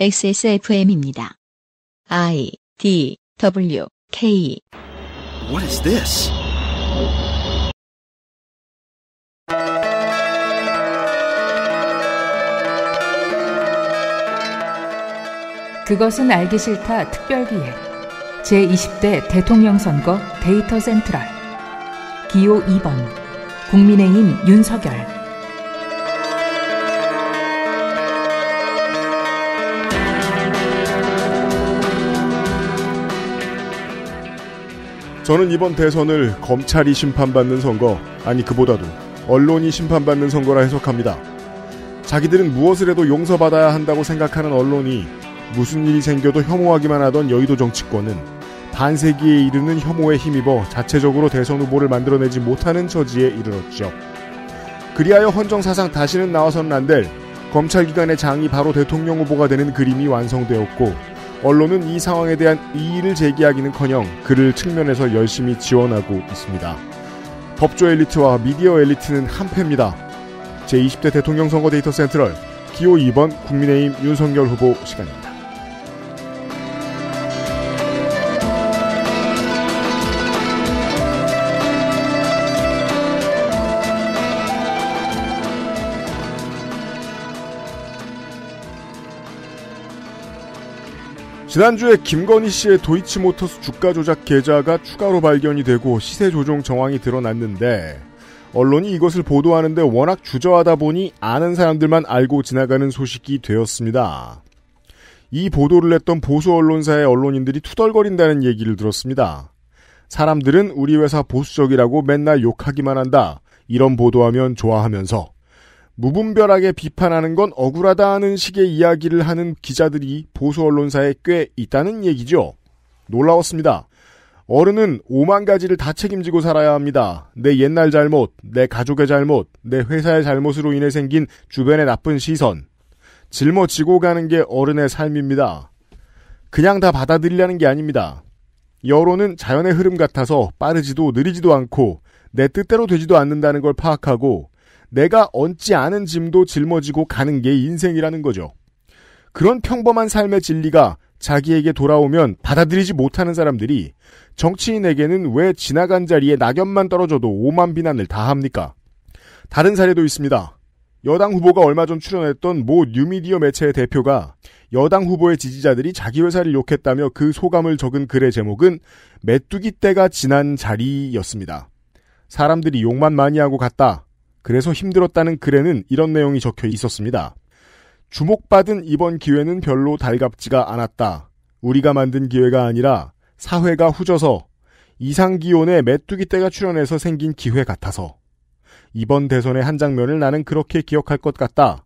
XSFM입니다. I D W K What is this? 그것은 알기 싫다 특별기획 제20대 대통령 선거 데이터 센트럴 기호 2번 국민의힘 윤석열 저는 이번 대선을 검찰이 심판받는 선거, 아니 그보다도 언론이 심판받는 선거라 해석합니다. 자기들은 무엇을 해도 용서받아야 한다고 생각하는 언론이 무슨 일이 생겨도 혐오하기만 하던 여의도 정치권은 반세기에 이르는 혐오에 힘입어 자체적으로 대선 후보를 만들어내지 못하는 처지에 이르렀죠. 그리하여 헌정사상 다시는 나와서는 안 될 검찰기관의 장이 바로 대통령 후보가 되는 그림이 완성되었고 언론은 이 상황에 대한 이의를 제기하기는커녕 그를 측면에서 열심히 지원하고 있습니다. 법조 엘리트와 미디어 엘리트는 한패입니다. 제20대 대통령 선거 데이터 센트럴 기호 2번 국민의힘 윤석열 후보 시간입니다. 지난주에 김건희 씨의 도이치모터스 주가 조작 계좌가 추가로 발견이 되고 시세 조종 정황이 드러났는데 언론이 이것을 보도하는데 워낙 주저하다 보니 아는 사람들만 알고 지나가는 소식이 되었습니다. 이 보도를 했던 보수 언론사의 언론인들이 투덜거린다는 얘기를 들었습니다. 사람들은 우리 회사 보수적이라고 맨날 욕하기만 한다. 이런 보도하면 좋아하면서 무분별하게 비판하는 건 억울하다는 식의 이야기를 하는 기자들이 보수 언론사에 꽤 있다는 얘기죠. 놀라웠습니다. 어른은 오만 가지를 다 책임지고 살아야 합니다. 내 옛날 잘못, 내 가족의 잘못, 내 회사의 잘못으로 인해 생긴 주변의 나쁜 시선. 짊어지고 가는 게 어른의 삶입니다. 그냥 다 받아들이려는 게 아닙니다. 여론은 자연의 흐름 같아서 빠르지도 느리지도 않고 내 뜻대로 되지도 않는다는 걸 파악하고 내가 얹지 않은 짐도 짊어지고 가는 게 인생이라는 거죠. 그런 평범한 삶의 진리가 자기에게 돌아오면 받아들이지 못하는 사람들이 정치인에게는 왜 지나간 자리에 낙엽만 떨어져도 오만 비난을 다 합니까? 다른 사례도 있습니다. 여당 후보가 얼마 전 출연했던 모 뉴미디어 매체의 대표가 여당 후보의 지지자들이 자기 회사를 욕했다며 그 소감을 적은 글의 제목은 메뚜기 때가 지난 자리였습니다. 사람들이 욕만 많이 하고 갔다. 그래서 힘들었다는 글에는 이런 내용이 적혀 있었습니다. 주목받은 이번 기회는 별로 달갑지가 않았다. 우리가 만든 기회가 아니라 사회가 후져서 이상기온의 메뚜기 떼가 출연해서 생긴 기회 같아서 이번 대선의 한 장면을 나는 그렇게 기억할 것 같다.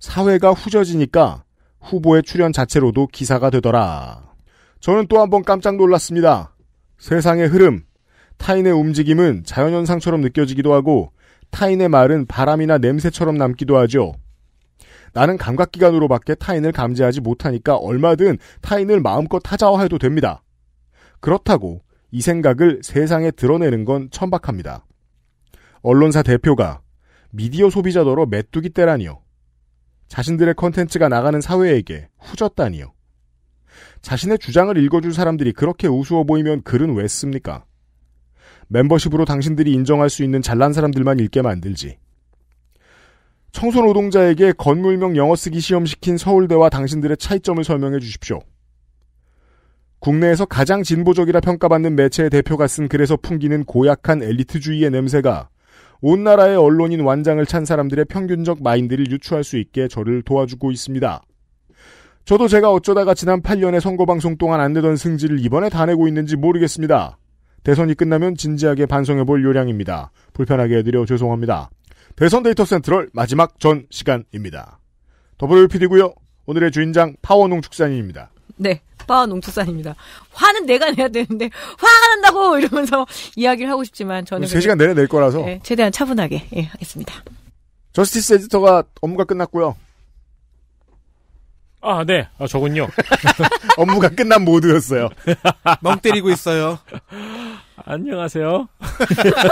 사회가 후져지니까 후보의 출연 자체로도 기사가 되더라. 저는 또 한 번 깜짝 놀랐습니다. 세상의 흐름, 타인의 움직임은 자연현상처럼 느껴지기도 하고 타인의 말은 바람이나 냄새처럼 남기도 하죠. 나는 감각기관으로밖에 타인을 감지하지 못하니까 얼마든 타인을 마음껏 타자화 해도 됩니다. 그렇다고 이 생각을 세상에 드러내는 건 천박합니다. 언론사 대표가 미디어 소비자더러 메뚜기 때라니요. 자신들의 컨텐츠가 나가는 사회에게 후졌다니요. 자신의 주장을 읽어줄 사람들이 그렇게 우스워 보이면 글은 왜 씁니까? 멤버십으로 당신들이 인정할 수 있는 잘난 사람들만 읽게 만들지. 청소 노동자에게 건물명 영어 쓰기 시험시킨 서울대와 당신들의 차이점을 설명해 주십시오. 국내에서 가장 진보적이라 평가받는 매체의 대표가 쓴 글에서 풍기는 고약한 엘리트주의의 냄새가 온 나라의 언론인 완장을 찬 사람들의 평균적 마인드를 유추할 수 있게 저를 도와주고 있습니다. 저도 제가 어쩌다가 지난 8년의 선거방송 동안 안되던 승질을 이번에 다 내고 있는지 모르겠습니다. 대선이 끝나면 진지하게 반성해볼 요량입니다. 불편하게 해드려 죄송합니다. 대선 데이터 센트럴 마지막 전 시간입니다. 더블유피디고요. 오늘의 주인장 파워농축산인입니다. 네, 파워농축산입니다. 화는 내가 내야 되는데 화가 난다고 이러면서 이야기를 하고 싶지만 저는 3시간 내내 낼 거라서 네, 최대한 차분하게 예, 하겠습니다. 저스티스 에디터가 업무가 끝났고요. 아, 네. 아, 저군요. 업무가 끝난 모드였어요. 멍 때리고 있어요. 안녕하세요.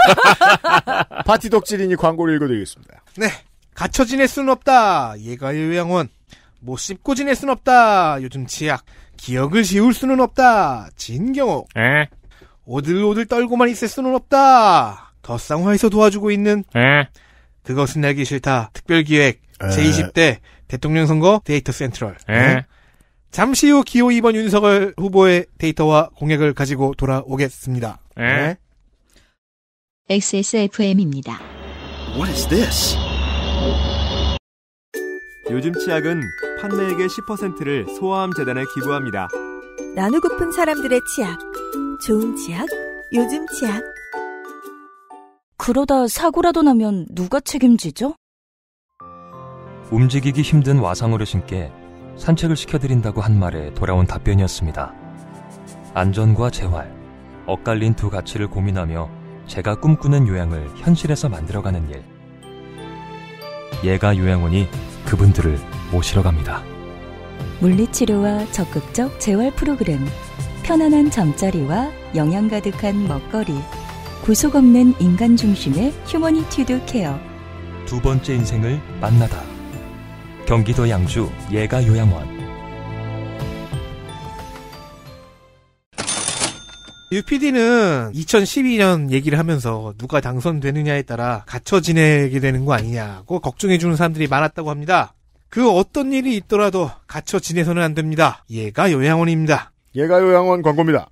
파티 덕질인니 광고를 읽어드리겠습니다. 네. 갇혀 지낼 수는 없다. 예가 요양원. 못 씹고 지낼 수는 없다. 요즘 치약. 기억을 지울 수는 없다. 진경옥 에? 오들오들 떨고만 있을 수는 없다. 더쌍화에서 도와주고 있는. 에? 그것은 알기 싫다. 특별기획. 제20대 대통령 선거 데이터 센트럴. 예. 네. 잠시 후 기호 2번 윤석열 후보의 데이터와 공약을 가지고 돌아오겠습니다. 예. 네. XSFM입니다. What is this? 요즘 치약은 판매액의 10%를 소아암 재단에 기부합니다. 나누고픈 사람들의 치약. 좋은 치약, 요즘 치약. 그러다 사고라도 나면 누가 책임지죠? 움직이기 힘든 와상 어르신께 산책을 시켜드린다고 한 말에 돌아온 답변이었습니다. 안전과 재활, 엇갈린 두 가치를 고민하며 제가 꿈꾸는 요양을 현실에서 만들어가는 일. 얘가 요양원이 그분들을 모시러 갑니다. 물리치료와 적극적 재활 프로그램, 편안한 잠자리와 영양 가득한 먹거리, 구속 없는 인간 중심의 휴머니티드 케어. 두 번째 인생을 만나다. 경기도 양주 예가요양원 UPD는 2012년 얘기를 하면서 누가 당선되느냐에 따라 갇혀 지내게 되는 거 아니냐고 걱정해주는 사람들이 많았다고 합니다. 그 어떤 일이 있더라도 갇혀 지내서는 안 됩니다. 얘가 요양원입니다. 얘가 요양원 광고입니다.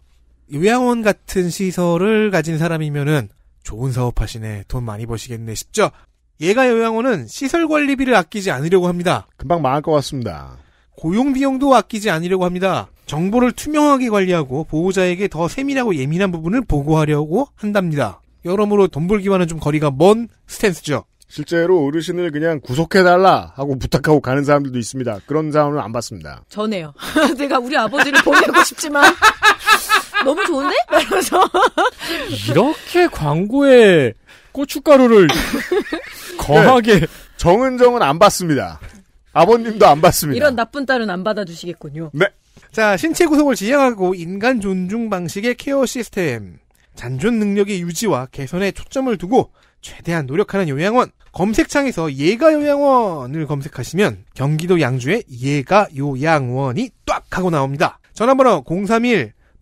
요양원 같은 시설을 가진 사람이면은 좋은 사업 하시네, 돈 많이 버시겠네 싶죠? 얘가 요양원은 시설 관리비를 아끼지 않으려고 합니다. 금방 망할 것 같습니다. 고용 비용도 아끼지 않으려고 합니다. 정보를 투명하게 관리하고 보호자에게 더 세밀하고 예민한 부분을 보고하려고 한답니다. 여러모로 돈 벌기와는 좀 거리가 먼 스탠스죠. 실제로 어르신을 그냥 구속해달라 하고 부탁하고 가는 사람들도 있습니다. 그런 사람을 안 봤습니다. 전에요. 내가 우리 아버지를 보내고 싶지만 너무 좋은데? 이러면 이렇게 광고에 고춧가루를 거하게. 예, 정은정은 안 받습니다. 아버님도 안 받습니다. 이런 나쁜 딸은 안 받아주시겠군요. 네. 자, 신체 구성을 지향하고 인간 존중 방식의 케어 시스템. 잔존 능력의 유지와 개선에 초점을 두고 최대한 노력하는 요양원. 검색창에서 예가 요양원을 검색하시면 경기도 양주의 예가 요양원이 딱 하고 나옵니다. 전화번호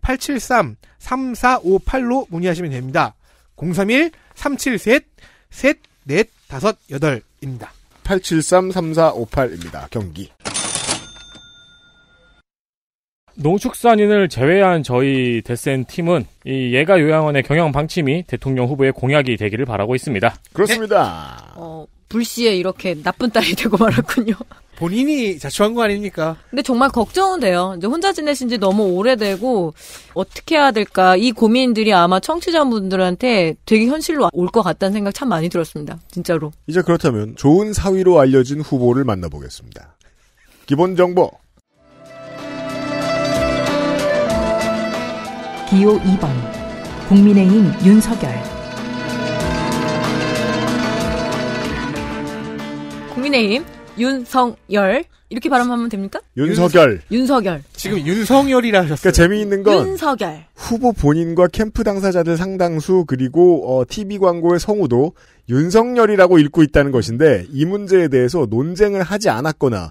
031-873-3458로 문의하시면 됩니다. 0 3 1 3 7 3 3 4 다섯 여덟입니다. 8733458입니다. 경기. 농축산인을 제외한 저희 데센 팀은 이 예가 요양원의 경영 방침이 대통령 후보의 공약이 되기를 바라고 있습니다. 그렇습니다. 네. 어, 불시에 이렇게 나쁜 딸이 되고 말았군요. 본인이 자초한 거 아닙니까? 근데 정말 걱정은 돼요. 이제 혼자 지내신 지 너무 오래되고 어떻게 해야 될까 이 고민들이 아마 청취자분들한테 되게 현실로 올 것 같다는 생각 참 많이 들었습니다. 진짜로. 이제 그렇다면 좋은 사위로 알려진 후보를 만나보겠습니다. 기본 정보. 기호 2번 국민의힘 윤석열 국민의힘 윤성열 이렇게 발음하면 됩니까? 윤석열. 윤석열. 지금 윤성열이라 하셨어요. 그러니까 재미있는 건 윤석열. 후보 본인과 캠프 당사자들 상당수 그리고 어, TV 광고의 성우도 윤석열이라고 읽고 있다는 것인데 이 문제에 대해서 논쟁을 하지 않았거나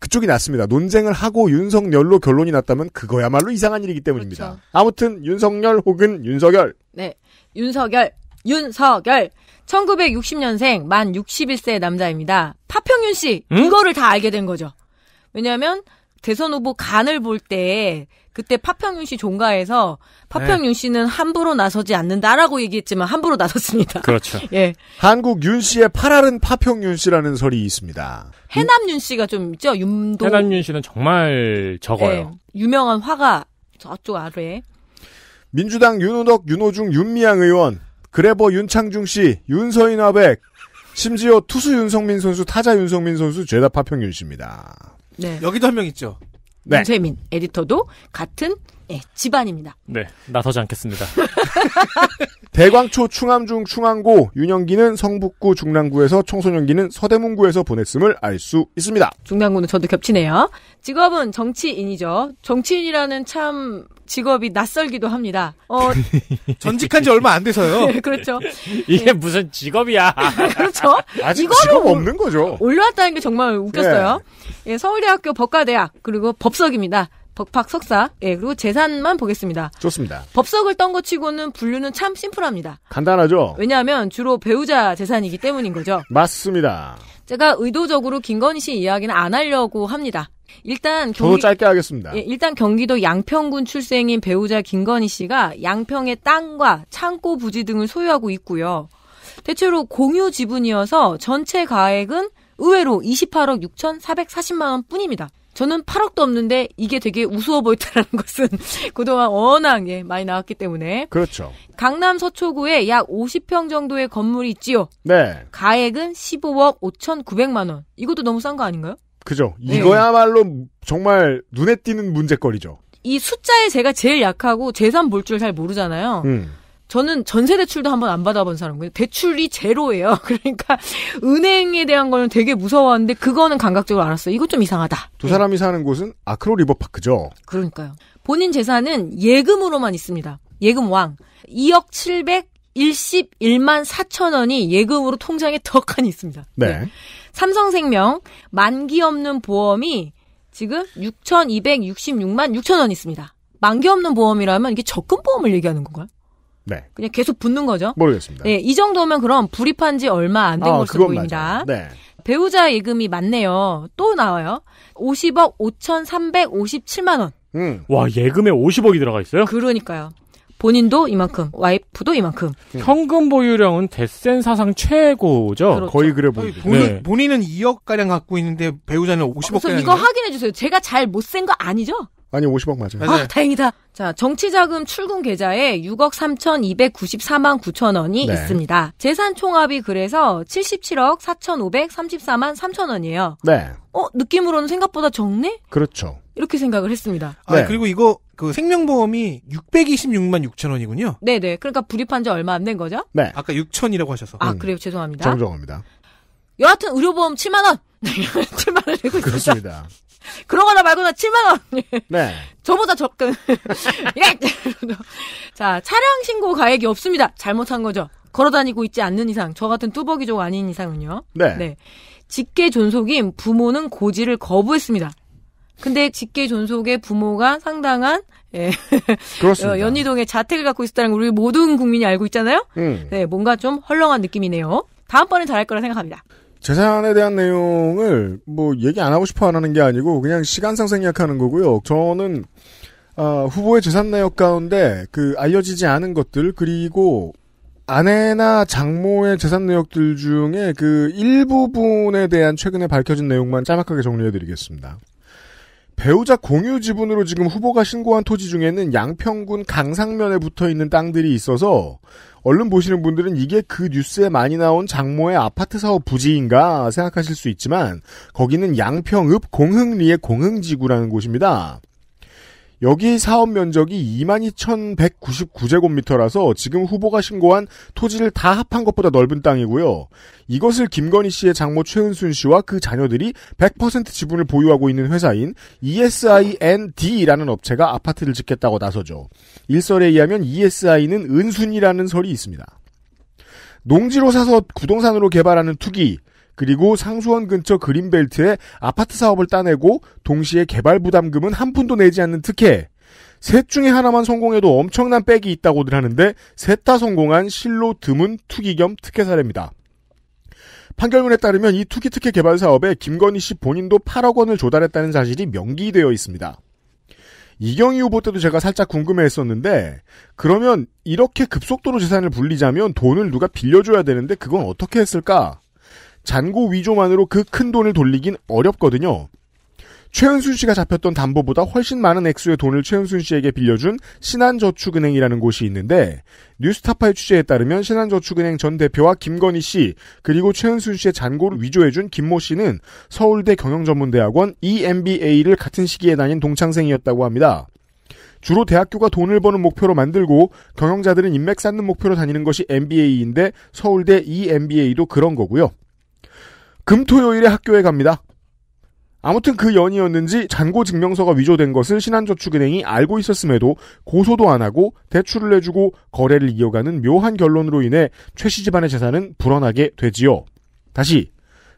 그쪽이 났습니다. 논쟁을 하고 윤석열로 결론이 났다면 그거야말로 이상한 일이기 때문입니다. 그렇죠. 아무튼 윤석열 혹은 윤석열. 네. 윤석열. 윤석열. 1960년생 만 61세 남자입니다. 파평윤 씨 응? 이거를 다 알게 된 거죠. 왜냐하면 대선 후보 간을 볼 때 그때 파평윤 씨 종가에서 파평윤 네. 씨는 함부로 나서지 않는다라고 얘기했지만 함부로 나섰습니다. 그렇죠. 예. 한국 윤 씨의 파라른 파평윤 씨라는 설이 있습니다. 해남윤 씨가 좀 있죠. 윤도. 해남윤 씨는 정말 적어요. 예. 유명한 화가 저쪽 아래. 민주당 윤호덕, 윤호중, 윤미향 의원. 그래버 윤창중 씨, 윤서인 화백, 심지어 투수 윤성민 선수, 타자 윤성민 선수, 죄다 파평윤 씨입니다. 네. 여기도 한 명 있죠. 네. 윤세민 에디터도 같은 예, 집안입니다. 네, 나서지 않겠습니다. 대광초, 충암중, 충암고, 윤영기는 성북구, 중랑구에서 청소년기는 서대문구에서 보냈음을 알 수 있습니다. 중랑구는 저도 겹치네요. 직업은 정치인이죠. 정치인이라는 참 직업이 낯설기도 합니다. 어, 전직한 지 얼마 안 돼서요. 네, 그렇죠. 이게 네. 무슨 직업이야. 그렇죠. 아직 직업 없는 거죠. 올라왔다는 게 정말 웃겼어요. 예. 예, 서울대학교 법과대학 그리고 법석입니다. 법학 석사. 예, 그리고 재산만 보겠습니다. 좋습니다. 법석을 떤거 치고는 분류는 참 심플합니다. 간단하죠? 왜냐하면 주로 배우자 재산이기 때문인 거죠. 맞습니다. 제가 의도적으로 김건희 씨 이야기는 안 하려고 합니다. 일단 경기, 짧게 하겠습니다. 예, 일단 경기도 양평군 출생인 배우자 김건희 씨가 양평의 땅과 창고 부지 등을 소유하고 있고요. 대체로 공유 지분이어서 전체 가액은 의외로 28억 6,440만 원 뿐입니다. 저는 8억도 없는데 이게 되게 우스워 보였다는 것은 그동안 워낙 예, 많이 나왔기 때문에. 그렇죠. 강남 서초구에 약 50평 정도의 건물이 있지요. 네. 가액은 15억 5,900만 원. 이것도 너무 싼 거 아닌가요? 그죠. 네. 이거야말로 네. 정말 눈에 띄는 문제거리죠. 이 숫자에 제가 제일 약하고 재산 볼 줄 잘 모르잖아요. 음. 저는 전세 대출도 한번 안 받아본 사람이에요. 대출이 제로예요. 그러니까 은행에 대한 거는 되게 무서웠는데 그거는 감각적으로 알았어요. 이거 좀 이상하다. 두 네. 사람이 사는 곳은 아크로 리버파크죠. 그러니까요. 본인 재산은 예금으로만 있습니다. 예금 왕. 2억 7 11만 4천 원이 예금으로 통장에 덕하니 있습니다. 네. 네. 삼성생명 만기 없는 보험이 지금 6,266만 6천 원 있습니다. 만기 없는 보험이라면 이게 적금 보험을 얘기하는 건가요? 네. 그냥 계속 붙는 거죠? 모르겠습니다. 네, 이 정도면 그럼 불입한 지 얼마 안된 아, 것으로 보입니다. 맞아요. 네. 배우자 예금이 많네요또 나와요. 50억 5,357만 원. 음. 와, 예금에 50억이 들어가 있어요? 그러니까요. 본인도 이만큼, 와이프도 이만큼. 네. 현금 보유량은 데센 사상 최고죠. 그렇죠. 거의 그래 보이죠. 본인, 네. 본인은 2억 가량 갖고 있는데 배우자는 50억. 어, 그래서 이거 확인해 주세요. 제가 잘 못 센 거 아니죠? 아니 50억 맞아요. 맞아요. 네. 아, 다행이다. 자, 정치자금 출금 계좌에 6억 3,294만 9천 원이 네. 있습니다. 재산 총합이 그래서 77억 4,534만 3천 원이에요. 네. 어, 느낌으로는 생각보다 적네? 그렇죠. 이렇게 생각을 했습니다. 아, 네. 그리고 이거 그 생명보험이 626만 6천 원이군요. 네네. 그러니까 불입한 지 얼마 안 된 거죠? 네. 아까 6천이라고 하셔서. 아, 음. 그래요. 죄송합니다. 정정합니다. 여하튼 의료보험 7만 원. 7만 원 내고 그렇습니다. 그러거나 말거나 7만 원. 네. 저보다 적금. 예. 자, 차량 신고 가액이 없습니다. 잘못한 거죠. 걸어다니고 있지 않는 이상, 저 같은 뚜벅이족 아닌 이상은요. 네. 네. 직계 존속인 부모는 고지를 거부했습니다. 근데 직계 존속의 부모가 상당한 예. 그렇습니다. 어, 연희동의 자택을 갖고 있었다는 걸 우리 모든 국민이 알고 있잖아요. 음. 네, 뭔가 좀 헐렁한 느낌이네요. 다음번엔 잘할 거라 생각합니다. 재산에 대한 내용을 뭐 얘기 안 하고 싶어 안 하는 게 아니고 그냥 시간상 생략하는 거고요. 저는 어, 후보의 재산 내역 가운데 그 알려지지 않은 것들 그리고 아내나 장모의 재산 내역들 중에 그 일부분에 대한 최근에 밝혀진 내용만 짤막하게 정리해드리겠습니다. 배우자 공유 지분으로 지금 후보가 신고한 토지 중에는 양평군 강상면에 붙어 있는 땅들이 있어서 얼른 보시는 분들은 이게 그 뉴스에 많이 나온 장모의 아파트 사업 부지인가 생각하실 수 있지만 거기는 양평읍 공흥리의 공흥지구라는 곳입니다. 여기 사업 면적이 22,199제곱미터라서 지금 후보가 신고한 토지를 다 합한 것보다 넓은 땅이고요. 이것을 김건희 씨의 장모 최은순 씨와 그 자녀들이 100% 지분을 보유하고 있는 회사인 ESIND라는 업체가 아파트를 짓겠다고 나서죠. 일설에 의하면 ESI는 은순이라는 설이 있습니다. 농지로 사서 부동산으로 개발하는 투기, 그리고 상수원 근처 그린벨트에 아파트 사업을 따내고 동시에 개발 부담금은 한 푼도 내지 않는 특혜. 셋 중에 하나만 성공해도 엄청난 빽이 있다고들 하는데 셋 다 성공한 실로 드문 투기 겸 특혜 사례입니다. 판결문에 따르면 이 투기 특혜 개발 사업에 김건희 씨 본인도 8억 원을 조달했다는 사실이 명기되어 있습니다. 이경희 후보 때도 제가 살짝 궁금해했었는데 그러면 이렇게 급속도로 재산을 불리자면 돈을 누가 빌려줘야 되는데 그건 어떻게 했을까? 잔고 위조만으로 그 큰 돈을 돌리긴 어렵거든요. 최은순 씨가 잡혔던 담보보다 훨씬 많은 액수의 돈을 최은순 씨에게 빌려준 신한저축은행이라는 곳이 있는데 뉴스타파의 취재에 따르면 신한저축은행 전 대표와 김건희 씨 그리고 최은순 씨의 잔고를 위조해준 김모 씨는 서울대 경영전문대학원 EMBA를 같은 시기에 다닌 동창생이었다고 합니다. 주로 대학교가 돈을 버는 목표로 만들고 경영자들은 인맥 쌓는 목표로 다니는 것이 MBA인데 서울대 EMBA도 그런 거고요. 금토요일에 학교에 갑니다. 아무튼 그 연이었는지 잔고 증명서가 위조된 것을 신한저축은행이 알고 있었음에도 고소도 안 하고 대출을 해주고 거래를 이어가는 묘한 결론으로 인해 최 씨 집안의 재산은 불어나게 되지요. 다시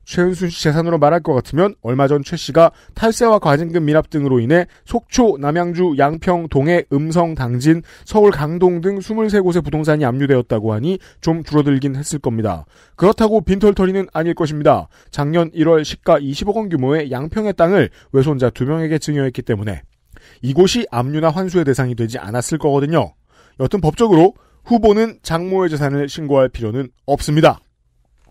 최은순 씨 재산으로 말할 것 같으면 얼마 전 최 씨가 탈세와 과징금 미납 등으로 인해 속초, 남양주, 양평, 동해, 음성, 당진, 서울 강동 등 23곳의 부동산이 압류되었다고 하니 좀 줄어들긴 했을 겁니다. 그렇다고 빈털터리는 아닐 것입니다. 작년 1월 시가 20억 원 규모의 양평의 땅을 외손자 2명에게 증여했기 때문에 이곳이 압류나 환수의 대상이 되지 않았을 거거든요. 여튼 법적으로 후보는 장모의 재산을 신고할 필요는 없습니다.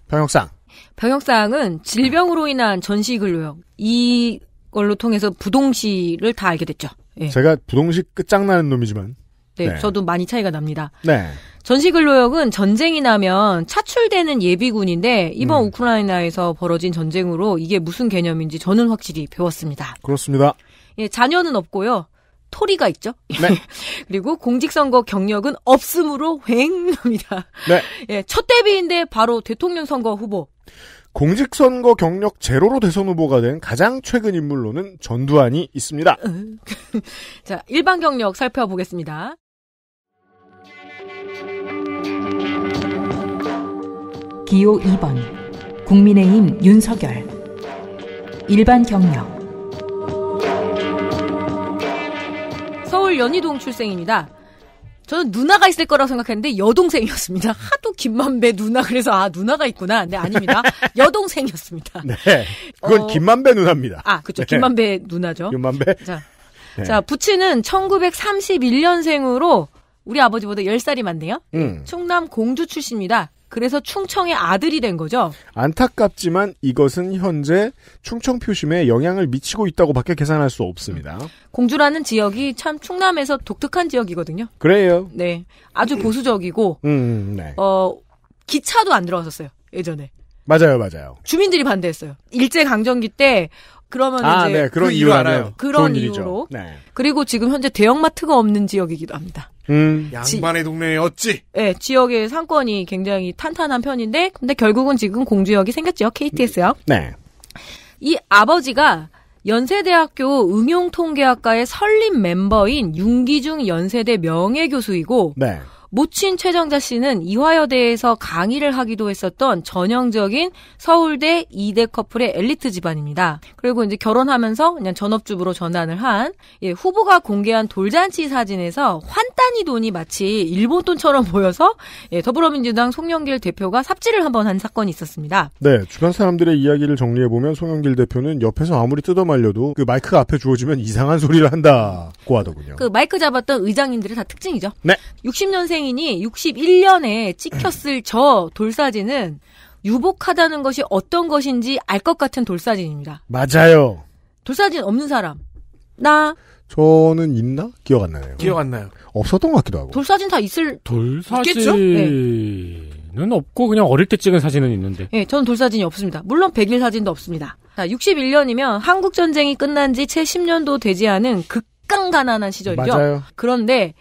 병역상 병역사항은 질병으로 네. 인한 전시근로역 이걸로 통해서 부동시를 다 알게 됐죠. 예. 제가 부동시 끝장나는 놈이지만. 네, 네, 저도 많이 차이가 납니다. 네. 전시근로역은 전쟁이 나면 차출되는 예비군인데 이번 음. 우크라이나에서 벌어진 전쟁으로 이게 무슨 개념인지 저는 확실히 배웠습니다. 그렇습니다. 예, 자녀는 없고요. 토리가 있죠. 네. 그리고 공직선거 경력은 없으므로 횡합니다. 네. 예, 첫대비인데 바로 대통령 선거 후보. 공직선거 경력 제로로 대선 후보가 된 가장 최근 인물로는 전두환이 있습니다. 어. 자, 일반 경력 살펴보겠습니다. 기호 2번 국민의힘 윤석열 일반 경력 서울 연희동 출생입니다. 저는 누나가 있을 거라고 생각했는데 여동생이었습니다. 하도 김만배 누나 그래서 아 누나가 있구나. 네, 아닙니다. 여동생이었습니다. 네, 그건 어... 김만배 누나입니다. 아 그렇죠. 네. 김만배 누나죠. 김만배. 자, 네. 자 부친은 1931년생으로 우리 아버지보다 10살이 많네요. 음. 충남 공주 출신입니다. 그래서 충청의 아들이 된 거죠. 안타깝지만 이것은 현재 충청 표심에 영향을 미치고 있다고밖에 계산할 수 없습니다. 공주라는 지역이 참 충남에서 독특한 지역이거든요. 그래요. 네, 아주 보수적이고 음, 음 네. 어 기차도 안들어갔었어요 예전에. 맞아요, 맞아요. 주민들이 반대했어요. 일제 강점기 때 그러면 아, 이제 네, 그런 그 이유 알아요. 그런, 그런 이유로. 네. 그리고 지금 현재 대형마트가 없는 지역이기도 합니다. 음, 양반의 지, 동네에 어찌? 네, 지역의 상권이 굉장히 탄탄한 편인데, 근데 결국은 지금 공주역이 생겼죠, KTS역. 음. 네. 이 아버지가 연세대학교 응용통계학과의 설립 멤버인 윤기중 연세대 명예교수이고, 네. 모친 최정자 씨는 이화여대에서 강의를 하기도 했었던 전형적인 서울대 2대 커플의 엘리트 집안입니다. 그리고 이제 결혼하면서 그냥 전업주부로 전환을 한 예, 후보가 공개한 돌잔치 사진에서 환단이 돈이 마치 일본 돈처럼 보여서 예, 더불어민주당 송영길 대표가 삽질을 한번 한 사건이 있었습니다. 네, 주변 사람들의 이야기를 정리해 보면 송영길 대표는 옆에서 아무리 뜯어말려도 그마이크 앞에 주어지면 이상한 소리를 한다고 하더군요. 그 마이크 잡았던 의장님들의 다 특징이죠. 네. 60년생 유명인이 61년에 찍혔을 저 돌사진은 유복하다는 것이 어떤 것인지 알 것 같은 돌사진입니다. 맞아요. 돌사진 없는 사람. 나. 저는 있나? 기억 안 나요. 기억 안 나요. 없었던 것 같기도 하고. 돌사진 다 있을. 돌사진은 네. 없고 그냥 어릴 때 찍은 사진은 있는데. 예, 네, 저는 돌사진이 없습니다. 물론 1 0 0일 사진도 없습니다. 자, 61년이면 한국 전쟁이 끝난 지1 0년도 되지 않은 극강 가난한 시절이죠. 맞아요. 그런데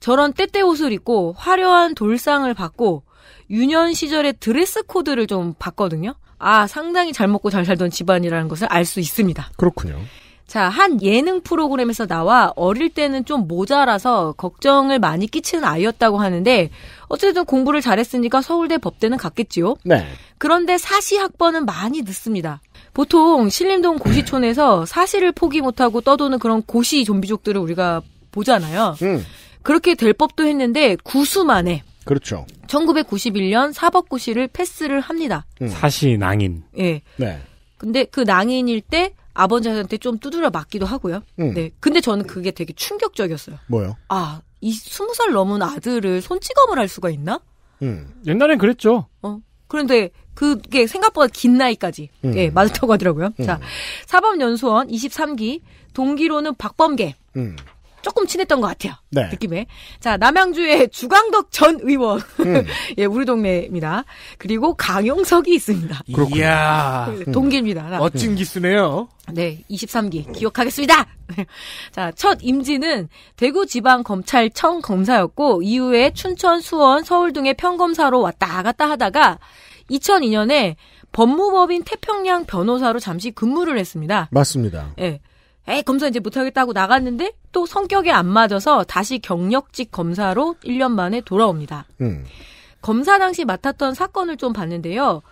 저런 떼떼 옷을 입고 화려한 돌상을 받고 유년 시절의 드레스 코드를 좀 봤거든요. 아, 상당히 잘 먹고 잘 살던 집안이라는 것을 알 수 있습니다. 그렇군요. 자, 한 예능 프로그램에서 나와 어릴 때는 좀 모자라서 걱정을 많이 끼치는 아이였다고 하는데 어쨌든 공부를 잘했으니까 서울대 법대는 갔겠지요. 네. 그런데 사시 학번은 많이 늦습니다. 보통 신림동 고시촌에서 사시를 포기 못하고 떠도는 그런 고시 좀비족들을 우리가 보잖아요. 음. 그렇게 될 법도 했는데 구수 만에 그렇죠. 1991년 사법고시를 패스를 합니다. 음. 사시 낭인. 예. 네. 근데 그 낭인일 때 아버지한테 좀 두드려 맞기도 하고요. 음. 네. 근데 저는 그게 되게 충격적이었어요. 뭐요? 아, 이 스무 살 넘은 아들을 손찌검을 할 수가 있나? 음. 옛날엔 그랬죠. 어. 그런데 그게 생각보다 긴 나이까지 음. 예, 맞았다고 하더라고요. 음. 자, 사법연수원 23기 동기로는 박범계. 음. 조금 친했던 것 같아요. 네. 느낌에. 자, 남양주의 주광덕 전 의원. 음. 예, 우리 동네입니다. 그리고 강용석이 있습니다. 이야. 예, 동기입니다. 멋진 기수네요. 네, 23기 기억하겠습니다. 자, 첫임진은 대구 지방 검찰청 검사였고 이후에 춘천, 수원, 서울 등의 평검사로 왔다 갔다 하다가 2002년에 법무법인 태평양 변호사로 잠시 근무를 했습니다. 맞습니다. 예. 에이 검사 이제 못하겠다고 나갔는데 또 성격이 안 맞아서 다시 경력직 검사로 1년 만에 돌아옵니다. 음. 검사 당시 맡았던 사건을 좀 봤는데요.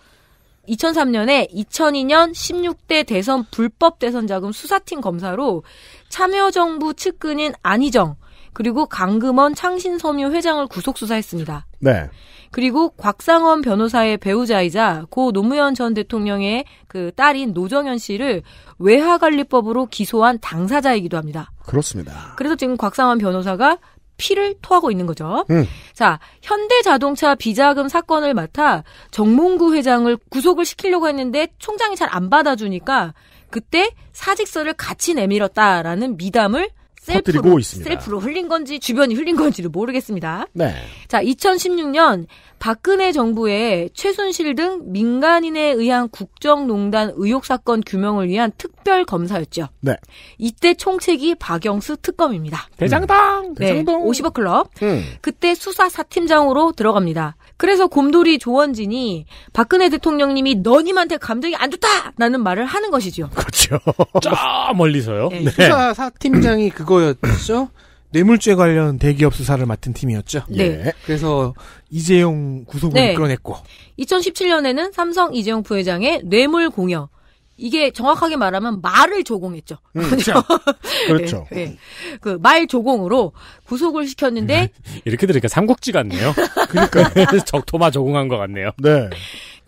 2003년에 2002년 16대 대선 불법 대선 자금 수사팀 검사로 참여정부 측근인 안희정 그리고 강금원 창신섬유 회장을 구속 수사했습니다. 네. 그리고 곽상원 변호사의 배우자이자 고 노무현 전 대통령의 그 딸인 노정현 씨를 외화관리법으로 기소한 당사자이기도 합니다. 그렇습니다. 그래서 지금 곽상원 변호사가 피를 토하고 있는 거죠. 음. 자, 현대자동차 비자금 사건을 맡아 정몽구 회장을 구속을 시키려고 했는데 총장이 잘 안 받아주니까 그때 사직서를 같이 내밀었다라는 미담을 셀프로, 있습니다. 셀프로 흘린 건지 주변이 흘린 건지를 모르겠습니다. 네. 자, 2016년 박근혜 정부의 최순실 등 민간인에 의한 국정농단 의혹 사건 규명을 위한 특별 검사였죠. 네. 이때 총책이 박영수 특검입니다. 대장당, 음. 대장동. 네, 50억 클럽. 음. 그때 수사 사팀장으로 들어갑니다. 그래서 곰돌이 조원진이 박근혜 대통령님이 너님한테 감정이 안 좋다라는 말을 하는 것이지요. 그렇죠. 쫙 멀리서요. 네. 네. 수사 사팀장이 그거였죠. 뇌물죄 관련 대기업 수사를 맡은 팀이었죠. 네. 예. 그래서 이재용 구속을 네. 끌어냈고 2017년에는 삼성 이재용 부회장의 뇌물 공여 이게 정확하게 말하면 말을 조공했죠. 음, 그렇죠. 그렇죠. 네. 네. 그말 조공으로 구속을 시켰는데 이렇게 들으니까 삼국지 같네요. 그러니까 적토마 조공한 것 같네요. 네.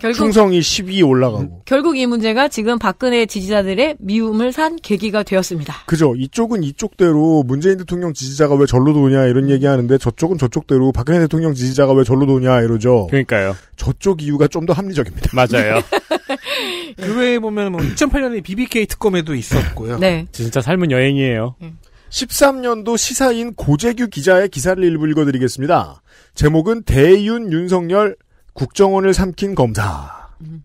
결국 충성이 10위 올라가고. 결국 이 문제가 지금 박근혜 지지자들의 미움을 산 계기가 되었습니다. 그죠. 이쪽은 이쪽대로 문재인 대통령 지지자가 왜 절로 도냐 이런 얘기하는데 저쪽은 저쪽대로 박근혜 대통령 지지자가 왜 절로 도냐 이러죠. 그러니까요. 저쪽 이유가 좀 더 합리적입니다. 맞아요. 그 외에 보면 뭐 2008년에 BBK 특검에도 있었고요. 네. 진짜 삶은 여행이에요. 13년도 시사인 고재규 기자의 기사를 일부 읽어드리겠습니다. 제목은 대윤 윤석열 국정원을 삼킨 검사. 음.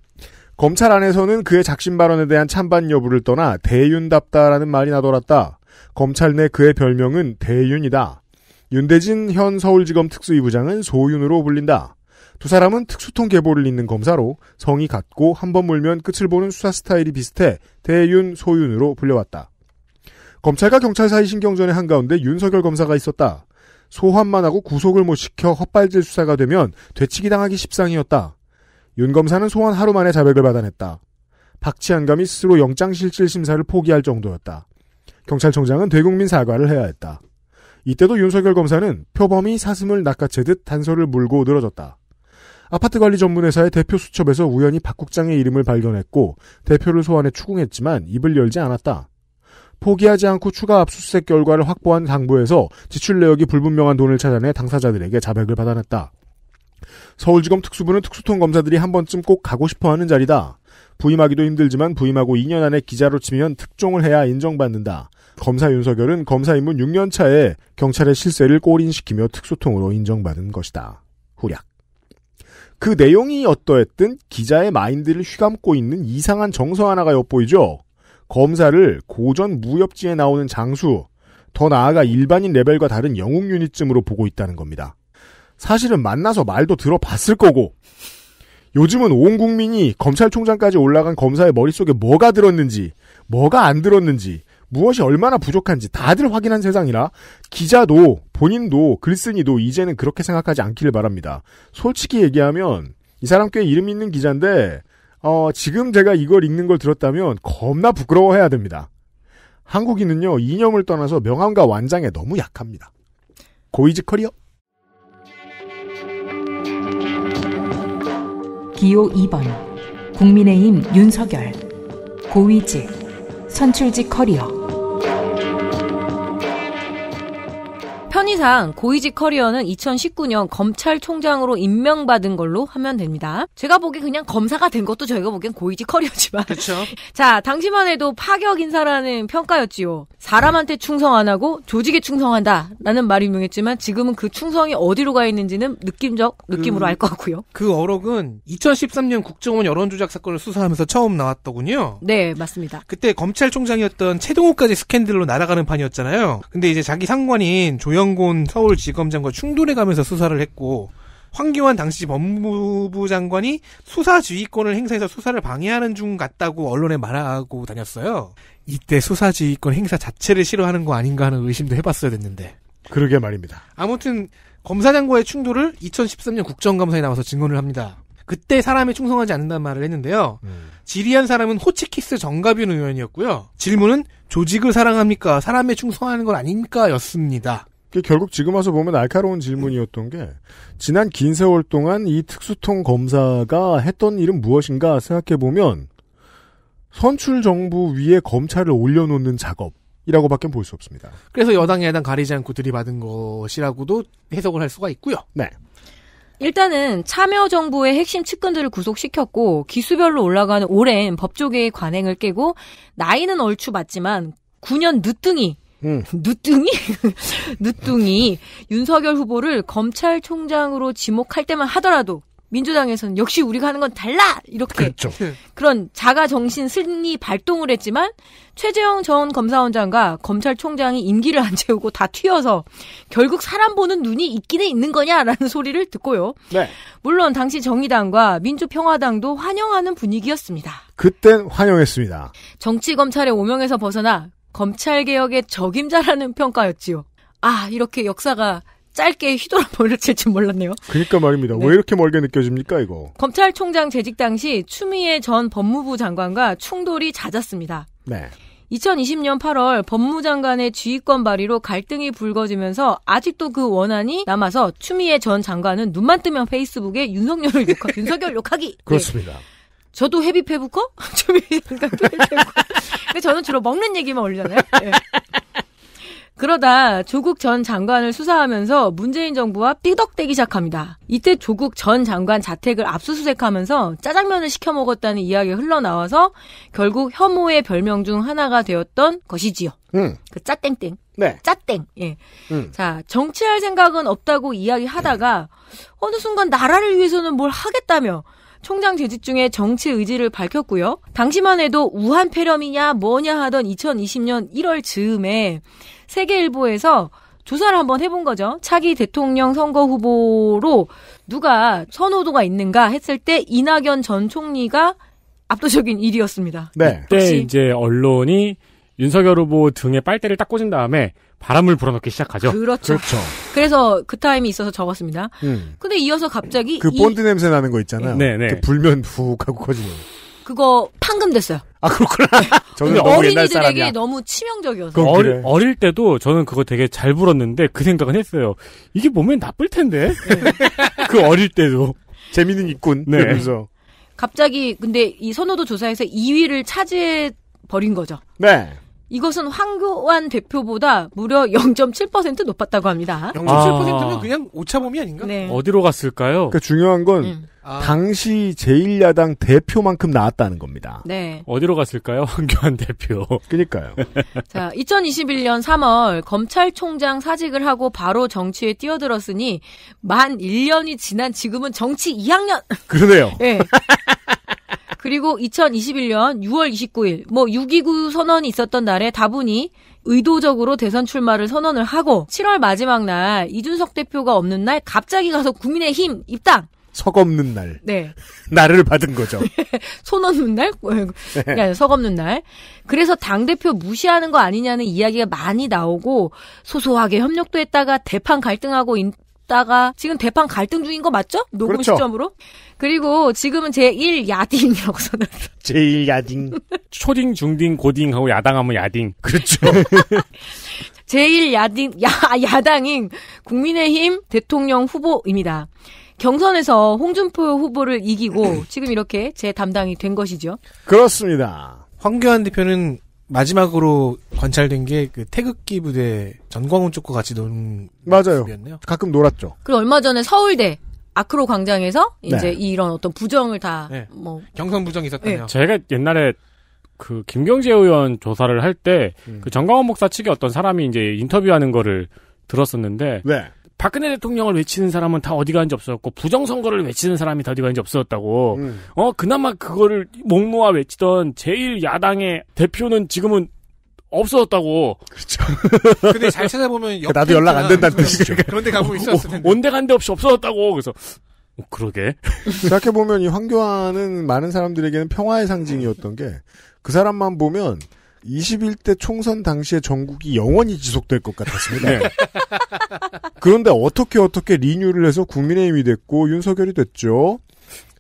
검찰 안에서는 그의 작심 발언에 대한 찬반 여부를 떠나 대윤답다라는 말이 나돌았다. 검찰 내 그의 별명은 대윤이다. 윤대진 현 서울지검 특수이부장은 소윤으로 불린다. 두 사람은 특수통 계보를 잇는 검사로 성이 같고 한 번 물면 끝을 보는 수사 스타일이 비슷해 대윤, 소윤으로 불려왔다. 검찰과 경찰 사이 신경전의 한가운데 윤석열 검사가 있었다. 소환만 하고 구속을 못 뭐 시켜 헛발질 수사가 되면 되치기 당하기 십상이었다. 윤 검사는 소환 하루 만에 자백을 받아냈다. 박치안감이 스스로 영장실질 심사를 포기할 정도였다. 경찰청장은 대국민 사과를 해야 했다. 이때도 윤석열 검사는 표범이 사슴을 낚아채듯 단서를 물고 늘어졌다. 아파트 관리 전문회사의 대표 수첩에서 우연히 박 국장의 이름을 발견했고 대표를 소환해 추궁했지만 입을 열지 않았다. 포기하지 않고 추가 압수수색 결과를 확보한 당부에서 지출 내역이 불분명한 돈을 찾아내 당사자들에게 자백을 받아냈다. 서울지검 특수부는 특수통 검사들이 한 번쯤 꼭 가고 싶어 하는 자리다. 부임하기도 힘들지만 부임하고 2년 안에 기자로 치면 특종을 해야 인정받는다. 검사 윤석열은 검사 임문 6년 차에 경찰의 실세를 꼬린시키며 특수통으로 인정받은 것이다. 후략. 그 내용이 어떠했든 기자의 마인드를 휘감고 있는 이상한 정서 하나가 엿보이죠? 검사를 고전 무협지에 나오는 장수, 더 나아가 일반인 레벨과 다른 영웅 유닛쯤으로 보고 있다는 겁니다. 사실은 만나서 말도 들어봤을 거고, 요즘은 온 국민이 검찰총장까지 올라간 검사의 머릿속에 뭐가 들었는지, 뭐가 안 들었는지, 무엇이 얼마나 부족한지 다들 확인한 세상이라 기자도 본인도 글쓴이도 이제는 그렇게 생각하지 않기를 바랍니다. 솔직히 얘기하면 이 사람 꽤 이름 있는 기자인데 어, 지금 제가 이걸 읽는 걸 들었다면 겁나 부끄러워해야 됩니다. 한국인은요, 이념을 떠나서 명함과 완장에 너무 약합니다. 고이즈 커리어. 기호 2번. 국민의힘 윤석열. 고위직. 선출직 커리어. 편의상 고이지 커리어는 2019년 검찰총장으로 임명받은 걸로 하면 됩니다. 제가 보기 엔 그냥 검사가 된 것도 저희가 보기엔 고이지 커리어지만. 그렇죠. 자, 당시만 해도 파격 인사라는 평가였지요. 사람한테 충성 안 하고 조직에 충성한다라는 말이 유명했지만 지금은 그 충성이 어디로 가 있는지는 느낌적 느낌으로 그, 알것 같고요. 그 어록은 2013년 국정원 여론조작 사건을 수사하면서 처음 나왔더군요. 네, 맞습니다. 그때 검찰총장이었던 최동호까지 스캔들로 날아가는 판이었잖아요. 근데 이제 자기 상관인 조영 이상곤 서울지검장과 충돌해가면서 수사를 했고 황교안 당시 법무부 장관이 수사 지휘권을 행사해서 수사를 방해하는 중 같다고 언론에 말하고 다녔어요. 이때 수사 지휘권 행사 자체를 싫어하는 거 아닌가 하는 의심도 해봤어야 됐는데. 그러게 말입니다. 아무튼 검사장과의 충돌을 2013년 국정감사에 나와서 증언을 합니다. 그때 사람이 충성하지 않는다는 말을 했는데요. 음. 질의한 사람은 호치키스 정가빈 의원이었고요. 질문은 조직을 사랑합니까? 사람에 충성하는 건 아닙니까? 였습니다. 결국 지금 와서 보면 날카로운 질문이었던 게 지난 긴 세월 동안 이 특수통 검사가 했던 일은 무엇인가 생각해 보면 선출 정부 위에 검찰을 올려놓는 작업이라고밖에 볼 수 없습니다. 그래서 여당 야당 가리지 않고 들이받은 것이라고도 해석을 할 수가 있고요. 네. 일단은 참여 정부의 핵심 측근들을 구속시켰고 기수별로 올라가는 오랜 법조계의 관행을 깨고 나이는 얼추 맞지만 9년 늦둥이 음. 누뚱이 누뚱이 윤석열 후보를 검찰총장으로 지목할 때만 하더라도 민주당에서는 역시 우리가 하는 건 달라 이렇게 그렇죠. 네. 그런 자가 정신 승리 발동을 했지만 최재형 전 검사원장과 검찰총장이 임기를 안 채우고 다 튀어서 결국 사람 보는 눈이 있기는 있는 거냐라는 소리를 듣고요. 네. 물론 당시 정의당과 민주평화당도 환영하는 분위기였습니다. 그땐 환영했습니다. 정치 검찰의 오명에서 벗어나 검찰개혁의 적임자라는 평가였지요. 아, 이렇게 역사가 짧게 휘돌아버를 칠줄 몰랐네요. 그니까 러 말입니다. 네. 왜 이렇게 멀게 느껴집니까, 이거? 검찰총장 재직 당시 추미애 전 법무부 장관과 충돌이 잦았습니다. 네. 2020년 8월 법무장관의 지휘권 발의로 갈등이 불거지면서 아직도 그 원한이 남아서 추미애 전 장관은 눈만 뜨면 페이스북에 윤석열을 욕하, 윤석열 욕하기. 네. 그렇습니다. 네. 저도 헤비페부커? 근데 저는 주로 먹는 얘기만 올리잖아요. 네. 그러다 조국 전 장관을 수사하면서 문재인 정부와 삐덕대기 시작합니다. 이때 조국 전 장관 자택을 압수수색하면서 짜장면을 시켜 먹었다는 이야기가 흘러나와서 결국 혐오의 별명 중 하나가 되었던 것이지요. 음. 그 짜땡땡. 네. 짜땡. 예. 음. 자, 정치할 생각은 없다고 이야기하다가 어느 순간 나라를 위해서는 뭘 하겠다며 총장 재직 중에 정치 의지를 밝혔고요. 당시만 해도 우한 폐렴이냐 뭐냐 하던 2020년 1월 즈음에 세계일보에서 조사를 한번 해본 거죠. 차기 대통령 선거 후보로 누가 선호도가 있는가 했을 때 이낙연 전 총리가 압도적인 일이었습니다. 네. 그때 이제 언론이 윤석열 후보 등에 빨대를 딱 꽂은 다음에 바람을 불어넣기 시작하죠. 그렇죠. 그렇죠. 그래서 그 타임이 있어서 적었습니다. 음. 근데 이어서 갑자기 그 이... 본드 냄새 나는 거 있잖아요. 네, 네. 그 불면 훅 하고 커지는. 그거 판금됐어요. 아 그렇구나. 네. 저는 어린이들에게 너무 치명적이어서. 어리, 그래. 어릴 때도 저는 그거 되게 잘 불었는데 그 생각은 했어요. 이게 몸에 나쁠 텐데. 네. 그 어릴 때도 재미는 있군. 네. 그래서 갑자기 근데 이 선호도 조사에서 2위를 차지해 버린 거죠. 네. 이것은 황교안 대표보다 무려 0.7% 높았다고 합니다. 0.7%면 아. 그냥 오차범위 아닌가? 네. 어디로 갔을까요? 그러니까 중요한 건 음. 아. 당시 제1야당 대표만큼 나왔다는 겁니다. 네. 어디로 갔을까요? 황교안 대표. 그니까요. 러 자, 2021년 3월 검찰총장 사직을 하고 바로 정치에 뛰어들었으니 만 1년이 지난 지금은 정치 2학년. 그러네요. 네. 그리고 2021년 6월 29일 뭐 6.29 선언이 있었던 날에 다분히 의도적으로 대선 출마를 선언을 하고 7월 마지막 날 이준석 대표가 없는 날 갑자기 가서 국민의힘 입당 석 없는 날. 네. 나를 받은 거죠. 손 없는 날? 뭐, 그, 네. 석 없는 날. 그래서 당대표 무시하는 거 아니냐는 이야기가 많이 나오고, 소소하게 협력도 했다가 대판 갈등하고 있다가 지금 대판 갈등 중인 거 맞죠? 녹음 그렇죠. 시점으로? 그리고 지금은 제1 야딩이라고 써놨어. 제1 야딩. 초딩, 중딩, 고딩하고 야당하면 야딩. 그렇죠. 제1 야딩, 야, 아, 야당인 국민의힘 대통령 후보입니다. 경선에서 홍준표 후보를 이기고 지금 이렇게 제 담당이 된 것이죠. 그렇습니다. 황교안 대표는 마지막으로 관찰된 게 그 태극기 부대 전광훈 쪽과 같이 논 맞아요. 모습이었네요. 가끔 놀았죠. 그리고 얼마 전에 서울대 아크로 광장에서 이제 네. 이런 어떤 부정을 다 네. 뭐 경선 부정이 있었다네요. 제가 옛날에 그 김경재 의원 조사를 할 때그 음. 정광훈 그 목사 측의 어떤 사람이 이제 인터뷰하는 거를 들었었는데 네. 박근혜 대통령을 외치는 사람은 다 어디 가는지 없었고 부정선거를 외치는 사람이 다 어디 가는지 없었다고 음. 어 그나마 그거를 목 놓아 외치던 제일 야당의 대표는 지금은 없어졌다고. 그렇죠. 근데 잘 찾아보면 나도 연락 안 된다는 뜻이죠. 그런데 가고 어, 있었을 텐데. 온데 간데 없이 없어졌다고. 그래서 어, 그러게. 생각해 보면 이 황교안은 많은 사람들에게는 평화의 상징이었던 게 그 사람만 보면 21대 총선 당시에 전국이 영원히 지속될 것 같았습니다. 네. 그런데 어떻게 어떻게 리뉴를 해서 국민의힘이 됐고 윤석열이 됐죠.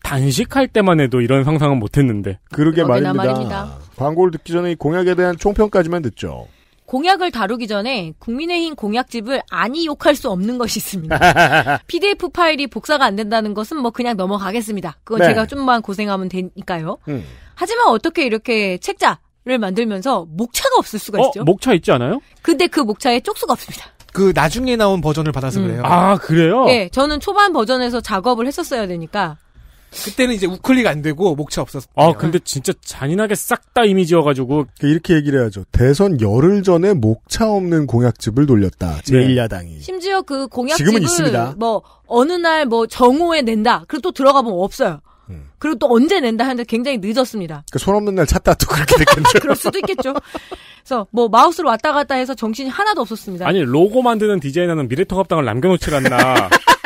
단식할 때만 해도 이런 상상은 못했는데. 그러게 말입니다. 말입니다. 광고를 듣기 전에 이 공약에 대한 총평까지만 듣죠. 공약을 다루기 전에 국민의힘 공약집을 아니 욕할 수 없는 것이 있습니다. PDF 파일이 복사가 안 된다는 것은 뭐 그냥 넘어가겠습니다. 그건 네. 제가 좀만 고생하면 되니까요. 음. 하지만 어떻게 이렇게 책자, 를 만들면서 목차가 없을 수가 어? 있죠. 목차 있지 않아요? 근데 그 목차에 쪽수가 없습니다. 그 나중에 나온 버전을 받아서 음. 그래요. 아 그래요? 네, 저는 초반 버전에서 작업을 했었어야 되니까 그때는 이제 우클릭 안 되고 목차 없었어요. 아 근데 진짜 잔인하게 싹 다 이미지여가지고 이렇게 얘기를 해야죠. 대선 열흘 전에 목차 없는 공약집을 돌렸다. 제1야당이. 심지어 그 공약집을 지금은 있습니다. 뭐 어느 날 뭐 정오에 낸다. 그리고 또 들어가 보면 없어요. 음. 그리고 또 언제 낸다 하는데 굉장히 늦었습니다. 그손 그러니까 없는 날 찾다 또 그렇게 됐겠죠. 그럴 수도 있겠죠. 그래서 뭐 마우스로 왔다 갔다 해서 정신이 하나도 없었습니다. 아니 로고 만드는 디자이너는 미래통합당을 남겨놓질 않나.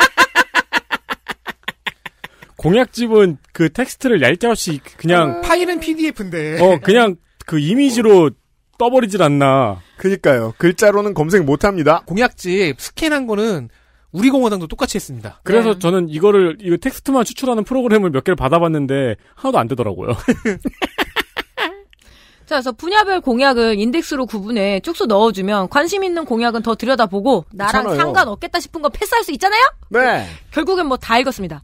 공약집은 그 텍스트를 얄짤없이 그냥 어... 파일은 PDF인데. 어 그냥 그 이미지로 떠버리질 않나. 그니까요. 글자로는 검색 못합니다. 공약집 스캔한 거는 우리 공화당도 똑같이 했습니다. 그래서 네. 저는 이거를 이거 텍스트만 추출하는 프로그램을 몇 개를 받아봤는데 하나도 안 되더라고요. 자, 그래서 분야별 공약을 인덱스로 구분해 쭉수 넣어주면 관심 있는 공약은 더 들여다보고 나랑 괜찮아요. 상관없겠다 싶은 거 패스할 수 있잖아요? 네. 결국엔 뭐 다 읽었습니다.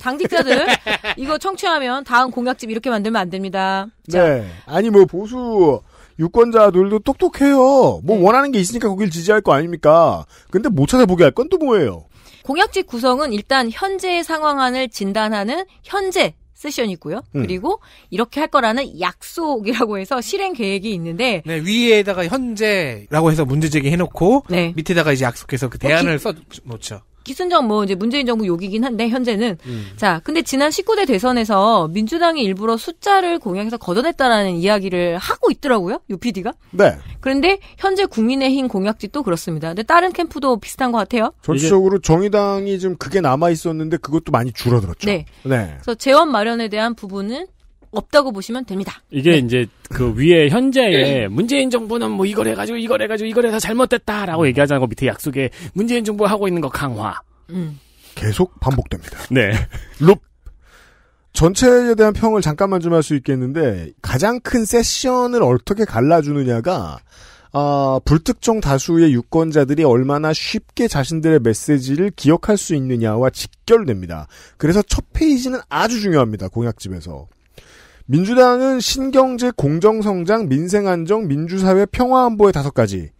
당직자들 이거 청취하면 다음 공약집 이렇게 만들면 안 됩니다. 네. 자. 네. 아니 뭐 보수 유권자들도 똑똑해요. 뭐 네. 원하는 게 있으니까 거길 지지할 거 아닙니까? 근데 못 찾아보게 할 건 또 뭐예요? 공약직 구성은 일단 현재의 상황안을 진단하는 현재 세션이고요. 음. 그리고 이렇게 할 거라는 약속이라고 해서 실행 계획이 있는데 네, 위에다가 현재라고 해서 문제 제기해 놓고 네. 밑에다가 이제 약속해서 그 대안을 어, 기, 써 놓죠. 기순정 뭐 이제 문재인 정부 욕이긴 한데 현재는 음. 자 근데 지난 19대 대선에서 민주당이 일부러 숫자를 공약에서 걷어냈다라는 이야기를 하고 있더라고요 UPD가 네 그런데 현재 국민의힘 공약집도 그렇습니다 근데 다른 캠프도 비슷한 것 같아요 전체적으로 정의당이 좀 그게 남아 있었는데 그것도 많이 줄어들었죠 네, 네. 그래서 재원 마련에 대한 부분은 없다고 보시면 됩니다. 이게 네. 이제 그 위에 현재의 네. 문재인 정부는 뭐 이걸 해가지고 이걸 해가지고 이걸 해서 잘못됐다라고 음. 얘기하자 않고 밑에 약속에 문재인 정부 하고 있는 거 강화. 음. 계속 반복됩니다. 네. 룹. 전체에 대한 평을 잠깐만 좀 할 수 있겠는데 가장 큰 세션을 어떻게 갈라주느냐가 아, 불특정 다수의 유권자들이 얼마나 쉽게 자신들의 메시지를 기억할 수 있느냐와 직결됩니다. 그래서 첫 페이지는 아주 중요합니다. 공약집에서. 민주당은 신경제 공정성장 민생안정 민주사회 평화안보의 다섯 가지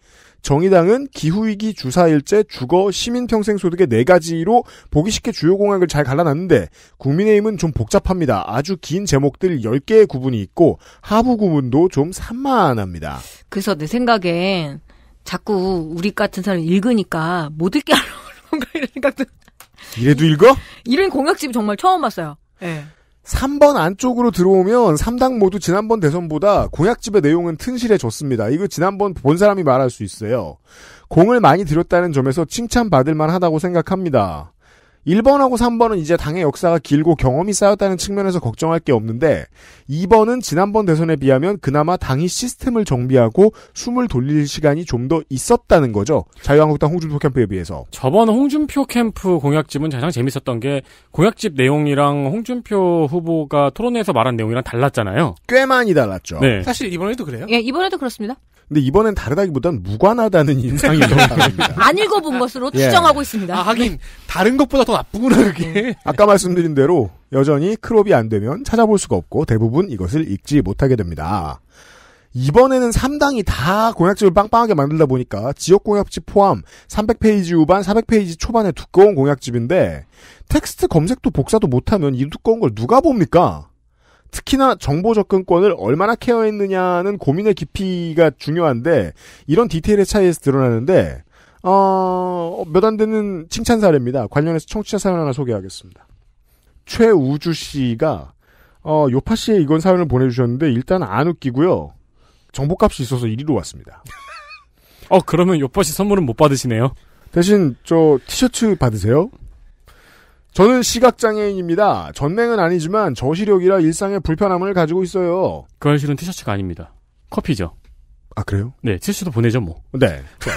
정의당은 기후위기 주사일제 주거 시민평생소득의 네 가지로 보기 쉽게 주요 공약을 잘 갈라놨는데 국민의힘은 좀 복잡합니다. 아주 긴 제목들 10개의 구분이 있고 하부 구분도 좀 산만합니다. 그래서 내 생각엔 자꾸 우리 같은 사람 읽으니까 못 읽게 하려고 그런가 이런 생각도 이래도 읽어? 이런 공약집 정말 처음 봤어요. 네. 3번 안쪽으로 들어오면 3당 모두 지난번 대선보다 공약집의 내용은 튼실해졌습니다. 이거 지난번 본 사람이 말할 수 있어요. 공을 많이 들였다는 점에서 칭찬받을 만하다고 생각합니다. 1번하고 3번은 이제 당의 역사가 길고 경험이 쌓였다는 측면에서 걱정할 게 없는데 2번은 지난번 대선에 비하면 그나마 당이 시스템을 정비하고 숨을 돌릴 시간이 좀 더 있었다는 거죠. 자유한국당 홍준표 캠프에 비해서. 저번 홍준표 캠프 공약집은 가장 재밌었던 게 공약집 내용이랑 홍준표 후보가 토론회에서 말한 내용이랑 달랐잖아요. 꽤 많이 달랐죠. 네. 사실 이번에도 그래요? 예, 이번에도 그렇습니다. 근데 이번엔 다르다기보단 무관하다는 인상이 안 읽어본 것으로 예. 추정하고 있습니다. 아, 하긴 다른 것보다 더 나쁘구나 그게. 음. 아까 말씀드린 대로 여전히 크롭이 안 되면 찾아볼 수가 없고 대부분 이것을 읽지 못하게 됩니다. 이번에는 3당이 다 공약집을 빵빵하게 만들다 보니까 지역 공약집 포함 300페이지 후반, 400페이지 초반의 두꺼운 공약집인데 텍스트 검색도 복사도 못하면 이 두꺼운 걸 누가 봅니까? 특히나 정보 접근권을 얼마나 케어했느냐는 고민의 깊이가 중요한데 이런 디테일의 차이에서 드러나는데 어, 몇 안 되는 칭찬 사례입니다. 관련해서 청취자 사연 하나 소개하겠습니다. 최우주 씨가 어, 요파 씨의 이건 사연을 보내주셨는데 일단 안 웃기고요. 정보값이 있어서 1위로 왔습니다. 어 그러면 요파 씨 선물은 못 받으시네요. 대신 저 티셔츠 받으세요. 저는 시각장애인입니다. 전맹은 아니지만 저시력이라 일상의 불편함을 가지고 있어요. 그현실은 티셔츠가 아닙니다. 커피죠. 아, 그래요? 네, 티셔츠도 보내죠, 뭐. 네.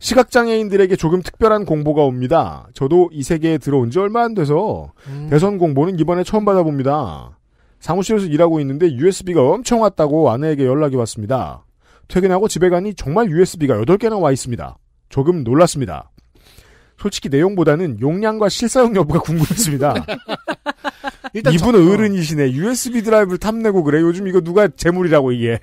시각장애인들에게 조금 특별한 공보가 옵니다. 저도 이 세계에 들어온 지 얼마 안 돼서 음. 대선 공보는 이번에 처음 받아봅니다. 사무실에서 일하고 있는데 USB가 엄청 왔다고 아내에게 연락이 왔습니다. 퇴근하고 집에 가니 정말 USB가 8개나 와 있습니다. 조금 놀랐습니다. 솔직히 내용보다는 용량과 실사용 여부가 궁금했습니다. 일단 이분은 저, 어른이시네. USB 드라이브를 탐내고 그래. 요즘 이거 누가 재물이라고 이게.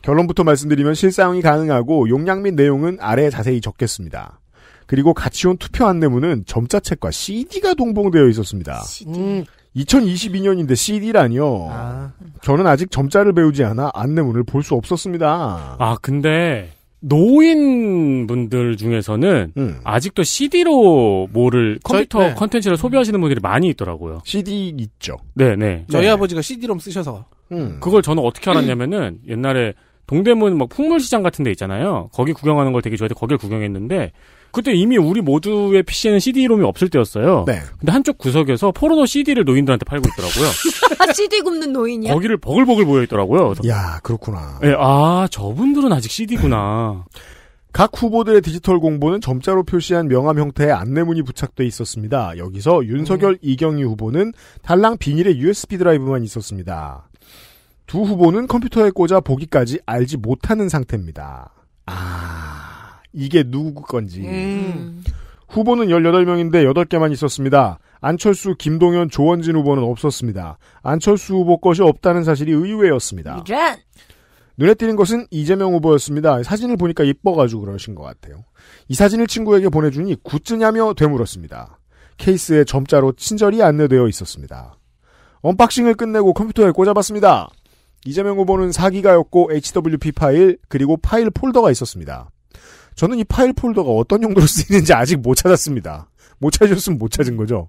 결론부터 말씀드리면 실사용이 가능하고 용량 및 내용은 아래에 자세히 적겠습니다. 그리고 같이 온 투표 안내문은 점자책과 CD가 동봉되어 있었습니다. CD. 음, 2022년인데 CD라니요. 아. 저는 아직 점자를 배우지 않아 안내문을 볼 수 없었습니다. 아, 근데 노인분들 중에서는 음. 아직도 CD로 뭐를 컴퓨터 저희, 네. 컨텐츠를 소비하시는 분들이 많이 있더라고요. CD 있죠. 네, 네. 저희 네. 아버지가 CD롬 쓰셔서. 음. 그걸 저는 어떻게 알았냐면은 옛날에 동대문 막 풍물시장 같은 데 있잖아요. 거기 구경하는 걸 되게 좋아해서 거길 구경했는데 그때 이미 우리 모두의 PC에는 CD롬이 없을 때였어요. 네. 근데 한쪽 구석에서 포르노 CD를 노인들한테 팔고 있더라고요. 아, CD 굽는 노인이요? 거기를 버글버글 모여 있더라고요. 야, 그렇구나. 네, 아, 저분들은 아직 CD구나. 각 후보들의 디지털 공보는 점자로 표시한 명함 형태의 안내문이 부착돼 있었습니다. 여기서 윤석열, 음. 이경희 후보는 달랑 비닐의 USB 드라이브만 있었습니다. 두 후보는 컴퓨터에 꽂아 보기까지 알지 못하는 상태입니다. 아. 이게 누구 건지. 음. 후보는 18명인데 8개만 있었습니다. 안철수, 김동현 조원진 후보는 없었습니다. 안철수 후보 것이 없다는 사실이 의외였습니다. 이런. 눈에 띄는 것은 이재명 후보였습니다. 사진을 보니까 이뻐가지고 그러신 것 같아요. 이 사진을 친구에게 보내주니 굿즈냐며 되물었습니다. 케이스에 점자로 친절히 안내되어 있었습니다. 언박싱을 끝내고 컴퓨터에 꽂아봤습니다. 이재명 후보는 4기가였고 HWP 파일 그리고 파일 폴더가 있었습니다. 저는 이 파일 폴더가 어떤 용도로 쓰이는지 아직 못 찾았습니다. 못 찾으셨으면 못 찾은 거죠.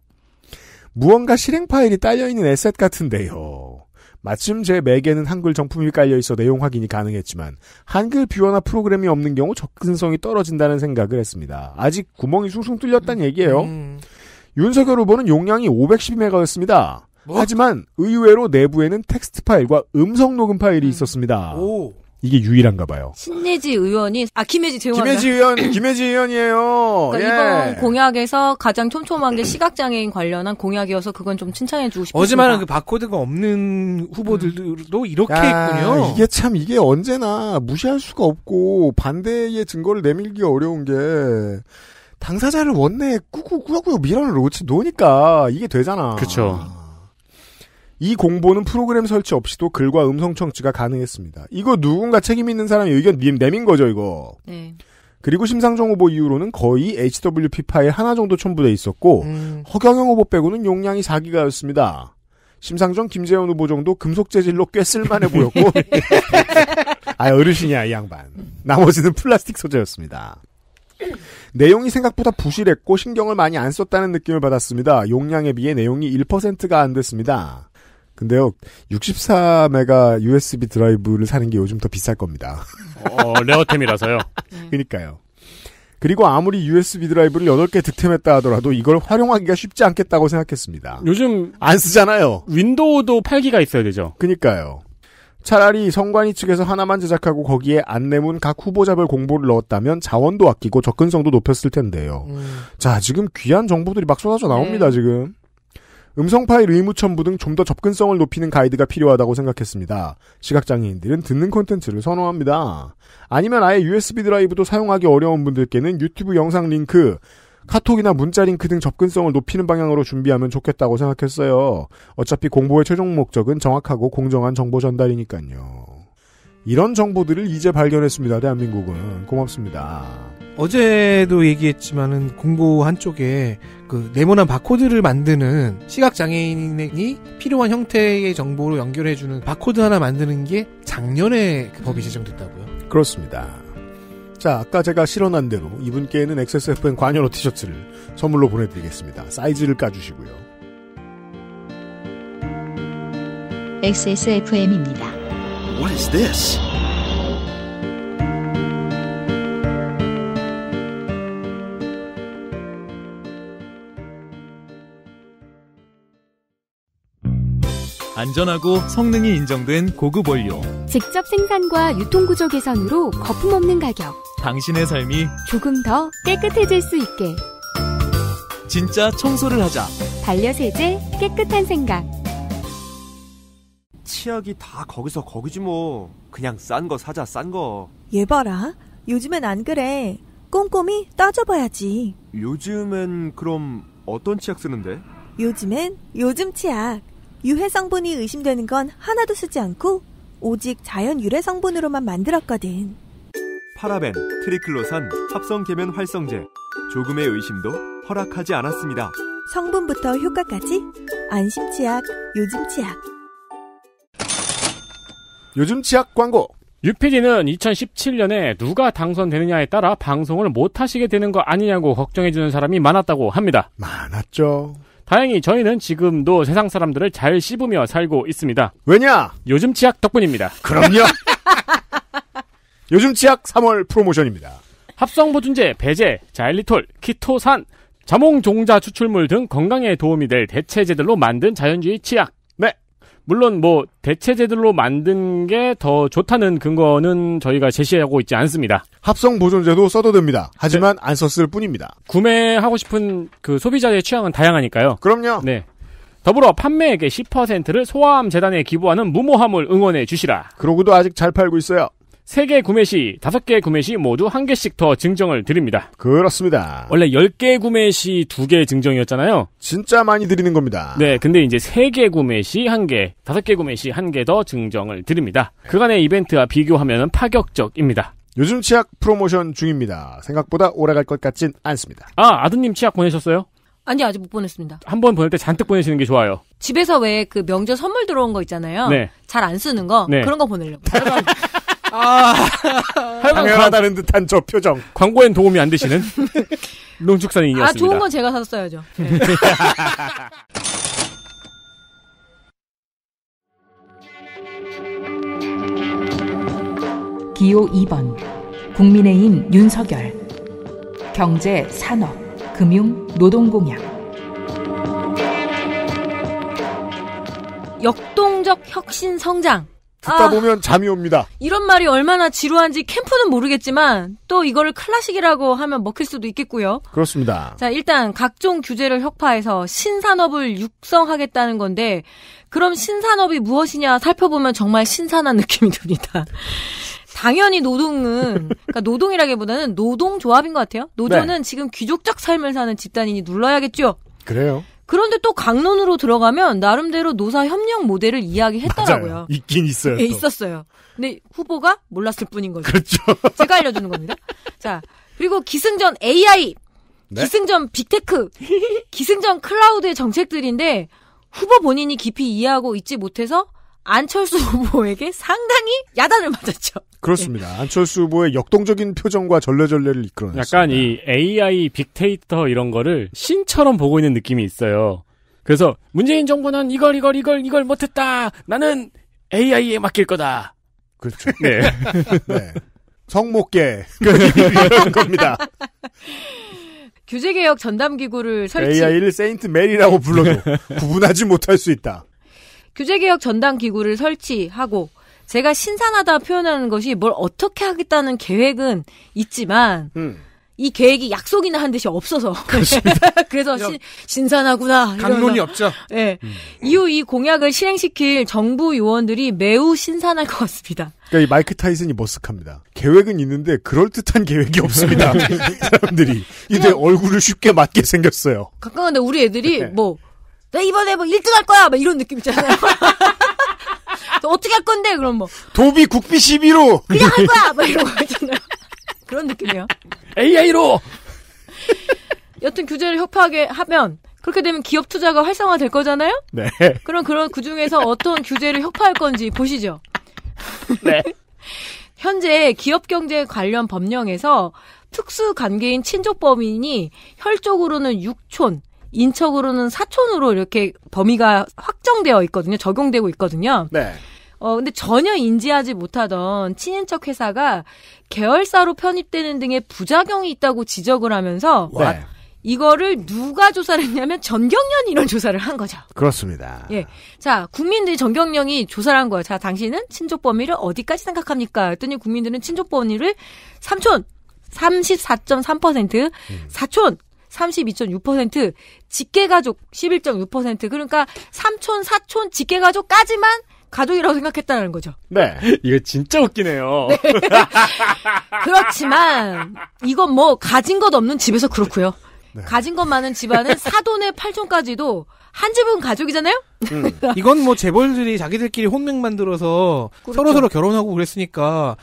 무언가 실행 파일이 딸려있는 에셋 같은데요. 마침 제 맥에는 한글 정품이 깔려있어 내용 확인이 가능했지만 한글 뷰어나 프로그램이 없는 경우 접근성이 떨어진다는 생각을 했습니다. 아직 구멍이 숭숭 뚫렸다는 얘기예요. 음, 음. 윤석열 후보는 용량이 512메가였습니다. 뭐? 하지만 의외로 내부에는 텍스트 파일과 음성 녹음 파일이 음. 있었습니다. 오. 이게 유일한가 봐요. 신내지 의원이 아 김혜지 죄송합 김혜지 의원 김혜지 의원이에요. 그러니까 예. 이번 공약에서 가장 촘촘한 게 시각 장애인 관련한 공약이어서 그건 좀 칭찬해 주고 싶습니다. 어지만한 그 바코드가 없는 후보들도 음. 이렇게 야, 했군요. 이게 참 이게 언제나 무시할 수가 없고 반대의 증거를 내밀기 어려운 게 당사자를 원내에 꾸꾸꾸꾸꾸 밀어놓지 놓으니까 이게 되잖아. 그렇죠. 이 공보는 프로그램 설치 없이도 글과 음성 청취가 가능했습니다. 이거 누군가 책임 있는 사람이 의견 내민 거죠, 이거. 네. 그리고 심상정 후보 이후로는 거의 HWP 파일 하나 정도 첨부돼 있었고 음. 허경영 후보 빼고는 용량이 4기가였습니다. 심상정, 김재현 후보 정도 금속 재질로 꽤 쓸만해 보였고 아 어르신이야 이 양반. 나머지는 플라스틱 소재였습니다. 내용이 생각보다 부실했고 신경을 많이 안 썼다는 느낌을 받았습니다. 용량에 비해 내용이 1%가 안 됐습니다. 근데요, 64메가 USB 드라이브를 사는 게 요즘 더 비쌀 겁니다. 어, 레어템이라서요. 네. 그니까요. 그리고 아무리 USB 드라이브를 8개 득템했다 하더라도 이걸 활용하기가 쉽지 않겠다고 생각했습니다. 요즘 안 쓰잖아요. 윈도우도 8기가 있어야 되죠. 그니까요. 차라리 성관이 측에서 하나만 제작하고 거기에 안내문 각 후보자별 공보를 넣었다면 자원도 아끼고 접근성도 높였을 텐데요. 음. 자, 지금 귀한 정보들이 막 쏟아져 나옵니다, 네. 지금. 음성 파일 의무 첨부 등 좀 더 접근성을 높이는 가이드가 필요하다고 생각했습니다. 시각장애인들은 듣는 콘텐츠를 선호합니다. 아니면 아예 USB 드라이브도 사용하기 어려운 분들께는 유튜브 영상 링크, 카톡이나 문자 링크 등 접근성을 높이는 방향으로 준비하면 좋겠다고 생각했어요. 어차피 공보의 최종 목적은 정확하고 공정한 정보 전달이니까요. 이런 정보들을 이제 발견했습니다. 대한민국은 고맙습니다. 어제도 얘기했지만은 공부 한쪽에 그 네모난 바코드를 만드는 시각 장애인이 필요한 형태의 정보로 연결해 주는 바코드 하나 만드는 게 작년에 그 법이 제정됐다고요. 그렇습니다. 자, 아까 제가 실어난 대로 이분께는 XSFN 관여로 티셔츠를 선물로 보내드리겠습니다. 사이즈를 까주시고요. XSFM입니다. What is this? 안전하고 성능이 인정된 고급 원료. 직접 생산과 유통구조 개선으로 거품없는 가격. 당신의 삶이 조금 더 깨끗해질 수 있게. 진짜 청소를 하자. 반려세제 깨끗한 생각. 치약이 다 거기서 거기지 뭐. 그냥 싼 거 사자 싼 거. 얘 봐라. 요즘엔 안 그래. 꼼꼼히 따져봐야지. 요즘엔 그럼 어떤 치약 쓰는데? 요즘엔 요즘 치약. 유해 성분이 의심되는 건 하나도 쓰지 않고 오직 자연 유래 성분으로만 만들었거든. 파라벤, 트리클로산, 합성 계면 활성제. 조금의 의심도 허락하지 않았습니다. 성분부터 효과까지 안심 치약, 요즘 치약. 요즘 치약 광고. 유피디는 2017년에 누가 당선되느냐에 따라 방송을 못 하시게 되는 거 아니냐고 걱정해주는 사람이 많았다고 합니다. 많았죠. 다행히 저희는 지금도 세상 사람들을 잘 씹으며 살고 있습니다. 왜냐? 요즘 치약 덕분입니다. 그럼요. 요즘 치약 3월 프로모션입니다. 합성 보존제, 배제, 자일리톨, 키토산, 자몽 종자 추출물 등 건강에 도움이 될 대체제들로 만든 자연주의 치약. 물론 뭐 대체제들로 만든 게 더 좋다는 근거는 저희가 제시하고 있지 않습니다. 합성 보존제도 써도 됩니다. 하지만 네. 안 썼을 뿐입니다. 구매하고 싶은 그 소비자의 취향은 다양하니까요. 그럼요. 네. 더불어 판매액의 10%를 소아암 재단에 기부하는 무모함을 응원해 주시라. 그러고도 아직 잘 팔고 있어요. 3개 구매 시, 5개 구매 시 모두 1개씩 더 증정을 드립니다. 그렇습니다. 원래 10개 구매 시 2개 증정이었잖아요. 진짜 많이 드리는 겁니다. 네, 근데 이제 3개 구매 시 1개, 5개 구매 시 1개 더 증정을 드립니다. 그간의 이벤트와 비교하면 파격적입니다. 요즘 치약 프로모션 중입니다. 생각보다 오래갈 것 같진 않습니다. 아, 아드님 치약 보내셨어요? 아니 아직 못 보냈습니다. 한 번 보낼 때 잔뜩 보내시는 게 좋아요. 집에서 왜 그 명절 선물 들어온 거 있잖아요. 네. 잘 안 쓰는 거 네. 그런 거 보내려고. 아. 당연하다는 듯한 저 표정. 광고엔 도움이 안 되시는 농축산인이었습니다. 아, 좋은 건 제가 샀어야죠. 네. 네. 기호 2번 국민의힘 윤석열 경제, 산업, 금융, 노동공약 역동적 혁신 성장 듣다 아, 보면 잠이 옵니다. 이런 말이 얼마나 지루한지 캠프는 모르겠지만 또 이거를 클래식이라고 하면 먹힐 수도 있겠고요. 그렇습니다. 자, 일단 각종 규제를 혁파해서 신산업을 육성하겠다는 건데 그럼 신산업이 무엇이냐 살펴보면 정말 신선한 느낌이 듭니다. 당연히 노동은 그러니까 노동이라기보다는 노동조합인 것 같아요. 노조는 네. 지금 귀족적 삶을 사는 집단인이 눌러야겠죠. 그래요. 그런데 또 강론으로 들어가면 나름대로 노사 협력 모델을 이야기했더라고요. 맞아요. 있긴 있어요. 예, 있었어요. 근데 후보가 몰랐을 뿐인 거죠. 그렇죠. 제가 알려주는 겁니다. 자 그리고 기승전 AI, 네? 기승전 빅테크, 기승전 클라우드의 정책들인데 후보 본인이 깊이 이해하고 있지 못해서 안철수 후보에게 상당히 야단을 맞았죠. 그렇습니다. 예. 안철수 후보의 역동적인 표정과 전례전례를 이끌어냈습니다. 약간 이 AI 빅데이터 이런 거를 신처럼 보고 있는 느낌이 있어요. 그래서 문재인 정부는 이걸 이걸 이걸 이걸 못했다. 나는 AI에 맡길 거다. 그렇죠. 네. 네. 성목계 그런 겁니다. 규제개혁 전담기구를 설치. AI를 세인트 메리라고 불러도 구분하지 못할 수 있다. 규제개혁 전담기구를 설치하고 제가 신선하다 표현하는 것이 뭘 어떻게 하겠다는 계획은 있지만 음. 이 계획이 약속이나 한 듯이 없어서 그래서 신, 신선하구나 강론이 없죠. 네. 음. 이후 이 공약을 실행시킬 정부 요원들이 매우 신선할 것 같습니다. 그러니까 이 마이크 타이슨이 머쓱합니다. 계획은 있는데 그럴 듯한 계획이 없습니다. 사람들이 이제 얼굴을 쉽게 맞게 생겼어요. 가끔 근데 우리 애들이 네. 뭐. 나 이번에 뭐 1등 할 거야! 막 이런 느낌 있잖아요. 어떻게 할 건데? 그럼 뭐. 도비 국비 시비로! 그냥 할 거야! 막 이런 거 그런 느낌이에요. AI로! 여튼 규제를 협파하게 하면 그렇게 되면 기업 투자가 활성화될 거잖아요? 네. 그럼 그런 그 중에서 어떤 규제를 협파할 건지 보시죠. 네. 현재 기업 경제 관련 법령에서 특수 관계인 친족 범인이 혈족으로는 6촌, 인척으로는 사촌으로 이렇게 범위가 확정되어 있거든요. 적용되고 있거든요. 네. 어, 근데 전혀 인지하지 못하던 친인척 회사가 계열사로 편입되는 등의 부작용이 있다고 지적을 하면서 네. 이거를 누가 조사를 했냐면 전경련이 이런 조사를 한 거죠. 그렇습니다. 예. 자, 국민들이 전경련이 조사를 한 거예요. 자, 당신은 친족 범위를 어디까지 생각합니까? 했더니 국민들은 친족 범위를 삼촌 34.3%, 음. 사촌 32.6%, 직계가족 11.6%, 그러니까 삼촌, 사촌, 직계가족까지만 가족이라고 생각했다는 거죠. 네. 이거 진짜 웃기네요. 네. 그렇지만, 이건 뭐, 가진 것 없는 집에서 그렇고요. 네. 가진 것 많은 집안은 사돈의 팔촌까지도 한 집은 가족이잖아요? 음. 이건 뭐 재벌들이 자기들끼리 혼맥 만들어서 그렇죠. 서로서로 결혼하고 그랬으니까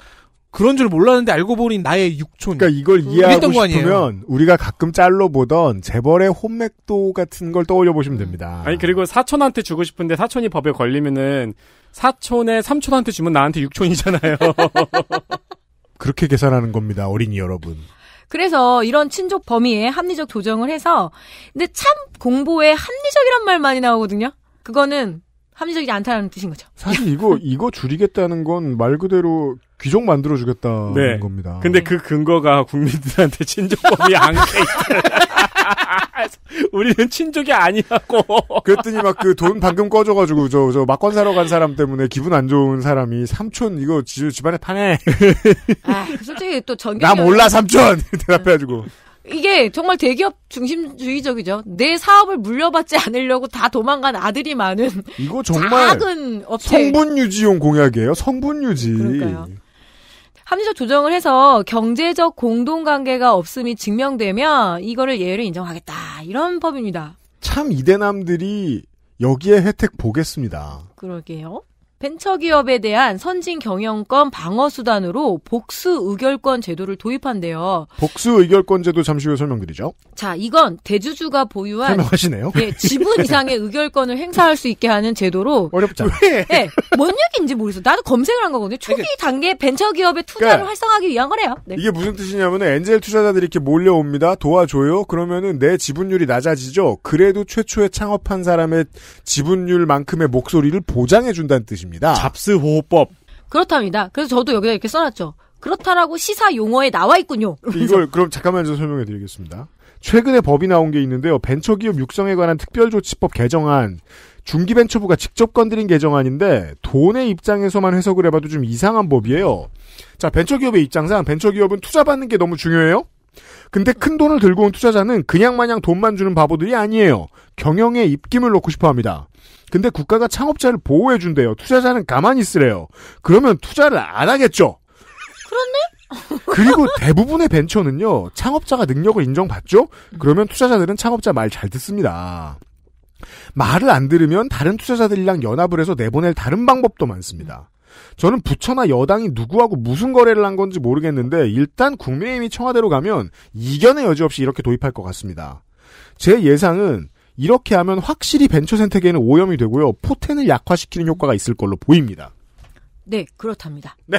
그런 줄 몰랐는데 알고 보니 나의 육촌. 그니까 이걸 음. 이해하고 싶으면 우리가 가끔 짤로 보던 재벌의 홈맥도 같은 걸 떠올려 보시면 음. 됩니다. 아니 그리고 사촌한테 주고 싶은데 사촌이 법에 걸리면은 사촌의 삼촌한테 주면 나한테 육촌이잖아요. 그렇게 계산하는 겁니다, 어린이 여러분. 그래서 이런 친족 범위에 합리적 조정을 해서 근데 참 공보에 합리적이란 말 많이 나오거든요. 그거는 합리적이지 않다는 뜻인 거죠. 사실 이거 이거 줄이겠다는 건 말 그대로 귀족 만들어 주겠다는 네. 겁니다. 근데 그 근거가 국민들한테 친족법이 안돼 우리는 친족이 아니라고. 그랬더니 막 그 돈 방금 꺼져가지고 저 저 막건 사러 간 사람 때문에 기분 안 좋은 사람이 삼촌 이거 지, 집안에 파네. 아 솔직히 또 전교. 나 몰라 삼촌 대답해가지고. 이게 정말 대기업 중심주의적이죠. 내 사업을 물려받지 않으려고 다 도망간 아들이 많은 이거 정말 작은 업체 성분 유지용 공약이에요. 성분 유지. 그러니까요. 합리적 조정을 해서 경제적 공동관계가 없음이 증명되면 이거를 예외로 인정하겠다 이런 법입니다. 참 이대남들이 여기에 혜택 보겠습니다. 그러게요. 벤처기업에 대한 선진 경영권 방어 수단으로 복수 의결권 제도를 도입한대요. 복수 의결권 제도 잠시 후에 설명드리죠. 자, 이건 대주주가 보유한 설명하시네요. 예, 지분 이상의 의결권을 행사할 수 있게 하는 제도로 어렵죠. 아 예, 뭔 얘기인지 모르겠어. 나도 검색을 한 거거든요. 초기 이게, 단계 벤처기업의 투자를 그러니까, 활성화하기 위한 거래요. 네. 이게 무슨 뜻이냐면은 엔젤 투자자들이 이렇게 몰려옵니다. 도와줘요. 그러면은 내 지분율이 낮아지죠. 그래도 최초에 창업한 사람의 지분율만큼의 목소리를 보장해 준다는 뜻입니다. 있습니다. 잡스보호법. 그렇답니다. 그래서 저도 여기다 이렇게 써놨죠. 그렇다라고 시사 용어에 나와 있군요. 이걸 그럼 잠깐만 좀 설명해 드리겠습니다. 최근에 법이 나온 게 있는데요. 벤처기업 육성에 관한 특별조치법 개정안. 중기벤처부가 직접 건드린 개정안인데 돈의 입장에서만 해석을 해봐도 좀 이상한 법이에요. 자 벤처기업의 입장상 벤처기업은 투자받는 게 너무 중요해요. 근데 큰 돈을 들고 온 투자자는 그냥 마냥 돈만 주는 바보들이 아니에요. 경영에 입김을 놓고 싶어 합니다. 근데 국가가 창업자를 보호해 준대요. 투자자는 가만히 있으래요. 그러면 투자를 안 하겠죠. 그렇네. 그리고 대부분의 벤처는요. 창업자가 능력을 인정받죠. 그러면 투자자들은 창업자 말 잘 듣습니다. 말을 안 들으면 다른 투자자들이랑 연합을 해서 내보낼 다른 방법도 많습니다. 저는 부처나 여당이 누구하고 무슨 거래를 한 건지 모르겠는데 일단 국민의힘이 청와대로 가면 이견의 여지 없이 이렇게 도입할 것 같습니다. 제 예상은 이렇게 하면 확실히 벤처 생태계는 오염이 되고요. 포텐을 약화시키는 효과가 있을 걸로 보입니다. 네, 그렇답니다. 네.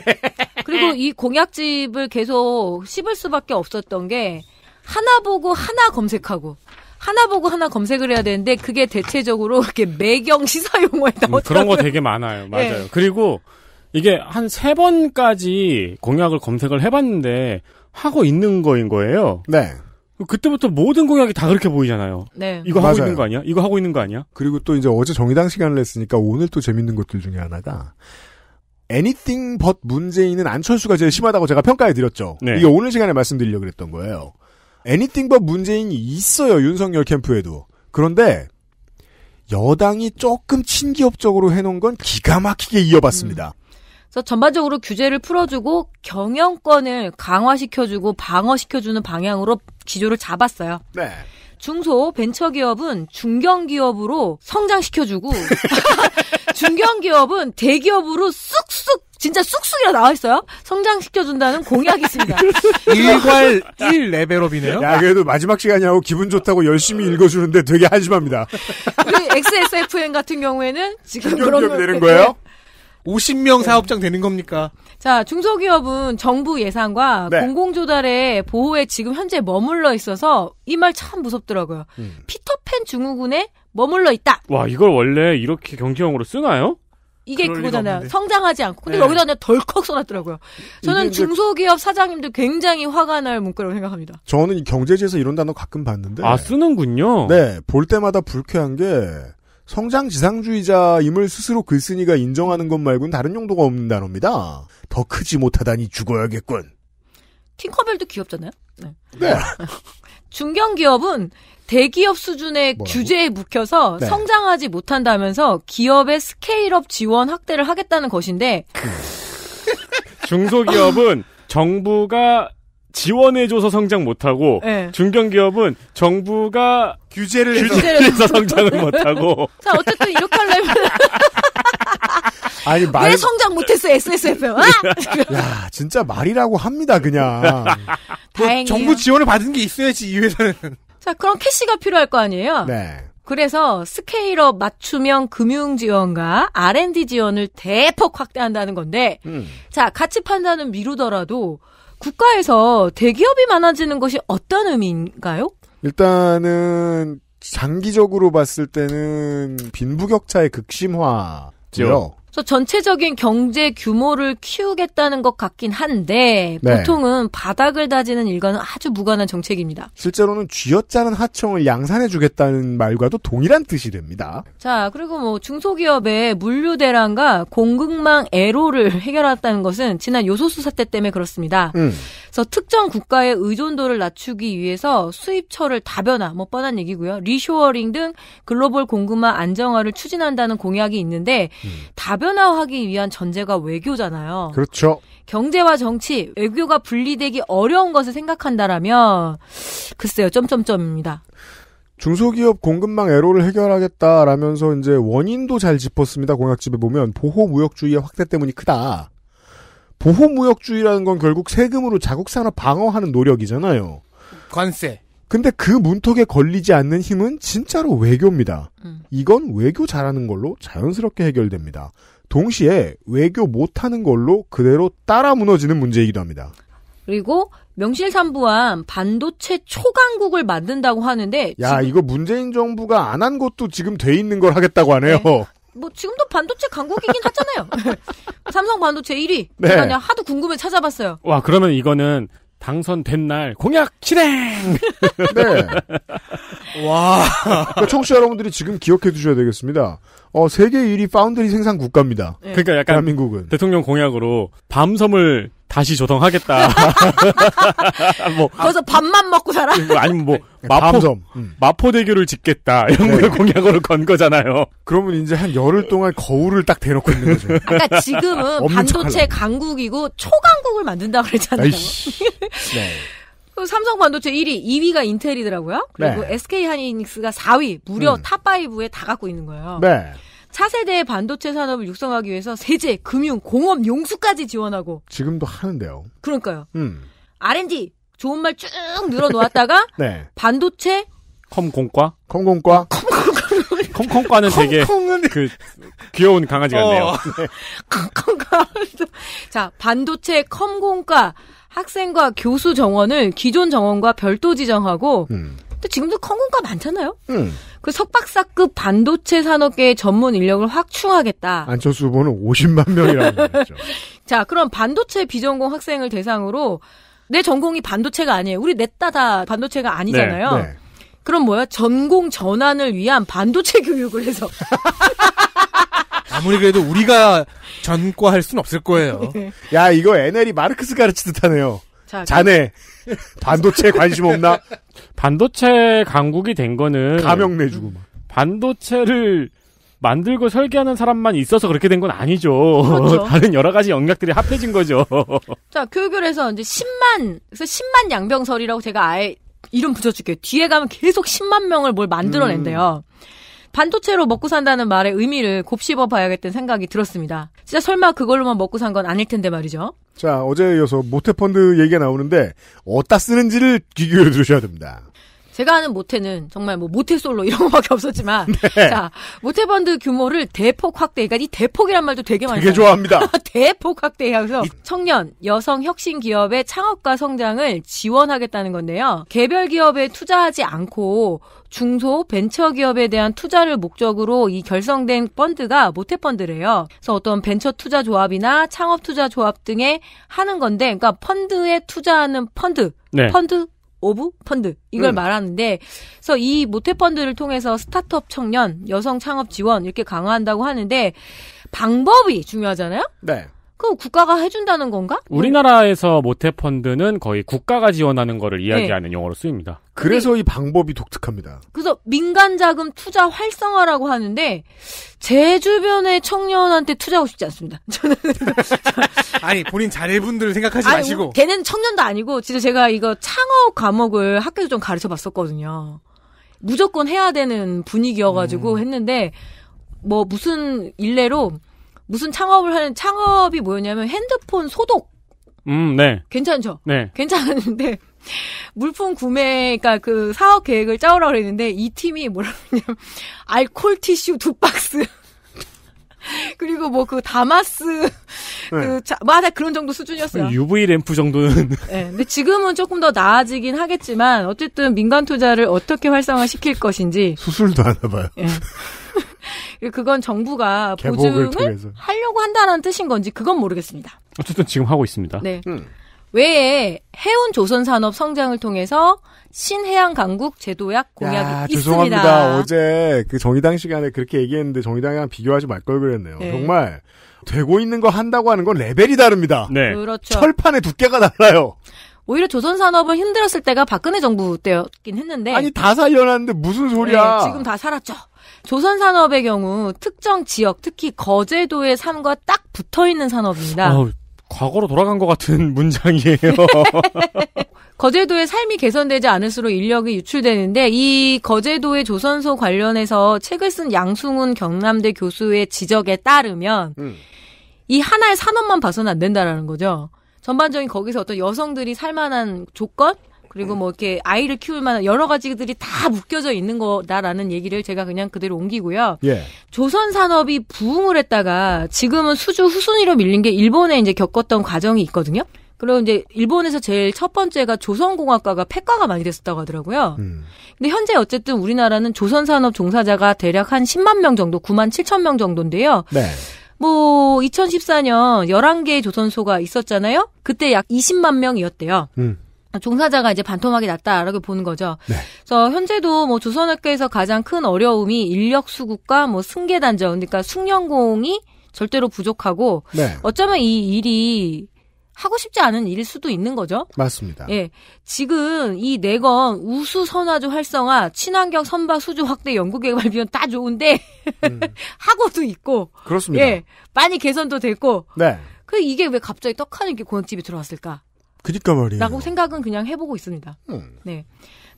그리고 이 공약집을 계속 씹을 수밖에 없었던 게 하나 보고 하나 검색하고 하나 보고 하나 검색을 해야 되는데 그게 대체적으로 이렇게 매경 시사 용어에 나오더라요 음, 그런 거 되게 많아요. 예. 맞아요. 네. 그리고 이게 한 세 번까지 공약을 검색을 해봤는데 하고 있는 거인 거예요. 네. 그때부터 모든 공약이 다 그렇게 보이잖아요. 네. 이거 하고 맞아요. 있는 거 아니야? 이거 하고 있는 거 아니야? 그리고 또 이제 어제 정의당 시간을 했으니까 오늘 또 재밌는 것들 중에 하나가 anything but 문재인은 안철수가 제일 심하다고 제가 평가해 드렸죠. 네. 이게 오늘 시간에 말씀드리려고 그랬던 거예요. anything but 문재인이 있어요. 윤석열 캠프에도. 그런데 여당이 조금 친기업적으로 해놓은 건 기가 막히게 이어봤습니다. 음. 그래서 전반적으로 규제를 풀어주고 경영권을 강화시켜주고 방어시켜주는 방향으로 기조를 잡았어요. 네. 중소 벤처기업은 중견기업으로 성장시켜주고 중견기업은 대기업으로 쑥쑥 진짜 쑥쑥이라 나와 있어요. 성장시켜준다는 공약이 있습니다. 일괄 1 레벨업이네요. 야, 그래도 마지막 시간이라고 기분 좋다고 열심히 읽어주는데 되게 한심합니다. 우리 x s f m 같은 경우에는 지금 그런 걸 내는 거예요? 네. 50명 사업장 되는 겁니까? 자, 중소기업은 정부 예산과 네. 공공조달의 보호에 지금 현재 머물러 있어서 이 말 참 무섭더라고요. 음. 피터팬 증후군에 머물러 있다. 와, 이걸 원래 이렇게 경제용으로 쓰나요? 이게 그거잖아요. 성장하지 않고. 근데 네. 여기다 그냥 덜컥 써놨더라고요. 저는 중소기업 사장님들 굉장히 화가 날 문구라고 생각합니다. 저는 경제지에서 이런 단어 가끔 봤는데. 아, 쓰는군요? 네. 볼 때마다 불쾌한 게, 성장 지상주의자임을 스스로 글쓴이가 인정하는 것 말고는 다른 용도가 없는 단어입니다. 더 크지 못하다니 죽어야겠군. 팅커벨도 귀엽잖아요. 네. 네. 중견 기업은 대기업 수준의 뭐라고? 규제에 묶여서 네. 성장하지 못한다면서 기업의 스케일업 지원 확대를 하겠다는 것인데 중소기업은 정부가 지원해줘서 성장 못하고 네. 중견기업은 정부가 규제를 해서, 규제를 해서 성장을 못하고 자 어쨌든 이렇게 하려면 아니 말... 왜 성장 못했어 SSFM? 야 진짜 말이라고 합니다 그냥 뭐 뭐 다행이에요. 정부 지원을 받은 게 있어야지 이 회사는 자 그럼 캐시가 필요할 거 아니에요? 네. 그래서 스케일업 맞춤형 금융 지원과 R&D 지원을 대폭 확대한다는 건데, 음. 자 가치 판단은 미루더라도 국가에서 대기업이 많아지는 것이 어떤 의미인가요? 일단은 장기적으로 봤을 때는 빈부격차의 극심화죠. 그렇죠. 그래서 전체적인 경제 규모를 키우겠다는 것 같긴 한데 네. 보통은 바닥을 다지는 일과는 아주 무관한 정책입니다. 실제로는 쥐어짜는 하청을 양산해주겠다는 말과도 동일한 뜻이 됩니다. 자 그리고 뭐 중소기업의 물류 대란과 공급망 애로를 해결했다는 것은 지난 요소수 사태 때문에 그렇습니다. 음. 그래서 특정 국가의 의존도를 낮추기 위해서 수입처를 다변화, 뭐 뻔한 얘기고요. 리쇼어링 등 글로벌 공급망 안정화를 추진한다는 공약이 있는데 음. 다변 다변화하기 위한 전제가 외교잖아요. 그렇죠. 경제와 정치, 외교가 분리되기 어려운 것을 생각한다라면 글쎄요. 점점점입니다. 중소기업 공급망 애로를 해결하겠다라면서 이제 원인도 잘 짚었습니다. 공약집에 보면 보호무역주의의 확대 때문이 크다. 보호무역주의라는 건 결국 세금으로 자국산업 방어하는 노력이잖아요. 관세. 근데 그 문턱에 걸리지 않는 힘은 진짜로 외교입니다. 음. 이건 외교 잘하는 걸로 자연스럽게 해결됩니다. 동시에 외교 못하는 걸로 그대로 따라 무너지는 문제이기도 합니다. 그리고 명실상부한 반도체 초강국을 만든다고 하는데 야 이거 문재인 정부가 안 한 것도 지금 돼 있는 걸 하겠다고 하네요. 네. 뭐 지금도 반도체 강국이긴 하잖아요. 삼성 반도체 1위. 네. 그냥 하도 궁금해 찾아봤어요. 와 그러면 이거는 당선된 날 공약 실행. 네. 와. 그러니까 청취자 여러분들이 지금 기억해 두셔야 되겠습니다. 어 세계 1위 파운드리 생산 국가입니다. 네. 그러니까 약간 대한민국은 대통령 공약으로 밤섬을 다시 조성하겠다. 뭐 거기서 밥만 먹고 살아? 아니면 뭐, 뭐 네, 네, 마포 음. 마포대교를 짓겠다 이런 네. 걸 공약으로 건 거잖아요. 그러면 이제 한 열흘 동안 거울을 딱 대놓고 있는 거죠. 아까 지금은 반도체 강국이고 초강국을 만든다 그랬잖아요. 네. 삼성 반도체 1위, 2위가 인텔이더라고요. 그리고 네. SK 하이닉스가 4위, 무려 음. 탑5에 다 갖고 있는 거예요. 네. 차세대의 반도체 산업을 육성하기 위해서 세제, 금융, 공업, 용수까지 지원하고 지금도 하는데요. 그러니까요. 음. R&D 좋은 말 쭉 늘어놓았다가 네. 반도체 컴공과 컴공과 컴컴과는 되게 컴컴은... 그 귀여운 강아지 같네요. 어. 자 반도체 컴공과 학생과 교수 정원을 기존 정원과 별도 지정하고 음. 근데 지금도 컴공가 많잖아요. 음. 그 석박사급 반도체 산업계의 전문 인력을 확충하겠다. 안철수 후보는 50만 명이라고 했죠. 자, 그럼 반도체 비전공 학생을 대상으로 내 전공이 반도체가 아니에요. 우리 넷다 다 반도체가 아니잖아요. 네, 네. 그럼 뭐야? 전공 전환을 위한 반도체 교육을 해서. 아무리 그래도 우리가 전과할 순 없을 거예요. 네. 야, 이거 NL이 마르크스 가르치듯 하네요. 자, 자네. 반도체 관심 없나? 반도체 강국이 된 거는 가명 내주고 막. 반도체를 만들고 설계하는 사람만 있어서 그렇게 된 건 아니죠. 그렇죠. 다른 여러 가지 영역들이 합해진 거죠. 자, 교육교에서 그 이제 10만, 그래서 10만 양병설이라고 제가 아예 이름 붙여줄게요. 뒤에 가면 계속 10만 명을 뭘 만들어낸대요. 음. 반도체로 먹고 산다는 말의 의미를 곱씹어 봐야겠다는 생각이 들었습니다. 진짜 설마 그걸로만 먹고 산 건 아닐 텐데 말이죠. 자, 어제에 이어서 모태펀드 얘기가 나오는데, 어디다 쓰는지를 귀교울여 들으셔야 됩니다. 제가 아는 모태는 정말 뭐 모태솔로 이런 거밖에 없었지만 네. 자 모태펀드 규모를 대폭 확대 그러니까 이 대폭이란 말도 되게 많이 되게 하요 좋아합니다 대폭 확대해서 청년 여성 혁신 기업의 창업과 성장을 지원하겠다는 건데요 개별 기업에 투자하지 않고 중소 벤처 기업에 대한 투자를 목적으로 이 결성된 펀드가 모태 펀드래요. 그래서 어떤 벤처 투자 조합이나 창업 투자 조합 등에 하는 건데, 그러니까 펀드에 투자하는 펀드, 네. 펀드 오브 펀드 이걸 음. 말하는데 그래서 이 모태 펀드를 통해서 스타트업 청년 여성 창업 지원 이렇게 강화한다고 하는데 방법이 중요하잖아요. 네. 그럼 국가가 해준다는 건가? 네. 우리나라에서 모태 펀드는 거의 국가가 지원하는 거를 네. 이야기하는 네. 용어로 쓰입니다. 그래서 이 방법이 독특합니다. 그래서 민간 자금 투자 활성화라고 하는데 제 주변의 청년한테 투자하고 싶지 않습니다. 저는 아니 본인 자네분들을 생각하지 아니, 마시고 걔는 청년도 아니고 진짜 제가 이거 창업 과목을 학교에서 좀 가르쳐 봤었거든요. 무조건 해야 되는 분위기여가지고 음. 했는데 뭐 무슨 일례로 무슨 창업을 하는 창업이 뭐였냐면 핸드폰 소독. 음, 네. 괜찮죠? 네. 괜찮았는데 물품 구매, 그러니까 그 사업 계획을 짜오라 그랬는데 이 팀이 뭐라 그러냐면 알콜 티슈 두 박스. 그리고 뭐 그 다마스 네. 그 자, 맞아 뭐 그런 정도 수준이었어요. UV 램프 정도는. 네, 근데 지금은 조금 더 나아지긴 하겠지만 어쨌든 민간 투자를 어떻게 활성화시킬 것인지 수술도 하나 봐요. 네. 그 그건 정부가 보증을 통해서. 하려고 한다는 뜻인 건지 그건 모르겠습니다. 어쨌든 지금 하고 있습니다. 네. 음. 외에 해운 조선 산업 성장을 통해서 신해양 강국 제도약 공약이 야, 있습니다. 죄송합니다. 어제 그 정의당 시간에 그렇게 얘기했는데 정의당이랑 비교하지 말 걸 그랬네요. 네. 정말 되고 있는 거 한다고 하는 건 레벨이 다릅니다. 네. 그렇죠. 철판의 두께가 달라요. 오히려 조선 산업을 힘들었을 때가 박근혜 정부 때였긴 했는데 아니 다 살려놨는데 무슨 소리야? 네, 지금 다 살았죠. 조선 산업의 경우 특정 지역, 특히 거제도의 삶과 딱 붙어 있는 산업입니다. 어, 과거로 돌아간 것 같은 문장이에요. 거제도의 삶이 개선되지 않을수록 인력이 유출되는데 이 거제도의 조선소 관련해서 책을 쓴 양승훈 경남대 교수의 지적에 따르면 음. 이 하나의 산업만 봐서는 안 된다라는 거죠. 전반적인 거기서 어떤 여성들이 살만한 조건 그리고 네. 뭐 이렇게 아이를 키울 만한 여러 가지들이 다 묶여져 있는 거다라는 얘기를 제가 그냥 그대로 옮기고요. 예. 조선 산업이 부흥을 했다가 지금은 수주 후순위로 밀린 게 일본에 이제 겪었던 과정이 있거든요. 그리고 이제 일본에서 제일 첫 번째가 조선공학과가 폐과가 많이 됐었다고 하더라고요. 음. 근데 현재 어쨌든 우리나라는 조선산업 종사자가 대략 한 10만 명 정도, 9만 7천 명 정도인데요. 네. 뭐 2014년 11개의 조선소가 있었잖아요. 그때 약 20만 명이었대요. 음. 아, 종사자가 이제 반토막이 났다라고 보는 거죠. 네. 그래서 현재도 뭐 조선학교에서 가장 큰 어려움이 인력 수급과 뭐 승계 단절, 그러니까 숙련공이 절대로 부족하고 네. 어쩌면 이 일이 하고 싶지 않은 일일 수도 있는 거죠. 맞습니다. 예. 지금 이 네 건 우수 선화조 활성화, 친환경 선박 수조 확대 연구 개발 비용 다 좋은데 음. 하고도 있고 그렇습니다. 예. 많이 개선도 됐고. 네. 그 이게 왜 갑자기 떡하니 이렇게 고깃집이 들어왔을까? 그니까 말이에요. 라고 생각은 그냥 해보고 있습니다. 음. 네.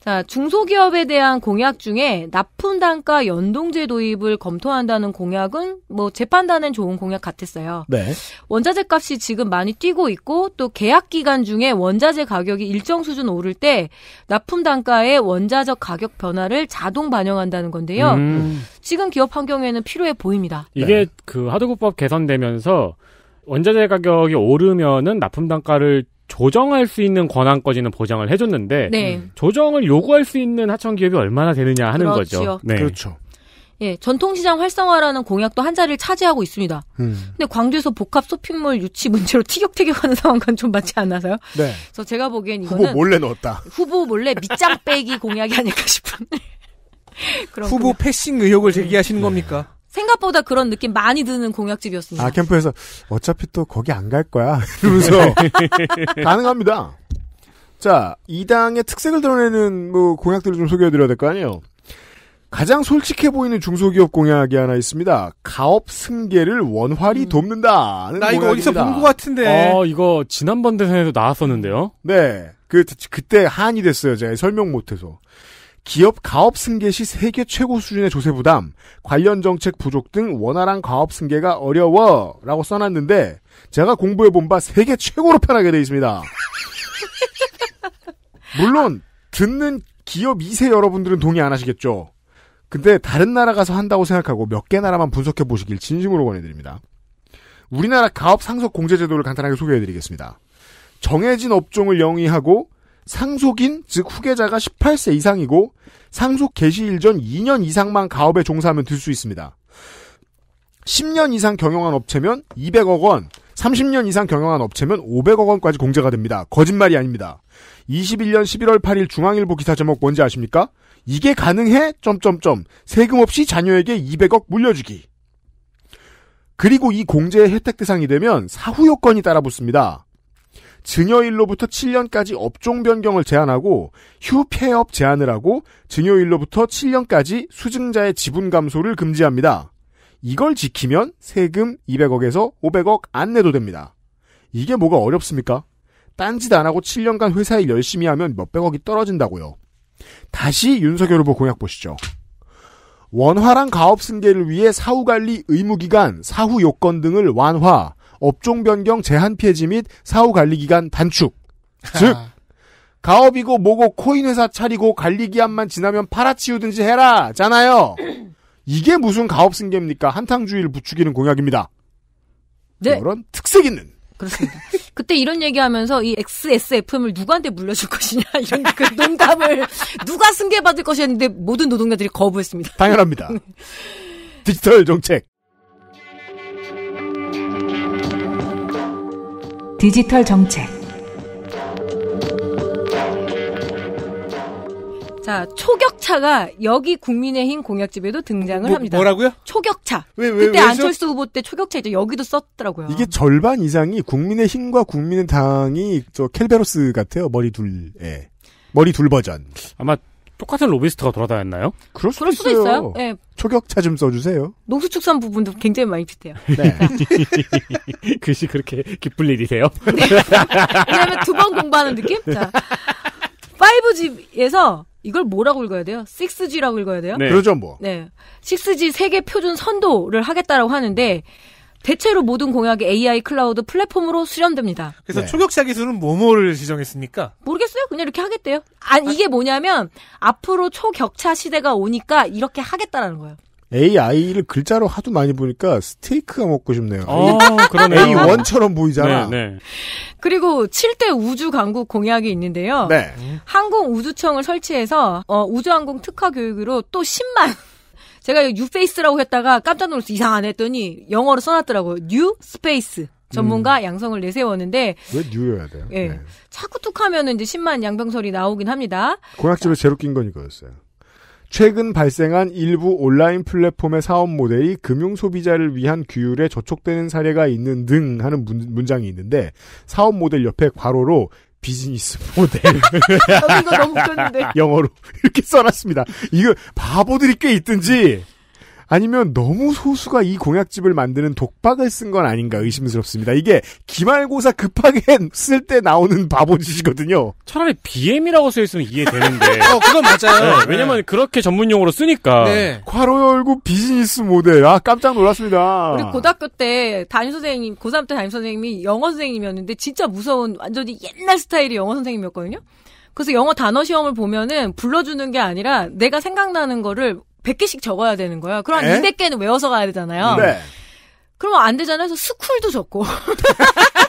자, 중소기업에 대한 공약 중에 납품 단가 연동제 도입을 검토한다는 공약은 뭐재판단은 좋은 공약 같았어요. 네. 원자재 값이 지금 많이 뛰고 있고 또 계약 기간 중에 원자재 가격이 일정 수준 오를 때 납품 단가의 원자적 가격 변화를 자동 반영한다는 건데요. 음. 지금 기업 환경에는 필요해 보입니다. 이게 네. 그 하도급법 개선되면서 원자재 가격이 오르면은 납품 단가를 조정할 수 있는 권한까지는 보장을 해줬는데 네. 조정을 요구할 수 있는 하청 기업이 얼마나 되느냐 하는 그렇지요. 거죠. 네. 그렇죠. 예, 전통시장 활성화라는 공약도 한 자리를 차지하고 있습니다. 음. 근데 광주에서 복합 쇼핑몰 유치 문제로 티격태격하는 상황과는 좀 맞지 않아서요. 네. 그래서 제가 보기엔 이거는 후보 몰래 넣었다. 후보 몰래 밑장 빼기 공약이 아닐까 싶은. 데 후보 패싱 의혹을 제기하시는 네. 겁니까? 생각보다 그런 느낌 많이 드는 공약집이었습니다. 아 캠프에서 어차피 또 거기 안 갈 거야 이러면서 가능합니다. 자, 이 당의 특색을 드러내는 뭐 공약들을 좀 소개해드려야 될 거 아니에요. 가장 솔직해 보이는 중소기업 공약이 하나 있습니다. 가업 승계를 원활히 음. 돕는다. 나 이거 어디서 본 것 같은데. 어, 어, 이거 지난번 대선에도 나왔었는데요. 네. 그, 그때 한이 됐어요. 제가 설명 못해서. 기업 가업 승계 시 세계 최고 수준의 조세 부담, 관련 정책 부족 등 원활한 가업 승계가 어려워 라고 써놨는데 제가 공부해본 바 세계 최고로 편하게 돼 있습니다. 물론 듣는 기업 2세 여러분들은 동의 안 하시겠죠. 근데 다른 나라 가서 한다고 생각하고 몇 개 나라만 분석해 보시길 진심으로 권해드립니다. 우리나라 가업 상속 공제 제도를 간단하게 소개해 드리겠습니다. 정해진 업종을 영위하고 상속인 즉 후계자가 18세 이상이고 상속 개시일 전 2년 이상만 가업에 종사하면 들 수 있습니다. 10년 이상 경영한 업체면 200억 원, 30년 이상 경영한 업체면 500억 원까지 공제가 됩니다. 거짓말이 아닙니다. 21년 11월 8일 중앙일보 기사 제목 뭔지 아십니까? 이게 가능해? 점점점 세금 없이 자녀에게 200억 물려주기. 그리고 이 공제의 혜택 대상이 되면 사후 요건이 따라붙습니다. 증여일로부터 7년까지 업종 변경을 제한하고 휴폐업 제한을 하고 증여일로부터 7년까지 수증자의 지분 감소를 금지합니다. 이걸 지키면 세금 200억에서 500억 안 내도 됩니다. 이게 뭐가 어렵습니까? 딴짓 안 하고 7년간 회사에 열심히 하면 몇백억이 떨어진다고요. 다시 윤석열 후보 공약 보시죠. 원활한 가업 승계를 위해 사후 관리 의무 기간, 사후 요건 등을 완화, 업종 변경 제한 폐지 및 사후 관리 기간 단축. 즉 아. 가업이고 뭐고 코인 회사 차리고 관리 기한만 지나면 팔아치우든지 해라잖아요. 이게 무슨 가업 승계입니까? 한탕주의를 부추기는 공약입니다. 네. 그런 특색 있는. 그렇습니다. 그때 이런 얘기하면서 이 XSFM을 누구한테 물려줄 것이냐 이런 그 농담을 누가 승계받을 것이었는데 모든 노동자들이 거부했습니다. 당연합니다. 디지털 정책. 디지털 정책. 자, 초격차가 여기 국민의힘 공약집에도 등장을 뭐, 합니다. 뭐라고요? 초격차. 왜, 왜, 그때 왜죠? 안철수 후보 때 초격차 이제 여기도 썼더라고요. 이게 절반 이상이 국민의힘과 국민의당이 저 켈베로스 같아요. 머리 둘, 예. 머리 둘 버전. 아마 똑같은 로비스트가 돌아다녔나요? 그럴 수도, 그럴 수도 있어요. 있어요. 네. 예. 초격차 좀 써주세요. 농수축산 부분도 굉장히 많이 비슷해요. 네. 네. 글씨 그렇게 기쁠 일이세요? 네. 왜냐하면 두 번 공부하는 느낌? 자, 5G에서 이걸 뭐라고 읽어야 돼요? 6G라고 읽어야 돼요? 네. 그러죠, 뭐. 네. 6G 세계 표준 선도를 하겠다라고 하는데, 대체로 모든 공약이 AI 클라우드 플랫폼으로 수렴됩니다. 그래서 네. 초격자 기술은 뭐뭐를 지정했습니까? 모르겠어요. 그냥 이렇게 하겠대요. 아, 아, 이게 뭐냐면 앞으로 초격차 시대가 오니까 이렇게 하겠다라는 거예요. AI를 글자로 하도 많이 보니까 스테이크가 먹고 싶네요. 어, 그러네요. A1처럼 보이잖아. 네, 네. 그리고 7대 우주 강국 공약이 있는데요. 네. 항공 우주청을 설치해서 어, 우주항공 특화 교육으로 또 10만 제가 뉴페이스라고 했다가 깜짝 놀라서 이상 안 했더니 영어로 써놨더라고요. 뉴 스페이스. 전문가 음. 양성을 내세웠는데왜 뉴여야 돼요? 예. 네. 자꾸 툭 하면은 이제 10만 양병설이 나오긴 합니다. 공약집에 제로 낀 건 이거였어요. 최근 발생한 일부 온라인 플랫폼의 사업 모델이 금융 소비자를 위한 규율에 저촉되는 사례가 있는 등 하는 문, 장이 있는데 사업 모델 옆에 괄호로 비즈니스 어, 네. 모델. 아, 이거 너무 웃겼는데. 영어로 이렇게 써놨습니다. 이거 바보들이 꽤 있든지 아니면 너무 소수가 이 공약집을 만드는 독박을 쓴 건 아닌가 의심스럽습니다. 이게 기말고사 급하게 쓸 때 나오는 바보짓이거든요. 차라리 BM이라고 쓰여있으면 이해되는데. 어, 그건 맞아요. 네, 네. 왜냐면 네. 그렇게 전문용어로 쓰니까. 네. 괄호 열고 비즈니스 모델. 아, 깜짝 놀랐습니다. 우리 고등학교 때 담임선생님, 고3 때 담임선생님이 영어 선생님이었는데 진짜 무서운 완전히 옛날 스타일의 영어 선생님이었거든요. 그래서 영어 단어 시험을 보면은 불러주는 게 아니라 내가 생각나는 거를 100개씩 적어야 되는 거예요. 그럼 에? 200개는 외워서 가야 되잖아요. 네. 그러면 안 되잖아요. 그래서 스쿨도 적고.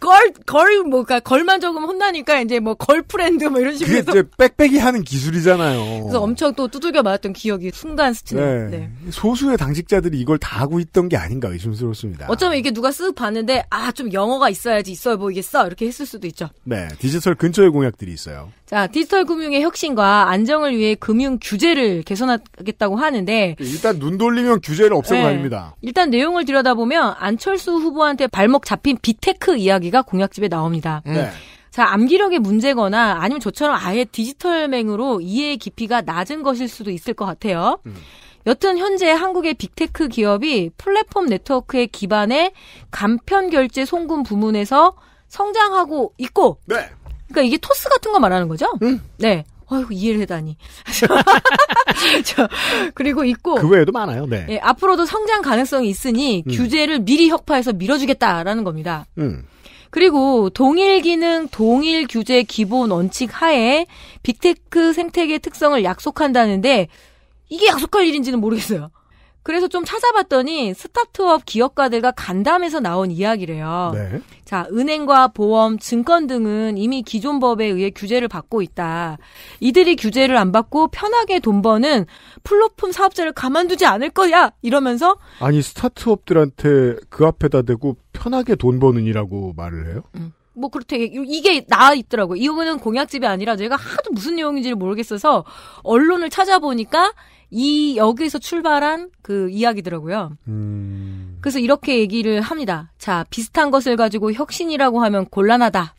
걸, 걸, 뭐, 가 그러니까 걸만 적으면 혼나니까 이제 뭐, 걸프렌드 뭐 이런 식으로. 그게 빽빽이 하는 기술이잖아요. 그래서 엄청 또 두들겨 맞았던 기억이 순간 스치는. 네. 네. 소수의 당직자들이 이걸 다 하고 있던 게 아닌가 의심스럽습니다. 어쩌면 이게 누가 쓱 봤는데, 아, 좀 영어가 있어야지 있어 보이겠어. 이렇게 했을 수도 있죠. 네. 디지털 근처의 공약들이 있어요. 자, 디지털 금융의 혁신과 안정을 위해 금융 규제를 개선하겠다고 하는데. 일단 눈 돌리면 규제를 없애고 네. 다닙니다. 일단 내용을 들여다보면 안철수 후보한테 발목 잡힌 비테크 이야기가 공약집에 나옵니다. 네. 자, 암기력의 문제거나 아니면 저처럼 아예 디지털맹으로 이해의 깊이가 낮은 것일 수도 있을 것 같아요. 음. 여튼 현재 한국의 빅테크 기업이 플랫폼 네트워크의 기반에 간편 결제 송금 부문에서 성장하고 있고 네. 그러니까 이게 토스 같은 거 말하는 거죠? 음. 네. 아이고 이해를 해다니. 저, 그리고 있고 그 외에도 많아요. 네. 예, 앞으로도 성장 가능성이 있으니 음. 규제를 미리 혁파해서 밀어주겠다라는 겁니다. 음. 그리고 동일 기능 동일 규제 기본 원칙 하에 빅테크 생태계 특성을 약속한다는데 이게 약속할 일인지는 모르겠어요. 그래서 좀 찾아봤더니 스타트업 기업가들과 간담에서 회 나온 이야기래요. 네. 자, 은행과 보험, 증권 등은 이미 기존 법에 의해 규제를 받고 있다. 이들이 규제를 안 받고 편하게 돈 버는 플랫폼 사업자를 가만두지 않을 거야! 이러면서. 아니, 스타트업들한테 그 앞에다 대고 편하게 돈 버는이라고 말을 해요? 음. 뭐 그렇대 이게 나와 있더라고요. 이거는 공약집이 아니라 제가 하도 무슨 내용인지를 모르겠어서 언론을 찾아보니까 이 여기에서 출발한 그 이야기더라고요. 음. 그래서 이렇게 얘기를 합니다. 자, 비슷한 것을 가지고 혁신이라고 하면 곤란하다.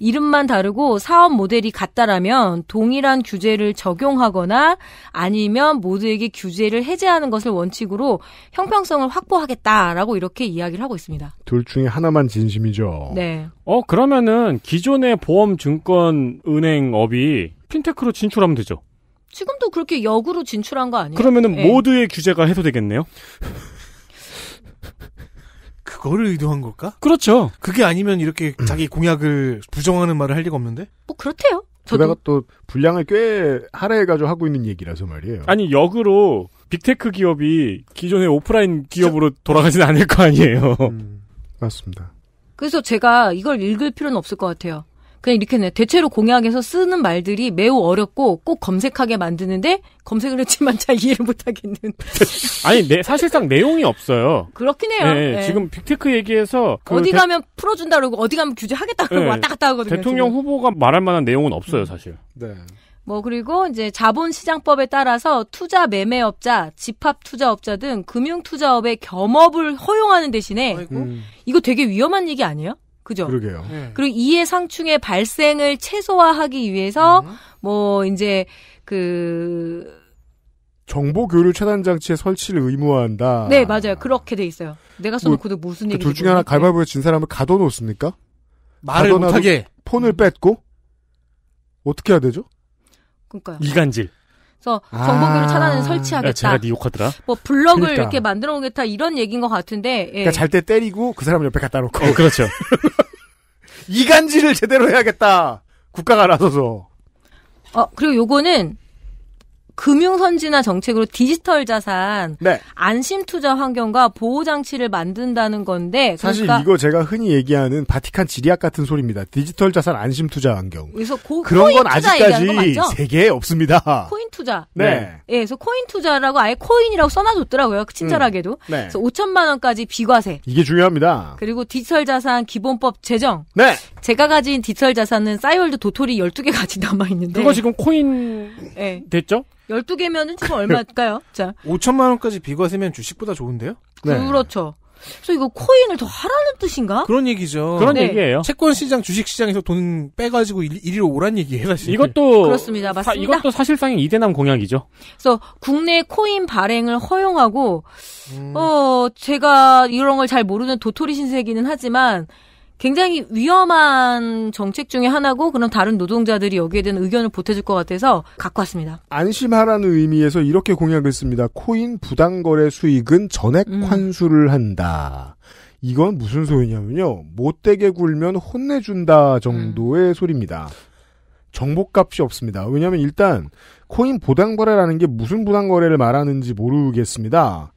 이름만 다르고 사업 모델이 같다라면 동일한 규제를 적용하거나 아니면 모두에게 규제를 해제하는 것을 원칙으로 형평성을 확보하겠다라고 이렇게 이야기를 하고 있습니다. 둘 중에 하나만 진심이죠. 네. 어 그러면은 기존의 보험 증권 은행업이 핀테크로 진출하면 되죠. 지금도 그렇게 역으로 진출한 거 아니에요? 그러면은 예. 모두의 규제가 해소되겠네요. 그거를 의도한 걸까? 그렇죠. 그게 아니면 이렇게 음. 자기 공약을 부정하는 말을 할 리가 없는데? 뭐 그렇대요. 저도. 게다가 또 분량을 꽤 할애해가지고 하고 있는 얘기라서 말이에요. 아니 역으로 빅테크 기업이 기존의 오프라인 기업으로 돌아가진 않을 거 아니에요. 음, 맞습니다. 그래서 제가 이걸 읽을 필요는 없을 것 같아요. 그냥 이렇게 내 대체로 공약에서 쓰는 말들이 매우 어렵고 꼭 검색하게 만드는데 검색을 했지만 잘 이해를 못하겠는. 아니 네, 사실상 내용이 없어요. 그렇긴 해요. 네, 네. 지금 빅테크 얘기해서 그 어디 가면 풀어준다 그러고 어디 가면 규제하겠다 그러고 왔다 갔다 하거든요. 대통령 지금. 후보가 말할 만한 내용은 없어요 사실. 네. 뭐 그리고 이제 자본시장법에 따라서 투자 매매업자, 집합투자업자 등 금융투자업의 겸업을 허용하는 대신에 아이고. 음. 이거 되게 위험한 얘기 아니에요? 그죠? 그러게요. 네. 그리고 이해 상충의 발생을 최소화하기 위해서 음. 뭐 이제 그 정보 교류 차단 장치의 설치를 의무화한다. 네, 맞아요. 그렇게 돼 있어요. 내가 써놓고도 뭐, 무슨 얘기 그 둘 중에 하나 갈바보에 진 사람을 가둬놓습니까? 말을 못하게 폰을 뺏고 어떻게 해야 되죠? 그러니까요. 이간질. 그래서 정보교류 아~ 차단을 설치하겠다. 제가 네 욕하더라. 뭐 블럭을 그러니까. 이렇게 만들어 오겠다 이런 얘기인 것 같은데. 예. 그러니까 잘 때 때리고 그 사람 옆에 갖다 놓고. 어, 그렇죠. 이간질을 제대로 해야겠다. 국가가 나서서. 어, 그리고 요거는 금융 선진화 정책으로 디지털 자산 네. 안심 투자 환경과 보호 장치를 만든다는 건데 사실 그러니까 이거 제가 흔히 얘기하는 바티칸 지리학 같은 소리입니다. 디지털 자산 안심 투자 환경. 그래서 고, 그런 건 아직까지 세계에 없습니다. 코인 투자. 네. 네. 예, 그래서 코인 투자라고 아예 코인이라고 써놔줬더라고요. 음. 친절하게도. 음. 네. 그래서 5천만 원까지 비과세. 이게 중요합니다. 그리고 디지털 자산 기본법 제정. 네. 제가 가진 디지털 자산은 싸이월드 도토리 12개 가지 남아 있는데. 그거 지금 코인 네. 됐죠? 12개면은 지금 얼마일까요? 자. 5천만 원까지 비과세면 주식보다 좋은데요? 네. 그렇죠. 그래서 이거 코인을 더 하라는 뜻인가? 그런 얘기죠. 그런 네. 얘기예요. 채권 시장, 주식 시장에서 돈 빼가지고 1위로 오란 얘기예요, 사실. 이것도 그렇습니다, 맞습니다. 사, 이것도 사실상 이대남 공약이죠. 그래서 국내 코인 발행을 허용하고, 음. 어 제가 이런 걸 잘 모르는 도토리 신세기는 하지만 굉장히 위험한 정책 중의 하나고 그런 다른 노동자들이 여기에 대한 의견을 보태줄 것 같아서 갖고 왔습니다. 안심하라는 의미에서 이렇게 공약을 씁니다. 코인 부당거래 수익은 전액 음. 환수를 한다. 이건 무슨 소리냐면요. 못되게 굴면 혼내준다 정도의 음. 소리입니다. 정보값이 없습니다. 왜냐하면 일단 코인 부당거래라는 게 무슨 부당거래를 말하는지 모르겠습니다.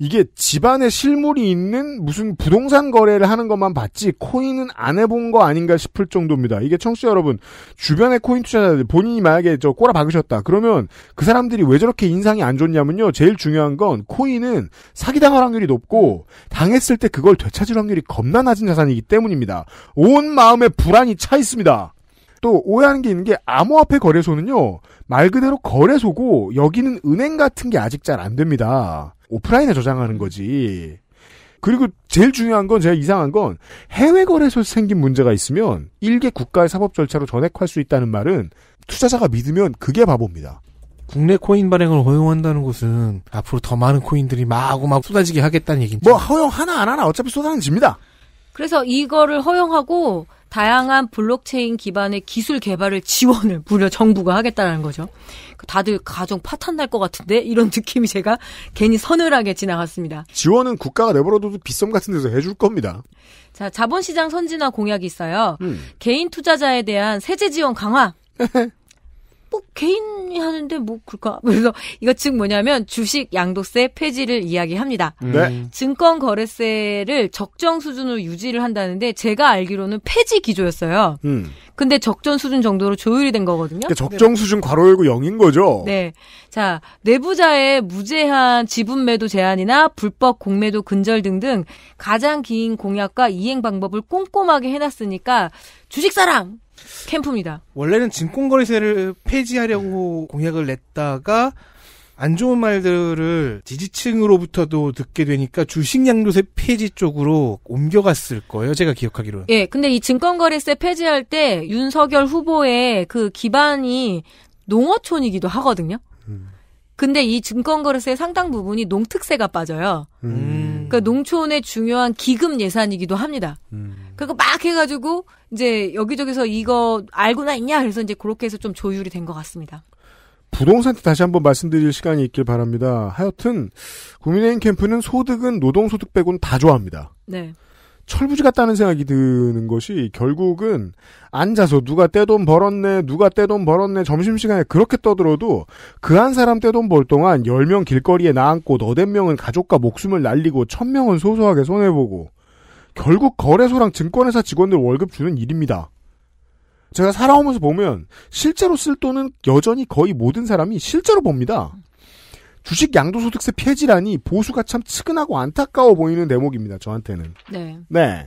이게 집안에 실물이 있는 무슨 부동산 거래를 하는 것만 봤지 코인은 안 해본 거 아닌가 싶을 정도입니다. 이게 청취자 여러분 주변의 코인 투자자들 본인이 만약에 저 꼬라 박으셨다 그러면 그 사람들이 왜 저렇게 인상이 안 좋냐면요. 제일 중요한 건 코인은 사기당할 확률이 높고 당했을 때 그걸 되찾을 확률이 겁나 낮은 자산이기 때문입니다. 온 마음에 불안이 차 있습니다. 또 오해하는 게 있는 게 암호화폐 거래소는요 말 그대로 거래소고 여기는 은행 같은 게 아직 잘 안 됩니다. 오프라인에 저장하는 거지. 그리고 제일 중요한 건 제가 이상한 건 해외 거래소 생긴 문제가 있으면 일개 국가의 사법 절차로 전액할 수 있다는 말은 투자자가 믿으면 그게 바보입니다. 국내 코인 발행을 허용한다는 것은 앞으로 더 많은 코인들이 마구 막 쏟아지게 하겠다는 얘기죠. 뭐 허용 하나 안 하나 어차피 쏟아는 집니다. 그래서 이거를 허용하고 다양한 블록체인 기반의 기술 개발을 지원을 무려 정부가 하겠다라는 거죠. 그 다들 가정 파탄 날 것 같은데 이런 느낌이 제가 괜히 서늘하게 지나갔습니다. 지원은 국가가 내버려둬도 빗썸 같은 데서 해줄 겁니다. 자, 자본시장 선진화 공약이 있어요. 음. 개인 투자자에 대한 세제 지원 강화. 뭐 개인이 하는데 뭐 그럴까? 그래서 이거 즉 뭐냐면 주식 양도세 폐지를 이야기합니다. 음. 네. 증권 거래세를 적정 수준으로 유지를 한다는데 제가 알기로는 폐지 기조였어요. 음. 근데 적정 수준 정도로 조율이 된 거거든요. 그러니까 적정 수준 괄호 열고 0인 거죠. 네. 자, 내부자의 무제한 지분 매도 제한이나 불법 공매도 근절 등등 가장 긴 공약과 이행 방법을 꼼꼼하게 해놨으니까 주식 사랑 캠프입니다. 원래는 증권거래세를 폐지하려고 공약을 냈다가 안 좋은 말들을 지지층으로부터도 듣게 되니까 주식양도세 폐지 쪽으로 옮겨갔을 거예요. 제가 기억하기로는. 예. 근데 이 증권거래세 폐지할 때 윤석열 후보의 그 기반이 농어촌이기도 하거든요. 음. 근데 이 증권거래세 상당 부분이 농특세가 빠져요. 음. 그러니까 농촌의 중요한 기금 예산이기도 합니다. 음. 그거막 해가지고 이제 여기저기서 이거 알고나 있냐? 그래서 이제 그렇게 해서 좀 조율이 된 것 같습니다. 부동산 때 다시 한번 말씀드릴 시간이 있길 바랍니다. 하여튼 국민의힘 캠프는 소득은 노동소득 빼곤다 좋아합니다. 네. 철부지 같다는 생각이 드는 것이 결국은 앉아서 누가 떼돈 벌었네, 누가 떼돈 벌었네, 점심시간에 그렇게 떠들어도 그 한 사람 떼돈 벌 동안 1 0명 길거리에 나앉고 너댓 명은 가족과 목숨을 날리고 1 0 0 0명은 소소하게 손해보고 결국 거래소랑 증권회사 직원들 월급 주는 일입니다. 제가 살아오면서 보면 실제로 쓸 돈은 여전히 거의 모든 사람이 실제로 봅니다. 주식 양도소득세 폐지라니 보수가 참 측은하고 안타까워 보이는 대목입니다. 저한테는. 네. 네.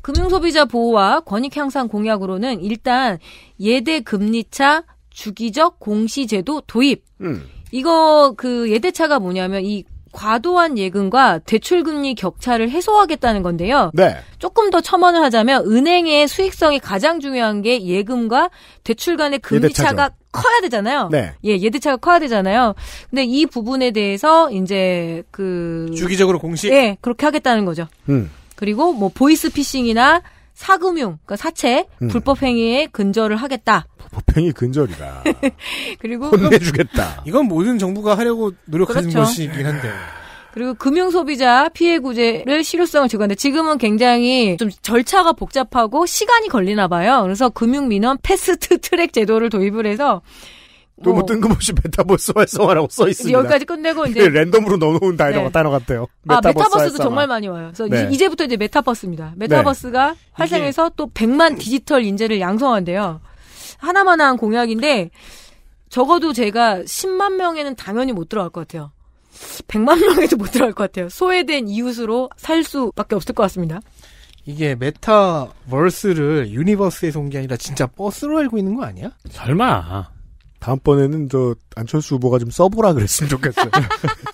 금융소비자 보호와 권익 향상 공약으로는 일단 예대 금리차 주기적 공시제도 도입. 음. 이거 그 예대차가 뭐냐면 이 과도한 예금과 대출금리 격차를 해소하겠다는 건데요. 네. 조금 더 첨언을 하자면 은행의 수익성이 가장 중요한 게 예금과 대출 간의 금리 차가 커야 되잖아요. 네. 예, 예대차가 커야 되잖아요. 근데 이 부분에 대해서 이제 그 주기적으로 공시 예, 그렇게 하겠다는 거죠. 음. 그리고 뭐 보이스 피싱이나 사금융, 그러니까 사채 음. 불법 행위에 근절을 하겠다. 불법 행위 근절이다. 그리고 혼내주겠다. 이건 모든 정부가 하려고 노력하는 그렇죠. 것이긴 한데. 그리고 금융소비자 피해 구제를 실효성을 제고하는데 지금은 굉장히 좀 절차가 복잡하고 시간이 걸리나 봐요. 그래서 금융민원 패스트 트랙 제도를 도입을 해서 또뭐 어. 뜬금없이 메타버스 활성화라고 써 있습니다. 여기까지 끝내고 이제 랜덤으로 넣어놓은 단어, 네. 단어 같아요. 아, 메타버스 아 메타버스도 활성화. 정말 많이 와요. 그래서 네. 이제, 이제부터 이제 메타버스입니다. 메타버스가 네. 활성해서 이게... 또 100만 디지털 인재를 양성한대요. 하나만한 공약인데 적어도 제가 10만 명에는 당연히 못 들어갈 것 같아요. 100만 명에도 못 들어갈 것 같아요. 소외된 이웃으로 살 수밖에 없을 것 같습니다. 이게 메타버스를 유니버스에서 온 게 아니라 진짜 버스로 알고 있는 거 아니야? 설마. 다음번에는 저 안철수 후보가 좀 써보라 그랬으면 좋겠어요.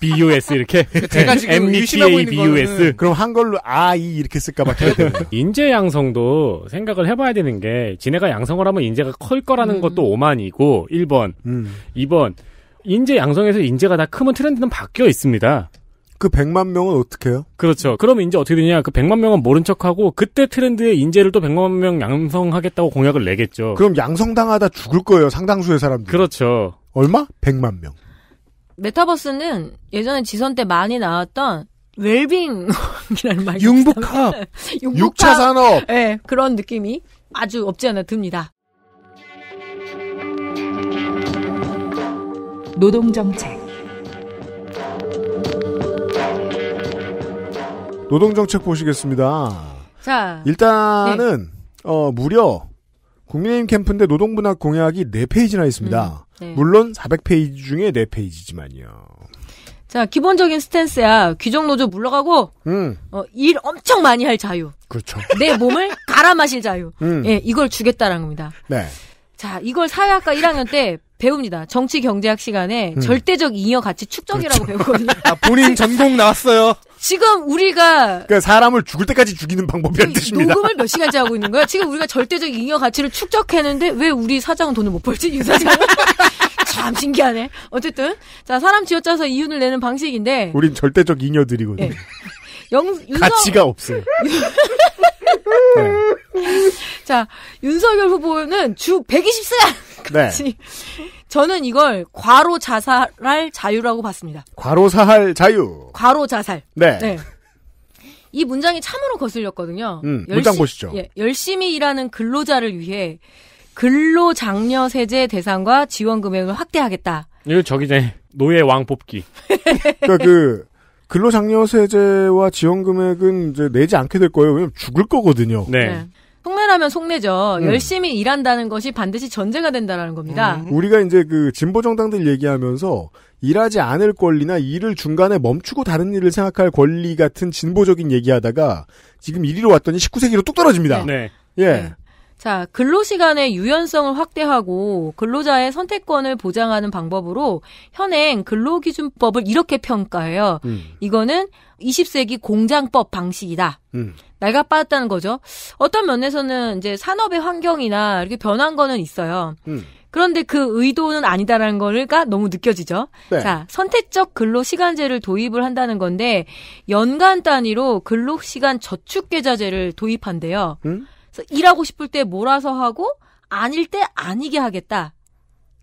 BUS 이렇게 제가 지금 m u e t a BUS 그럼 한걸로 아이 이렇게 쓸까봐 인재 양성도 생각을 해봐야 되는 게 지네가 양성을 하면 인재가 클 거라는 음. 것도 오만이고 1번, 음. 2번 인재 양성에서 인재가 다 크면 트렌드는 바뀌어 있습니다. 그 100만 명은 어떻게 해요? 그렇죠. 그러면 이제 어떻게 되냐. 그 100만 명은 모른 척하고 그때 트렌드의 인재를 또 100만 명 양성하겠다고 공약을 내겠죠. 그럼 양성당하다 죽을 거예요. 상당수의 사람들. 그렇죠. 얼마? 100만 명. 메타버스는 예전에 지선 때 많이 나왔던 웰빙이라는 말이 융복합. 융복합. 6차 산업. 네, 그런 느낌이 아주 없지 않아 듭니다. 노동정책 노동정책 보시겠습니다. 자. 일단은, 네. 어, 무려, 국민의힘 캠프인데 노동분학 공약이 4페이지나 있습니다. 음, 네. 물론 400페이지 중에 4페이지지만요. 자, 기본적인 스탠스야. 귀족노조 물러가고, 음. 어, 일 엄청 많이 할 자유. 그렇죠. 내 몸을 갈아 마실 자유. 음. 예, 이걸 주겠다라는 겁니다. 네. 자, 이걸 사회학과 1학년 때 배웁니다. 정치 경제학 시간에 음. 절대적 잉여 가치 축적이라고 그렇죠. 배우거든요. 아, 본인 전공 나왔어요. 지금 우리가 그러니까 사람을 죽을 때까지 죽이는 방법이란 뜻입니다. 녹음을 몇 시간째 하고 있는 거야? 지금 우리가 절대적 인 잉여 가치를 축적했는데 왜 우리 사장은 돈을 못 벌지? 유사장 참 신기하네. 어쨌든 자 사람 쥐어짜서 이윤을 내는 방식인데 우린 절대적 잉여들이거든요. 네. 영, 윤 가치가 없어요. 네. 자, 윤석열 후보는 주 120세까지. 네. 네. 저는 이걸 과로 자살할 자유라고 봤습니다. 과로 자살 자유. 과로 자살. 네. 네. 이 문장이 참으로 거슬렸거든요. 음, 열시, 문장 보시죠. 예, 열심히 일하는 근로자를 위해 근로장려 세제 대상과 지원 금액을 확대하겠다. 이거 저기 이제 노예 왕 뽑기. 그러니까 그 근로장려세제와 지원금액은 이제 내지 않게 될 거예요. 왜냐면 죽을 거거든요. 네. 네. 속내라면 속내죠. 음. 열심히 일한다는 것이 반드시 전제가 된다라는 겁니다. 음. 우리가 이제 그 진보 정당들 얘기하면서 일하지 않을 권리나 일을 중간에 멈추고 다른 일을 생각할 권리 같은 진보적인 얘기하다가 지금 1위로 왔더니 19세기로 뚝 떨어집니다. 네. 예. 네. 자, 근로시간의 유연성을 확대하고 근로자의 선택권을 보장하는 방법으로 현행 근로기준법을 이렇게 평가해요. 음. 이거는 20세기 공장법 방식이다. 음. 날가빠졌다는 거죠. 어떤 면에서는 이제 산업의 환경이나 이렇게 변한 거는 있어요. 음. 그런데 그 의도는 아니다라는 거가 너무 느껴지죠. 네. 자, 선택적 근로 시간제를 도입을 한다는 건데 연간 단위로 근로 시간 저축 계좌제를 도입한대요. 음? 그래서 일하고 싶을 때 몰아서 하고 아닐 때 아니게 하겠다.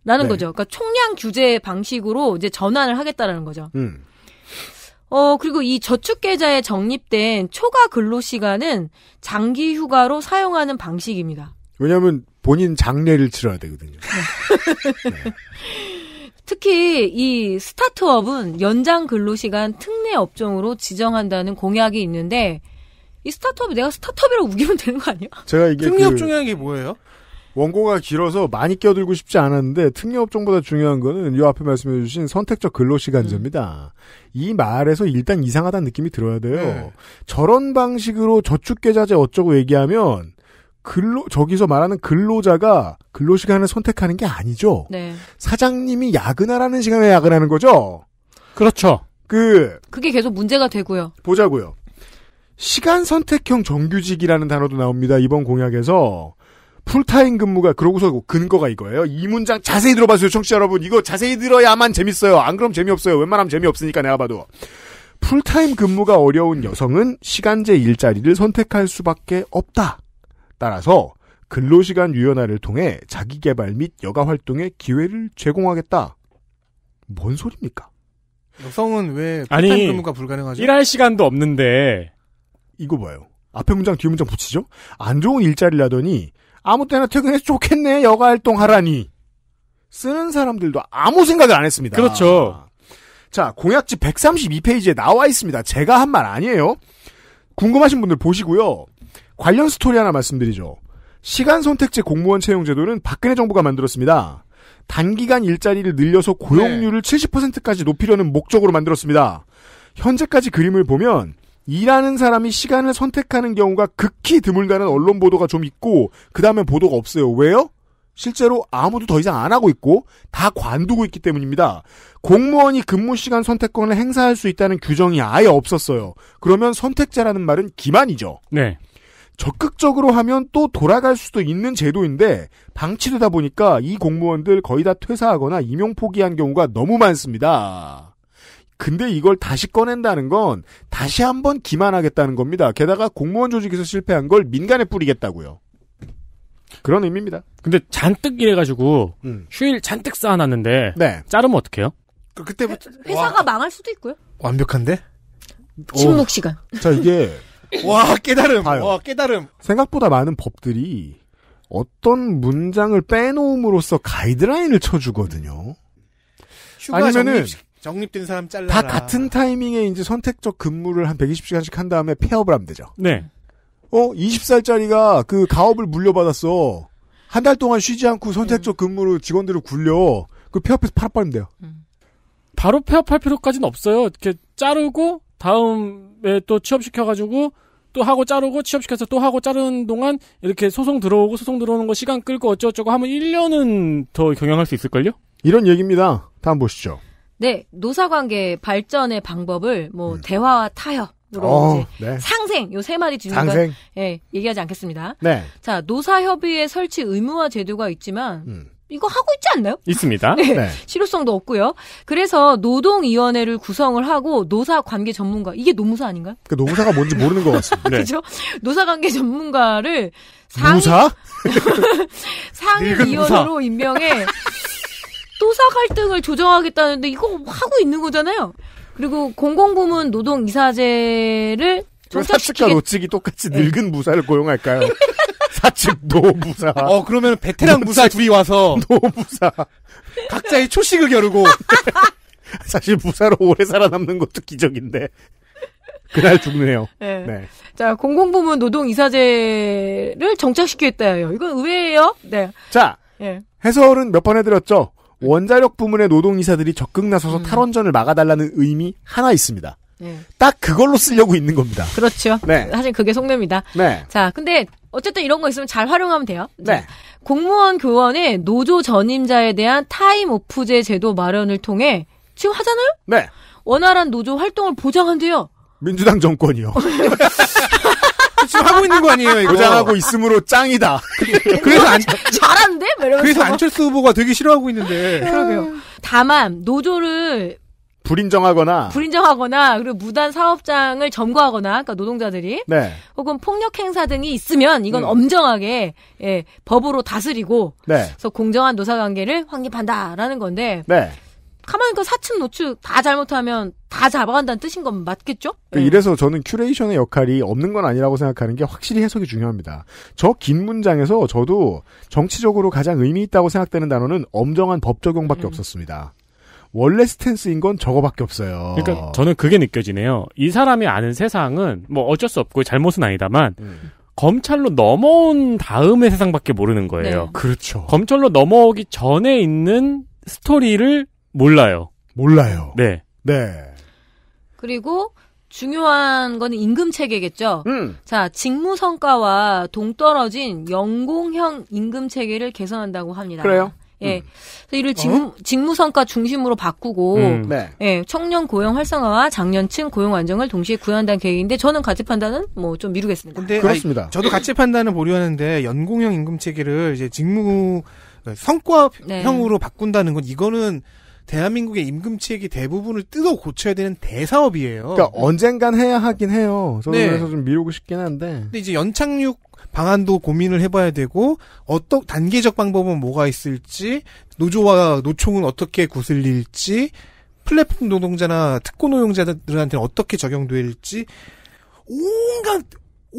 라는 네. 거죠. 그러니까 총량 규제 방식으로 이제 전환을 하겠다라는 거죠. 음. 어, 그리고 이 저축계좌에 적립된 초과 근로시간은 장기 휴가로 사용하는 방식입니다. 왜냐면 하 본인 장례를 치러야 되거든요. 네. 특히 이 스타트업은 연장 근로시간 특례 업종으로 지정한다는 공약이 있는데 이 스타트업이 내가 스타트업이라고 우기면 되는 거 아니야? 제가 이게 특례업 그 중요한 게 뭐예요? 원고가 길어서 많이 껴들고 싶지 않았는데 특례업종보다 중요한 거는 이 앞에 말씀해 주신 선택적 근로시간제입니다. 음. 이 말에서 일단 이상하다는 느낌이 들어야 돼요. 네. 저런 방식으로 저축계좌제 어쩌고 얘기하면 근로 저기서 말하는 근로자가 근로시간을 선택하는 게 아니죠. 네. 사장님이 야근하라는 시간에 야근하는 거죠. 그렇죠. 그 그게 계속 문제가 되고요. 보자고요. 시간 선택형 정규직이라는 단어도 나옵니다. 이번 공약에서 풀타임 근무가 그러고서 근거가 이거예요. 이 문장 자세히 들어봐세요 청취자 여러분. 이거 자세히 들어야만 재밌어요. 안 그럼 재미없어요. 웬만하면 재미없으니까 내가 봐도. 풀타임 근무가 어려운 여성은 시간제 일자리를 선택할 수밖에 없다. 따라서 근로시간 유연화를 통해 자기개발 및 여가 활동에 기회를 제공하겠다. 뭔 소리입니까? 여성은 왜 풀타임 아니, 근무가 불가능하죠? 일할 시간도 없는데 이거 봐요. 앞에 문장 뒤에 문장 붙이죠? 안 좋은 일자리라더니 아무 때나 퇴근해서 좋겠네 여가 활동하라니 쓰는 사람들도 아무 생각을 안 했습니다. 그렇죠. 자공약지 132페이지에 나와 있습니다. 제가 한 말 아니에요. 궁금하신 분들 보시고요. 관련 스토리 하나 말씀드리죠. 시간 선택제 공무원 채용 제도는 박근혜 정부가 만들었습니다. 단기간 일자리를 늘려서 고용률을 네. 70%까지 높이려는 목적으로 만들었습니다. 현재까지 그림을 보면 일하는 사람이 시간을 선택하는 경우가 극히 드물다는 언론 보도가 좀 있고 그 다음에 보도가 없어요. 왜요? 실제로 아무도 더 이상 안 하고 있고 다 관두고 있기 때문입니다. 공무원이 근무 시간 선택권을 행사할 수 있다는 규정이 아예 없었어요. 그러면 선택자라는 말은 기만이죠. 네. 적극적으로 하면 또 돌아갈 수도 있는 제도인데 방치되다 보니까 이 공무원들 거의 다 퇴사하거나 임용 포기한 경우가 너무 많습니다. 근데 이걸 다시 꺼낸다는 건 다시 한번 기만하겠다는 겁니다. 게다가 공무원 조직에서 실패한 걸 민간에 뿌리겠다고요. 그런 의미입니다. 근데 잔뜩 일해가지고 음. 휴일 잔뜩 쌓아놨는데 네. 자르면 어떡해요? 그, 그때부터 회, 사가 망할 수도 있고요. 완벽한데? 침묵 시간. 자 이게 와 깨달음. 봐요. 와 깨달음. 생각보다 많은 법들이 어떤 문장을 빼놓음으로써 가이드라인을 쳐주거든요. 아니면은 정립시... 적립된 사람 잘라다 같은 타이밍에 이제 선택적 근무를 한 120시간씩 한 다음에 폐업을 하면 되죠. 네. 어, 20살짜리가 그 가업을 물려받았어. 한 달 동안 쉬지 않고 선택적 음. 근무로 직원들을 굴려. 그 폐업해서 팔아버리면 돼요. 음. 바로 폐업할 필요까지는 없어요. 이렇게 자르고 다음에 또 취업시켜가지고 또 하고 자르고 취업시켜서 또 하고 자르는 동안 이렇게 소송 들어오고 소송 들어오는 거 시간 끌고 어쩌고저쩌고 하면 1년은 더 경영할 수 있을걸요? 이런 얘기입니다. 다음 보시죠. 네, 노사관계 발전의 방법을 뭐 음. 대화와 타협, 어, 네. 상생 요 세 마디 중간 상 예, 얘기하지 않겠습니다. 네. 자 노사협의회 설치 의무화 제도가 있지만 음. 이거 하고 있지 않나요? 있습니다. 네. 네. 실효성도 없고요. 그래서 노동위원회를 구성을 하고 노사 관계 전문가 이게 노무사 아닌가요? 그 노무사가 뭔지 모르는 것 같습니다. 네. 그죠 노사 관계 전문가를 상위 사 상위위원으로 임명해 소사 갈등을 조정하겠다는데 이거 하고 있는 거잖아요. 그리고 공공부문 노동 이사제를 사측과 노측이 똑같이 네. 늙은 무사를 고용할까요? 사측 노무사. 어 그러면 베테랑 무사 둘이 와서 노무사 각자의 초식을 겨루고 사실 무사로 오래 살아남는 것도 기적인데 그날 죽네요. 네. 네. 자 공공부문 노동 이사제를 정착시키겠다요. 이건 의외예요. 네. 자 네. 해설은 몇 번 해드렸죠. 네. 원자력 부문의 노동이사들이 적극 나서서 음. 탈원전을 막아달라는 의미 하나 있습니다. 네. 딱 그걸로 쓰려고 있는 겁니다. 그렇죠. 네. 사실 그게 속내입니다. 네. 자, 근데 어쨌든 이런 거 있으면 잘 활용하면 돼요. 네. 공무원 교원의 노조 전임자에 대한 타임 오프제 제도 마련을 통해 지금 하잖아요? 네. 원활한 노조 활동을 보장한대요. 민주당 정권이요. 지금 하고 있는 거 아니에요, 이거. 고장하고 있으므로 짱이다. 그래서 안, 잘한데? 그래서 안철수 후보가 되게 싫어하고 있는데. 그러게요. 다만, 노조를 불인정하거나 불인정하거나 그리고 무단 사업장을 점거하거나 그러니까 노동자들이 네. 혹은 폭력 행사 등이 있으면 이건 음. 엄정하게 예, 법으로 다스리고 네. 그래서 공정한 노사 관계를 확립한다라는 건데 네. 가만히 그 사측 노측 다 잘못하면 다 잡아간다는 뜻인 건 맞겠죠? 그 네. 이래서 저는 큐레이션의 역할이 없는 건 아니라고 생각하는 게 확실히 해석이 중요합니다. 저 긴 문장에서 저도 정치적으로 가장 의미 있다고 생각되는 단어는 엄정한 법 적용밖에 음. 없었습니다. 원래 스탠스인 건 저거밖에 없어요. 그러니까 저는 그게 느껴지네요. 이 사람이 아는 세상은 뭐 어쩔 수 없고 잘못은 아니다만 음. 검찰로 넘어온 다음의 세상밖에 모르는 거예요. 네. 그렇죠. 검찰로 넘어오기 전에 있는 스토리를 몰라요. 몰라요. 네. 네. 그리고 중요한 거는 임금 체계겠죠. 음. 자, 직무 성과와 동떨어진 연공형 임금 체계를 개선한다고 합니다. 그래요? 예. 음. 그래서 이를 직무, 어? 직무 성과 중심으로 바꾸고 음. 네. 예, 청년 고용 활성화와 장년층 고용 안정을 동시에 구현한다는 계획인데 저는 가치 판단은 뭐좀 미루겠습니다. 근데 그렇습니다. 아니, 저도 가치 판단을 보려는데 연공형 임금 체계를 이제 직무 성과형으로 네. 바꾼다는 건 이거는 대한민국의 임금체액이 대부분을 뜯어 고쳐야 되는 대사업이에요. 그러니까 언젠간 해야 하긴 해요. 저는 네. 그래서 좀 미루고 싶긴 한데. 근데 이제 연착륙 방안도 고민을 해봐야 되고 어떤 단계적 방법은 뭐가 있을지 노조와 노총은 어떻게 구슬릴지 플랫폼 노동자나 특권 노동자들한테는 어떻게 적용될지 온갖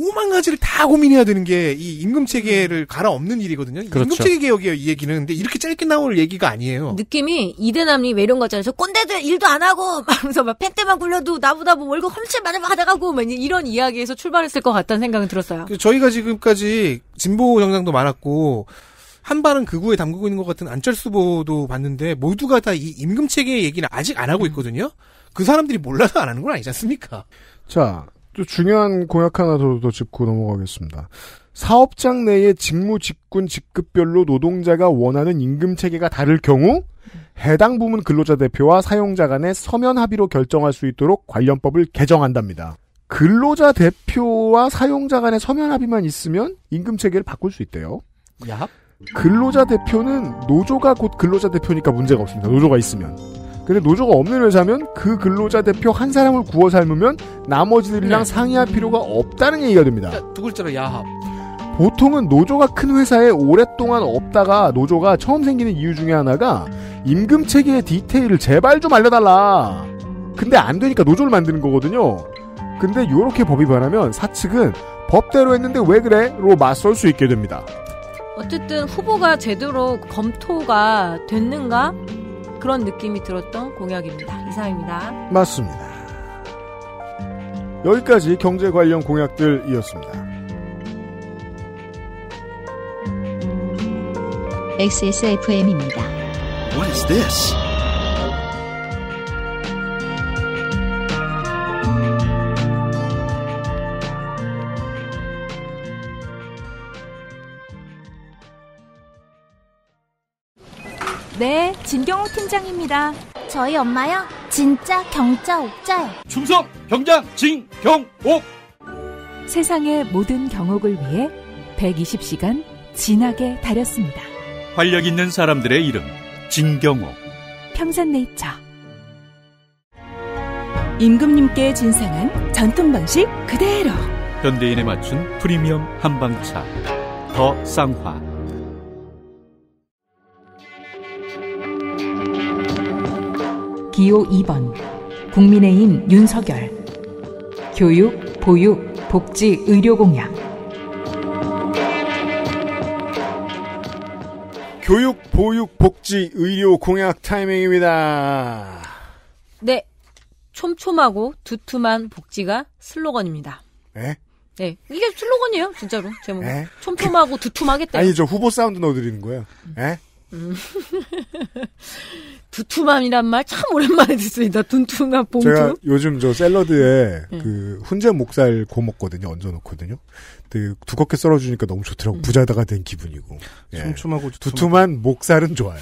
오만 가지를 다 고민해야 되는 게 이 임금 체계를 음. 갈아엎는 일이거든요. 그렇죠. 임금 체계 개혁이에요, 이 얘기는. 근데 이렇게 짧게 나올 얘기가 아니에요. 느낌이 이대남이 왜 이런 거잖아요. 저 꼰대들 일도 안 하고 하면서 막 팬때만 굴려도 나보다 뭐 월급 험칠 많이 받아가고 막 이런 이야기에서 출발했을 것 같다는 생각은 들었어요. 그 저희가 지금까지 진보 정당도 많았고 한 발은 그구에 담그고 있는 것 같은 안철수 보도 봤는데 모두가 다 이 임금 체계 얘기는 아직 안 하고 음. 있거든요. 그 사람들이 몰라서 안 하는 건 아니지 않습니까? 자, 또 중요한 공약 하나 더, 더 짚고 넘어가겠습니다. 사업장 내의 직무 직군 직급별로 노동자가 원하는 임금 체계가 다를 경우 해당 부문 근로자 대표와 사용자 간의 서면 합의로 결정할 수 있도록 관련법을 개정한답니다. 근로자 대표와 사용자 간의 서면 합의만 있으면 임금 체계를 바꿀 수 있대요. 야. 근로자 대표는 노조가 곧 근로자 대표니까 문제가 없습니다. 노조가 있으면. 근데 노조가 없는 회사면 그 근로자 대표 한 사람을 구워 삶으면 나머지들이랑 네. 상의할 필요가 없다는 얘기가 됩니다. 두 글자로 야합. 보통은 노조가 큰 회사에 오랫동안 없다가 노조가 처음 생기는 이유 중에 하나가 임금 체계의 디테일을 제발 좀 알려달라. 근데 안 되니까 노조를 만드는 거거든요. 근데 이렇게 법이 변하면 사측은 법대로 했는데 왜 그래?로 맞설 수 있게 됩니다. 어쨌든 후보가 제대로 검토가 됐는가 그런 느낌이 들었던 공약입니다. 이상입니다. 맞습니다. 여기까지 경제 관련 공약들이었습니다. XSFM입니다. What is this? 네, 진경옥 팀장입니다. 저희 엄마요? 진짜 경자 옥자요. 충성 경자 진경옥. 세상의 모든 경옥을 위해 120시간 진하게 다렸습니다. 활력 있는 사람들의 이름 진경옥. 평산네이처. 임금님께 진상한 전통 방식 그대로. 현대인에 맞춘 프리미엄 한방차 더 쌍화. 기호 2번 국민의힘 윤석열 교육, 보육, 복지, 의료 공약 교육, 보육, 복지, 의료 공약 타이밍입니다. 네. 촘촘하고 두툼한 복지가 슬로건입니다. 네? 네. 이게 슬로건이에요, 진짜로. 제목. 예? 촘촘하고 그, 두툼하겠다. 아니, 저 후보 사운드 넣어드리는 거예요. 에? 예? 음. 두툼함이란 말 참 오랜만에 듣습니다. 둔툼한 봉투. 제가 요즘 저 샐러드에 음. 그 훈제 목살 고 먹거든요. 얹어놓거든요. 그 두껍게 썰어주니까 너무 좋더라고. 음. 부자다가 된 기분이고. 예. 촘촘하고 예. 두툼한 목살은 좋아요.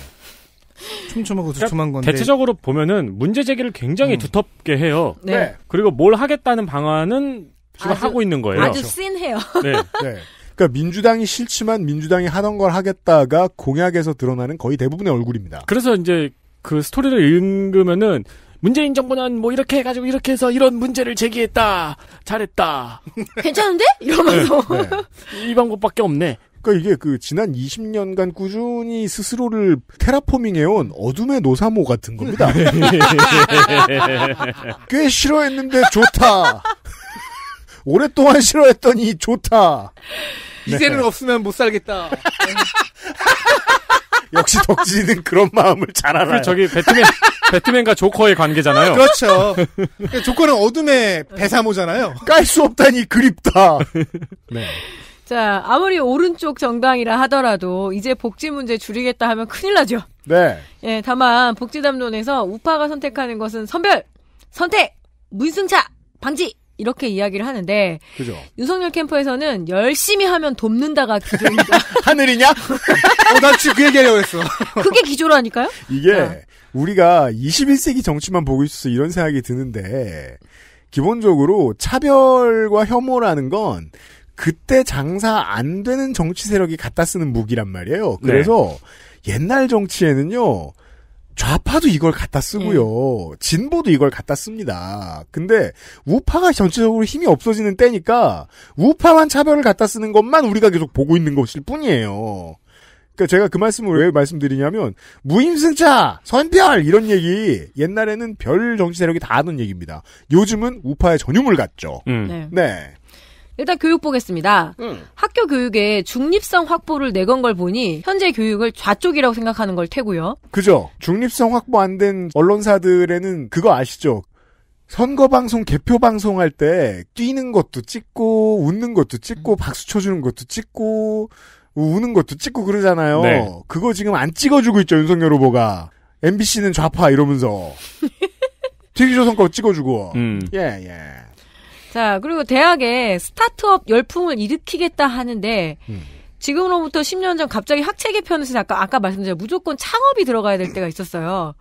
촘촘하고 그러니까 두툼한 건데 대체적으로 보면은 문제 제기를 굉장히 음. 두텁게 해요. 네. 그리고 뭘 하겠다는 방안은 지금 아주, 하고 있는 거예요. 아주 그렇죠. 씬해요. 네. 네. 그러니까 민주당이 싫지만 민주당이 하던 걸 하겠다가 공약에서 드러나는 거의 대부분의 얼굴입니다. 그래서 이제 그 스토리를 읽으면은 문재인 정부는 뭐 이렇게 해가지고 이렇게 해서 이런 문제를 제기했다 잘했다 괜찮은데 이러면서 네, 네. 이 방법밖에 없네. 그러니까 이게 그 지난 20년간 꾸준히 스스로를 테라포밍해온 어둠의 노사모 같은 겁니다. 꽤 싫어했는데 좋다. 오랫동안 싫어했더니 좋다. 이제는 네. 없으면 못 살겠다. 역시 덕진이는 그런 마음을 잘 그 알아요. 저기 배트맨, 배트맨과 조커의 관계잖아요. 그렇죠. 조커는 어둠의 네. 배사모잖아요. 깔 수 없다니 그립다. 네. 자, 아무리 오른쪽 정당이라 하더라도 이제 복지 문제 줄이겠다 하면 큰일 나죠. 네. 예, 다만 복지담론에서 우파가 선택하는 것은 선별, 선택, 문승차, 방지 이렇게 이야기를 하는데 그죠. 윤석열 캠프에서는 열심히 하면 돕는다가 기조입니다. 하늘이냐? 어, 나지그 얘기하려고 했어. 그게 기조라니까요? 이게 아. 우리가 21세기 정치만 보고 있어서 이런 생각이 드는데 기본적으로 차별과 혐오라는 건 그때 장사 안 되는 정치 세력이 갖다 쓰는 무기란 말이에요. 네. 그래서 네. 옛날 정치에는요. 좌파도 이걸 갖다 쓰고요. 음. 진보도 이걸 갖다 씁니다. 근데 우파가 전체적으로 힘이 없어지는 때니까 우파만 차별을 갖다 쓰는 것만 우리가 계속 보고 있는 것일 뿐이에요. 그러니까 제가 그 말씀을 왜 말씀드리냐면 무임승차, 선별 이런 얘기 옛날에는 별 정치 세력이 다 하는 얘기입니다. 요즘은 우파의 전유물 같죠. 음. 네. 네. 일단 교육 보겠습니다. 음. 학교 교육에 중립성 확보를 내건 걸 보니 현재 교육을 좌쪽이라고 생각하는 걸 테고요. 그죠. 중립성 확보 안 된 언론사들에는 그거 아시죠? 선거 방송 개표 방송 할때 뛰는 것도 찍고 웃는 것도 찍고 박수 쳐주는 것도 찍고 우는 것도 찍고 그러잖아요. 네. 그거 지금 안 찍어주고 있죠 윤석열 후보가 MBC는 좌파 이러면서 TV 조선거 찍어주고 예예. 음. 예. 예. 자, 그리고 대학에 스타트업 열풍을 일으키겠다 하는데 음. 지금으로부터 10년 전 갑자기 학체 개편에서 아까, 아까 말씀드린 무조건 창업이 들어가야 될 때가 있었어요.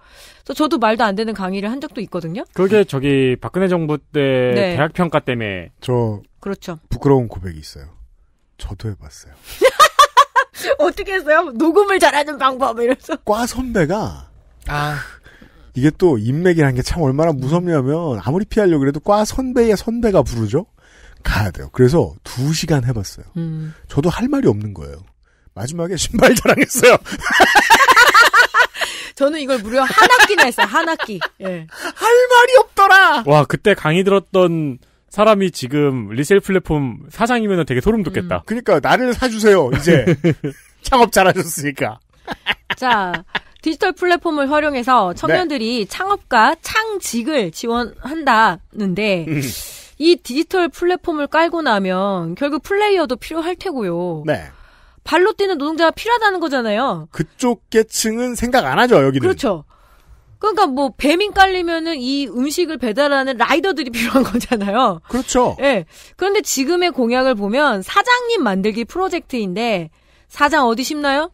그래서 저도 말도 안 되는 강의를 한 적도 있거든요. 그게 저기 박근혜 정부 때 네. 대학 평가 때문에 저 그렇죠. 부끄러운 고백이 있어요. 저도 해봤어요. 어떻게 했어요? 녹음을 잘하는 방법 이러면서 과 선배가 아 이게 또 인맥이라는 게 참 얼마나 무섭냐면 아무리 피하려고 그래도과 선배의 선배가 부르죠. 가야 돼요. 그래서 두 시간 해봤어요. 음. 저도 할 말이 없는 거예요. 마지막에 신발 자랑했어요. 저는 이걸 무려 한 학기나 했어요. 한 학기. 예. 할 말이 없더라. 와 그때 강의 들었던 사람이 지금 리셀 플랫폼 사장이면 되게 소름 돋겠다. 음. 그러니까 나를 사주세요. 이제 창업 잘하셨으니까. 자 디지털 플랫폼을 활용해서 청년들이 네. 창업과 창직을 지원한다는데 음. 이 디지털 플랫폼을 깔고 나면 결국 플레이어도 필요할 테고요. 네. 발로 뛰는 노동자가 필요하다는 거잖아요. 그쪽 계층은 생각 안 하죠, 여기는. 그렇죠. 그러니까 뭐 배민 깔리면은 이 음식을 배달하는 라이더들이 필요한 거잖아요. 그렇죠. 예. 네. 그런데 지금의 공약을 보면 사장님 만들기 프로젝트인데 사장 어디 심나요?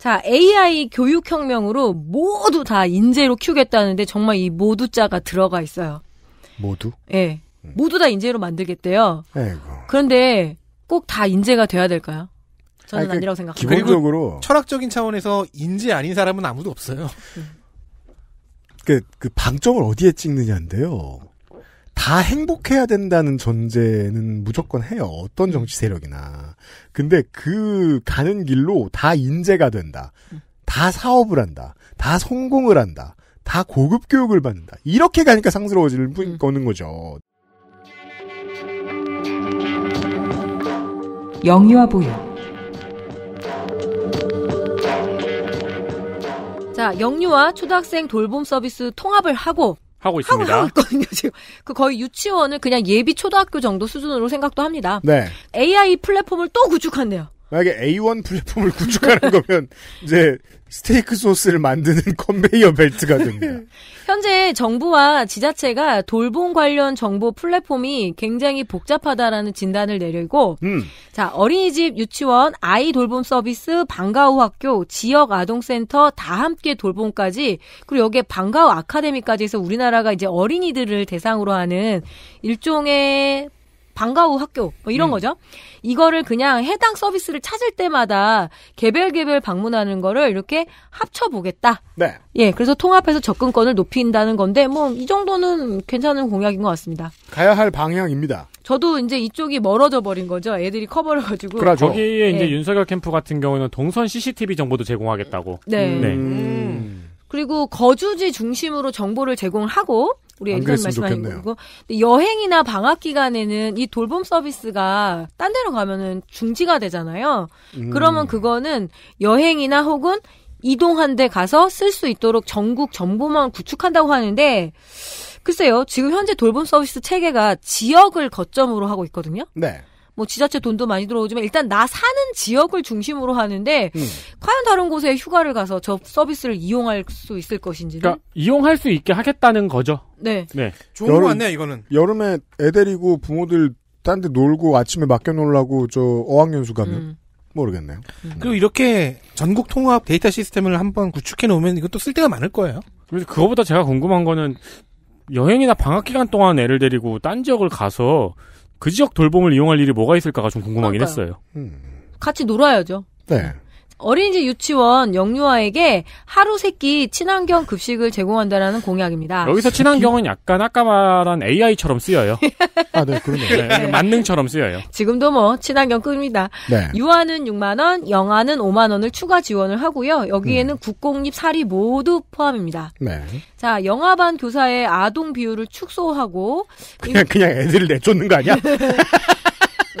자, AI 교육혁명으로 모두 다 인재로 키우겠다는데 정말 이 모두 자가 들어가 있어요. 모두? 예. 네. 모두 다 인재로 만들겠대요. 아이고. 그런데 꼭 다 인재가 돼야 될까요? 저는 아니, 그 아니라고 생각합니다. 기본적으로 철학적인 차원에서 인재 아닌 사람은 아무도 없어요. 음. 그, 그 방점을 어디에 찍느냐인데요. 다 행복해야 된다는 전제는 무조건 해요. 어떤 정치 세력이나. 근데 그 가는 길로 다 인재가 된다. 다 사업을 한다. 다 성공을 한다. 다 고급 교육을 받는다. 이렇게 가니까 상스러워질뿐 음. 거는 거죠. 영유아 보육. 자, 영유아 초등학생 돌봄 서비스 통합을 하고 하고 있습니다. 하고, 있거든요, 지금. 그 거의 유치원을 그냥 예비 초등학교 정도 수준으로 생각도 합니다. 네. AI 플랫폼을 또 구축한대요. 만약에 A1 플랫폼을 구축하는 거면 이제 스테이크 소스를 만드는 컨베이어 벨트가 됩니다. 현재 정부와 지자체가 돌봄 관련 정보 플랫폼이 굉장히 복잡하다라는 진단을 내리고 음. 자 어린이집, 유치원, 아이 돌봄 서비스, 방과후 학교, 지역 아동센터 다 함께 돌봄까지 그리고 여기에 방과후 아카데미까지 해서 우리나라가 이제 어린이들을 대상으로 하는 일종의 방과 후 학교 뭐 이런 음. 거죠. 이거를 그냥 해당 서비스를 찾을 때마다 개별 개별 방문하는 거를 이렇게 합쳐 보겠다. 네. 예, 그래서 통합해서 접근권을 높인다는 건데 뭐 이 정도는 괜찮은 공약인 것 같습니다. 가야 할 방향입니다. 저도 이제 이쪽이 멀어져 버린 거죠. 애들이 커버를 가지고. 그렇죠. 거기에 이제 예. 윤석열 캠프 같은 경우는 동선 CCTV 정보도 제공하겠다고. 네. 네. 음. 네. 음. 그리고 거주지 중심으로 정보를 제공하고 우리 애디 말씀하신 거고. 근데 여행이나 방학 기간에는 이 돌봄 서비스가 딴 데로 가면은 중지가 되잖아요. 음. 그러면 그거는 여행이나 혹은 이동한 데 가서 쓸 수 있도록 전국 정보망을 구축한다고 하는데 글쎄요. 지금 현재 돌봄 서비스 체계가 지역을 거점으로 하고 있거든요. 네. 뭐 지자체 돈도 많이 들어오지만 일단 나 사는 지역을 중심으로 하는데 음. 과연 다른 곳에 휴가를 가서 저 서비스를 이용할 수 있을 것인지는 그러니까 이용할 수 있게 하겠다는 거죠. 네. 네. 좋은 여름, 거 같네 이거는. 여름에 애 데리고 부모들 딴 데 놀고 아침에 맡겨 놀라고 저 어학연수 가면 음. 모르겠네요. 음. 그리고 이렇게 전국 통합 데이터 시스템을 한번 구축해 놓으면 이것도 쓸 데가 많을 거예요. 그래서 그거보다 제가 궁금한 거는 여행이나 방학 기간 동안 애를 데리고 딴 지역을 가서 그 지역 돌봄을 이용할 일이 뭐가 있을까가 좀 궁금하긴 그러니까요. 했어요. 음. 같이 놀아야죠. 네. 어린이집 유치원 영유아에게 하루 세 끼 친환경 급식을 제공한다라는 공약입니다. 여기서 친환경은 약간 아까 말한 AI처럼 쓰여요. 아, 네, 그러네요. 네, 만능처럼 쓰여요. 지금도 뭐 친환경 끕니다 네. 유아는 6만 원, 영아는 5만 원을 추가 지원을 하고요. 여기에는 음. 국공립 사립 모두 포함입니다. 네. 자, 영아반 교사의 아동 비율을 축소하고 그냥 그냥 애들 을 내쫓는 거 아니야?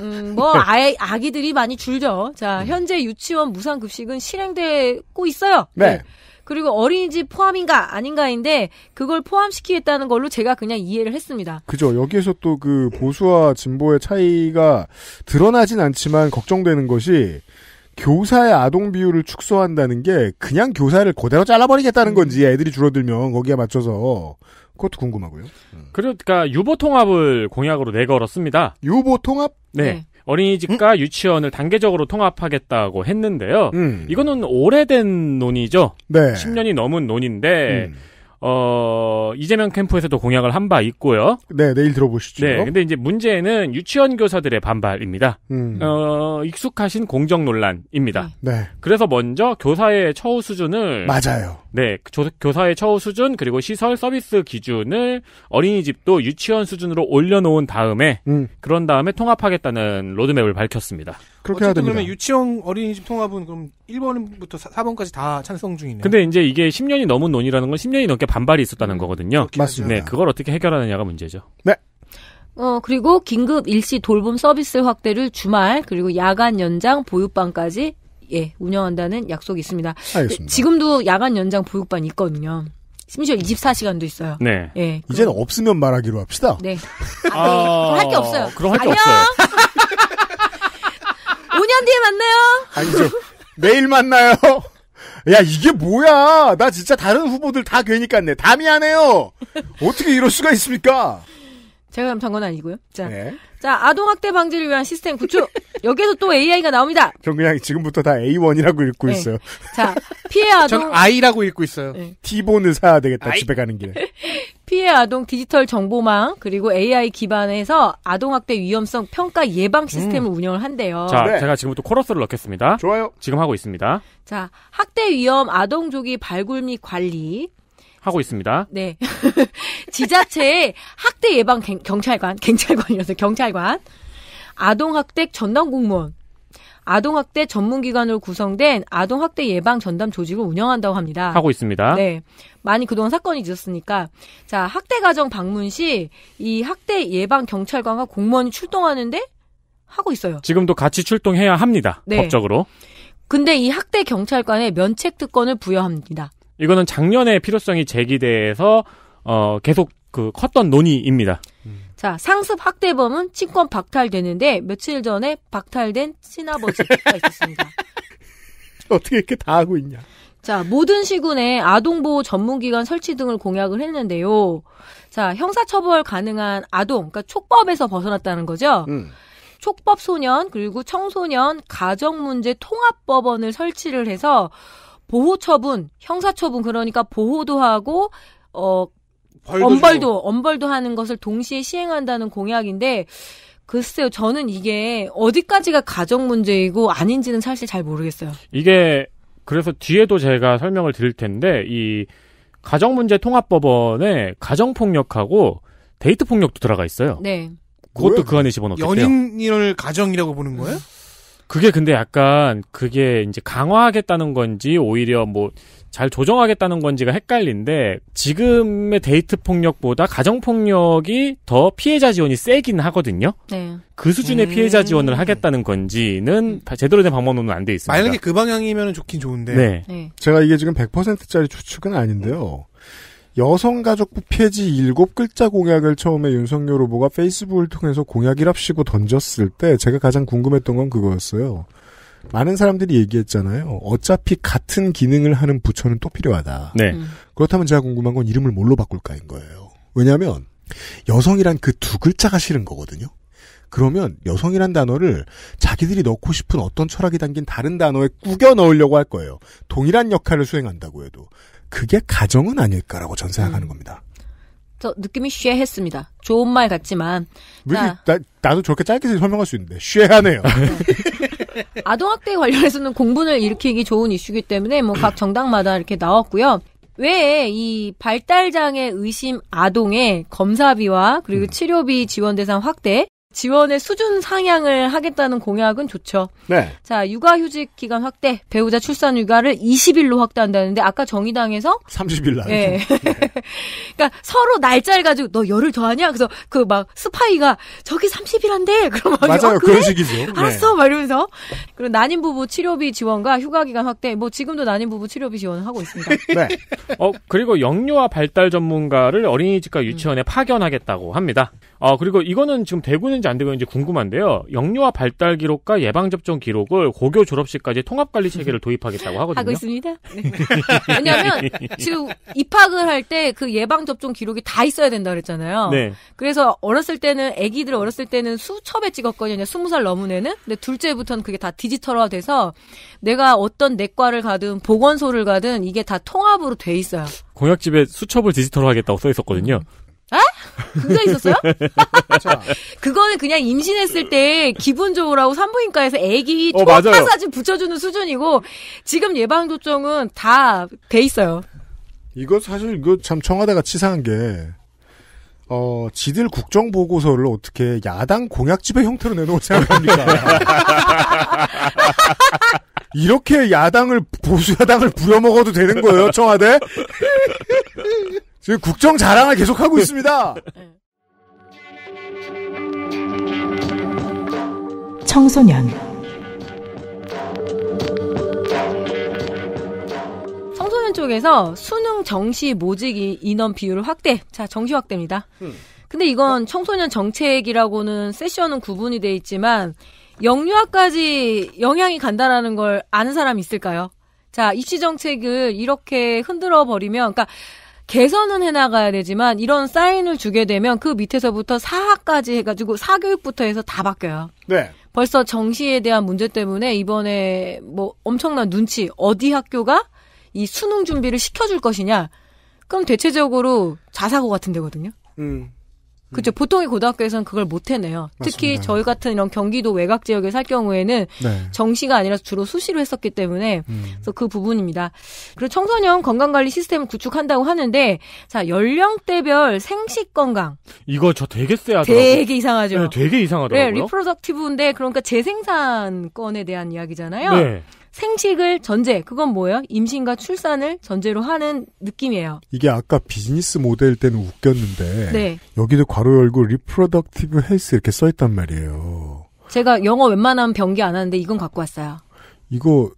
음, 뭐 아이, 아기들이 많이 줄죠. 자, 음. 현재 유치원 무상급식은 실행되고 있어요. 네. 네. 그리고 어린이집 포함인가 아닌가인데 그걸 포함시키겠다는 걸로 제가 그냥 이해를 했습니다. 그죠. 여기에서 또 그 보수와 진보의 차이가 드러나진 않지만 걱정되는 것이 교사의 아동 비율을 축소한다는 게 그냥 교사를 그대로 잘라버리겠다는 건지 애들이 줄어들면 거기에 맞춰서 그것도 궁금하고요. 음. 그러니까 유보 통합을 공약으로 내걸었습니다. 유보 통합? 네. 네. 어린이집과 음? 유치원을 단계적으로 통합하겠다고 했는데요. 음. 이거는 오래된 논의죠. 네. 10년이 넘은 논인데 음. 어, 이재명 캠프에서도 공약을 한 바 있고요. 네, 내일 들어보시죠. 네, 근데 이제 문제는 유치원 교사들의 반발입니다. 음. 어, 익숙하신 공정 논란입니다. 네. 그래서 먼저 교사의 처우 수준을 맞아요. 네, 그 조, 교사의 처우 수준 그리고 시설 서비스 기준을 어린이집도 유치원 수준으로 올려놓은 다음에 음. 그런 다음에 통합하겠다는 로드맵을 밝혔습니다. 그렇게 해야 됩니다. 그러면 유치원 어린이집 통합은 그럼 1번부터 4번까지 다 찬성 중이네요. 근데 이제 이게 10년이 넘은 논의라는 건 10년이 넘게 반발이 있었다는 거거든요. 맞습니다. 네, 그걸 어떻게 해결하느냐가 문제죠. 네. 어, 그리고 긴급 일시 돌봄 서비스 확대를 주말, 그리고 야간 연장, 보육반까지 예, 운영한다는 약속이 있습니다. 알겠습니다. 지금도 야간 연장 보육반 있거든요. 심지어 24시간도 있어요. 네. 예. 이제는 그럼... 없으면 말하기로 합시다. 네. 아, 아... 네. 할게 없어요. 그럼 할 게 없어요. 5년 뒤에 만나요. 아니죠. 내일 만나요. 야 이게 뭐야? 나 진짜 다른 후보들 다 괜히 깠네. 다 미안해요. 어떻게 이럴 수가 있습니까? 제가 감탄 건 아니고요. 자, 네. 자 아동학대 방지를 위한 시스템 구축. 여기에서 또 AI가 나옵니다. 전 그냥 지금부터 다 A1이라고 읽고 네. 있어요. 자, 피해 아동. 전 I라고 읽고 있어요. 네. T본을 사야 되겠다, 아 집에 가는 길에. 피해 아동 디지털 정보망, 그리고 AI 기반에서 아동학대 위험성 평가 예방 시스템을 음. 운영을 한대요. 자, 네. 제가 지금부터 코러스를 넣겠습니다. 좋아요. 지금 하고 있습니다. 자, 학대 위험 아동 조기 발굴 및 관리, 하고 있습니다. 네. 지자체의 학대 예방 경찰관, 경찰관이어서 경찰관, 아동학대 전담 공무원, 아동학대 전문기관으로 구성된 아동학대 예방 전담 조직을 운영한다고 합니다. 하고 있습니다. 네. 많이 그동안 사건이 있었으니까. 자, 학대 가정 방문 시 이 학대 예방 경찰관과 공무원이 출동하는데 하고 있어요. 지금도 같이 출동해야 합니다. 네. 법적으로. 근데 이 학대 경찰관에 면책 특권을 부여합니다. 이거는 작년에 필요성이 제기돼서 어, 계속 그 컸던 논의입니다. 음. 자, 상습 학대범은 친권 박탈되는데 며칠 전에 박탈된 친아버지가 있었습니다. 어떻게 이렇게 다 하고 있냐? 자, 모든 시군에 아동보호 전문기관 설치 등을 공약을 했는데요. 자, 형사처벌 가능한 아동, 그러니까 촉법에서 벗어났다는 거죠. 음. 촉법소년, 그리고 청소년, 가정문제 통합법원을 설치를 해서 보호 처분, 형사 처분 그러니까 보호도 하고 어 엄벌도 엄벌도 하는 것을 동시에 시행한다는 공약인데 글쎄요, 저는 이게 어디까지가 가정 문제이고 아닌지는 사실 잘 모르겠어요. 이게 그래서 뒤에도 제가 설명을 드릴 텐데 이 가정 문제 통합법원에 가정 폭력하고 데이트 폭력도 들어가 있어요. 네. 그것도 그 안에 집어넣겠대요. 연인을 가정이라고 보는 거예요? 그게 근데 약간 그게 이제 강화하겠다는 건지 오히려 뭐 잘 조정하겠다는 건지가 헷갈린데 지금의 데이트 폭력보다 가정 폭력이 더 피해자 지원이 세긴 하거든요. 네. 그 수준의 음... 피해자 지원을 하겠다는 건지는 음. 제대로 된 방법론은 안 돼 있습니다. 만약에 그 방향이면 좋긴 좋은데. 네. 네. 제가 이게 지금 100%짜리 추측은 아닌데요. 음. 여성가족부 폐지 7글자 공약을 처음에 윤석열 후보가 페이스북을 통해서 공약이랍시고 던졌을 때 제가 가장 궁금했던 건 그거였어요. 많은 사람들이 얘기했잖아요. 어차피 같은 기능을 하는 부처는 또 필요하다. 네. 음. 그렇다면 제가 궁금한 건 이름을 뭘로 바꿀까인 거예요. 왜냐하면 여성이란 그 두 글자가 싫은 거거든요. 그러면 여성이란 단어를 자기들이 넣고 싶은 어떤 철학이 담긴 다른 단어에 꾸겨 넣으려고 할 거예요. 동일한 역할을 수행한다고 해도. 그게 가정은 아닐까라고 전 생각하는 음. 겁니다. 저 느낌이 쉐했습니다. 좋은 말 같지만 왜 자, 나, 나도 저렇게 짧게 설명할 수 있는데 쉐하네요. 아동학대 관련해서는 공분을 일으키기 좋은 이슈기 이 때문에 뭐 각 정당마다 이렇게 나왔고요. 왜 이 발달장애 의심 아동의 검사비와 그리고 음. 치료비 지원 대상 확대 지원의 수준 상향을 하겠다는 공약은 좋죠. 네. 자, 육아휴직 기간 확대, 배우자 출산 휴가를 20일로 확대한다는데 아까 정의당에서 30일 날. 예. 네. 그러니까 서로 날짜를 가지고 너열을더 하냐? 그래서 그 막 스파이가 저기 30일 한데 그럼 막 맞아요. 어, 그래? 그런 식이죠. 네. 알았어. 네. 막 이러면서. 그리고 난임 부부 치료비 지원과 휴가 기간 확대. 뭐 지금도 난임 부부 치료비 지원을 하고 있습니다. 네. 어, 그리고 영유아 발달 전문가를 어린이집과 유치원에 음. 파견하겠다고 합니다. 어, 그리고 이거는 지금 대구는 되는지 안 되고 있는지 궁금한데요. 영유아 발달 기록과 예방접종 기록을 고교 졸업식까지 통합관리 체계를 도입하겠다고 하거든요. 하고 있습니다. 네. 왜냐하면 지금 입학을 할 때 그 예방접종 기록이 다 있어야 된다 그랬잖아요. 네. 그래서 어렸을 때는 아기들 어렸을 때는 수첩에 찍었거든요. 스무 살 넘은 애는. 근데 둘째부터는 그게 다 디지털화돼서 내가 어떤 내과를 가든 보건소를 가든 이게 다 통합으로 돼 있어요. 공약집에 수첩을 디지털화하겠다고 써 있었거든요. 그게 있었어요? 그거는 그냥 임신했을 때 기분 좋으라고 산부인과에서 애기 어, 초음파 맞아요. 사진 붙여주는 수준이고 지금 예방접종은 다 돼 있어요. 이거 사실 이거 참 청와대가 치사한 게 어, 지들 국정 보고서를 어떻게 야당 공약집의 형태로 내놓을 생각합니까? 이렇게 야당을 보수 야당을 부려먹어도 되는 거예요, 청와대? 저희 국정 자랑을 계속하고 있습니다. 네. 청소년 청소년 쪽에서 수능 정시 모집 인원 비율을 확대. 자, 정시 확대입니다. 음. 근데 이건 청소년 정책이라고는 세션은 구분이 돼 있지만 영유아까지 영향이 간다라는 걸 아는 사람 있을까요? 자, 입시 정책을 이렇게 흔들어 버리면, 그러니까 개선은 해나가야 되지만 이런 사인을 주게 되면 그 밑에서부터 사학까지 해가지고 사교육부터 해서 다 바뀌어요. 네. 벌써 정시에 대한 문제 때문에 이번에 뭐 엄청난 눈치 어디 학교가 이 수능 준비를 시켜줄 것이냐 그럼 대체적으로 자사고 같은 데거든요. 음. 그렇죠. 음. 보통의 고등학교에서는 그걸 못 해내요. 맞습니다. 특히 저희 같은 이런 경기도 외곽 지역에 살 경우에는 네. 정시가 아니라 주로 수시로 했었기 때문에 음. 그래서 그 부분입니다. 그리고 청소년 건강관리 시스템을 구축한다고 하는데 자 연령대별 생식 건강 이거 저 되게 세하더라고요. 되게 이상하죠. 네, 되게 이상하더라고요. 네, 리프로덕티브인데 그러니까 재생산권에 대한 이야기잖아요. 네. 생식을 전제, 그건 뭐예요? 임신과 출산을 전제로 하는 느낌이에요. 이게 아까 비즈니스 모델 때는 웃겼는데 네. 여기도 괄호 열고 리프로덕티브 헬스 이렇게 써 있단 말이에요. 제가 영어 웬만하면 변기 안 하는데 이건 갖고 왔어요. 이거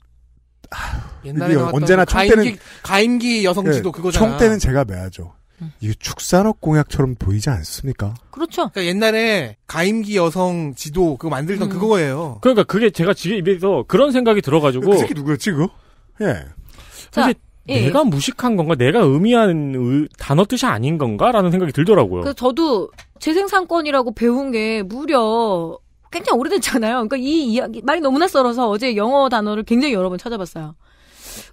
아, 옛날에 언제나 총때는 그 가임기, 여성지도 네, 그거잖아. 총대는 제가 매야죠. 이게 축산업 공약처럼 보이지 않습니까? 그렇죠. 그러니까 옛날에 가임기 여성 지도 그 만들던 음. 그거예요. 그러니까 그게 제가 집에서 그런 생각이 들어가지고 그 새끼 누구였지 그 예. 사 예. 내가 무식한 건가? 내가 의미하는 의, 단어 뜻이 아닌 건가? 라는 생각이 들더라고요. 그 저도 재생산권이라고 배운 게 무려 굉장히 오래됐잖아요. 그러니까 이 이야기 말이 너무나 썰어서 어제 영어 단어를 굉장히 여러 번 찾아봤어요.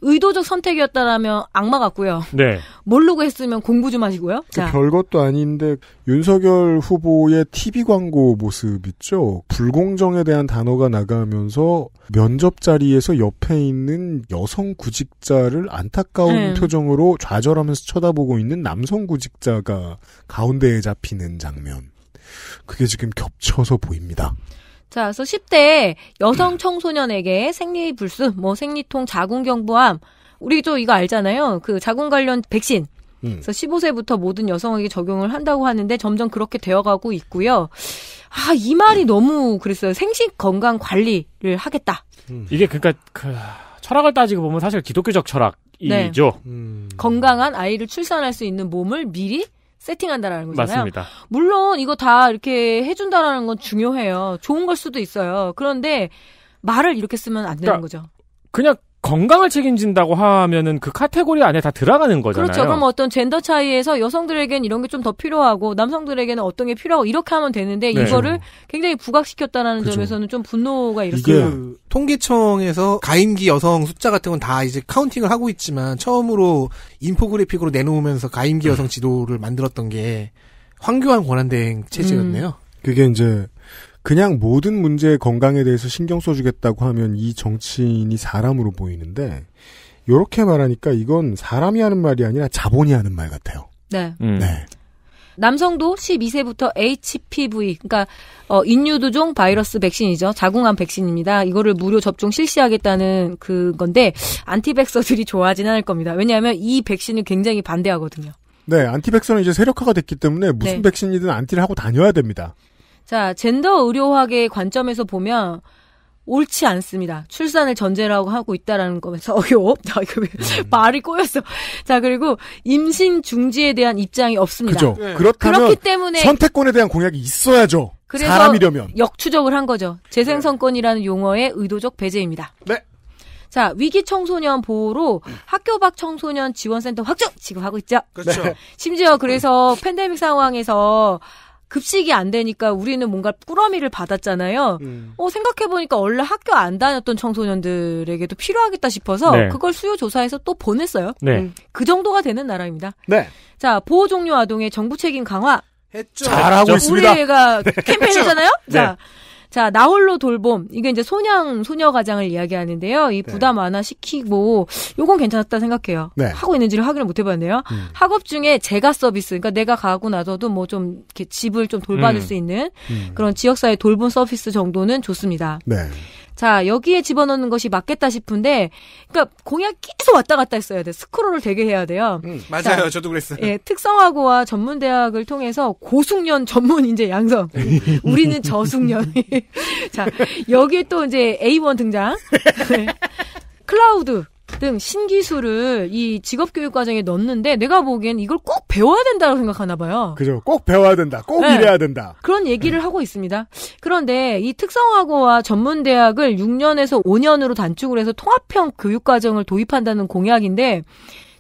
의도적 선택이었다라면 악마 같고요. 네. 모르고 했으면 공부 좀 하시고요. 그 별것도 아닌데 윤석열 후보의 TV 광고 모습 있죠. 불공정에 대한 단어가 나가면서 면접 자리에서 옆에 있는 여성 구직자를 안타까운 네. 표정으로 좌절하면서 쳐다보고 있는 남성 구직자가 가운데에 잡히는 장면. 그게 지금 겹쳐서 보입니다. 자, 그래서 10대 여성 청소년에게 생리불순, 뭐 생리통, 자궁경부암, 우리 저 이거 알잖아요. 그 자궁 관련 백신. 음. 그래서 15세부터 모든 여성에게 적용을 한다고 하는데 점점 그렇게 되어가고 있고요. 아, 이 말이 너무 그랬어요. 생식 건강 관리를 하겠다. 음. 이게 그러니까 그 철학을 따지고 보면 사실 기독교적 철학이죠. 네. 음. 건강한 아이를 출산할 수 있는 몸을 미리 세팅한다라는 거잖아요. 맞습니다. 물론 이거 다 이렇게 해준다라는 건 중요해요. 좋은 걸 수도 있어요. 그런데 말을 이렇게 쓰면 안 되는 그러니까 거죠. 그냥 건강을 책임진다고 하면은 그 카테고리 안에 다 들어가는 거잖아요. 그렇죠. 그럼 어떤 젠더 차이에서 여성들에겐 이런 게 좀 더 필요하고 남성들에게는 어떤 게 필요하고 이렇게 하면 되는데 네. 이거를 굉장히 부각시켰다라는 그렇죠. 점에서는 좀 분노가 이렇게 이게 통계청에서 가임기 여성 숫자 같은 건 다 이제 카운팅을 하고 있지만 처음으로 인포그래픽으로 내놓으면서 가임기 네. 여성 지도를 만들었던 게 황교안 권한대행 체제였네요. 음. 그게 이제 그냥 모든 문제의 건강에 대해서 신경 써주겠다고 하면 이 정치인이 사람으로 보이는데 이렇게 말하니까 이건 사람이 하는 말이 아니라 자본이 하는 말 같아요. 네. 음. 네. 남성도 12세부터 HPV, 그러니까 어, 인유두종 바이러스 백신이죠. 자궁암 백신입니다. 이거를 무료 접종 실시하겠다는 그건데 안티백서들이 좋아하지는 않을 겁니다. 왜냐하면 이 백신을 굉장히 반대하거든요. 네, 안티백서는 이제 세력화가 됐기 때문에 무슨 네. 백신이든 안티를 하고 다녀야 됩니다. 자, 젠더 의료학의 관점에서 보면 옳지 않습니다. 출산을 전제라고 하고 있다라는 거면서 어요. 자, 이 말이 꼬였어. 자, 그리고 임신 중지에 대한 입장이 없습니다. 그죠. 네. 그렇다면 그렇기 때문에 선택권에 대한 공약이 있어야죠. 그래서 사람이려면 역추적을 한 거죠. 재생성권이라는 네. 용어의 의도적 배제입니다. 네. 자, 위기 청소년 보호로 음. 학교 밖 청소년 지원센터 확정 지금 하고 있죠. 그렇죠. 네. 심지어 그래서 네. 팬데믹 상황에서 급식이 안 되니까 우리는 뭔가 꾸러미를 받았잖아요. 음. 어, 생각해보니까 원래 학교 안 다녔던 청소년들에게도 필요하겠다 싶어서 네. 그걸 수요조사해서 또 보냈어요. 네. 음, 그 정도가 되는 나라입니다. 네. 자, 보호 종료 아동의 정부 책임 강화. 했죠. 잘하고 있습니다. 우리 애가 네, 캠페인 했잖아요. 네. 자. 자, 나홀로 돌봄. 이게 이제 소년 소녀가장을 이야기하는데요. 이 네. 부담 완화시키고, 요건 괜찮았다 생각해요. 네. 하고 있는지를 확인을 못 해봤네요. 음. 학업 중에 제가 서비스, 그러니까 내가 가고 나서도 뭐 좀 이렇게 집을 좀 돌봐줄 음. 수 있는 음. 그런 지역사회 돌봄 서비스 정도는 좋습니다. 네. 자, 여기에 집어넣는 것이 맞겠다 싶은데, 그니까 공약 계속 왔다 갔다 했어야 돼. 스크롤을 되게 해야 돼요. 음, 맞아요. 자, 저도 그랬어요. 예, 특성화고와 전문대학을 통해서 고숙련 전문 인재 양성. 우리는 저숙련. 자, 여기에 또 이제 A1 등장. 클라우드. 등 신기술을 이 직업교육 과정에 넣는데 내가 보기엔 이걸 꼭 배워야 된다고 생각하나 봐요. 그죠. 꼭 배워야 된다. 꼭 네. 이래야 된다. 그런 네. 얘기를 네. 하고 있습니다. 그런데 이 특성화고와 전문대학을 6년에서 5년으로 단축을 해서 통합형 교육 과정을 도입한다는 공약인데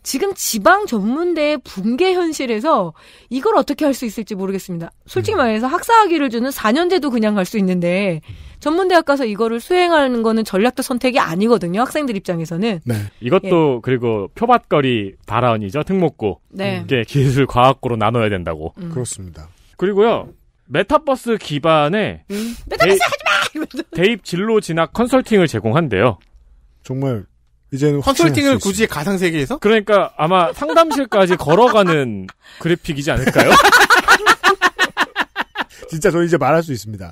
지금 지방 전문대의 붕괴 현실에서 이걸 어떻게 할 수 있을지 모르겠습니다. 솔직히 음. 말해서 학사학위를 주는 4년제도 그냥 갈 수 있는데 전문대학 가서 이거를 수행하는 거는 전략적 선택이 아니거든요. 학생들 입장에서는. 네. 이것도 예. 그리고 표밭거리 발언이죠. 특목고. 네. 이게 기술 과학고로 나눠야 된다고. 음. 그렇습니다. 그리고요. 메타버스 기반에 음. 메타버스 하지 마. 대입 진로 진학 컨설팅을 제공한대요. 정말 이제는 컨설팅을 굳이 가상 세계에서? 그러니까 아마 상담실까지 걸어가는 그래픽이지 않을까요? 진짜 저 이제 말할 수 있습니다.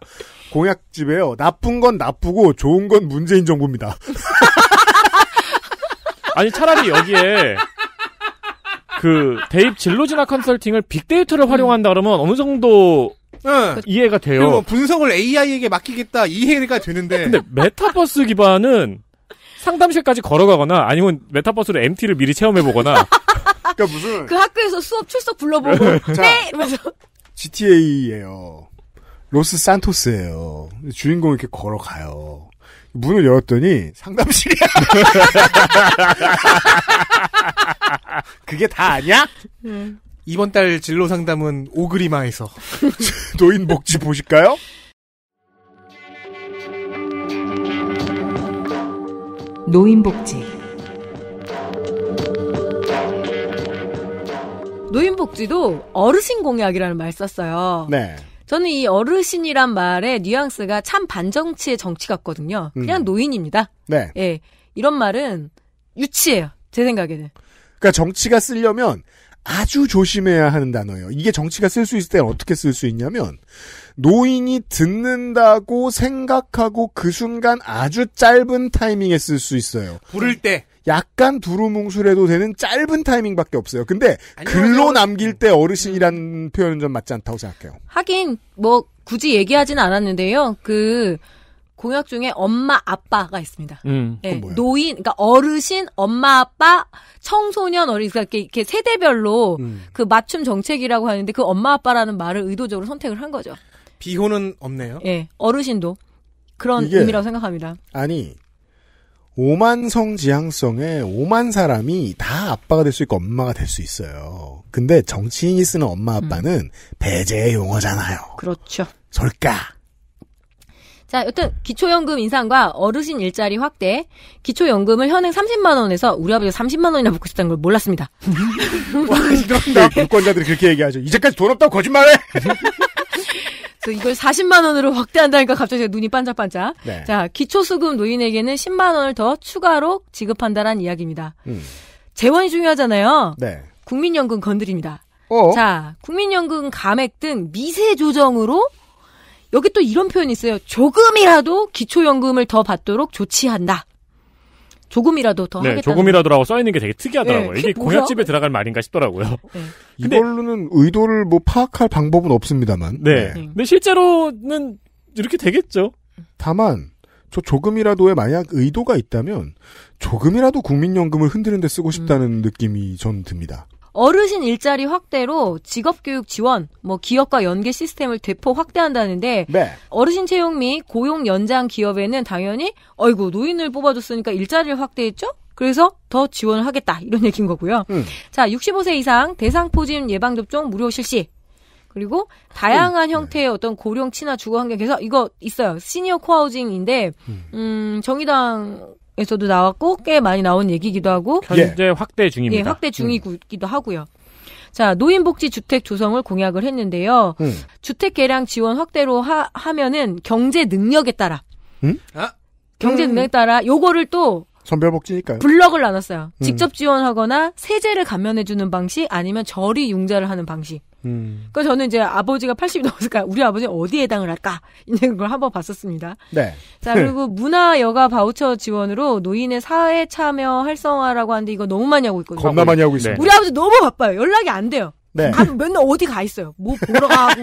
공약집에요. 나쁜 건 나쁘고 좋은 건 문재인 정부입니다. 아니 차라리 여기에 그 대입 진로진화 컨설팅을 빅데이터를 음. 활용한다 그러면 어느 정도 응. 네. 이해가 돼요. 뭐 분석을 AI에게 맡기겠다 이해가 되는데. 근데 메타버스 기반은 상담실까지 걸어가거나 아니면 메타버스로 MT를 미리 체험해보거나. 그러니까 무슨 그 학교에서 수업 출석 불러보고 자, 네. 네 이러면서 GTA예요. 로스 산토스예요. 주인공이 이렇게 걸어가요. 문을 열었더니 상담실이야. 그게 다 아니야? 네. 이번 달 진로 상담은 오그리마에서 노인 복지 보실까요? 노인 복지 노인복지도 어르신 공약이라는 말 썼어요. 네. 저는 이 어르신이란 말의 뉘앙스가 참 반정치의 정치 같거든요. 그냥 음. 노인입니다. 네. 예. 이런 말은 유치해요. 제 생각에는. 그러니까 정치가 쓰려면 아주 조심해야 하는 단어예요. 이게 정치가 쓸 수 있을 때는 어떻게 쓸 수 있냐면 노인이 듣는다고 생각하고 그 순간 아주 짧은 타이밍에 쓸 수 있어요. 부를 때. 약간 두루뭉술해도 되는 짧은 타이밍밖에 없어요. 근데 글로 남길 때 어르신이라는 음. 표현은 좀 맞지 않다고 생각해요. 하긴 뭐 굳이 얘기하진 않았는데요. 그 공약 중에 엄마 아빠가 있습니다. 음, 네, 노인, 그러니까 어르신, 엄마 아빠, 청소년 어린 그러니까 이렇게, 이렇게 세대별로 음. 그 맞춤 정책이라고 하는데 그 엄마 아빠라는 말을 의도적으로 선택을 한 거죠. 비호는 없네요. 예, 네, 어르신도 그런 의미라고 생각합니다. 아니 오만성 지향성에 오만 사람이 다 아빠가 될 수 있고 엄마가 될 수 있어요. 근데 정치인이 쓰는 엄마 음. 아빠는 음. 배제의 용어잖아요. 그렇죠. 설까? 자, 여튼 기초연금 인상과 어르신 일자리 확대, 기초연금을 현행 30만 원에서 우리 아버지 30만 원이나 붙고 싶다는 걸 몰랐습니다. 와, 이런데 네. 유권자들이 그렇게 얘기하죠. 이제까지 돈 없다고 거짓말해. 또 그 이걸 40만 원으로 확대한다니까 갑자기 눈이 반짝반짝. 네. 자, 기초수급 노인에게는 10만 원을 더 추가로 지급한다라는 이야기입니다. 음. 재원이 중요하잖아요. 네. 국민연금 건드립니다. 어? 자, 국민연금 감액 등 미세 조정으로 여기 또 이런 표현이 있어요. 조금이라도 기초연금을 더 받도록 조치한다. 조금이라도 더 네, 하겠다. 조금이라도 라고 써있는 게 되게 특이하더라고요. 네, 이게 공약집에 들어갈 말인가 싶더라고요. 네. 이걸로는 의도를 뭐 파악할 방법은 없습니다만. 네. 네. 네. 근데 실제로는 이렇게 되겠죠. 다만, 저조금이라도에 만약 의도가 있다면, 조금이라도 국민연금을 흔드는 데 쓰고 싶다는 음. 느낌이 전 듭니다. 어르신 일자리 확대로 직업교육 지원, 뭐 기업과 연계 시스템을 대폭 확대한다는데 네. 어르신 채용 및 고용 연장 기업에는 당연히 어이구 노인을 뽑아줬으니까 일자리를 확대했죠? 그래서 더 지원을 하겠다 이런 얘기인 거고요. 음. 자, 65세 이상 대상 포진 예방 접종 무료 실시. 그리고 다양한 음. 형태의 어떤 고령 친화 주거 환경 개선 이거 있어요. 시니어 코하우징인데 음. 음, 정의당 에서도 나왔고 꽤 많이 나온 얘기기도 하고 현재 예. 확대 중입니다. 예, 확대 중이기도 음. 하고요. 자, 노인복지 주택 조성을 공약을 했는데요. 음. 주택 개량 지원 확대로 하, 면은 경제 능력에 따라 음? 아? 경제 음. 능력에 따라 요거를 또 선별복지니까요. 블럭을 나눴어요. 직접 음. 지원하거나 세제를 감면해주는 방식 아니면 저리 융자를 하는 방식. 그러니까 저는 이제 아버지가 80이 넘었을까 그러니까 우리 아버지 어디에 해당을 할까 이제 그걸 한번 봤었습니다. 네. 자 그리고 문화 여가 바우처 지원으로 노인의 사회 참여 활성화라고 하는데 이거 너무 많이 하고 있거든요. 겁나 많이 하고 있어요. 네. 우리 아버지 너무 바빠요. 연락이 안 돼요. 네. 가, 맨날 어디 가 있어요. 뭐 보러 가고.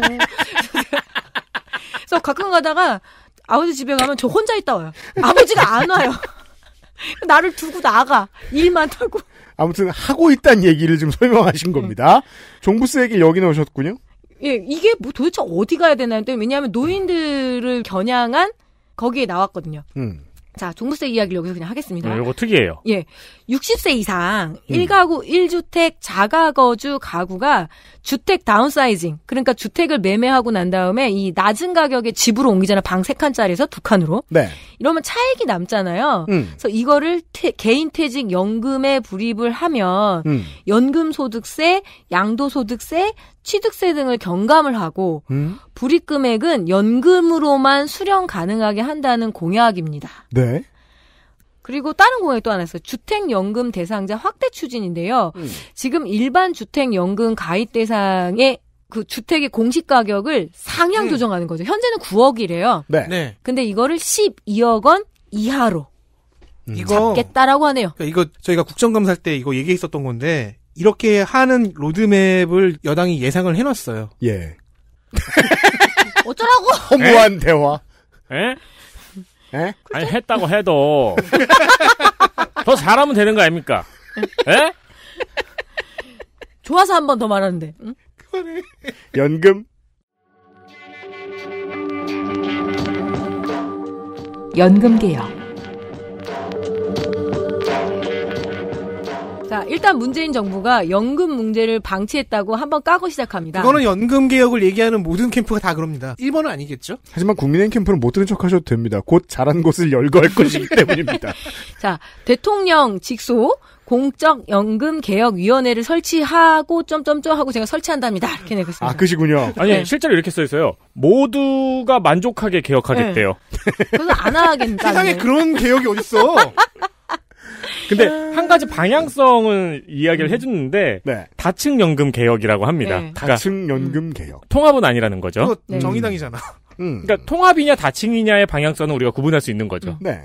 그래서 가끔 가다가 아버지 집에 가면 저 혼자 있다 와요. 아버지가 안 와요. 나를 두고 나가 일만 하고. 아무튼 하고 있다는 얘기를 지금 설명하신 음. 겁니다. 종부세 얘기 여기 넣으셨군요. 예, 이게 뭐 도대체 어디 가야 되나 했 왜냐하면 노인들을 겨냥한 거기에 나왔거든요. 음. 자, 종부세 이야기를 여기서 그냥 하겠습니다. 음, 네, 이거 특이해요. 예. 60세 이상 음. 1가구 1주택 자가거주 가구가 주택 다운사이징 그러니까 주택을 매매하고 난 다음에 이 낮은 가격에 집으로 옮기잖아 방 3칸짜리에서 2칸으로 네. 이러면 차액이 남잖아요. 음. 그래서 이거를 태, 개인 퇴직 연금에 불입을 하면 음. 연금 소득세, 양도 소득세, 취득세 등을 경감을 하고 음. 불입 금액은 연금으로만 수령 가능하게 한다는 공약입니다. 네. 그리고 다른 공약이 또 하나 있어요. 주택연금 대상자 확대 추진인데요. 음. 지금 일반 주택연금 가입 대상의 그 주택의 공시 가격을 상향 네. 조정하는 거죠. 현재는 9억이래요. 네. 네. 근데 이거를 12억 원 이하로 음. 잡겠다라고 하네요. 그러니까 이거 저희가 국정감사 때 이거 얘기했었던 건데 이렇게 하는 로드맵을 여당이 예상을 해놨어요. 예. 어쩌라고? 허무한 대화. 에? 예? 아니 했다고 해도 더 잘하면 되는 거 아닙니까? 에? 예? 좋아서 한 번 더 말하는데. 응? 그만 연금. 연금 개혁. 자, 그러니까 일단 문재인 정부가 연금 문제를 방치했다고 한번 까고 시작합니다. 그거는 연금 개혁을 얘기하는 모든 캠프가 다 그럽니다. 1번은 아니겠죠? 하지만 국민의 캠프는 못 들은 척 하셔도 됩니다. 곧 잘한 곳을 열거할 것이기 때문입니다. 자, 대통령 직소 공적연금개혁위원회를 설치하고 점점점 하고 제가 설치한답니다. 이렇게 내겠습니다. 아, 그시군요. 아니, 네. 실제로 이렇게 써 있어요. 모두가 만족하게 개혁하겠대요. 네. 그래서 안 하겠다. 세상에 그런 개혁이 어딨어. 근데 아. 한 가지 방향성은 이야기를 음. 해줬는데 네. 다층연금 개혁이라고 합니다. 네. 그러니까 다층연금 개혁. 음. 통합은 아니라는 거죠. 네. 정의당이잖아. 음. 그러니까 음. 통합이냐 다층이냐의 방향성은 우리가 구분할 수 있는 거죠. 네.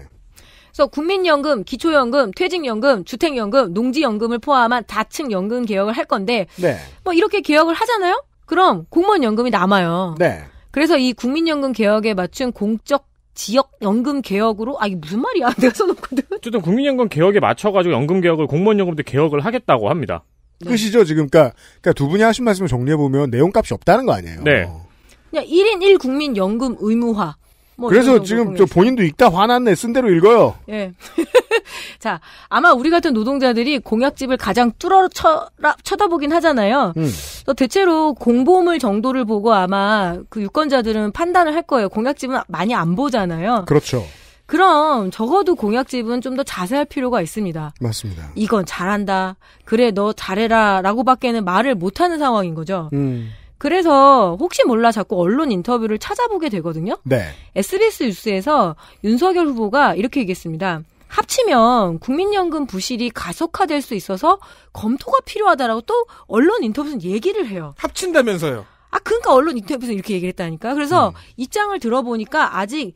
그래서 국민연금, 기초연금, 퇴직연금, 주택연금, 농지연금을 포함한 다층 연금 개혁을 할 건데 네. 뭐 이렇게 개혁을 하잖아요. 그럼 공무원 연금이 남아요. 네. 그래서 이 국민연금 개혁에 맞춘 공적 지역 연금 개혁으로 아 이게 무슨 말이야 내가 써놓거든. 어쨌든 국민연금 개혁에 맞춰가지고 연금 개혁을 공무원 연금도 개혁을 하겠다고 합니다. 네. 끝이죠 지금 그러니까, 그러니까 두 분이 하신 말씀을 정리해 보면 내용값이 없다는 거 아니에요. 네. 어. 그냥 1인 1 국민 연금 의무화. 뭐 그래서 지금 저 본인도 읽다 화났네. 쓴 대로 읽어요. 예. 자, 아마 우리 같은 노동자들이 공약집을 가장 뚫어 쳐, 쳐다보긴 하잖아요. 음. 대체로 공보물 정도를 보고 아마 그 유권자들은 판단을 할 거예요. 공약집은 많이 안 보잖아요. 그렇죠. 그럼 적어도 공약집은 좀 더 자세할 필요가 있습니다. 맞습니다. 이건 잘한다. 그래 너 잘해라라고밖에는 말을 못하는 상황인 거죠. 음. 그래서 혹시 몰라 자꾸 언론 인터뷰를 찾아보게 되거든요. 네. SBS 뉴스에서 윤석열 후보가 이렇게 얘기했습니다. 합치면 국민연금 부실이 가속화될 수 있어서 검토가 필요하다라고 또 언론 인터뷰에서 얘기를 해요. 합친다면서요. 아, 그러니까 언론 인터뷰에서 이렇게 얘기를 했다니까. 그래서 음. 입장을 들어보니까 아직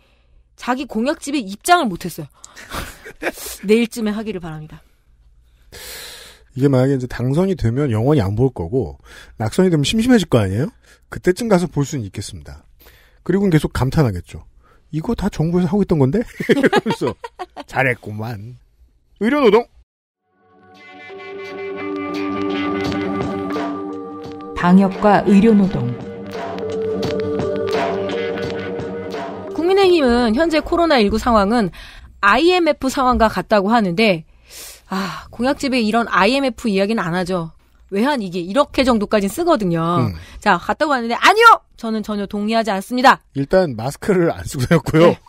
자기 공약집에 입장을 못했어요. 내일쯤에 하기를 바랍니다. 이게 만약에 이제 당선이 되면 영원히 안 볼 거고 낙선이 되면 심심해질 거 아니에요? 그때쯤 가서 볼 수는 있겠습니다. 그리고는 계속 감탄하겠죠. 이거 다 정부에서 하고 있던 건데? 이러면서 잘했구만. 의료노동. 방역과 의료노동. 국민의힘은 현재 코로나19 상황은 IMF 상황과 같다고 하는데 아, 공약집에 이런 IMF 이야기는 안 하죠. 외환 이게 이렇게 정도까지 쓰거든요. 음. 자, 갔다고 하는데 아니요. 저는 전혀 동의하지 않습니다. 일단 마스크를 안 쓰고 다녔고요. 네.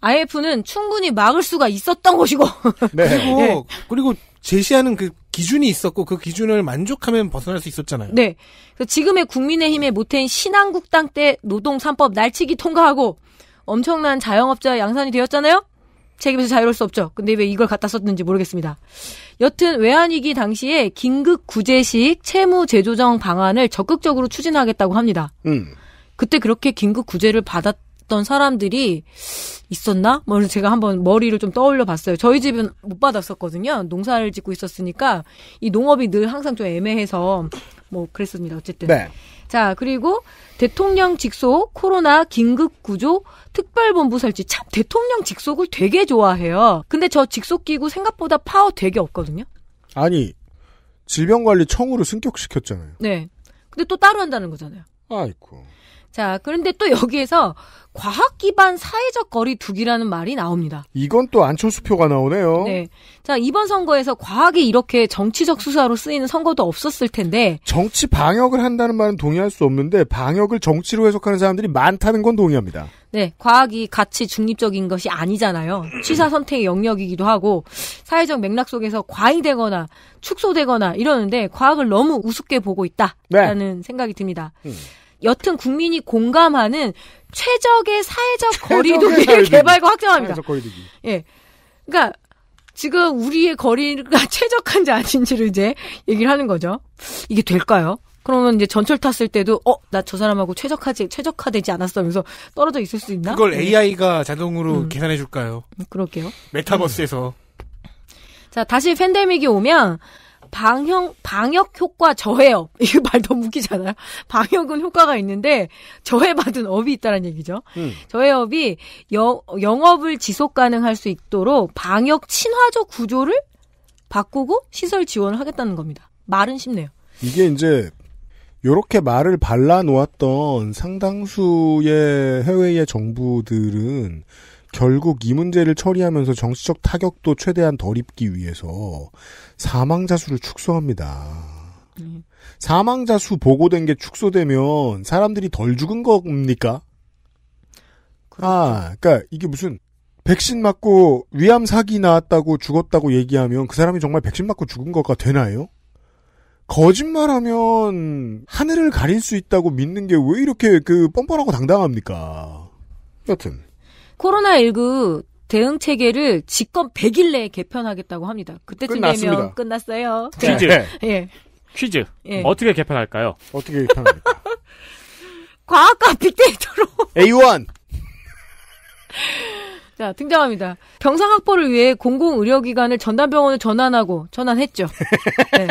IMF는 충분히 막을 수가 있었던 것이고. 네. 그리고 네. 어, 그리고 제시하는 그 기준이 있었고 그 기준을 만족하면 벗어날 수 있었잖아요. 네. 지금의 국민의힘의 모태인 신한국당 때 노동 3법 날치기 통과하고 엄청난 자영업자 양산이 되었잖아요. 책임에서 자유로울 수 없죠. 근데 왜 이걸 갖다 썼는지 모르겠습니다. 여튼 외환위기 당시에 긴급 구제식 채무 재조정 방안을 적극적으로 추진하겠다고 합니다. 음. 그때 그렇게 긴급 구제를 받았던 사람들이 있었나? 뭐 제가 한번 머리를 좀 떠올려 봤어요. 저희 집은 못 받았었거든요. 농사를 짓고 있었으니까 이 농업이 늘 항상 좀 애매해서 뭐 그랬습니다. 어쨌든. 네. 자, 그리고 대통령 직속 코로나 긴급 구조 특별본부 설치. 참 대통령 직속을 되게 좋아해요. 근데 저 직속 기구 생각보다 파워 되게 없거든요. 아니, 질병관리청으로 승격시켰잖아요. 네. 근데 또 따로 한다는 거잖아요. 아이고. 자, 그런데 또 여기에서 과학 기반 사회적 거리두기라는 말이 나옵니다. 이건 또 안철수표가 나오네요. 네. 자, 이번 선거에서 과학이 이렇게 정치적 수사로 쓰이는 선거도 없었을 텐데 정치 방역을 한다는 말은 동의할 수 없는데 방역을 정치로 해석하는 사람들이 많다는 건 동의합니다. 네, 과학이 같이 중립적인 것이 아니잖아요. 취사 선택의 영역이기도 하고 사회적 맥락 속에서 과잉되거나 축소되거나 이러는데 과학을 너무 우습게 보고 있다라는 네. 생각이 듭니다. 음. 여튼 국민이 공감하는 최적의 사회적 거리두기를 개발과 확정합니다. 사회적 거리두기. 예. 그러니까 지금 우리의 거리가 최적한지 아닌지를 이제 얘기를 하는 거죠. 이게 될까요? 그러면 이제 전철 탔을 때도 어나 저 사람하고 최적화지 최적화되지 않았어 면서 떨어져 있을 수 있나? 그걸 네. AI가 자동으로 음. 계산해 줄까요? 그럴게요. 메타버스에서 음. 자 다시 팬데믹이 오면 방역, 방역 효과 저해업. 이거 말 너무 웃기잖아요. 방역은 효과가 있는데 저해받은 업이 있다는 얘기죠. 음. 저해업이 여, 영업을 지속 가능할 수 있도록 방역 친화적 구조를 바꾸고 시설 지원을 하겠다는 겁니다. 말은 쉽네요. 이게 이제 요렇게 말을 발라 놓았던 상당수의 해외의 정부들은 결국 이 문제를 처리하면서 정치적 타격도 최대한 덜 입기 위해서 사망자 수를 축소합니다. 네. 사망자 수 보고된 게 축소되면 사람들이 덜 죽은 겁니까? 그렇죠. 아, 그러니까 이게 무슨 백신 맞고 위암 사기 나왔다고 죽었다고 얘기하면 그 사람이 정말 백신 맞고 죽은 것과 되나요? 거짓말하면 하늘을 가릴 수 있다고 믿는 게 왜 이렇게 그 뻔뻔하고 당당합니까? 여튼 코로나19 대응 체계를 직권 100일 내에 개편하겠다고 합니다. 그때쯤 끝났습니다. 되면 끝났어요. 퀴즈. 네. 네. 예. 퀴즈. 예. 어떻게 개편할까요? 어떻게 개편할까? 과학과 빅데이터로. A1. 자, 등장합니다. 병상 확보를 위해 공공의료기관을 전담병원을 전환하고, 전환했죠. 네.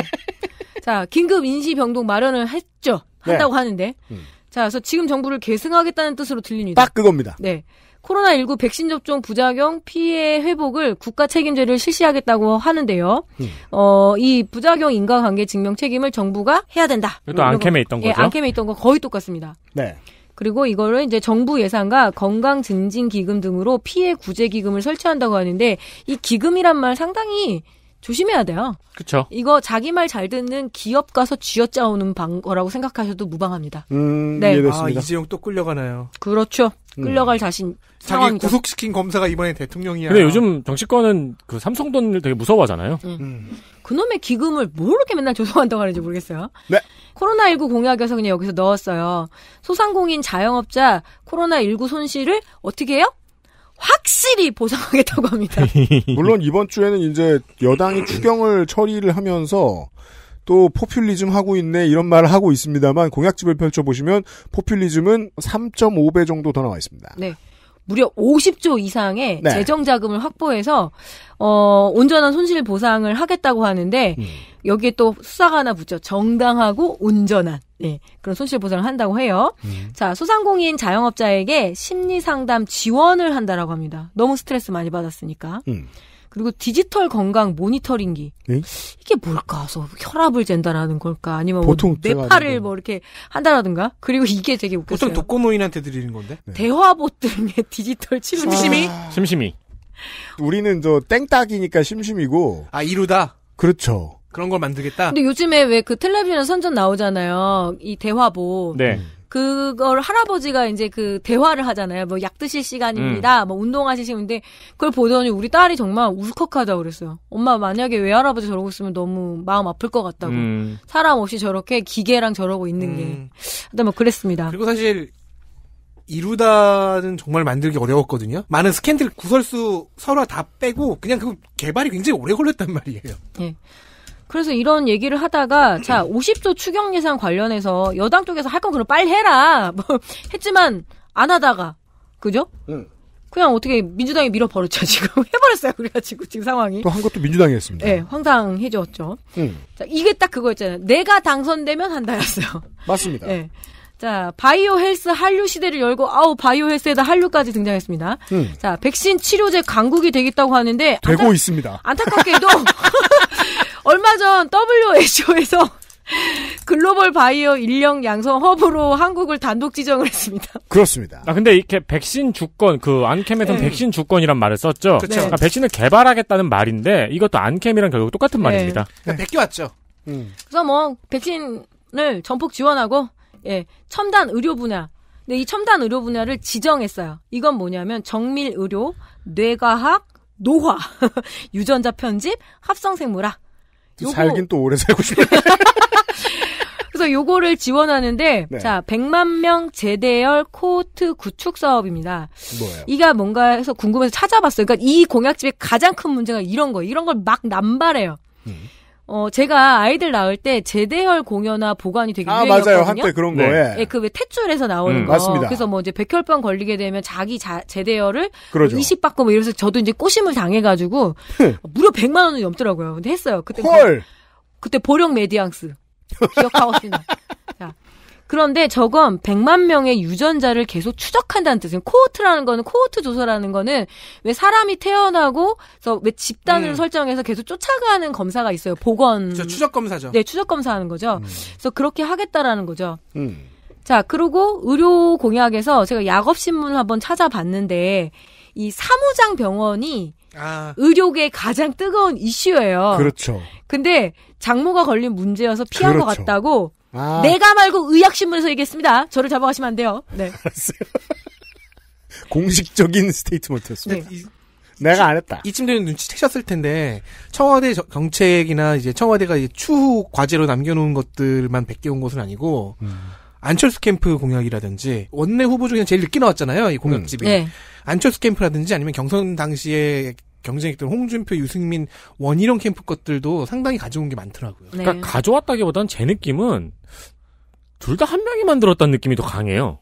자, 긴급 인시병동 마련을 했죠. 한다고 네. 하는데. 음. 자, 그래서 지금 정부를 계승하겠다는 뜻으로 들립니다. 딱 그겁니다. 네. 코로나19 백신 접종 부작용 피해 회복을 국가 책임제를 실시하겠다고 하는데요. 음. 어, 이 부작용 인과관계 증명 책임을 정부가 해야 된다. 이 안캠에 있던 예, 거죠? 예, 안캠에 있던 거 거의 똑같습니다. 네. 그리고 이거를 이제 정부 예산과 건강 증진 기금 등으로 피해 구제 기금을 설치한다고 하는데 이 기금이란 말 상당히 조심해야 돼요. 그렇죠. 이거 자기 말 잘 듣는 기업 가서 쥐어짜오는 방거라고 생각하셔도 무방합니다. 음, 네. 아, 이재용 또 끌려가나요? 그렇죠. 끌려갈 자신 상황 구속시킨 검사가 이번에 대통령이야. 근데 요즘 정치권은 그 삼성 돈을 되게 무서워하잖아요. 음. 음. 그놈의 기금을 뭐 이렇게 맨날 조성한다고 하는지 모르겠어요. 네. 코로나19 공약에서 그냥 여기서 넣었어요. 소상공인 자영업자 코로나19 손실을 어떻게 해요? 확실히 보상하겠다고 합니다. 물론 이번 주에는 이제 여당이 추경을 처리를 하면서 또 포퓰리즘 하고 있네 이런 말을 하고 있습니다만 공약집을 펼쳐보시면 포퓰리즘은 3.5배 정도 더 나와 있습니다. 네. 무려 50조 이상의 네. 재정 자금을 확보해서 어 온전한 손실 보상을 하겠다고 하는데 음. 여기에 또 수사가 하나 붙죠. 정당하고 온전한 네, 그런 손실 보상을 한다고 해요. 음. 자, 소상공인 자영업자에게 심리 상담 지원을 한다라고 합니다. 너무 스트레스 많이 받았으니까. 음. 그리고 디지털 건강 모니터링기. 네? 이게 뭘까? 서 혈압을 잰다라는 걸까? 아니면 뭐 보통 뭐 뇌파를 뭐 이렇게 한다라든가? 그리고 이게 되게 웃겼어요. 보통 독거노인한테 드리는 건데. 네. 대화봇 등의 디지털 치료. 심심이? 심심이. 우리는 저 땡딱이니까 심심이고. 아 이루다. 그렇죠. 그런 걸 만들겠다. 근데 요즘에 왜 그 텔레비전 선전 나오잖아요. 이 대화보. 네. 음. 그걸 할아버지가 이제 그 대화를 하잖아요. 뭐 약 드실 시간입니다. 음. 뭐 운동하실 시간인데 그걸 보더니 우리 딸이 정말 울컥하다 그랬어요. 엄마 만약에 외할아버지 저러고 있으면 너무 마음 아플 것 같다고. 음. 사람 없이 저렇게 기계랑 저러고 있는 게. 음. 하여튼 뭐 그랬습니다. 그리고 사실 이루다는 정말 만들기 어려웠거든요. 많은 스캔들 구설수 설화 다 빼고 그냥 그 개발이 굉장히 오래 걸렸단 말이에요. 예. 그래서 이런 얘기를 하다가 자 50조 추경 예산 관련해서 여당 쪽에서 할 건 그럼 빨리 해라 뭐 했지만 안 하다가 그죠? 응. 그냥 어떻게 민주당이 밀어버렸죠 지금 해버렸어요 그래가지고 지금 상황이 또 한 것도 민주당이 했습니다. 네 황당해졌죠. 응. 자 이게 딱 그거였잖아요. 내가 당선되면 한다였어요. 맞습니다. 네. 자, 바이오 헬스 한류 시대를 열고 아우 바이오 헬스에다 한류까지 등장했습니다. 음. 자, 백신 치료제 강국이 되겠다고 하는데 되고 안타... 있습니다. 안타깝게도 얼마 전 WHO에서 글로벌 바이오 인력 양성 허브로 한국을 단독 지정을 했습니다. 그렇습니다. 아 근데 이렇게 백신 주권 그 안캠에선 네. 백신 주권이란 말을 썼죠. 그쵸. 네. 그러니까 백신을 개발하겠다는 말인데 이것도 안캠이랑 결국 똑같은 네. 말입니다. 그러니까 네. 베껴왔죠. 네, 음. 그래서 뭐 백신 을 전폭 지원하고 예, 첨단 의료 분야. 근데 이 첨단 의료 분야를 지정했어요. 이건 뭐냐면 정밀 의료, 뇌과학, 노화, 유전자 편집, 합성생물학. 요거... 살긴 또 오래 살고 싶네. 그래서 요거를 지원하는데 네. 자 100만 명 제대열 코트 구축 사업입니다. 뭐예요? 이가 뭔가 해서 궁금해서 찾아봤어요. 그러니까 이 공약집의 가장 큰 문제가 이런 거 이런 걸 막 남발해요. 음. 어, 제가 아이들 낳을 때 제대혈 공여나 보관이 되게 아, 유행이거든요 맞아요. 한때 그런 네. 거에. 예, 그왜 탯줄에서 나오는 음, 거. 맞습니다. 그래서 뭐 이제 백혈병 걸리게 되면 자기 자, 제대혈을 그러죠. 뭐 이식받고 뭐 이래서 저도 이제 꼬심을 당해가지고 무려 100만 원이 넘더라고요. 근데 했어요. 그때 헐. 그, 그때 보령 메디앙스 기억하고 있나. 자, 그런데 저건 100만 명의 유전자를 계속 추적한다는 뜻이에요. 코호트라는 거는 코호트 조사라는 거는 왜 사람이 태어나고 왜 집단을 음. 설정해서 계속 쫓아가는 검사가 있어요. 보건 그 추적 검사죠. 네, 추적 검사하는 거죠. 음. 그래서 그렇게 하겠다라는 거죠. 음. 자, 그리고 의료 공약에서 제가 약업 신문 한번 찾아봤는데 이 사무장 병원이 아. 의료계의 가장 뜨거운 이슈예요. 그렇죠. 근데 장모가 걸린 문제여서 피한 그렇죠. 것 같다고 아. 내가 말고 의학신문에서 얘기했습니다. 저를 잡아가시면 안 돼요. 네. 공식적인 스테이트먼트였습니다. 네. 내가 안 했다. 이쯤 되면 눈치채셨을 텐데 청와대 정책이나 이제 청와대가 이제 추후 과제로 남겨놓은 것들만 베껴온 것은 아니고 음. 안철수 캠프 공약이라든지 원내 후보 중에 제일 늦게 나왔잖아요 이 공약집이 음. 네. 안철수 캠프라든지 아니면 경선 당시에 경쟁했던 홍준표, 유승민, 원희룡 캠프 것들도 상당히 가져온 게 많더라고요. 네. 그러니까 가져왔다기보다는제 느낌은 둘 다 한 명이 만들었다는 느낌이 더 강해요.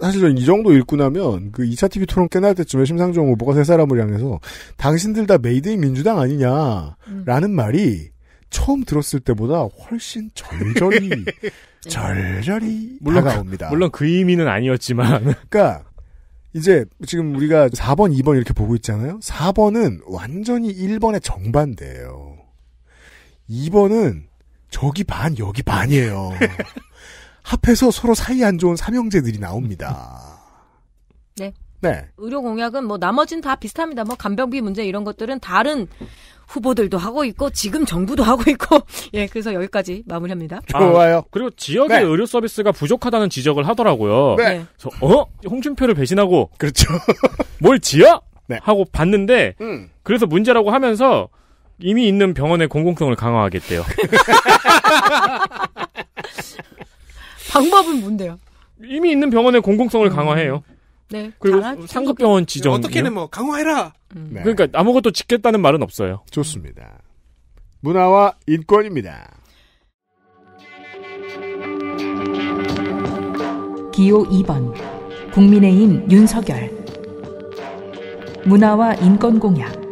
사실은 이 정도 읽고 나면 그 2차 TV 토론 끝날 때쯤에 심상정 후보가 세 사람을 향해서 당신들 다 메이드 인 민주당 아니냐라는 음. 말이 처음 들었을 때보다 훨씬 절절히 네. 절절히 물론 그, 다가옵니다. 그, 물론 그 의미는 아니었지만 그러니까 이제 지금 우리가 4번, 2번 이렇게 보고 있잖아요. 4번은 완전히 1번의 정반대예요. 2번은 저기 반, 여기 반이에요. 합해서 서로 사이 안 좋은 삼형제들이 나옵니다. 네. 네. 의료 공약은 뭐 나머진 다 비슷합니다. 뭐 간병비 문제 이런 것들은 다른 후보들도 하고 있고 지금 정부도 하고 있고 예 그래서 여기까지 마무리합니다. 좋아요. 아, 그리고 지역의 네. 의료 서비스가 부족하다는 지적을 하더라고요. 네. 그래서 어 홍준표를 배신하고 그렇죠. 뭘 지어? 네. 하고 봤는데 음. 그래서 문제라고 하면서 이미 있는 병원의 공공성을 강화하겠대요. 방법은 뭔데요? 이미 있는 병원의 공공성을 음. 강화해요. 네. 그리고 뭐 상급병원 지정. 어떻게는 뭐 강화해라. 음. 네. 그러니까 아무것도 짓겠다는 말은 없어요. 좋습니다. 문화와 인권입니다. 기호 2번 국민의힘 윤석열 문화와 인권 공약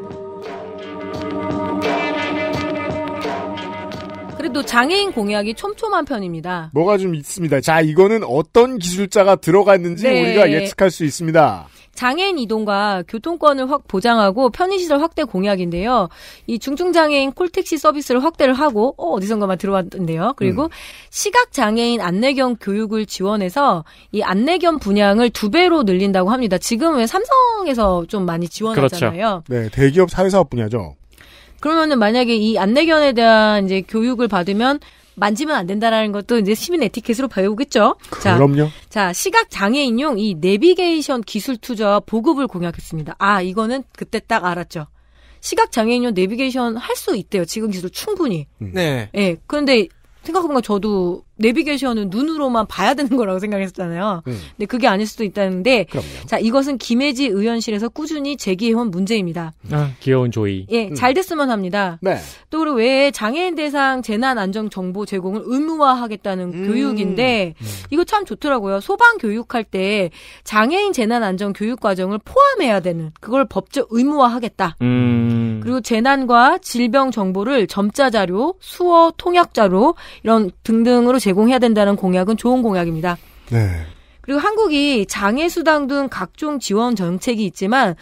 그래도 장애인 공약이 촘촘한 편입니다. 뭐가 좀 있습니다. 자, 이거는 어떤 기술자가 들어갔는지 네. 우리가 예측할 수 있습니다. 장애인 이동과 교통권을 확 보장하고 편의시설 확대 공약인데요. 이 중증장애인 콜택시 서비스를 확대를 하고 어, 디선가만 들어왔는데요 그리고 음. 시각장애인 안내견 교육을 지원해서 이 안내견 분양을 두 배로 늘린다고 합니다. 지금 왜 삼성에서 좀 많이 지원하잖아요. 그렇죠. 네, 대기업 사회사업 분야죠. 그러면은 만약에 이 안내견에 대한 이제 교육을 받으면 만지면 안 된다라는 것도 이제 시민 에티켓으로 배우겠죠. 그럼요. 자, 자 시각 장애인용 이 내비게이션 기술 투자 보급을 공약했습니다. 아, 이거는 그때 딱 알았죠. 시각 장애인용 내비게이션 할 수 있대요. 지금 기술 충분히. 네. 예. 네, 그런데 생각해보면 저도 내비게이션은 눈으로만 봐야 되는 거라고 생각했잖아요. 음. 근데 그게 아닐 수도 있다는데 그럼요. 자 이것은 김혜지 의원실에서 꾸준히 제기해온 문제입니다. 음. 아, 귀여운 조이. 예, 음. 잘 됐으면 합니다. 네. 또 외에 장애인 대상 재난 안전 정보 제공을 의무화하겠다는 음. 교육인데 음. 이거 참 좋더라고요. 소방 교육할 때 장애인 재난 안전 교육 과정을 포함해야 되는 그걸 법적 의무화하겠다. 음. 그리고 재난과 질병 정보를 점자 자료, 수어 통역 자료 이런 등등으로 제공해야 된다는 공약은 좋은 공약입니다. 네. 그리고 한국이 장애 수당 등 각종 지원 정책이 있지만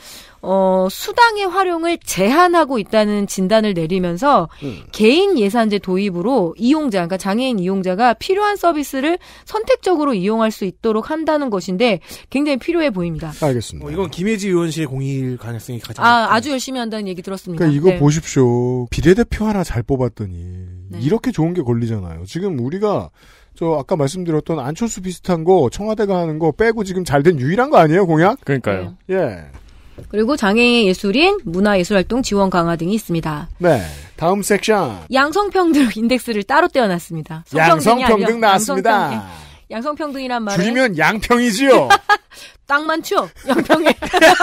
어, 수당의 활용을 제한하고 있다는 진단을 내리면서 음. 개인 예산제 도입으로 이용자, 그러니까 장애인 이용자가 필요한 서비스를 선택적으로 이용할 수 있도록 한다는 것인데 굉장히 필요해 보입니다. 알겠습니다. 어, 이건 김혜지 의원실의 공일 가능성이 가장 아, 아주 열심히 한다는 얘기 들었습니다. 그러니까 이거 네. 보십시오. 비례대표 하나 잘 뽑았더니 네. 이렇게 좋은 게 걸리잖아요. 지금 우리가 저 아까 말씀드렸던 안철수 비슷한 거 청와대가 하는 거 빼고 지금 잘 된 유일한 거 아니에요 공약? 그러니까요. 네. 예. 그리고 장애인 예술인 문화예술활동 지원 강화 등이 있습니다. 네. 다음 섹션. 양성평등 인덱스를 따로 떼어놨습니다. 양성평등 나왔습니다. 양성평등. 양성평등이란 말은 줄이면 양평이지요. 땅 많죠. 양평에.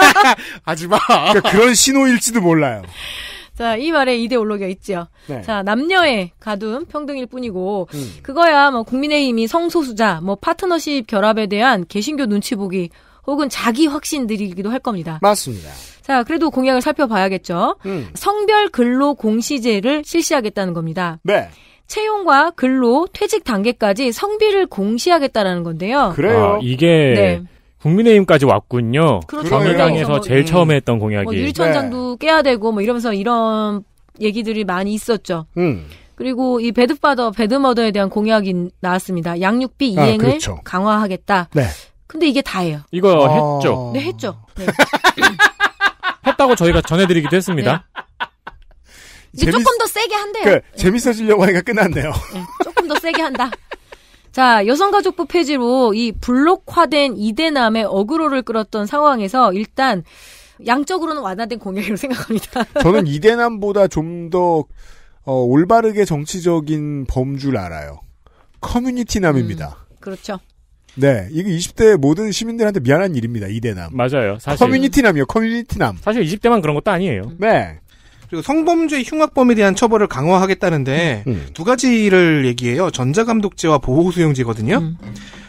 하지 마. 그러니까 그런 신호일지도 몰라요. 자, 이 말에 이데올로기가 있죠 네. 자, 남녀의 가둠 평등일 뿐이고 음. 그거야 뭐 국민의힘이 성소수자, 뭐 파트너십 결합에 대한 개신교 눈치 보기 혹은 자기 확신들이기도 할 겁니다. 맞습니다. 자, 그래도 공약을 살펴봐야겠죠. 음. 성별 근로 공시제를 실시하겠다는 겁니다. 네. 채용과 근로, 퇴직 단계까지 성비를 공시하겠다라는 건데요. 그래요. 아, 이게 네. 국민의힘까지 왔군요. 그렇죠. 정의당에서 제일 음. 처음에 했던 공약이. 뭐 유리천장도 네. 깨야 되고 뭐 이러면서 이런 얘기들이 많이 있었죠. 음. 그리고 이 배드파더, 배드머더에 대한 공약이 나왔습니다. 양육비 아, 이행을 아, 그렇죠. 강화하겠다. 네. 근데 이게 다예요. 이거 어... 했죠. 네, 했죠. 네. 했다고 저희가 전해드리기도 했습니다. 네. 재밌... 조금 더 세게 한대요. 그, 네. 재밌어지려고 하니까 끝났네요. 네, 조금 더 세게 한다. 자, 여성가족부 폐지로 이 블록화된 이대남의 어그로를 끌었던 상황에서 일단 양적으로는 완화된 공약이라고 생각합니다. 저는 이대남보다 좀더 어, 올바르게 정치적인 범주를 알아요. 커뮤니티남입니다. 음, 그렇죠. 네, 이게 20대 모든 시민들한테 미안한 일입니다. 이대남. 맞아요. 사실 커뮤니티남이요. 커뮤니티남. 사실 20대만 그런 것도 아니에요. 네. 그리고 성범죄 흉악범에 대한 처벌을 강화하겠다는데 음, 음. 두 가지를 얘기해요. 전자감독제와 보호수용제거든요. 음.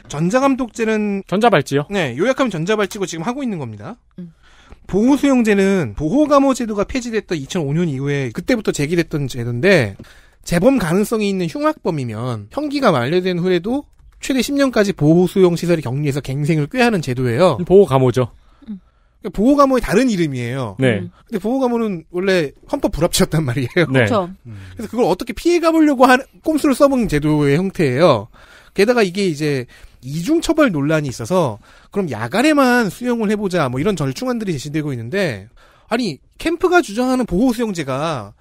전자감독제는 전자발찌요? 네, 요약하면 전자발찌고 지금 하고 있는 겁니다. 음. 보호수용제는 보호감호제도가 폐지됐던 2005년 이후에 그때부터 제기됐던 제도인데 재범 가능성이 있는 흉악범이면 형기가 만료된 후에도 최대 10년까지 보호수용시설에 격리해서 갱생을 꾀하는 제도예요. 보호감호죠. 그러니까 보호 감호의 다른 이름이에요. 네. 음. 근데 보호 감호는 원래 헌법 불합치였단 말이에요. 네. 그렇죠. 그래서 그걸 어떻게 피해 가보려고 하는 꼼수를 써본 제도의 형태예요. 게다가 이게 이제 이중 처벌 논란이 있어서 그럼 야간에만 수영을 해보자 뭐 이런 절충안들이 제시되고 있는데 아니 캠프가 주장하는 보호 수영제가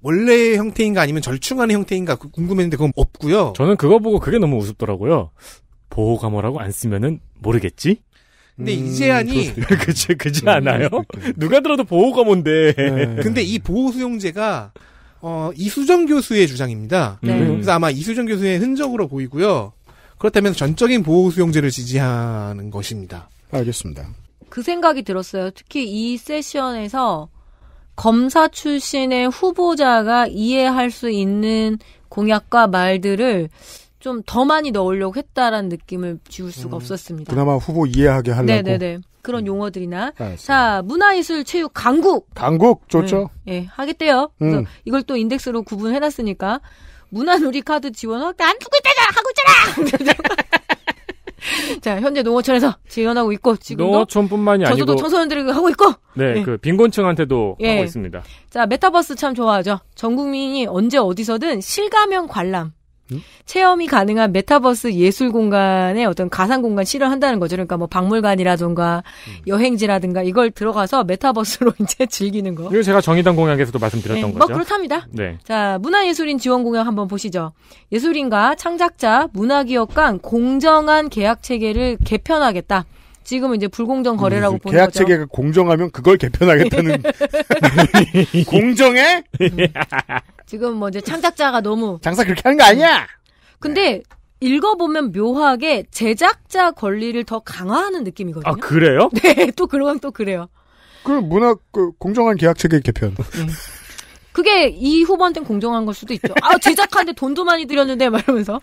원래의 형태인가 아니면 절충안의 형태인가 그 궁금했는데 그건 없고요. 저는 그거 보고 그게 너무 우습더라고요. 보호 감호라고 안 쓰면은 모르겠지? 근데 음, 이 제한이 그치 그지 않아요? 누가 들어도 보호가뭔데. 네. 네. 근데 이 보호 수용제가 어, 이수정 교수의 주장입니다. 네. 음. 음. 그래서 아마 이수정 교수의 흔적으로 보이고요. 그렇다면 전적인 보호 수용제를 지지하는 것입니다. 알겠습니다. 그 생각이 들었어요. 특히 이 세션에서 검사 출신의 후보자가 이해할 수 있는 공약과 말들을 좀더 많이 넣으려고 했다라는 느낌을 지울 수가 음, 없었습니다. 그나마 후보 이해하게 하려고. 네네네. 그런 음. 용어들이나 알았습자 문화예술 체육 강국 강국 좋죠. 음, 예 네, 네, 하겠대요. 음. 이걸 또 인덱스로 구분해놨으니까 문화누리 카드 지원을 안 주고 있잖아 하고 있잖아. 자, 현재 농어촌에서 지원하고 있고 지금도 농어촌뿐만이 아니고 저도 청소년들에게 하고 있고 네, 네. 빈곤층한테도 예. 하고 있습니다. 자, 메타버스 참 좋아하죠. 전 국민이 언제 어디서든 실감형 관람 체험이 가능한 메타버스 예술 공간에 어떤 가상 공간 실현한다는 거죠. 그러니까 뭐 박물관이라든가 음. 여행지라든가 이걸 들어가서 메타버스로 이제 즐기는 거. 이거 제가 정의당 공약에서도 말씀드렸던 네. 뭐 거죠. 뭐 그렇답니다. 네. 자, 문화예술인 지원 공약 한번 보시죠. 예술인과 창작자, 문화기업 간 공정한 계약 체계를 개편하겠다. 지금은 이제 불공정 음, 거래라고 음, 보는 계약 거죠. 체계가 공정하면 그걸 개편하겠다는 음. 공정해? 음. 지금 뭐 이제 창작자가 너무 장사 그렇게 하는 거 아니야. 음. 근데 읽어보면 묘하게 제작자 권리를 더 강화하는 느낌이거든요. 아 그래요? 네, 또그러면또 그래요. 그 문학 그 공정한 계약 체계 개편. 그게 이 후보한테는 공정한 걸 수도 있죠. 아, 제작하는데 돈도 많이 들였는데, 말하면서.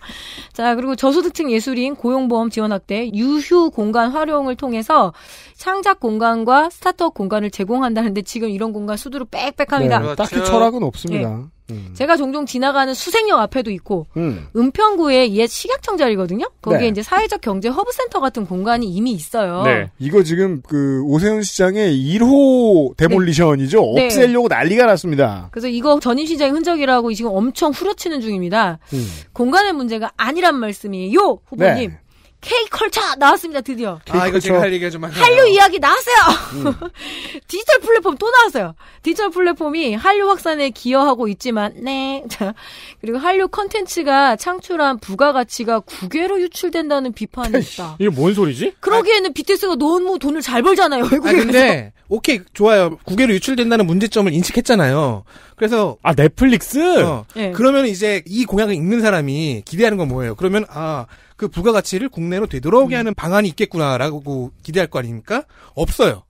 자, 그리고 저소득층 예술인 고용보험 지원학대 유휴 공간 활용을 통해서 창작 공간과 스타트업 공간을 제공한다는데 지금 이런 공간 수두룩 빽빽합니다. 네, 딱히 철학은 없습니다. 네. 음. 제가 종종 지나가는 수색역 앞에도 있고 음. 은평구에 옛 식약청자리거든요. 거기에 네. 이제 사회적 경제 허브센터 같은 공간이 이미 있어요. 네. 이거 지금 그 오세훈 시장의 1호 데몰리션이죠. 네. 네. 없애려고 난리가 났습니다. 그래서 이거 전임 시장의 흔적이라고 지금 엄청 후려치는 중입니다. 음. 공간의 문제가 아니란 말씀이에요, 네. 후보님. 네. K컬처 나왔습니다 드디어. 아 이거 제가 할 얘기가 좀 많아요. 한류 이야기 나왔어요. 음. 디지털 플랫폼 또 나왔어요. 디지털 플랫폼이 한류 확산에 기여하고 있지만 네. 그리고 한류 컨텐츠가 창출한 부가가치가 국외로 유출된다는 비판이 있다. 이게 뭔 소리지? 그러기에는 아, BTS가 너무 돈을 잘 벌잖아요. 외국에서. 아 근데 오케이 좋아요. 국외로 유출된다는 문제점을 인식했잖아요. 그래서 아 넷플릭스. 어, 네. 그러면 이제 이 공약을 읽는 사람이 기대하는 건 뭐예요? 그러면 아그 부가가치를 국내로 되돌아오게 음. 하는 방안이 있겠구나라고 기대할 거 아닙니까? 없어요.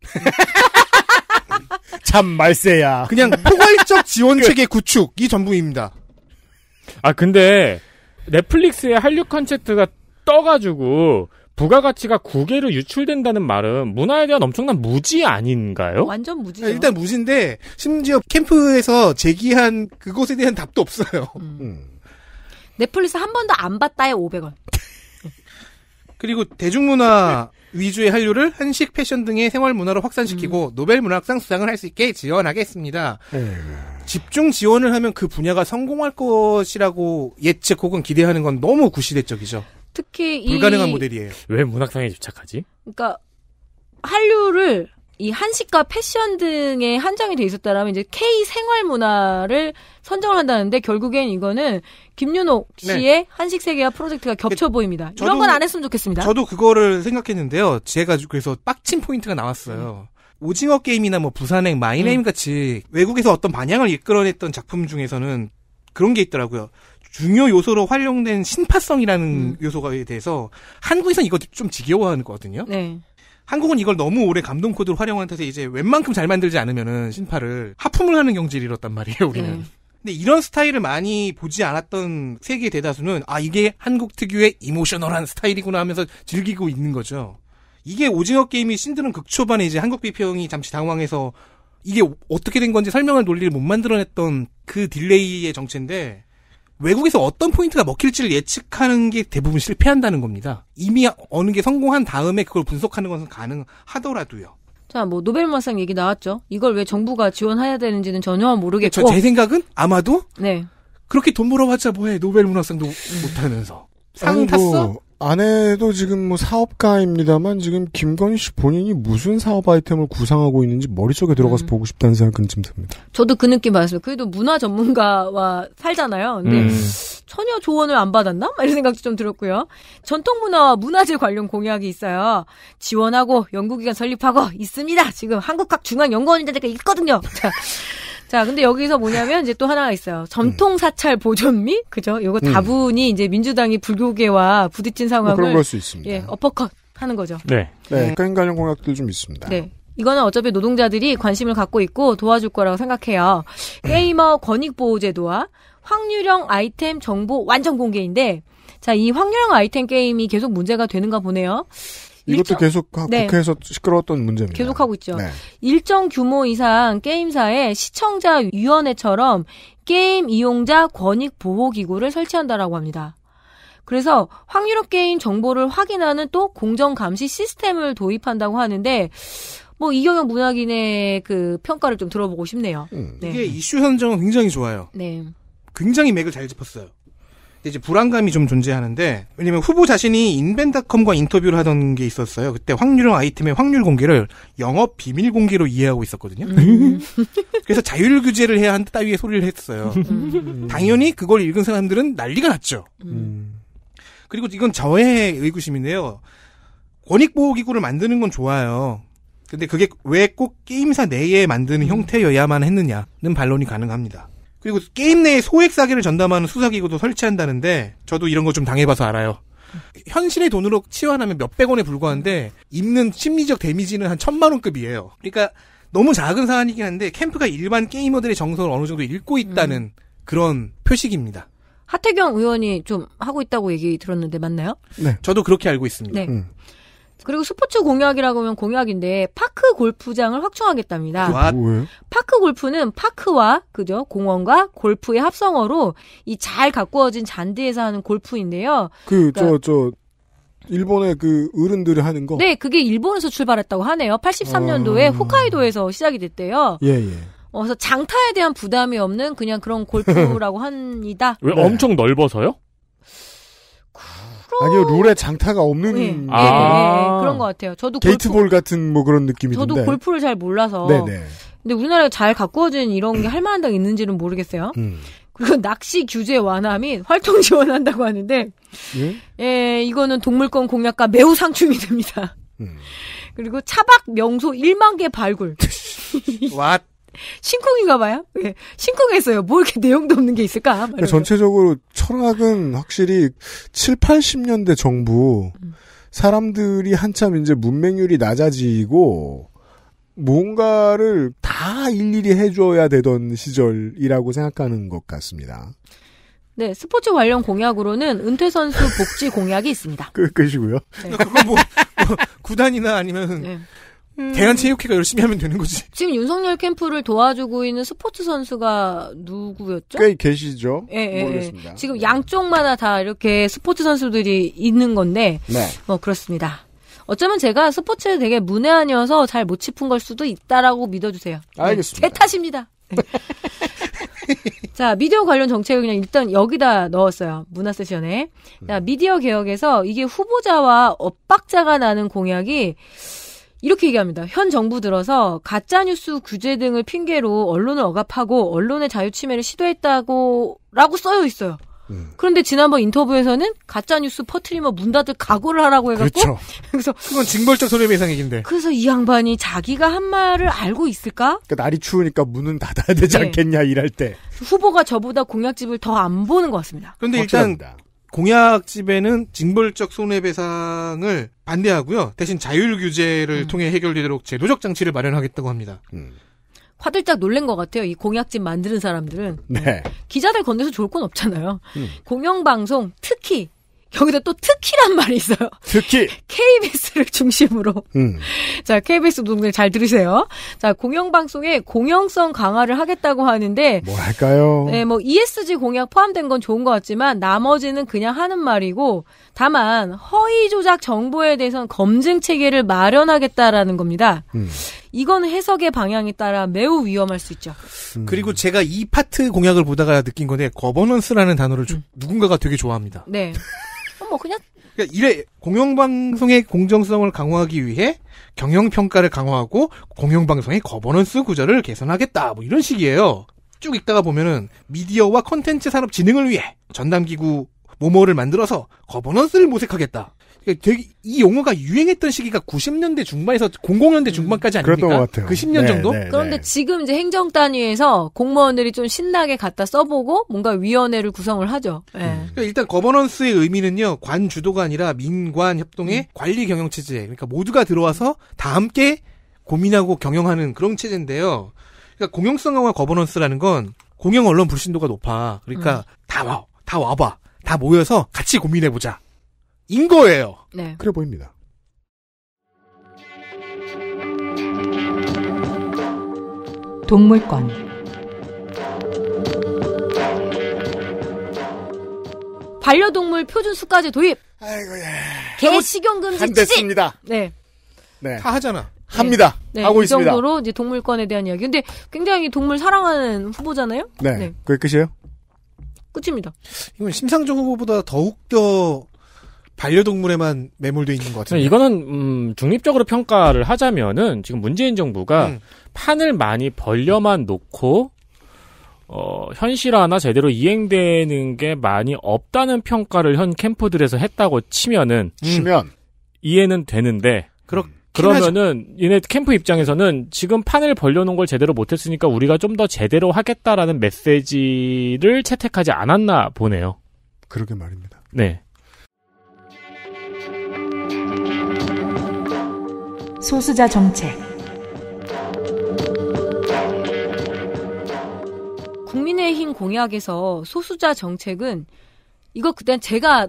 참 말세야. 그냥 포괄적 지원 체계 그 구축이 전부입니다. 아 근데 넷플릭스의 한류 컨텐트가 떠가지고 부가가치가 국외로 유출된다는 말은 문화에 대한 엄청난 무지 아닌가요? 완전 무지죠. 아, 일단 무지인데 심지어 캠프에서 제기한 그곳에 대한 답도 없어요. 음. 음. 넷플릭스 한 번도 안 봤다에 500원. 그리고 대중문화 위주의 한류를 한식 패션 등의 생활 문화로 확산시키고 음. 노벨 문학상 수상을 할 수 있게 지원하겠습니다. 에 네. 집중 지원을 하면 그 분야가 성공할 것이라고 예측 혹은 기대하는 건 너무 구시대적이죠. 특히 불가능한 이... 모델이에요. 왜 문학상에 집착하지? 그러니까 한류를 이 한식과 패션 등에 한정이 돼 있었다라면 이제 K 생활 문화를 선정을 한다는데 결국엔 이거는 김윤옥 네. 씨의 네. 한식 세계화 프로젝트가 그 겹쳐 보입니다. 저도, 이런 건 안 했으면 좋겠습니다. 저도 그거를 생각했는데요. 제가 그래서 빡친 포인트가 나왔어요. 음. 오징어 게임이나 뭐 부산행 마이네임 음. 같이 외국에서 어떤 반향을 이끌어냈던 작품 중에서는 그런 게 있더라고요. 중요 요소로 활용된 신파성이라는 음. 요소에 대해서 한국에서는 이거 좀 지겨워하는 거거든요. 네. 한국은 이걸 너무 오래 감동 코드로 활용한 탓에 이제 웬만큼 잘 만들지 않으면은 신파를 하품을 하는 경지를 잃었단 말이에요, 우리는. 음. 근데 이런 스타일을 많이 보지 않았던 세계 대다수는 아, 이게 한국 특유의 이모셔널한 스타일이구나 하면서 즐기고 있는 거죠. 이게 오징어 게임이 신드는 극초반에 이제 한국 비평이 잠시 당황해서 이게 어떻게 된 건지 설명할 논리를 못 만들어냈던 그 딜레이의 정체인데 외국에서 어떤 포인트가 먹힐지를 예측하는 게 대부분 실패한다는 겁니다. 이미 어느 게 성공한 다음에 그걸 분석하는 것은 가능하더라도요. 자, 뭐노벨문학상 얘기 나왔죠. 이걸 왜 정부가 지원해야 되는지는 전혀 모르겠고. 그렇죠. 제 생각은 아마도 네. 그렇게 돈 벌어봤자 뭐해 노벨문학상도 못하면서 상아이 뭐 탔어? 아내도 지금 뭐 사업가입니다만 지금 김건희 씨 본인이 무슨 사업 아이템을 구상하고 있는지 머릿속에 들어가서 음. 보고 싶다는 생각은 좀 듭니다. 저도 그 느낌 받았어요. 그래도 문화 전문가와 살잖아요. 근데 음. 전혀 조언을 안 받았나? 이런 생각도 좀 들었고요. 전통 문화와 문화재 관련 공약이 있어요. 지원하고 연구기관 설립하고 있습니다. 지금 한국학중앙연구원인데 제가 있거든요. 자. 자, 근데 여기서 뭐냐면 이제 또 하나가 있어요. 전통 음. 사찰 보존 및 그죠? 요거 음. 다분히 이제 민주당이 불교계와 부딪힌 상황을 뭐 그런 걸 수 있습니다. 예, 어퍼컷 하는 거죠. 네. 네. 핵심 관련 공약들 좀 있습니다. 네. 이거는 어차피 노동자들이 관심을 갖고 있고 도와줄 거라고 생각해요. 게이머 음. 권익보호제도와 확률형 아이템 정보 완전 공개인데, 자, 이 확률형 아이템 게임이 계속 문제가 되는가 보네요. 이것도 계속 네. 국회에서 시끄러웠던 문제입니다. 계속하고 있죠. 네. 일정 규모 이상 게임사에 시청자 위원회처럼 게임 이용자 권익 보호 기구를 설치한다라고 합니다. 그래서 확률업 게임 정보를 확인하는 또 공정 감시 시스템을 도입한다고 하는데 뭐 이경영 문학인의 그 평가를 좀 들어보고 싶네요. 음. 네. 이게 이슈 선정은 굉장히 좋아요. 네. 굉장히 맥을 잘 짚었어요. 이제 불안감이 좀 존재하는데 왜냐면 후보 자신이 인벤닷컴과 인터뷰를 하던 게 있었어요. 그때 확률형 아이템의 확률 공개를 영업 비밀 공개로 이해하고 있었거든요. 음. 그래서 자율 규제를 해야 한다 따위의 소리를 했어요. 음. 당연히 그걸 읽은 사람들은 난리가 났죠. 음. 그리고 이건 저의 의구심인데요. 권익보호기구를 만드는 건 좋아요. 근데 그게 왜 꼭 게임사 내에 만드는 형태여야만 했느냐는 반론이 가능합니다. 그리고 게임 내에 소액 사기를 전담하는 수사기구도 설치한다는데 저도 이런 거 좀 당해봐서 알아요. 현실의 돈으로 치환하면 몇백 원에 불과한데 입는 심리적 데미지는 한 천만 원급이에요. 그러니까 너무 작은 사안이긴 한데 캠프가 일반 게이머들의 정서를 어느 정도 읽고 있다는 음. 그런 표식입니다. 하태경 의원이 좀 하고 있다고 얘기 들었는데 맞나요? 네. 저도 그렇게 알고 있습니다. 네. 음. 그리고 스포츠 공약이라고 하면 공약인데 파크 골프장을 확충하겠답니다. 와. 파크 골프는 파크와 그죠 공원과 골프의 합성어로 이 잘 가꾸어진 잔디에서 하는 골프인데요. 그 저저 그러니까 저, 일본의 그 어른들이 하는 거. 네, 그게 일본에서 출발했다고 하네요. 83년도에 어... 아. 홋카이도에서 시작이 됐대요. 예 예. 어, 그래서 장타에 대한 부담이 없는 그냥 그런 골프라고 합니다. 왜 네. 엄청 넓어서요? 아니요 룰에 장타가 없는 네. 아. 네. 아~ 그런 것 같아요. 저도 게이트볼 골프, 같은 뭐 그런 느낌이 저도 골프를 잘 몰라서. 네네. 근데 우리나라에 잘 가꾸어진 이런 게 할 만한 데가 있는지는 모르겠어요. 음. 그리고 낚시 규제 완화 및 활동 지원한다고 하는데, 예, 예 이거는 동물권 공약과 매우 상충이 됩니다. 음. 그리고 차박 명소 1만 개 발굴. 왓. 신쿵인가 봐요. 예. 신쿵했어요뭐 이렇게 내용도 없는 게 있을까? 그러니까 전체적으로 철학은 확실히 7, 80년대 정부 음. 사람들이 한참 이제 문맹률이 낮아지고 뭔가를 다 일일이 해줘야 되던 시절이라고 생각하는 것 같습니다. 네, 스포츠 관련 공약으로는 은퇴 선수 복지 공약이 있습니다. 끝, 이고요 네. 뭐, 뭐, 구단이나 아니면 네. 음. 대한체육회가 열심히 하면 되는 거지. 지금 윤석열 캠프를 도와주고 있는 스포츠 선수가 누구였죠? 꽤 계시죠. 예, 예, 예. 모르겠습니다. 지금 네. 양쪽마다 다 이렇게 스포츠 선수들이 있는 건데, 네. 뭐 그렇습니다. 어쩌면 제가 스포츠에 되게 문외한이어서 잘 못 짚은 걸 수도 있다라고 믿어주세요. 네. 알겠습니다. 제 탓입니다. 네. 자, 미디어 관련 정책을 그냥 일단 여기다 넣었어요. 문화 세션에. 자, 미디어 개혁에서 이게 후보자와 엇박자가 나는 공약이 이렇게 얘기합니다. 현 정부 들어서 가짜뉴스 규제 등을 핑계로 언론을 억압하고 언론의 자유 침해를 시도했다고 라고 써여 있어요. 음. 그런데 지난번 인터뷰에서는 가짜 뉴스 퍼트리면 문 닫을 각오를 하라고 해갖고 그렇죠. 그래서 그건 징벌적 소렴 배상액인데 그래서 이 양반이 자기가 한 말을 알고 있을까? 그러니까 날이 추우니까 문은 닫아야 되지 네. 않겠냐 일할 때 후보가 저보다 공약집을 더 안 보는 것 같습니다. 그런데 일단 공약집에는 징벌적 손해배상을 반대하고요. 대신 자율 규제를 음. 통해 해결되도록 제도적 장치를 마련하겠다고 합니다. 음. 화들짝 놀란 것 같아요. 이 공약집 만드는 사람들은 네. 기자들 건네서 좋을 건 없잖아요. 음. 공영방송 특히 여기도 또 특히란 말이 있어요. 특히 KBS를 중심으로. 음. 자 KBS 분들 잘 들으세요. 자 공영 방송에 공영성 강화를 하겠다고 하는데 뭐 할까요? 네, 뭐 ESG 공약 포함된 건 좋은 것 같지만 나머지는 그냥 하는 말이고 다만 허위 조작 정보에 대해서는 검증 체계를 마련하겠다라는 겁니다. 음. 이건 해석의 방향에 따라 매우 위험할 수 있죠. 음. 그리고 제가 이 파트 공약을 보다가 느낀 건데 거버넌스라는 단어를 음. 누군가가 되게 좋아합니다. 네. 뭐 그냥 그러니까 이래 공영방송의 공정성을 강화하기 위해 경영평가를 강화하고 공영방송의 거버넌스 구조를 개선하겠다 뭐 이런 식이에요. 쭉 읽다가 보면은 미디어와 컨텐츠 산업 진흥을 위해 전담기구 모모를 만들어서 거버넌스를 모색하겠다. 그러니까 되게 이 용어가 유행했던 시기가 90년대 중반에서 00년대 음. 중반까지 아닙니까? 그랬던 것 같아요. 그 10년 네, 정도? 네, 그런데 네. 지금 이제 행정 단위에서 공무원들이 좀 신나게 갖다 써보고 뭔가 위원회를 구성을 하죠. 예. 음. 그러니까 일단 거버넌스의 의미는요. 관 주도가 아니라 민관 협동의 음. 관리 경영 체제. 그러니까 모두가 들어와서 다 함께 고민하고 경영하는 그런 체제인데요. 그러니까 공영성 강화 거버넌스라는 건 공영 언론 불신도가 높아. 그러니까 음. 다 와, 다 와봐. 다 모여서 같이 고민해보자. 인 거예요. 네. 그래 보입니다. 동물권 반려동물 표준 수까지 도입. 아이고야. 예. 개 식용금지 추진. 네. 네. 다 하잖아. 합니다. 네. 네. 하고 이 있습니다. 정도로 이제 동물권에 대한 이야기. 근데 굉장히 동물 사랑하는 후보잖아요. 네. 네. 그게 끝이에요? 끝입니다. 이건 심상정 후보보다 더욱더 반려동물에만 매몰돼 있는 것 같은데. 이거는 음, 중립적으로 평가를 하자면은 지금 문재인 정부가 음. 판을 많이 벌려만 놓고 어, 현실화나 제대로 이행되는 게 많이 없다는 평가를 현 캠프들에서 했다고 치면은 음. 치면 음, 이해는 되는데 그렇 음. 그러면은 얘네 캠프 입장에서는 지금 판을 벌려놓은 걸 제대로 못했으니까 우리가 좀 더 제대로 하겠다라는 메시지를 채택하지 않았나 보네요. 그러게 말입니다. 네. 소수자 정책 국민의힘 공약에서 소수자 정책은 이거 그때 제가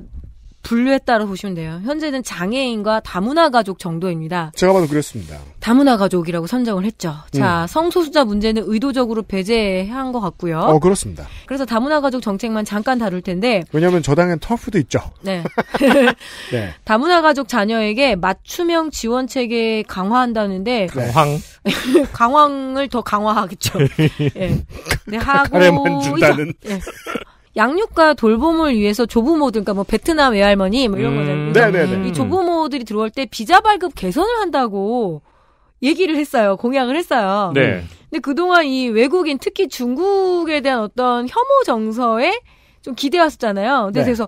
분류에 따라 보시면 돼요. 현재는 장애인과 다문화 가족 정도입니다. 제가 봐도 그랬습니다. 다문화 가족이라고 선정을 했죠. 음. 자, 성소수자 문제는 의도적으로 배제한 것 같고요. 어, 그렇습니다. 그래서 다문화 가족 정책만 잠깐 다룰 텐데. 왜냐면 저 당엔 터프도 있죠. 네. 네. 다문화 가족 자녀에게 맞춤형 지원 체계 강화한다는데. 네. 강황. 강황을 더 강화하겠죠. 네. 네, 하고. 가 양육과 돌봄을 위해서 조부모들, 그러니까 뭐 베트남 외할머니 뭐 이런 음. 거잖아요. 네, 네, 네. 이 음. 조부모들이 들어올 때 비자 발급 개선을 한다고 얘기를 했어요. 공약을 했어요. 네. 근데 그동안 이 외국인 특히 중국에 대한 어떤 혐오 정서에 좀 기대왔었잖아요. 근데 네. 그래서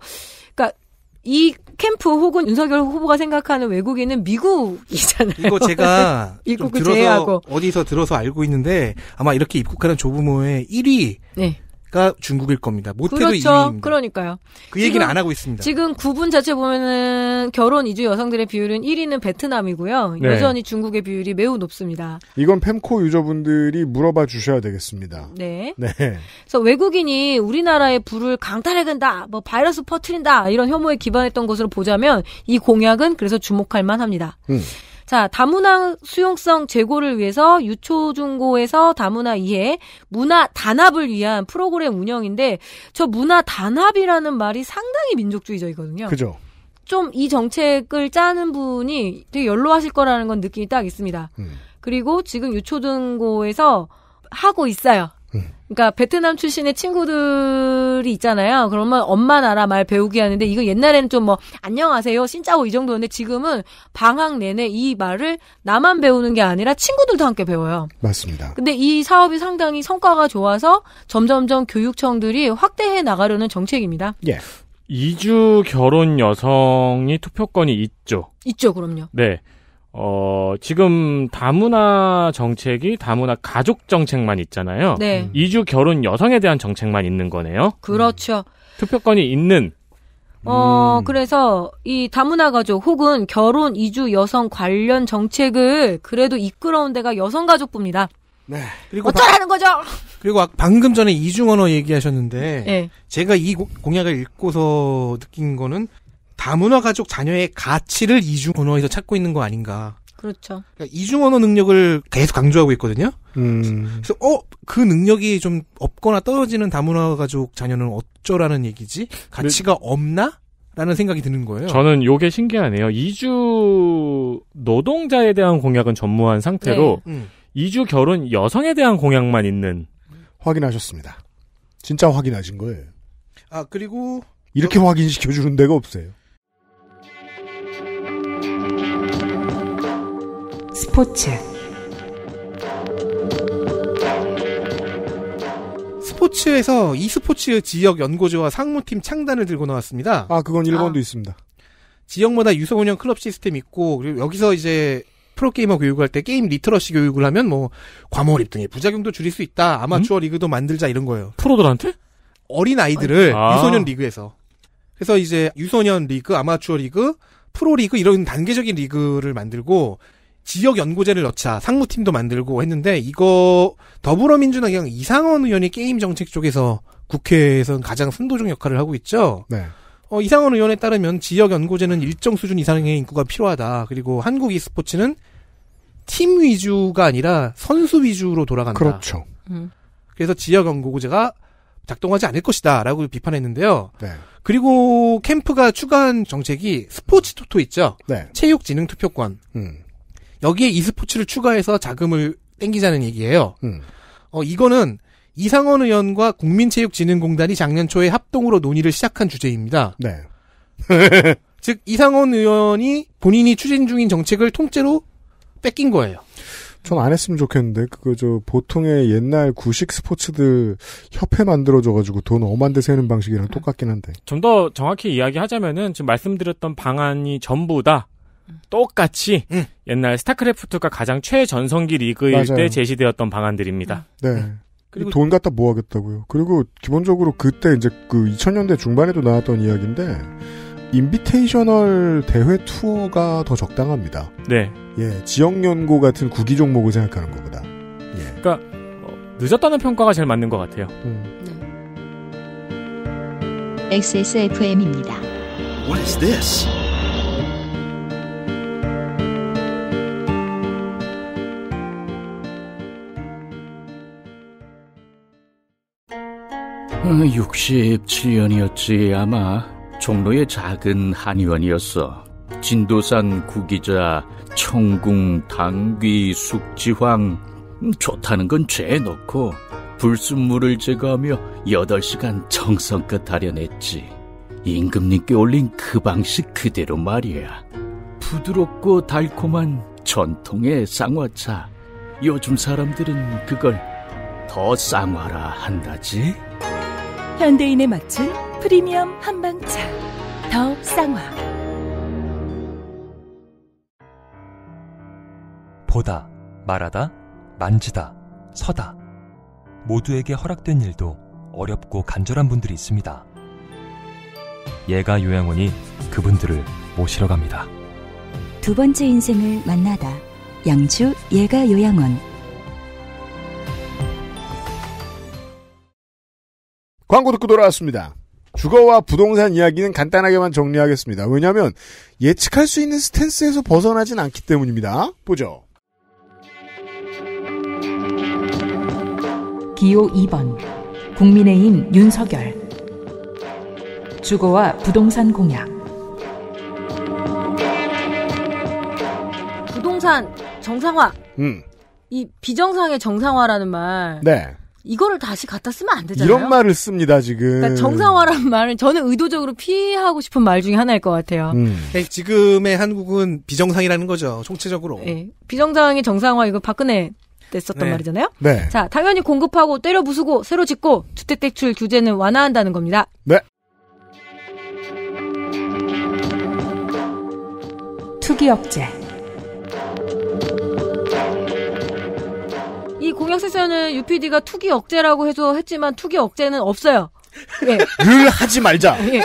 그러니까 이 캠프 혹은 윤석열 후보가 생각하는 외국인은 미국이잖아요. 이거 제가 입국 들 제외하고. 어디서 들어서 알고 있는데 아마 이렇게 입국하는 조부모의 1위 네. 가 중국일 겁니다. 못해도 그렇죠. 이민입니다. 그러니까요. 그 얘기는 안 하고 있습니다. 지금 구분 자체 보면은 결혼 이주 여성들의 비율은 1위는 베트남이고요. 네. 여전히 중국의 비율이 매우 높습니다. 이건 펨코 유저분들이 물어봐 주셔야 되겠습니다. 네. 네. 그래서 외국인이 우리나라의 불을 강탈해간다, 뭐 바이러스 퍼트린다 이런 혐오에 기반했던 것으로 보자면 이 공약은 그래서 주목할 만합니다. 음. 자, 다문화 수용성 제고를 위해서 유초중고에서 다문화 이해, 문화 단합을 위한 프로그램 운영인데 저 문화 단합이라는 말이 상당히 민족주의적이거든요. 그죠. 좀 이 정책을 짜는 분이 되게 연로하실 거라는 건 느낌이 딱 있습니다. 음. 그리고 지금 유초중고에서 하고 있어요. 그러니까 베트남 출신의 친구들이 있잖아요. 그러면 엄마 나라 말 배우기 하는데 이거 옛날에는 좀 뭐 안녕하세요, 신짜오 이 정도였는데 지금은 방학 내내 이 말을 나만 배우는 게 아니라 친구들도 함께 배워요. 맞습니다. 근데 이 사업이 상당히 성과가 좋아서 점점점 교육청들이 확대해 나가려는 정책입니다. 예. 이주 결혼 여성이 투표권이 있죠. 있죠, 그럼요. 네. 어, 지금 다문화 정책이 다문화 가족 정책만 있잖아요. 네. 이주 결혼 여성에 대한 정책만 있는 거네요. 그렇죠. 음. 투표권이 있는 어, 음. 그래서 이 다문화 가족 혹은 결혼 이주 여성 관련 정책을 그래도 이끌어온 데가 여성 가족부입니다. 네. 그리고 어쩌라는 바, 거죠? 그리고 아, 방금 전에 이중언어 얘기하셨는데 네. 제가 이 고, 공약을 읽고서 느낀 거는 다문화 가족 자녀의 가치를 이중 언어에서 찾고 있는 거 아닌가. 그렇죠. 그러니까 이중 언어 능력을 계속 강조하고 있거든요. 음. 그래서 어그 능력이 좀 없거나 떨어지는 다문화 가족 자녀는 어쩌라는 얘기지? 가치가 네. 없나? 라는 생각이 드는 거예요. 저는 요게 신기하네요. 이주 노동자에 대한 공약은 전무한 상태로 네. 음. 이주 결혼 여성에 대한 공약만 있는 확인하셨습니다. 진짜 확인하신 거예요. 아 그리고 이렇게 어, 확인시켜주는 데가 없어요. 스포츠 스포츠에서 e스포츠 지역 연고지와 상무팀 창단을 들고 나왔습니다. 아, 그건 일본도 아. 있습니다. 지역마다 유소 년 클럽 시스템 있고 그리고 여기서 이제 프로게이머 교육할 때 게임 리터러시 교육을 하면 뭐 과몰입 등의 부작용도 줄일 수 있다. 아마추어 음? 리그도 만들자 이런 거예요. 프로들한테? 어린 아이들을 아. 유소년 리그에서 그래서 이제 유소년 리그, 아마추어 리그, 프로리그 이런 단계적인 리그를 만들고 지역 연구제를 넣자 상무팀도 만들고 했는데 이거 더불어민주당이랑 이상원 의원이 게임 정책 쪽에서 국회에서는 가장 선도적 역할을 하고 있죠. 네. 어, 이상원 의원에 따르면 지역 연구제는 일정 수준 이상의 인구가 필요하다. 그리고 한국 e스포츠는 팀 위주가 아니라 선수 위주로 돌아간다. 그렇죠. 음. 그래서 지역 연고제가 작동하지 않을 것이다라고 비판했는데요. 네. 그리고 캠프가 추가한 정책이 스포츠 토토 있죠. 네. 체육 진흥 투표권. 음. 여기에 e스포츠를 추가해서 자금을 땡기자는 얘기예요. 음. 어, 이거는 이상원 의원과 국민체육진흥공단이 작년 초에 합동으로 논의를 시작한 주제입니다. 네. 즉 이상원 의원이 본인이 추진 중인 정책을 통째로 뺏긴 거예요. 전안 했으면 좋겠는데 그거 저 보통의 옛날 구식 스포츠들 협회 만들어줘가지고 돈 엄한데 세는 방식이랑 음. 똑같긴 한데 좀 더 정확히 이야기하자면은 지금 말씀드렸던 방안이 전부 다 음. 똑같이 응. 음. 옛날 스타크래프트가 가장 최전성기 리그일 맞아요. 때 제시되었던 방안들입니다. 네. 그리고 돈 갖다 모아겠다고요. 뭐 그리고 기본적으로 그때 이제 그 2000년대 중반에도 나왔던 이야기인데 인비테이셔널 대회 투어가 더 적당합니다. 네. 예, 지역 연구 같은 구기 종목을 생각하는 것보다. 예. 그러니까 어, 늦었다는 평가가 제일 맞는 것 같아요. 음. XSFM입니다. 네. What is this? 67년이었지 어, 아마. 종로의 작은 한의원이었어. 진도산 구기자, 청궁, 당귀, 숙지황 음, 좋다는 건 죄에 넣고 불순물을 제거하며 8시간 정성껏 다려냈지. 임금님께 올린 그 방식 그대로 말이야. 부드럽고 달콤한 전통의 쌍화차. 요즘 사람들은 그걸 더 쌍화라 한다지. 현대인에 맞춘 프리미엄 한방차 더 쌍화 보다 말하다 만지다 서다 모두에게 허락된 일도 어렵고 간절한 분들이 있습니다. 예가 요양원이 그분들을 모시러 갑니다. 두 번째 인생을 만나다 양주 예가 요양원 광고 듣고 돌아왔습니다. 주거와 부동산 이야기는 간단하게만 정리하겠습니다. 왜냐하면 예측할 수 있는 스탠스에서 벗어나진 않기 때문입니다. 보죠. 기호 2번 국민의힘 윤석열 주거와 부동산 공약 부동산 정상화 음. 이 비정상의 정상화라는 말 네. 이거를 다시 갖다 쓰면 안 되잖아요. 이런 말을 씁니다 지금. 그러니까 정상화라는 말은 저는 의도적으로 피하고 싶은 말 중에 하나일 것 같아요. 음. 네, 지금의 한국은 비정상이라는 거죠. 총체적으로. 네, 비정상이 정상화 이거 박근혜 됐었던 네. 말이잖아요. 네. 자 당연히 공급하고 때려 부수고 새로 짓고 주택대출 규제는 완화한다는 겁니다. 네. 투기억제. 이 공약 세션을 UPD가 투기 억제라고 해서 했지만 투기 억제는 없어요. 예. 늘 하지 말자. 예.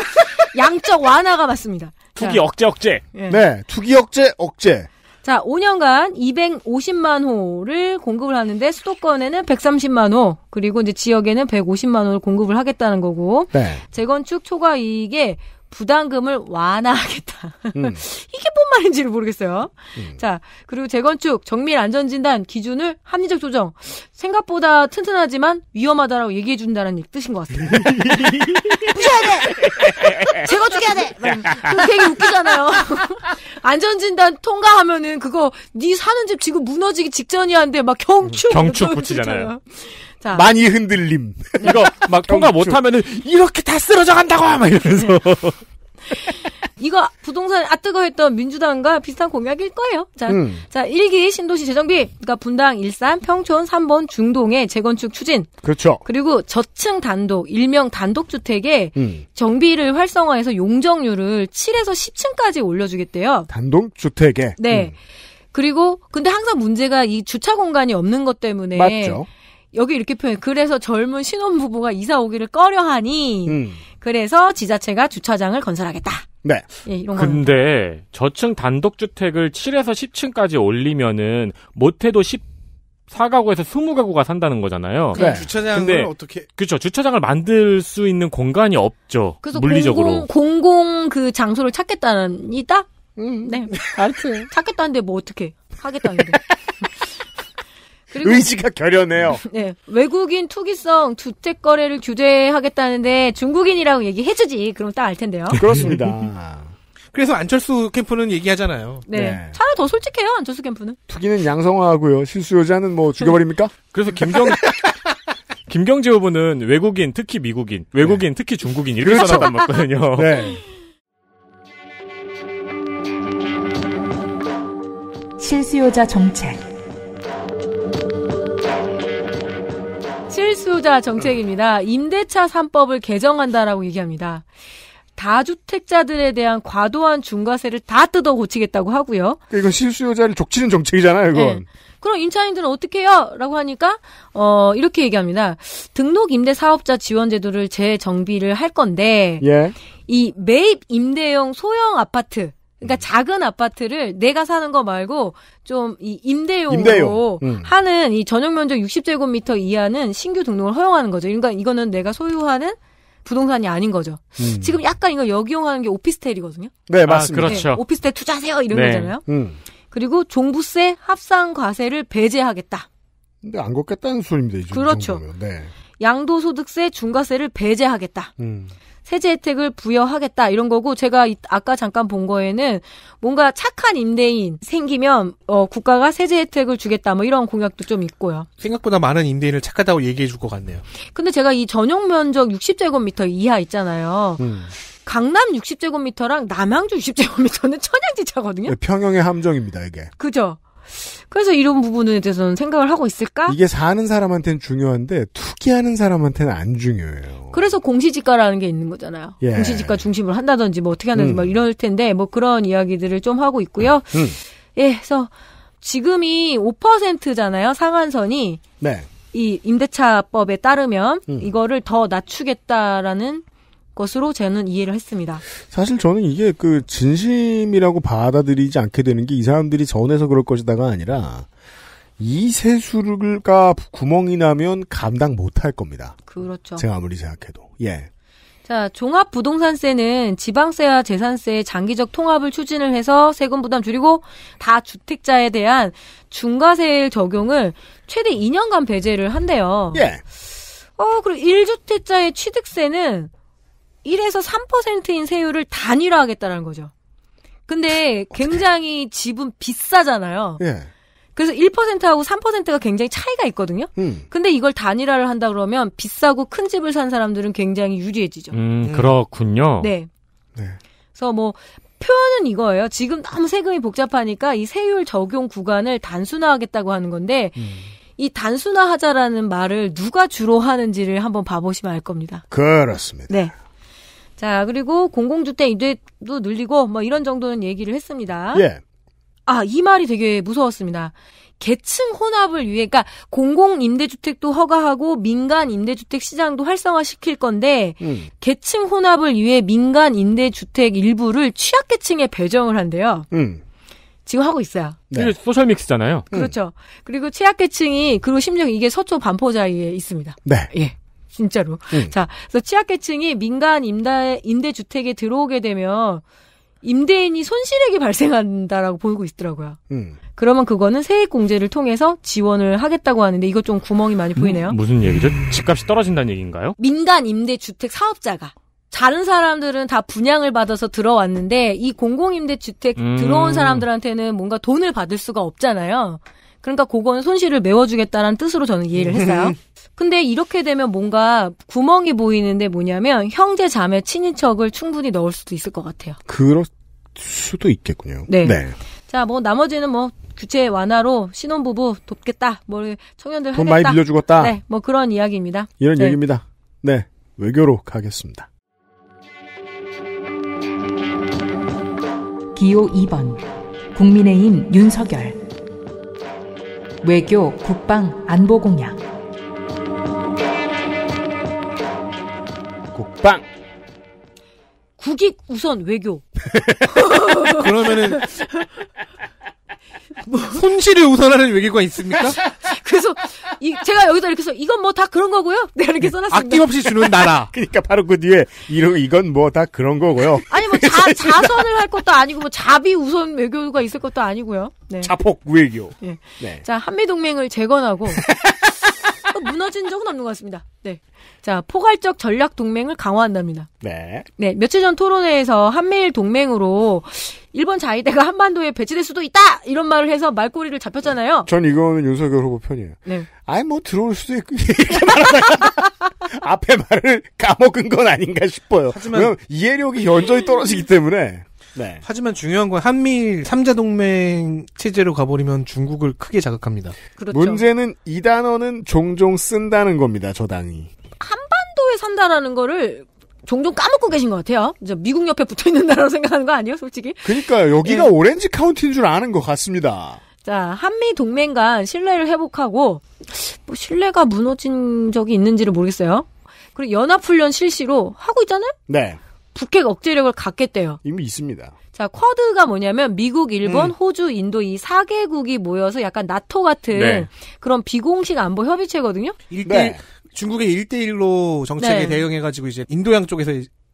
양적 완화가 맞습니다. 투기 자. 억제 억제. 예. 네, 투기 억제 억제. 자, 5년간 250만 호를 공급을 하는데 수도권에는 130만 호, 그리고 이제 지역에는 150만 호를 공급을 하겠다는 거고 네. 재건축 초과 이익에 부담금을 완화하겠다. 음. 이게 뭔 말인지를 모르겠어요. 음. 자, 그리고 재건축 정밀 안전진단 기준을 합리적 조정. 생각보다 튼튼하지만 위험하다라고 얘기해 준다는 뜻인 것같아요 부셔야 돼. 재건축해야 돼. 그 되게 웃기잖아요. 안전진단 통과하면은 그거 네 사는 집 지금 무너지기 직전이야 한데 막 경축 경축 붙이잖아요. 자. 많이 흔들림. 이거 막 통과 못하면은 이렇게 다 쓰러져 간다고 막 이러면서. 이거 부동산 아뜨거했던 민주당과 비슷한 공약일 거예요. 자, 음. 자 1기 신도시 재정비, 그러니까 분당 일산 평촌 3번 중동의 재건축 추진. 그렇죠. 그리고 저층 단독, 일명 단독 주택의 음. 정비를 활성화해서 용적률을 7에서 10층까지 올려주겠대요. 단독 주택에. 네. 음. 그리고 근데 항상 문제가 이 주차 공간이 없는 것 때문에 맞죠. 여기 이렇게 표현. 해 그래서 젊은 신혼 부부가 이사 오기를 꺼려하니 음. 그래서 지자체가 주차장을 건설하겠다. 네. 예, 이런 근데 거는. 저층 단독주택을 7에서 10층까지 올리면은 못해도 10 4가구에서 20가구가 산다는 거잖아요. 그 네. 주차장을 어떻게? 그렇죠. 주차장을 만들 수 있는 공간이 없죠. 그래서 물리적으로 공공, 공공 그 장소를 찾겠다는 이다. 음, 네. 아무튼 음. 찾겠다는데 뭐 어떻게 하겠다는데. 의지가 결연해요. 네, 외국인 투기성 주택 거래를 규제하겠다는데 중국인이라고 얘기해주지. 그럼 딱 알 텐데요. 그렇습니다. 그래서 안철수 캠프는 얘기하잖아요. 네. 네. 차라리 더 솔직해요, 안철수 캠프는. 투기는 양성화하고요. 실수요자는 뭐 죽여버립니까? 그래서 김경, 김경재 후보는 외국인, 특히 미국인, 외국인, 네. 특히 중국인 이렇게 그렇죠. 써놨거든요. 네. 실수요자 정책. 실수자 정책입니다. 임대차 3법을 개정한다라고 얘기합니다. 다주택자들에 대한 과도한 중과세를 다 뜯어 고치겠다고 하고요. 그러니까 이건 실수요자를 족치는 정책이잖아요, 이건. 네. 그럼 임차인들은 어떻게 해요? 라고 하니까 어 이렇게 얘기합니다. 등록 임대 사업자 지원 제도를 재정비를 할 건데 예. 이 매입 임대용 소형 아파트 그러니까 음. 작은 아파트를 내가 사는 거 말고 좀이 임대용으로 임대용. 음. 하는 이 전용 면적 60제곱미터 이하는 신규 등록을 허용하는 거죠. 그러니까 이거는 내가 소유하는 부동산이 아닌 거죠. 음. 지금 약간 이거 역이용하는 게 오피스텔이거든요. 네, 아, 맞습니다. 아, 그렇죠. 네, 오피스텔 투자하세요 이런 네. 거잖아요. 음. 그리고 종부세 합산 과세를 배제하겠다. 근데 안 걷겠다는 소리입니다. 그렇죠. 네. 양도소득세 중과세를 배제하겠다. 음. 세제 혜택을 부여하겠다 이런 거고 제가 아까 잠깐 본 거에는 뭔가 착한 임대인 생기면 어, 국가가 세제 혜택을 주겠다 뭐 이런 공약도 좀 있고요. 생각보다 많은 임대인을 착하다고 얘기해 줄 것 같네요. 근데 제가 이 전용 면적 60제곱미터 이하 있잖아요. 음. 강남 60제곱미터랑 남양주 60제곱미터는 천양지차거든요. 네, 평형의 함정입니다, 이게. 그죠. 그래서 이런 부분에 대해서는 생각을 하고 있을까? 이게 사는 사람한테는 중요한데 투기하는 사람한테는 안 중요해요. 그래서 공시지가라는 게 있는 거잖아요. 예. 공시지가 중심을 한다든지 뭐 어떻게 하는지 음. 막 이럴 텐데 뭐 그런 이야기들을 좀 하고 있고요. 음. 음. 예, 그래서 지금이 5%잖아요. 상한선이 네. 이 임대차법에 따르면 음. 이거를 더 낮추겠다라는 것으로 저는 이해를 했습니다. 사실 저는 이게 그 진심이라고 받아들이지 않게 되는 게 이 사람들이 전해서 그럴 것이다가 아니라 이 세수가 구멍이 나면 감당 못할 겁니다. 그렇죠. 제가 아무리 생각해도. 예. 자, 종합부동산세는 지방세와 재산세의 장기적 통합을 추진을 해서 세금 부담 줄이고 다 주택자에 대한 중과세 적용을 최대 2년간 배제를 한대요. 예. 어, 그리고 1주택자의 취득세는 1에서 3%인 세율을 단일화하겠다는 거죠. 근데 굉장히 집은 비싸잖아요. 예. 그래서 1%하고 3%가 굉장히 차이가 있거든요. 음. 근데 이걸 단일화를 한다 그러면 비싸고 큰 집을 산 사람들은 굉장히 유리해지죠. 음, 그렇군요. 네. 네. 그래서 뭐 표현은 이거예요. 지금 너무 세금이 복잡하니까 이 세율 적용 구간을 단순화하겠다고 하는 건데 음. 이 단순화하자라는 말을 누가 주로 하는지를 한번 봐보시면 알 겁니다. 그렇습니다. 네. 자, 그리고 공공주택 임대도 늘리고 뭐 이런 정도는 얘기를 했습니다. 예. 아, 이 말이 되게 무서웠습니다. 계층 혼합을 위해, 그러니까 공공 임대주택도 허가하고 민간 임대주택 시장도 활성화시킬 건데 음. 계층 혼합을 위해 민간 임대주택 일부를 취약계층에 배정을 한대요. 음. 지금 하고 있어요. 네. 소셜 믹스잖아요. 그렇죠. 음. 그리고 취약계층이 그리고 심지어 이게 서초 반포자에 있습니다. 네. 예. 진짜로. 음. 자, 그래서 취약계층이 민간 임대 임대 주택에 들어오게 되면 임대인이 손실액이 발생한다라고 보이고 있더라고요. 음. 그러면 그거는 세액 공제를 통해서 지원을 하겠다고 하는데 이것 좀 구멍이 많이 보이네요. 음, 무슨 얘기죠? 집값이 떨어진다는 얘기인가요? 민간 임대 주택 사업자가 다른 사람들은 다 분양을 받아서 들어왔는데 이 공공임대 주택 음. 들어온 사람들한테는 뭔가 돈을 받을 수가 없잖아요. 그러니까 그거는 손실을 메워주겠다는 뜻으로 저는 이해를 했어요. 근데 이렇게 되면 뭔가 구멍이 보이는데 뭐냐면 형제 자매 친인척을 충분히 넣을 수도 있을 것 같아요. 그럴 수도 있겠군요. 네. 네. 자, 뭐 나머지는 뭐 규제 완화로 신혼부부 돕겠다. 뭘 청년들 돈 하겠다. 많이 빌려주겠다. 네, 뭐 그런 이야기입니다. 이런 네. 얘기입니다. 네, 외교로 가겠습니다. 기호 2번 국민의힘 윤석열 외교, 국방, 안보 공약 국방. 국익 우선 외교. 그러면은 뭐. 손실을 우선하는 외교가 있습니까? 그래서 이, 제가 여기다 이렇게 써 이건 뭐 다 그런 거고요. 내가 이렇게 네, 써놨습니다. 아낌없이 주는 나라. 그러니까 바로 그 뒤에 이런 이건 뭐 다 그런 거고요. 아니 뭐 자, 자선을 할 것도 아니고 뭐 자비 우선 외교가 있을 것도 아니고요. 네. 자폭 외교. 네. 네. 자 한미 동맹을 재건하고 무너진 적은 없는 것 같습니다. 네. 자, 포괄적 전략 동맹을 강화한답니다. 네. 네, 며칠 전 토론회에서 한미일 동맹으로 일본 자위대가 한반도에 배치될 수도 있다! 이런 말을 해서 말꼬리를 잡혔잖아요. 전 이거는 윤석열 후보 편이에요. 네. 아니, 뭐, 들어올 수도 있고, 앞에 말을 까먹은 건 아닌가 싶어요. 하지만. 이해력이 현저히 떨어지기 때문에. 네. 하지만 중요한 건 한미 3자 동맹 체제로 가버리면 중국을 크게 자극합니다. 그렇죠. 문제는 이 단어는 종종 쓴다는 겁니다. 저 당이. 한반도에 산다라는 거를 종종 까먹고 계신 것 같아요. 이제 미국 옆에 붙어 있는 나라로 생각하는 거 아니에요, 솔직히? 그러니까 여기가 예. 오렌지 카운티인 줄 아는 것 같습니다. 자, 한미 동맹 간 신뢰를 회복하고 뭐 신뢰가 무너진 적이 있는지를 모르겠어요. 그리고 연합훈련 실시로 하고 있잖아요? 네. 북핵 억제력을 갖겠대요. 이미 있습니다. 자, 쿼드가 뭐냐면 미국, 일본, 음. 호주, 인도 이 4개국이 모여서 약간 나토 같은 네. 그런 비공식 안보 협의체거든요. 1대 네. 중국의 1대1로 정책에 네. 대응해가지고 이제 인도양 쪽에서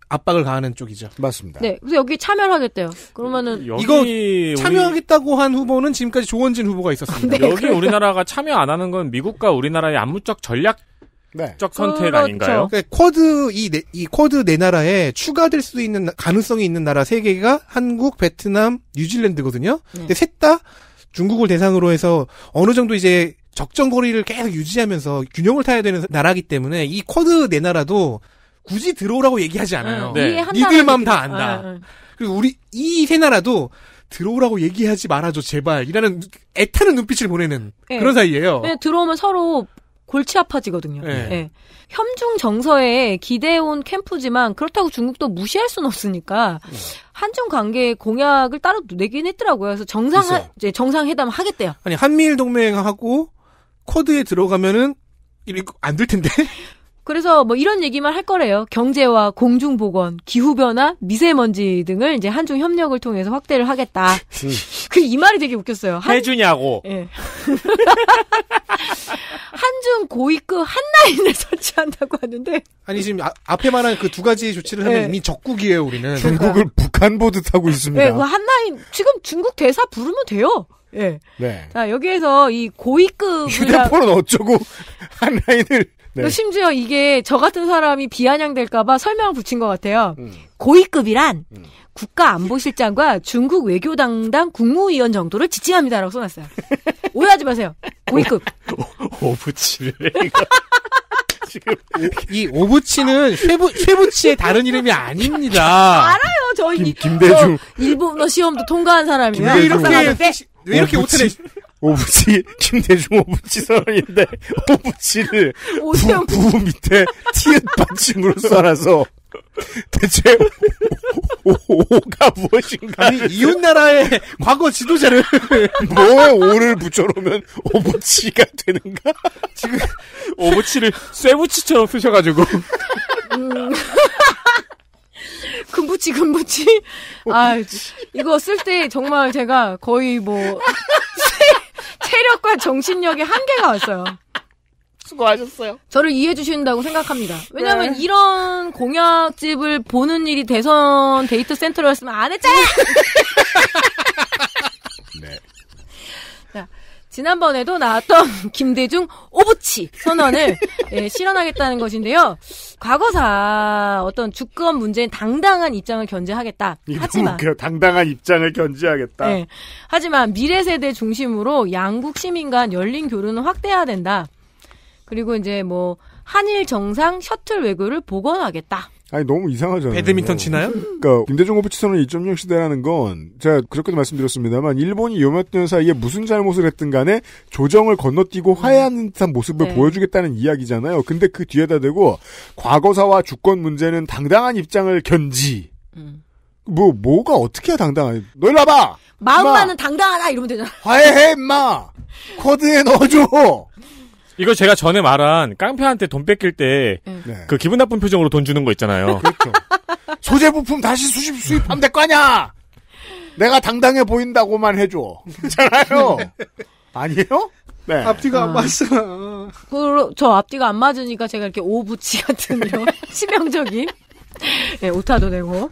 압박을 가하는 쪽이죠. 맞습니다. 네. 그래서 여기 참여를 하겠대요. 그러면은 이거 참여하겠다고 한 후보는 지금까지 조원진 후보가 있었습니다. 네, 여기 그래서. 우리나라가 참여 안 하는 건 미국과 우리나라의 안무적 전략 네. 적 선택 그렇죠. 아닌가요? 네, 쿼드 이, 네, 이 쿼드 네 나라에 추가될 수 있는 가능성이 있는 나라 세 개가 한국, 베트남, 뉴질랜드거든요. 네. 근데 셋 다 중국을 대상으로 해서 어느 정도 이제 적정 거리를 계속 유지하면서 균형을 타야 되는 나라기 때문에 이 쿼드 네 나라도 굳이 들어오라고 얘기하지 않아요. 네. 니들 마음 다 안다. 네, 네. 그리고 우리 이 세 나라도 들어오라고 얘기하지 말아줘 제발 이라는 애타는 눈빛을 보내는 네. 그런 사이예요. 네, 들어오면 서로 골치 아파지거든요. 네. 네. 혐중 정서에 기대해온 캠프지만 그렇다고 중국도 무시할 수는 없으니까 네. 한중 관계 공약을 따로 내긴 했더라고요. 그래서 정상 이제 정상회담 하겠대요. 아니 한미일 동맹하고 코드에 들어가면은 안 될 텐데. 그래서 뭐 이런 얘기만 할 거래요. 경제와 공중보건, 기후변화, 미세먼지 등을 이제 한중 협력을 통해서 확대를 하겠다. 그 이 말이 되게 웃겼어요. 한, 해주냐고. 예. 한중 고위급 한라인을 설치한다고 하는데. 아니 지금 아, 앞에 말한 그 두 가지 조치를 하면 예. 이미 적국이에요 우리는. 중국을 그러니까. 북한 보듯 하고 있습니다. 네, 그 한라인 지금 중국 대사 부르면 돼요. 예. 네. 자 여기에서 이 고위급 휴대폰은 어쩌고 한라인을 네. 심지어 이게 저 같은 사람이 비아냥될까봐 설명을 붙인 것 같아요. 음. 고위급이란 음. 국가안보실장과 중국 외교당당 국무위원 정도를 지칭합니다라고 써놨어요. 오해하지 마세요. 고위급. 오부치를. 지금 이 오부치는 쇠부 쇠부치의 다른 이름이 아닙니다. 알아요, 저희 김, 김대중 일본어 시험도 통과한 사람이야왜 이렇게 왜 이렇게 오타내 오부치 김대중 오부치 선언인데 오부치를 부, 부 밑에 티읕 받침으로 써놔서 대체 오, 오, 가 무엇인가? 이웃 나라의 과거 지도자를 뭐에 오를 붙여놓으면 오부치가 되는가? 지금 오부치를 쇠부치처럼 쓰셔가지고. 음. 금부치 금부치. 아 이거 쓸 때 정말 제가 거의 뭐. 체력과 정신력의 한계가 왔어요. 수고하셨어요. 저를 이해해 주신다고 생각합니다. 왜냐면 하 네. 이런 공약집을 보는 일이 대선 데이트 센터였으면 로안 했잖아! 네. 지난번에도 나왔던 김대중 오부치 선언을 예, 실현하겠다는 것인데요. 과거사 어떤 주권 문제인 당당한 입장을 견제하겠다. 하지만 웃 당당한 입장을 견제하겠다. 예, 하지만 미래 세대 중심으로 양국 시민 간 열린 교류는 확대해야 된다. 그리고 이제 뭐 한일 정상 셔틀 외교를 복원하겠다. 아니 너무 이상하잖아요. 배드민턴 치나요? 그러니까 김대중 후보 치선은 2 0 시대라는 건 제가 그렇게도 말씀드렸습니다만 일본이 요 몇 년 사이에 무슨 잘못을 했든 간에 조정을 건너뛰고 화해하는 듯한 모습을 네. 보여주겠다는 이야기잖아요. 근데 그 뒤에다 대고 과거사와 주권 문제는 당당한 입장을 견지. 음. 뭐 뭐가 어떻게 당당하너놀라봐 마음만은 당당하다 이러면 되잖아. 화해해 임마. 코드에 넣어줘. 이거 제가 전에 말한 깡패한테 돈 뺏길 때그 네. 네. 기분 나쁜 표정으로 돈 주는 거 있잖아요. 네, 그렇죠. 소재 부품 다시 수십 수입하면 될거 아니야. 내가 당당해 보인다고만 해줘. 잖아요. 아니에요? 네. 앞뒤가 아. 안 맞아. 그, 저 앞뒤가 안 맞으니까 제가 이렇게 오부치 같은 이런 치명적인 네, 오타도 되고.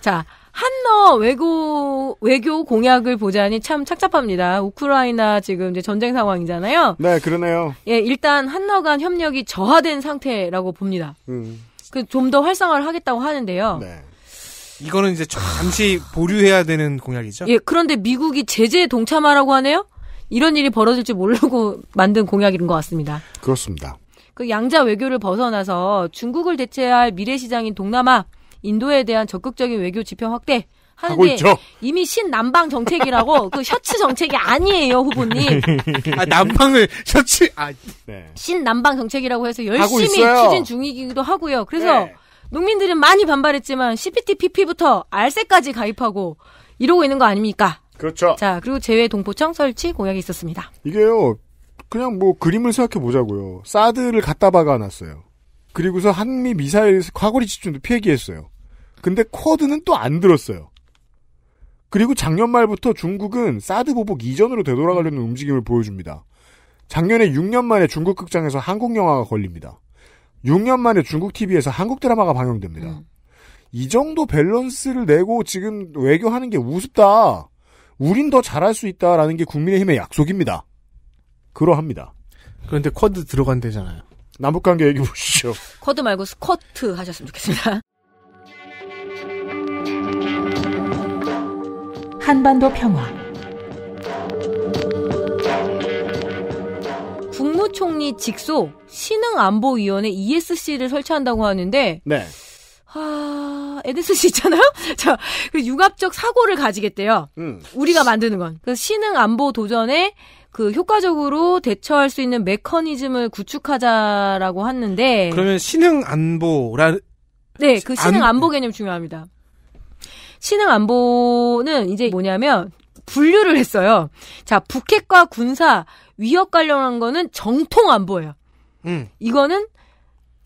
자, 한너 외교 외교 공약을 보자니 참 착잡합니다. 우크라이나 지금 이제 전쟁 상황이잖아요. 네, 그러네요. 예, 일단 한너 간 협력이 저하된 상태라고 봅니다. 음. 그좀 더 활성화를 하겠다고 하는데요. 네. 이거는 이제 잠시 보류해야 되는 공약이죠. 예, 그런데 미국이 제재에 동참하라고 하네요. 이런 일이 벌어질지 모르고 만든 공약인 것 같습니다. 그렇습니다. 그 양자 외교를 벗어나서 중국을 대체할 미래 시장인 동남아 인도에 대한 적극적인 외교 지평 확대 하는데 이미 신남방 정책이라고 그 셔츠 정책이 아니에요 후보님. 아, 남방을 셔츠 아 네. 신남방 정책이라고 해서 열심히 추진 중이기도 하고요. 그래서 네. 농민들은 많이 반발했지만 CPTPP부터 알세까지 가입하고 이러고 있는 거 아닙니까? 그렇죠. 자 그리고 제외 동포청 설치 공약이 있었습니다. 이게요 그냥 뭐 그림을 생각해 보자고요. 사드를 갖다 박아 놨어요. 그리고서 한미 미사일 과거리 집중도 폐기했어요. 근데 쿼드는 또 안 들었어요. 그리고 작년 말부터 중국은 사드 보복 이전으로 되돌아가려는 움직임을 보여줍니다. 작년에 6년 만에 중국 극장에서 한국 영화가 걸립니다. 6년 만에 중국 TV에서 한국 드라마가 방영됩니다. 음. 이 정도 밸런스를 내고 지금 외교하는 게 우습다. 우린 더 잘할 수 있다라는 게 국민의힘의 약속입니다. 그러합니다. 그런데 쿼드 들어간대잖아요. 남북관계 얘기 보시죠. 쿼드 말고 스쿼트 하셨으면 좋겠습니다. 한반도 평화 국무총리 직소 신흥안보위원회 ESC를 설치한다고 하는데 네. 아, 에드슨 씨 있잖아요? 자, 그 융합적 사고를 가지겠대요. 음. 우리가 만드는 건. 그 신흥 안보 도전에 그 효과적으로 대처할 수 있는 메커니즘을 구축하자라고 하는데 그러면 신흥 안보라 는 네, 그 신흥 안... 안보 개념 중요합니다. 신흥 안보는 이제 뭐냐면 분류를 했어요. 자, 북핵과 군사 위협 관련한 거는 정통 안보예요. 음. 이거는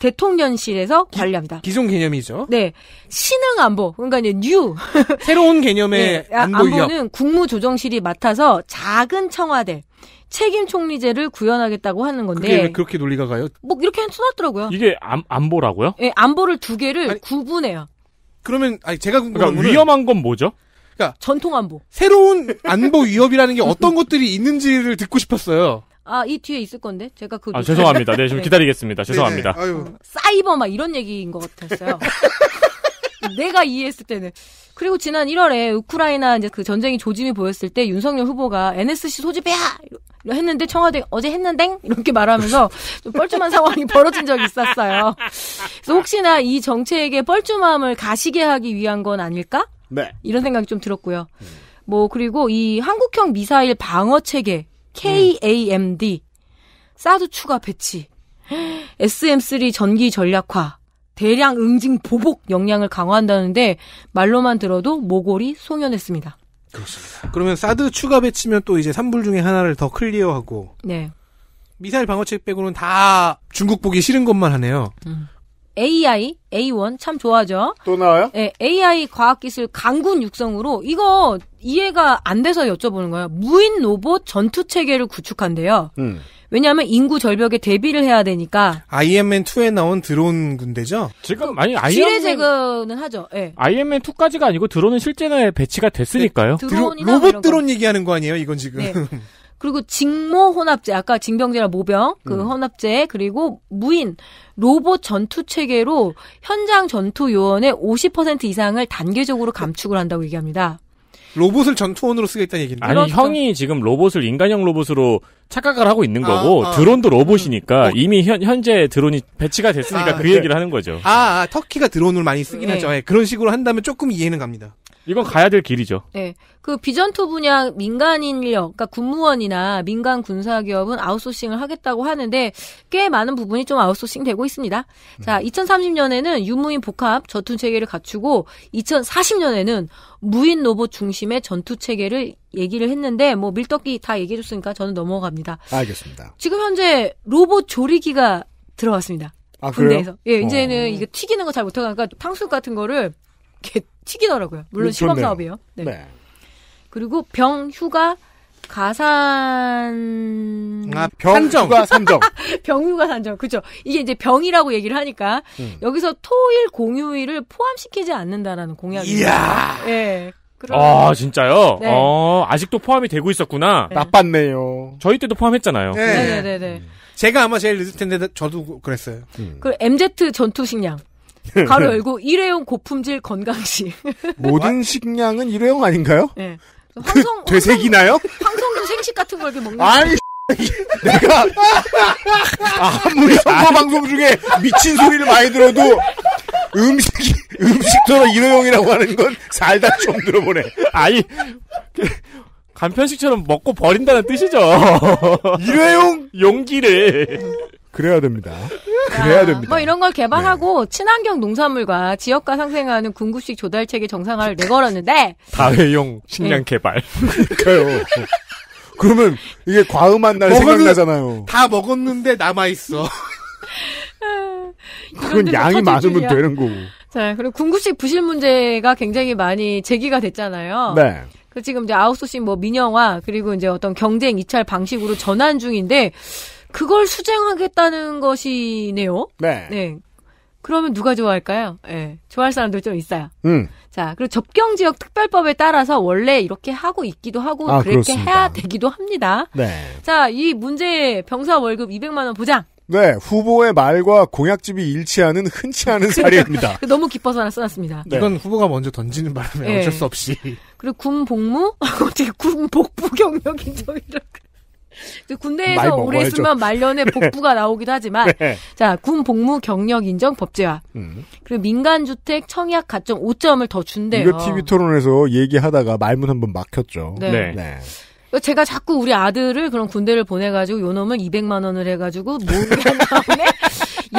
대통령실에서 기, 관리합니다. 기존 개념이죠. 네. 신흥 안보. 그러니까 이제 뉴 새로운 개념의 네, 아, 안보 안보는 국무조정실이 맡아서 작은 청와대 책임 총리제를 구현하겠다고 하는 건데 그렇게 논리가 가요? 뭐 이렇게 해놨더라고요. 이게 안, 안보라고요? 예, 네, 안보를 두 개를 아니, 구분해요. 그러면 아니 제가 궁금한 그러니까 위험한 건 뭐죠? 그러니까 전통 안보. 새로운 안보 위협이라는 게 어떤 것들이 있는지를 듣고 싶었어요. 아, 이 뒤에 있을 건데? 제가 그. 아, 죄송합니다. 네, 좀 네. 기다리겠습니다. 죄송합니다. 네, 네. 어, 사이버 막 이런 얘기인 것 같았어요. 내가 이해했을 때는. 그리고 지난 1월에 우크라이나 이제 그 전쟁이 조짐이 보였을 때 윤석열 후보가 NSC 소집해야! 했는데 청와대 어제 했는데 이렇게 말하면서 좀 뻘쭘한 상황이 벌어진 적이 있었어요. 그래서 혹시나 이 정책의 뻘쭘함을 가시게 하기 위한 건 아닐까? 네. 이런 생각이 좀 들었고요. 음. 뭐 그리고 이 한국형 미사일 방어 체계 KAMD, 사드 추가 배치, SM3 전기 전략화, 대량 응징 보복 역량을 강화한다는데 말로만 들어도 모골이 송연했습니다. 그렇습니다. 그러면 사드 추가 배치면 또 이제 산불 중에 하나를 더 클리어하고 네. 미사일 방어책 빼고는 다 중국 보기 싫은 것만 하네요. 음. AI, A1 참 좋아하죠. 또 나와요? 네, 예, AI 과학기술 강군 육성으로 이거 이해가 안 돼서 여쭤보는 거예요. 무인 로봇 전투 체계를 구축한대요. 음. 왜냐하면 인구 절벽에 대비를 해야 되니까. 아이언맨 2에 나온 드론 군대죠. 지금 아니 아이언맨 지뢰 제거는 하죠. 네. 예. 아이언맨 2까지가 아니고 드론은 실제로 배치가 됐으니까요. 네, 드론, 뭐 로봇 드론 얘기하는 거 아니에요? 이건 지금. 네. 그리고 직모 혼합제, 아까 징병제나 모병 그 음. 혼합제 그리고 무인 로봇 전투 체계로 현장 전투 요원의 50% 이상을 단계적으로 감축을 한다고 얘기합니다. 로봇을 전투원으로 쓰겠다는 얘기인데. 아니, 그렇죠. 형이 지금 로봇을 인간형 로봇으로 착각을 하고 있는 거고, 아, 아. 드론도 로봇이니까, 어. 이미 현, 현재 드론이 배치가 됐으니까 아, 그 네. 얘기를 하는 거죠. 아, 아, 터키가 드론을 많이 쓰긴 네. 하죠. 네, 그런 식으로 한다면 조금 이해는 갑니다. 이건 가야 될 길이죠. 네. 그 비전투 분야 민간 인력, 그러니까 군무원이나 민간 군사 기업은 아웃소싱을 하겠다고 하는데 꽤 많은 부분이 좀 아웃소싱 되고 있습니다. 음. 자, 2030년에는 유무인 복합 전투 체계를 갖추고 2040년에는 무인 로봇 중심의 전투 체계를 얘기를 했는데 뭐 밀떡기 다 얘기해 줬으니까 저는 넘어갑니다. 알겠습니다. 지금 현재 로봇 조리기가 들어왔습니다. 아, 군대에서. 그래요? 예, 이제는 어. 이게 튀기는 거 잘 못하니까 탕수육 같은 거를 이렇게 튀기더라고요. 물론 네, 음, 시 사업이에요. 네. 네. 그리고 병 휴가 가산 아, 병, 산정 휴가 산정 병휴가 산정 그죠 이게 이제 병이라고 얘기를 하니까 음. 여기서 토일 공휴일을 포함시키지 않는다라는 공약이 이야 예 네. 아 진짜요? 네. 어 아직도 포함이 되고 있었구나 네. 나빴네요 저희 때도 포함했잖아요 네네네 네, 네, 네, 네 음. 제가 아마 제일 늦을 텐데 저도 그랬어요 음. 그 MZ 전투식량 가로 열고 일회용 고품질 건강식. 모든 네. 식량은 일회용 아닌가요? 네. 그 황성, 되새기나요? 황성도 생식 같은 걸 이렇게 먹는. 아니 내가 아, 아무리 선거 방송 중에 미친 소리를 많이 들어도 음식이 음식처럼 일회용이라고 하는 건 살다 처음 들어보네. 아니 그 간편식처럼 먹고 버린다는 뜻이죠. 일회용 용기를 그래야 됩니다. 그래야 됩니다. 뭐 이런 걸 개발하고 네. 친환경 농산물과 지역과 상생하는 군급식 조달 체계 정상화를 내걸었는데 다회용 네. 식량 네. 개발. 그러요 그러면 이게 과음한 날 생각나잖아요. 다 먹었는데 남아 있어. 그건 양이 많으면 되는 거고. 자, 그리고 군급식 부실 문제가 굉장히 많이 제기가 됐잖아요. 네. 그 지금 이제 아웃소싱 뭐 민영화 그리고 이제 어떤 경쟁 이찰 방식으로 전환 중인데 그걸 수쟁하겠다는 것이네요. 네. 네. 그러면 누가 좋아할까요? 예. 네. 좋아할 사람도 좀 있어요. 음. 자, 그리고 접경 지역 특별법에 따라서 원래 이렇게 하고 있기도 하고 아, 그렇게 그렇습니다. 해야 되기도 합니다. 네. 자, 이 문제 병사 월급 200만 원 보장. 네, 후보의 말과 공약집이 일치하는 흔치 않은 사례입니다. 너무 기뻐서 하나 써놨습니다. 네. 이건 후보가 먼저 던지는 바람에 네. 어쩔 수 없이. 그리고 군 복무? 어떻게 군 복부 경력인 저 이렇게. 그 군대에서 오래 있으면 말년에 네. 복부가 나오기도 하지만 네. 자군 복무 경력 인정 법제화 음. 그리고 민간 주택 청약 가점 5점을 더 준대요. 이거 TV 토론에서 얘기하다가 말문 한번 막혔죠. 네. 네. 네. 그 제가 자꾸 우리 아들을 그런 군대를 보내가지고 요 놈을 200만 원을 해가지고 모으게 다음에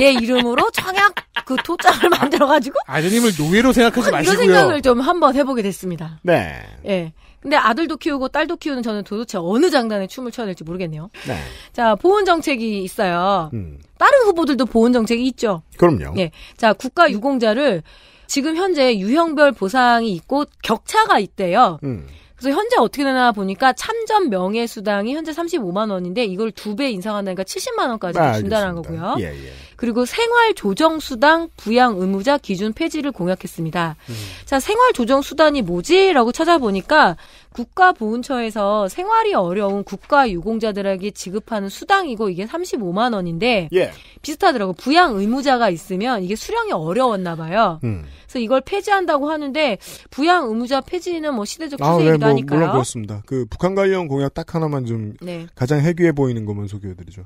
얘 이름으로 청약 그 토장을 아, 만들어가지고 아드님을 노예로 생각하지 마시고요. 이런 생각을 좀 한번 해보게 됐습니다. 네. 예. 근데 아들도 키우고 딸도 키우는 저는 도대체 어느 장단에 춤을 춰야 될지 모르겠네요. 네. 자, 보훈 정책이 있어요. 음. 다른 후보들도 보훈 정책이 있죠. 그럼요. 예. 자, 국가 유공자를 지금 현재 유형별 보상이 있고 격차가 있대요. 음. 그래서 현재 어떻게 되나 보니까 참전 명예 수당이 현재 35만 원인데 이걸 두 배 인상한다니까 70만 원까지 아, 준다는 거고요. 예, 예. 그리고 생활 조정 수당 부양 의무자 기준 폐지를 공약했습니다. 음. 자, 생활 조정 수단이 뭐지라고 찾아보니까 국가보훈처에서 생활이 어려운 국가유공자들에게 지급하는 수당이고 이게 35만 원인데 예. 비슷하더라고 부양 의무자가 있으면 이게 수령이 어려웠나 봐요. 음. 그래서 이걸 폐지한다고 하는데 부양 의무자 폐지는 뭐 시대적 추세이기도 아, 네, 뭐, 하니까요. 물론 그렇습니다. 그 북한 관련 공약 딱 하나만 좀 네. 가장 해괴해 보이는 것만 소개해드리죠.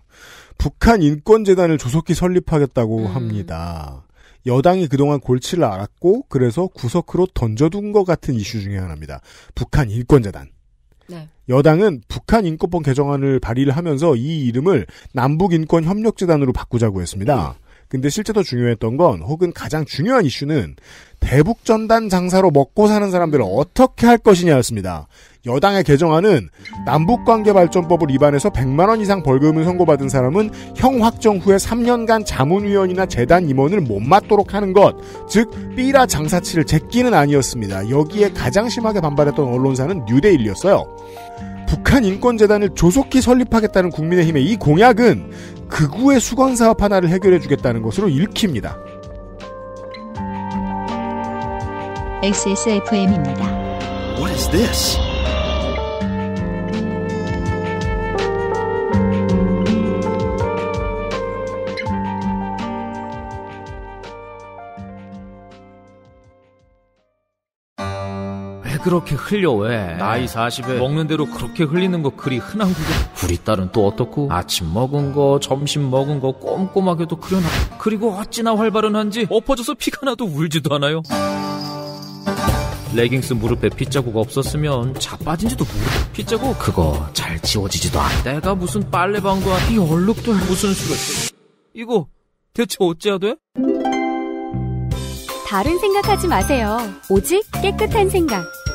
북한 인권재단을 조속히 설립하겠다고 음. 합니다. 여당이 그동안 골치를 알았고 그래서 구석으로 던져둔 것 같은 이슈 중에 하나입니다. 북한 인권재단. 네. 여당은 북한 인권법 개정안을 발의를 하면서 이 이름을 남북인권협력재단으로 바꾸자고 했습니다. 음. 근데 실제 더 중요했던 건 혹은 가장 중요한 이슈는 대북 전단 장사로 먹고 사는 사람들을 어떻게 할 것이냐였습니다. 여당의 개정안은 남북관계발전법을 위반해서 100만 원 이상 벌금을 선고받은 사람은 형 확정 후에 3년간 자문위원이나 재단 임원을 못 맡도록 하는 것, 즉 삐라 장사치를 제끼는 아니었습니다. 여기에 가장 심하게 반발했던 언론사는 뉴데일리였어요. 북한 인권재단을 조속히 설립하겠다는 국민의힘의 이 공약은 극우의 수건사업 하나를 해결해주겠다는 것으로 읽힙니다. XSFM입니다. What is this? 그렇게 흘려 왜? 나이 40에 먹는 대로 그렇게 흘리는 거 그리 흔한 구 우리 딸은 또 어떻고? 아침 먹은 거, 점심 먹은 거 꼼꼼하게도 그려놔. 그리고 어찌나 활발은 한지 엎어져서 피가 나도 울지도 않아요. 레깅스 무릎에 핏자국 없었으면 자빠진지도 모르고 핏자국 그거 잘 지워지지도 않아 내가 무슨 빨래방도 아니 얼룩도 무슨 수를 이거 대체 어찌해야 돼? 다른 생각하지 마세요 오직 깨끗한 생각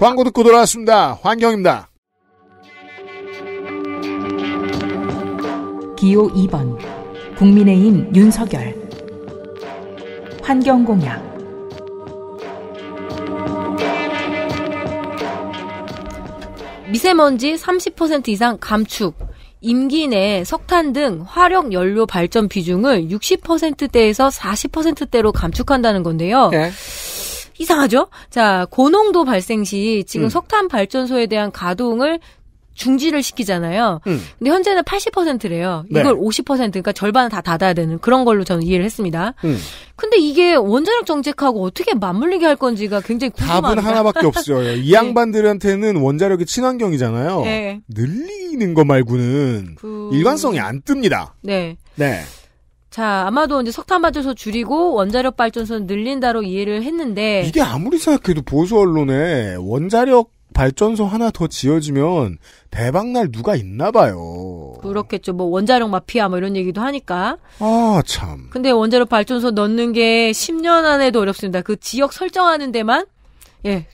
광고 듣고 돌아왔습니다. 환경입니다. 기호 2번 국민의힘 윤석열 환경공약 미세먼지 30% 이상 감축, 임기 내 석탄 등 화력 연료 발전 비중을 60%대에서 40%대로 감축한다는 건데요. 네. 이상하죠? 자, 고농도 발생 시 지금 음. 석탄 발전소에 대한 가동을 중지를 시키잖아요. 음. 근데 현재는 80%래요. 이걸 네. 50% 그러니까 절반은 다 닫아야 되는 그런 걸로 저는 이해를 했습니다. 음. 근데 이게 원자력 정책하고 어떻게 맞물리게 할 건지가 굉장히 궁금합니다. 답은 하나밖에 없어요. 이 네. 양반들한테는 원자력이 친환경이잖아요. 네. 늘리는 거 말고는 그... 일관성이 안 뜹니다. 네. 네. 자, 아마도 이제 석탄 발전소 줄이고 원자력 발전소는 늘린다로 이해를 했는데 이게 아무리 생각해도 보수 언론에 원자력 발전소 하나 더 지어지면 대박날 누가 있나 봐요. 그렇겠죠. 뭐 원자력 마피아 뭐 이런 얘기도 하니까. 아, 참. 근데 원자력 발전소 넣는 게 10년 안에도 어렵습니다. 그 지역 설정하는 데만 예.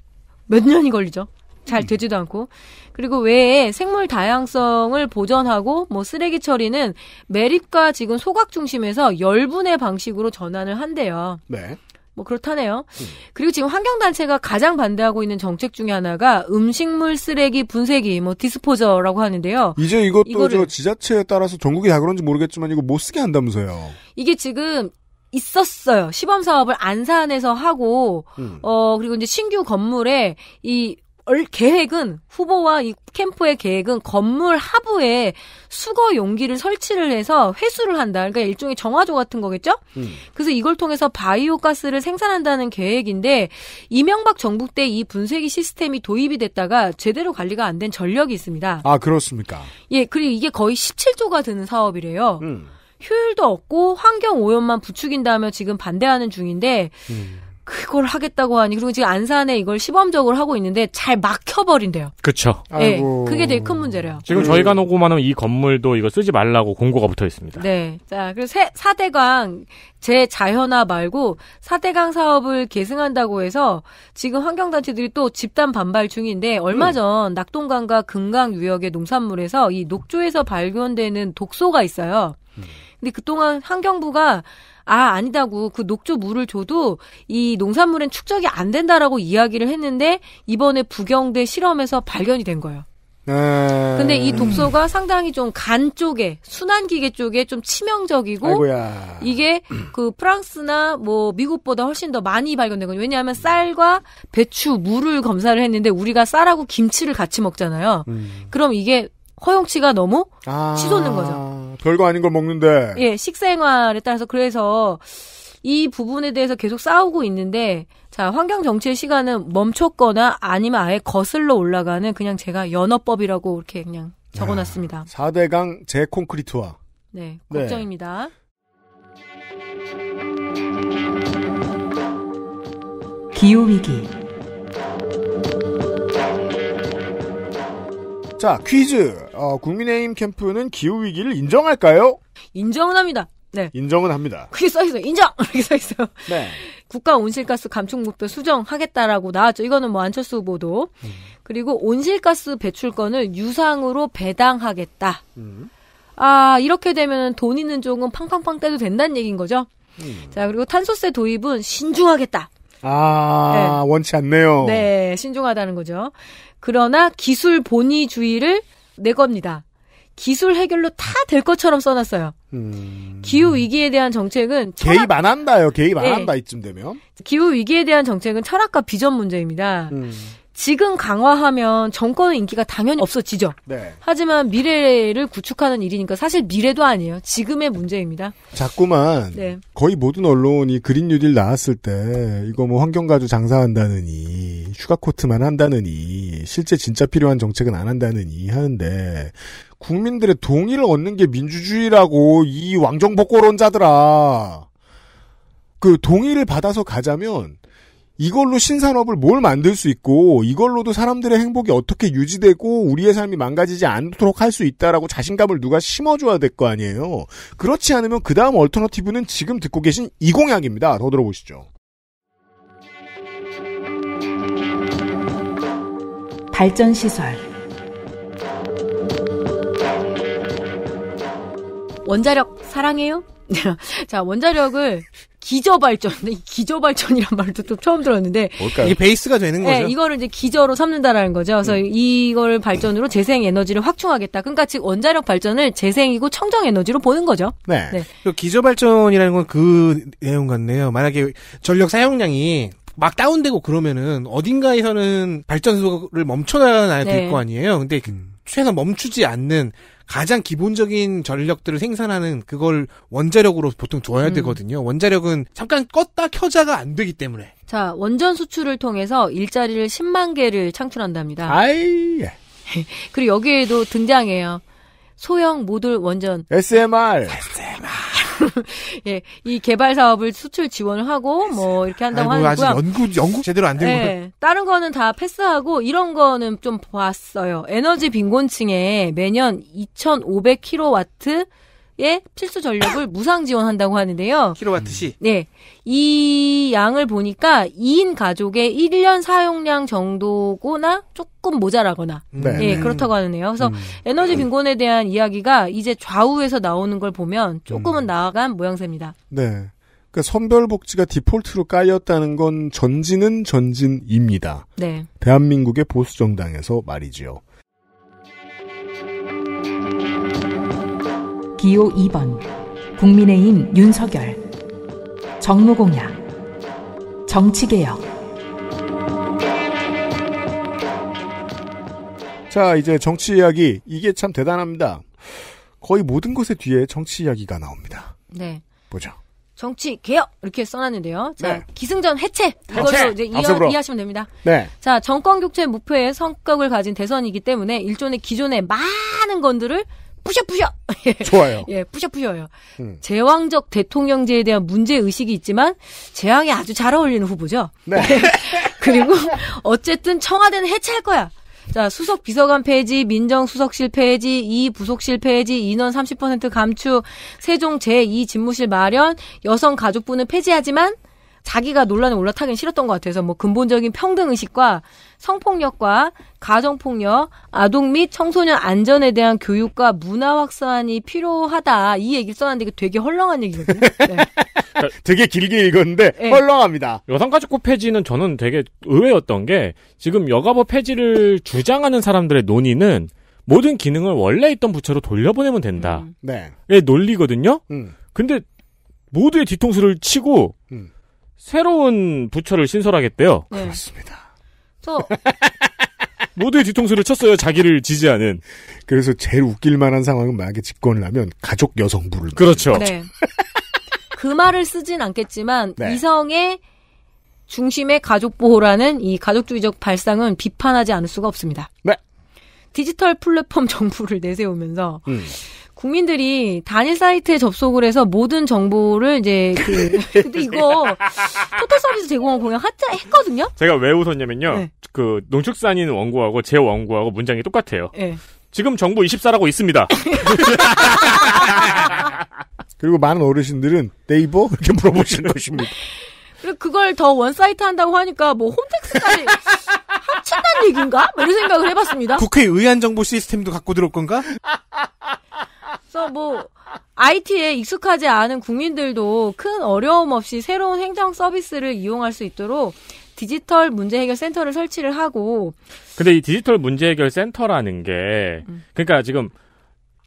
몇 년이 걸리죠. 잘 음. 되지도 않고. 그리고 외에 생물 다양성을 보전하고 뭐 쓰레기 처리는 매립과 지금 소각 중심에서 열분의 방식으로 전환을 한대요. 네. 뭐 그렇다네요. 음. 그리고 지금 환경단체가 가장 반대하고 있는 정책 중에 하나가 음식물 쓰레기 분쇄기, 뭐 디스포저라고 하는데요. 이제 이것도 이거를... 저 지자체에 따라서 전국이 다 그런지 모르겠지만 이거 못 쓰게 한다면서요. 이게 지금 있었어요. 시범 사업을 안산에서 하고 음. 어 그리고 이제 신규 건물에 이 얼, 계획은 후보와 이 캠프의 계획은 건물 하부에 수거 용기를 설치를 해서 회수를 한다. 그러니까 일종의 정화조 같은 거겠죠? 음. 그래서 이걸 통해서 바이오 가스를 생산한다는 계획인데 이명박 정부 때 이 분쇄기 시스템이 도입이 됐다가 제대로 관리가 안 된 전력이 있습니다. 아, 그렇습니까? 예, 그리고 이게 거의 17조가 드는 사업이래요. 음. 효율도 없고 환경 오염만 부추긴다며 지금 반대하는 중인데 음. 그걸 하겠다고 하니 그리고 지금 안산에 이걸 시범적으로 하고 있는데 잘 막혀버린대요. 그렇죠. 네, 그게 제일 큰 문제래요. 지금 음. 저희가 녹음하는 이 건물도 이거 쓰지 말라고 공고가 붙어 있습니다. 네. 자, 그리고 세, 4대강 제 자현화 말고 4대강 사업을 계승한다고 해서 지금 환경단체들이 또 집단 반발 중인데 얼마 음. 전 음. 낙동강과 금강 유역의 농산물에서 이 녹조에서 발견되는 독소가 있어요. 음. 근데 그동안 환경부가 아, 아니다고 그 녹조 물을 줘도 이 농산물엔 축적이 안 된다라고 이야기를 했는데 이번에 부경대 실험에서 발견이 된 거예요. 아... 근데 이 독소가 상당히 좀 간 쪽에 순환기계 쪽에 좀 치명적이고 아이고야. 이게 그 프랑스나 뭐 미국보다 훨씬 더 많이 발견된거든요 왜냐하면 쌀과 배추, 물을 검사를 했는데 우리가 쌀하고 김치를 같이 먹잖아요. 음. 그럼 이게 허용치가 너무 아... 치솟는 거죠. 별거 아닌 걸 먹는데. 예, 식생활에 따라서 그래서 이 부분에 대해서 계속 싸우고 있는데 자 환경 정치의 시간은 멈췄거나 아니면 아예 거슬러 올라가는 그냥 제가 연어법이라고 이렇게 그냥 적어놨습니다. 4대강 재콘크리트화. 네, 네. 걱정입니다. 네. 기후 위기. 자, 퀴즈. 어, 국민의힘 캠프는 기후위기를 인정할까요? 인정은 합니다. 네. 인정은 합니다. 그게 써있어요. 인정! 이렇게 써있어요. 네. 국가 온실가스 감축 목표 수정하겠다라고 나왔죠. 이거는 뭐 안철수 후보도. 음. 그리고 온실가스 배출권을 유상으로 배당하겠다. 음. 아, 이렇게 되면 돈 있는 쪽은 팡팡팡 떼도 된다는 얘기인 거죠. 음. 자, 그리고 탄소세 도입은 신중하겠다. 아, 네. 원치 않네요. 네, 신중하다는 거죠. 그러나 기술 본위주의를 내 겁니다. 기술 해결로 다 될 것처럼 써놨어요. 음... 기후 위기에 대한 정책은 개입 안 한다요. 개입 안 네. 한다 이쯤 되면 기후 위기에 대한 정책은 철학과 비전 문제입니다. 음... 지금 강화하면 정권의 인기가 당연히 없어지죠. 네. 하지만 미래를 구축하는 일이니까 사실 미래도 아니에요. 지금의 문제입니다. 자꾸만 네. 거의 모든 언론이 그린 뉴딜 나왔을 때 이거 뭐 환경 가주 장사한다느니 휴가 코트만 한다느니 실제 진짜 필요한 정책은 안 한다느니 하는데 국민들의 동의를 얻는 게 민주주의라고 이 왕정복고론자들아 그 동의를 받아서 가자면 이걸로 신산업을 뭘 만들 수 있고 이걸로도 사람들의 행복이 어떻게 유지되고 우리의 삶이 망가지지 않도록 할 수 있다라고 자신감을 누가 심어줘야 될 거 아니에요. 그렇지 않으면 그 다음 얼터너티브는 지금 듣고 계신 이 공약입니다. 더 들어보시죠. 발전시설 원자력 사랑해요? 자 원자력을 기저발전, 기저발전이란 말도 또 처음 들었는데 뭘까요? 이게 베이스가 되는 네, 거죠. 네, 이거를 이제 기저로 삼는다라는 거죠. 그래서 음. 이걸 발전으로 재생 에너지를 확충하겠다. 그러니까 즉 원자력 발전을 재생이고 청정 에너지로 보는 거죠. 네. 네. 그 기저발전이라는 건 그 내용 같네요. 만약에 전력 사용량이 막 다운되고 그러면은 어딘가에서는 발전소를 멈춰놔야 될거 네. 아니에요. 근데 음. 최소한 멈추지 않는 가장 기본적인 전력들을 생산하는 그걸 원자력으로 보통 줘야 음. 되거든요. 원자력은 잠깐 껐다 켜자가 안 되기 때문에. 자, 원전 수출을 통해서 일자리를 10만 개를 창출한답니다. 아이. 예. 그리고 여기에도 등장해요. 소형 모듈 원전. SMR. SMR. 예, 이 개발 사업을 수출 지원을 하고 뭐 이렇게 한다고 아이고, 하고요. 연구 연구 제대로 안 되고. 네, 다른 거는 다 패스하고 이런 거는 좀 봤어요. 에너지 빈곤층에 매년 2 5 0 0 킬로와트 의 필수 전력을 무상 지원한다고 하는데요. 킬로와트 시. 네. 이 양을 보니까 2인 가족의 1년 사용량 정도구나 조금 모자라거나. 음. 네. 예, 그렇다고 하는데요. 그래서 음. 에너지 음. 빈곤에 대한 이야기가 이제 좌우에서 나오는 걸 보면 조금은 음. 나아간 모양새입니다. 네. 그러니까 선별복지가 디폴트로 까였다는 건 전진은 전진입니다. 네. 대한민국의 보수정당에서 말이지요. 기호 2번 국민의힘 윤석열 정무공약 정치개혁 자 이제 정치 이야기 이게 참 대단합니다. 거의 모든 것에 뒤에 정치 이야기가 나옵니다. 네. 보죠. 정치 개혁 이렇게 써놨는데요. 자 네. 기승전 해체 이거로 이제 이해, 이해하시면 됩니다. 네. 자 정권 교체 목표의 성격을 가진 대선이기 때문에 일종의 기존의 많은 건들을 푸셔푸셔. 좋아요. 예, 푸셔푸셔요. 음. 제왕적 대통령제에 대한 문제 의식이 있지만 제왕에 아주 잘 어울리는 후보죠. 네. 그리고 어쨌든 청와대는 해체할 거야. 자, 수석 비서관 폐지, 민정수석실 폐지, 이 부속실 폐지, 인원 30% 감축, 세종 제2 집무실 마련, 여성 가족부는 폐지하지만 자기가 논란에 올라타긴 싫었던 것 같아서 뭐 근본적인 평등 의식과 성폭력과 가정폭력, 아동 및 청소년 안전에 대한 교육과 문화 확산이 필요하다. 이 얘기를 써놨는데 이게 되게 헐렁한 얘기거든요. 네. 되게 길게 읽었는데 네. 헐렁합니다. 여성가족부 폐지는 저는 되게 의외였던 게 지금 여가부 폐지를 주장하는 사람들의 논의는 모든 기능을 원래 있던 부처로 돌려보내면 된다. 음. 네. 논리거든요. 음. 근데 모두의 뒤통수를 치고 음. 새로운 부처를 신설하겠대요. 네. 그렇습니다. 저 모두의 뒤통수를 쳤어요. 자기를 지지하는. 그래서 제일 웃길 만한 상황은 만약에 집권을 하면 가족 여성부를 그렇죠. 네. 네. 그 말을 쓰진 않겠지만 네. 이성의 중심의 가족 보호라는 이 가족주의적 발상은 비판하지 않을 수가 없습니다. 네. 디지털 플랫폼 정부를 내세우면서 음. 국민들이 단일 사이트에 접속을 해서 모든 정보를 이제 그 근데 이거 토탈 서비스 제공한 공약 하자 했거든요. 제가 왜 웃었냐면요. 네. 그 농축산인 원고하고 제 원고하고 문장이 똑같아요. 네. 지금 정부 24라고 있습니다. 그리고 많은 어르신들은 네이버 이렇게 물어보시는 것입니다. 그리고 그걸 더 원사이트 한다고 하니까 뭐 홈택스까지 합친다는 얘기인가? 뭐 이런 생각을 해봤습니다. 국회 의안 정보 시스템도 갖고 들어올 건가? 그래서 뭐 IT에 익숙하지 않은 국민들도 큰 어려움 없이 새로운 행정 서비스를 이용할 수 있도록 디지털 문제 해결 센터를 설치를 하고 근데 이 디지털 문제 해결 센터라는 게 음. 그러니까 지금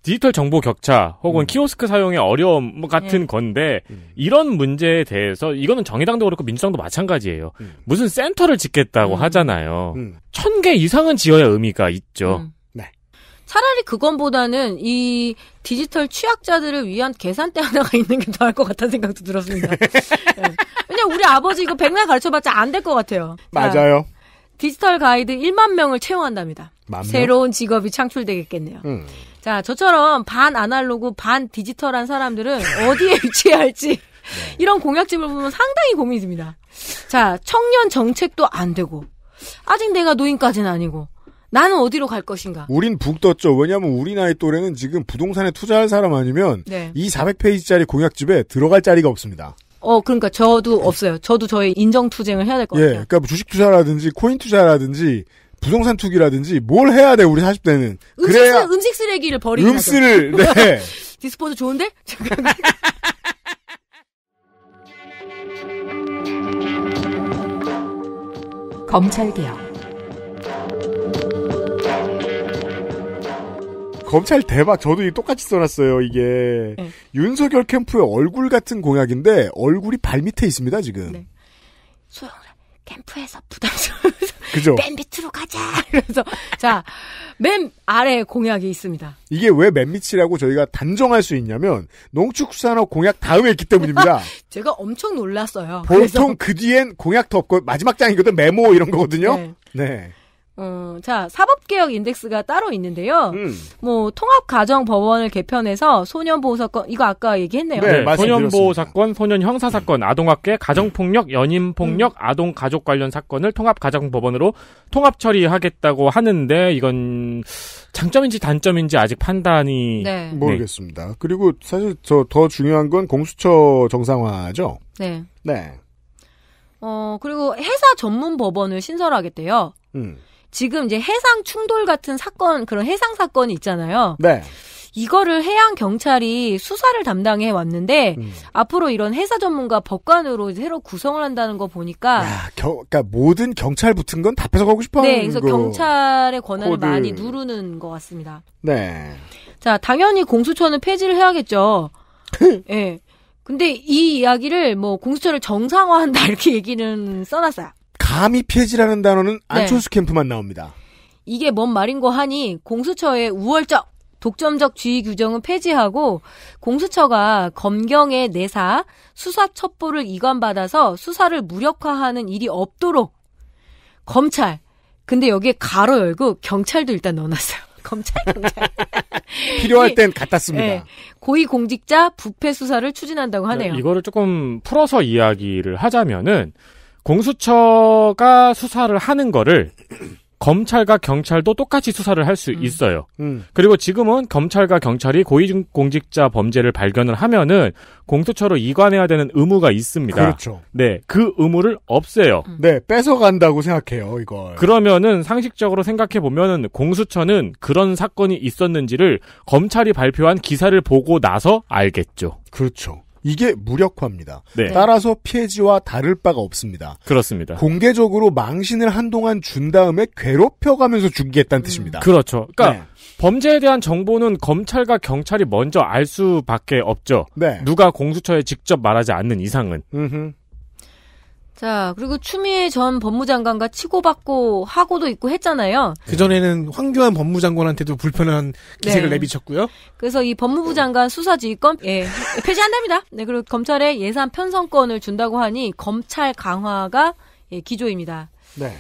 디지털 정보 격차 혹은 음. 키오스크 사용의 어려움 뭐 같은 예. 건데 음. 이런 문제에 대해서 이거는 정의당도 그렇고 민주당도 마찬가지예요. 음. 무슨 센터를 짓겠다고 음. 하잖아요. 음. 천개 이상은 지어야 의미가 있죠. 차라리 그건보다는 이 디지털 취약자들을 위한 계산대 하나가 있는 게 나을 것 같다는 생각도 들었습니다. 네. 왜냐면 우리 아버지 이거 백날 가르쳐봤자 안 될 것 같아요. 맞아요. 자, 디지털 가이드 1만 명을 채용한답니다. 명? 새로운 직업이 창출되겠겠네요. 음. 자, 저처럼 반 아날로그, 반 디지털한 사람들은 어디에 위치해야 할지 네. 이런 공약집을 보면 상당히 고민이 듭니다. 자, 청년 정책도 안 되고, 아직 내가 노인까지는 아니고, 나는 어디로 갈 것인가? 우린 북 떴죠. 왜냐하면 우리 나이 또래는 지금 부동산에 투자할 사람 아니면 네. 이 400페이지짜리 공약집에 들어갈 자리가 없습니다. 어, 그러니까 저도 없어요. 저도 저의 인정 투쟁을 해야 될것 예, 같아요. 그러니까 뭐 주식 투자라든지 코인 투자라든지 부동산 투기라든지 뭘 해야 돼 우리 40대는 음식, 그래야 음식 쓰레기를 버리는 음식을 네. 디스포즈 좋은데? 검찰개혁 검찰 대박. 저도 이 똑같이 써놨어요. 이게 네. 윤석열 캠프의 얼굴 같은 공약인데 얼굴이 발 밑에 있습니다 지금. 네. 소영 캠프에서 부담스러워서 그죠? 맨 밑으로 가자. 그래서 자맨 아래 공약이 있습니다. 이게 왜 맨 밑이라고 저희가 단정할 수 있냐면 농축산업 공약 다음에 있기 때문입니다. 제가 엄청 놀랐어요. 보통 그래서. 그 뒤엔 공약 더 없고 마지막 장이거든 메모 이런 거거든요. 네. 네. 어, 자, 사법개혁 인덱스가 따로 있는데요. 음. 뭐, 통합가정법원을 개편해서 소년보호 사건, 이거 아까 얘기했네요. 네, 네 소년보호 사건, 소년형사 사건, 아동학대, 가정폭력, 연인폭력, 음. 아동가족 관련 사건을 통합가정법원으로 통합처리하겠다고 하는데, 이건 장점인지 단점인지 아직 판단이. 네. 네. 네. 모르겠습니다. 네. 그리고 사실 저 더 중요한 건 공수처 정상화죠. 네. 네. 어, 그리고 회사 전문 법원을 신설하겠대요. 음. 지금 이제 해상 충돌 같은 사건 그런 해상 사건이 있잖아요. 네. 이거를 해양 경찰이 수사를 담당해 왔는데 음. 앞으로 이런 해사 전문가 법관으로 새로 구성을 한다는 거 보니까 야, 겨, 그러니까 모든 경찰 붙은 건다 뺏어가고 싶어하는 네, 그래서 거. 그 경찰의 권한을 코드. 많이 누르는 것 같습니다. 네. 자, 당연히 공수처는 폐지를 해야겠죠. 예. 네. 근데 이 이야기를 뭐 공수처를 정상화한다 이렇게 얘기는 써놨어요. 감히 폐지라는 단어는 네. 안철수 캠프만 나옵니다. 이게 뭔 말인고 하니 공수처의 우월적 독점적 지휘 규정은 폐지하고 공수처가 검경의 내사 수사 첩보를 이관받아서 수사를 무력화하는 일이 없도록 검찰 근데 여기에 가로 열고 경찰도 일단 넣어놨어요. 검찰 경찰 필요할 땐 갖다 씁니다. 네, 고위공직자 부패 수사를 추진한다고 하네요. 이거를 조금 풀어서 이야기를 하자면은 공수처가 수사를 하는 거를 검찰과 경찰도 똑같이 수사를 할수 음. 있어요. 음. 그리고 지금은 검찰과 경찰이 고위공직자 범죄를 발견을 하면은 공수처로 이관해야 되는 의무가 있습니다. 그렇죠. 네, 그 의무를 없애요. 음. 네, 뺏어간다고 생각해요, 이걸. 그러면은 상식적으로 생각해 보면은 공수처는 그런 사건이 있었는지를 검찰이 발표한 기사를 보고 나서 알겠죠. 그렇죠. 이게 무력화입니다. 네. 따라서 폐지와 다를 바가 없습니다. 그렇습니다. 공개적으로 망신을 한동안 준 다음에 괴롭혀가면서 죽이겠다는 음. 뜻입니다. 그렇죠. 그러니까 네. 범죄에 대한 정보는 검찰과 경찰이 먼저 알 수밖에 없죠. 네. 누가 공수처에 직접 말하지 않는 이상은. 음흠. 자, 그리고 추미애 전 법무장관과 치고받고 하고도 있고 했잖아요. 그전에는 황교안 법무장관한테도 불편한 네. 기색을 네. 내비쳤고요. 그래서 이 법무부 장관 수사지휘권, 예, 폐지한답니다. 네, 그리고 검찰에 예산 편성권을 준다고 하니 검찰 강화가 예, 기조입니다. 네.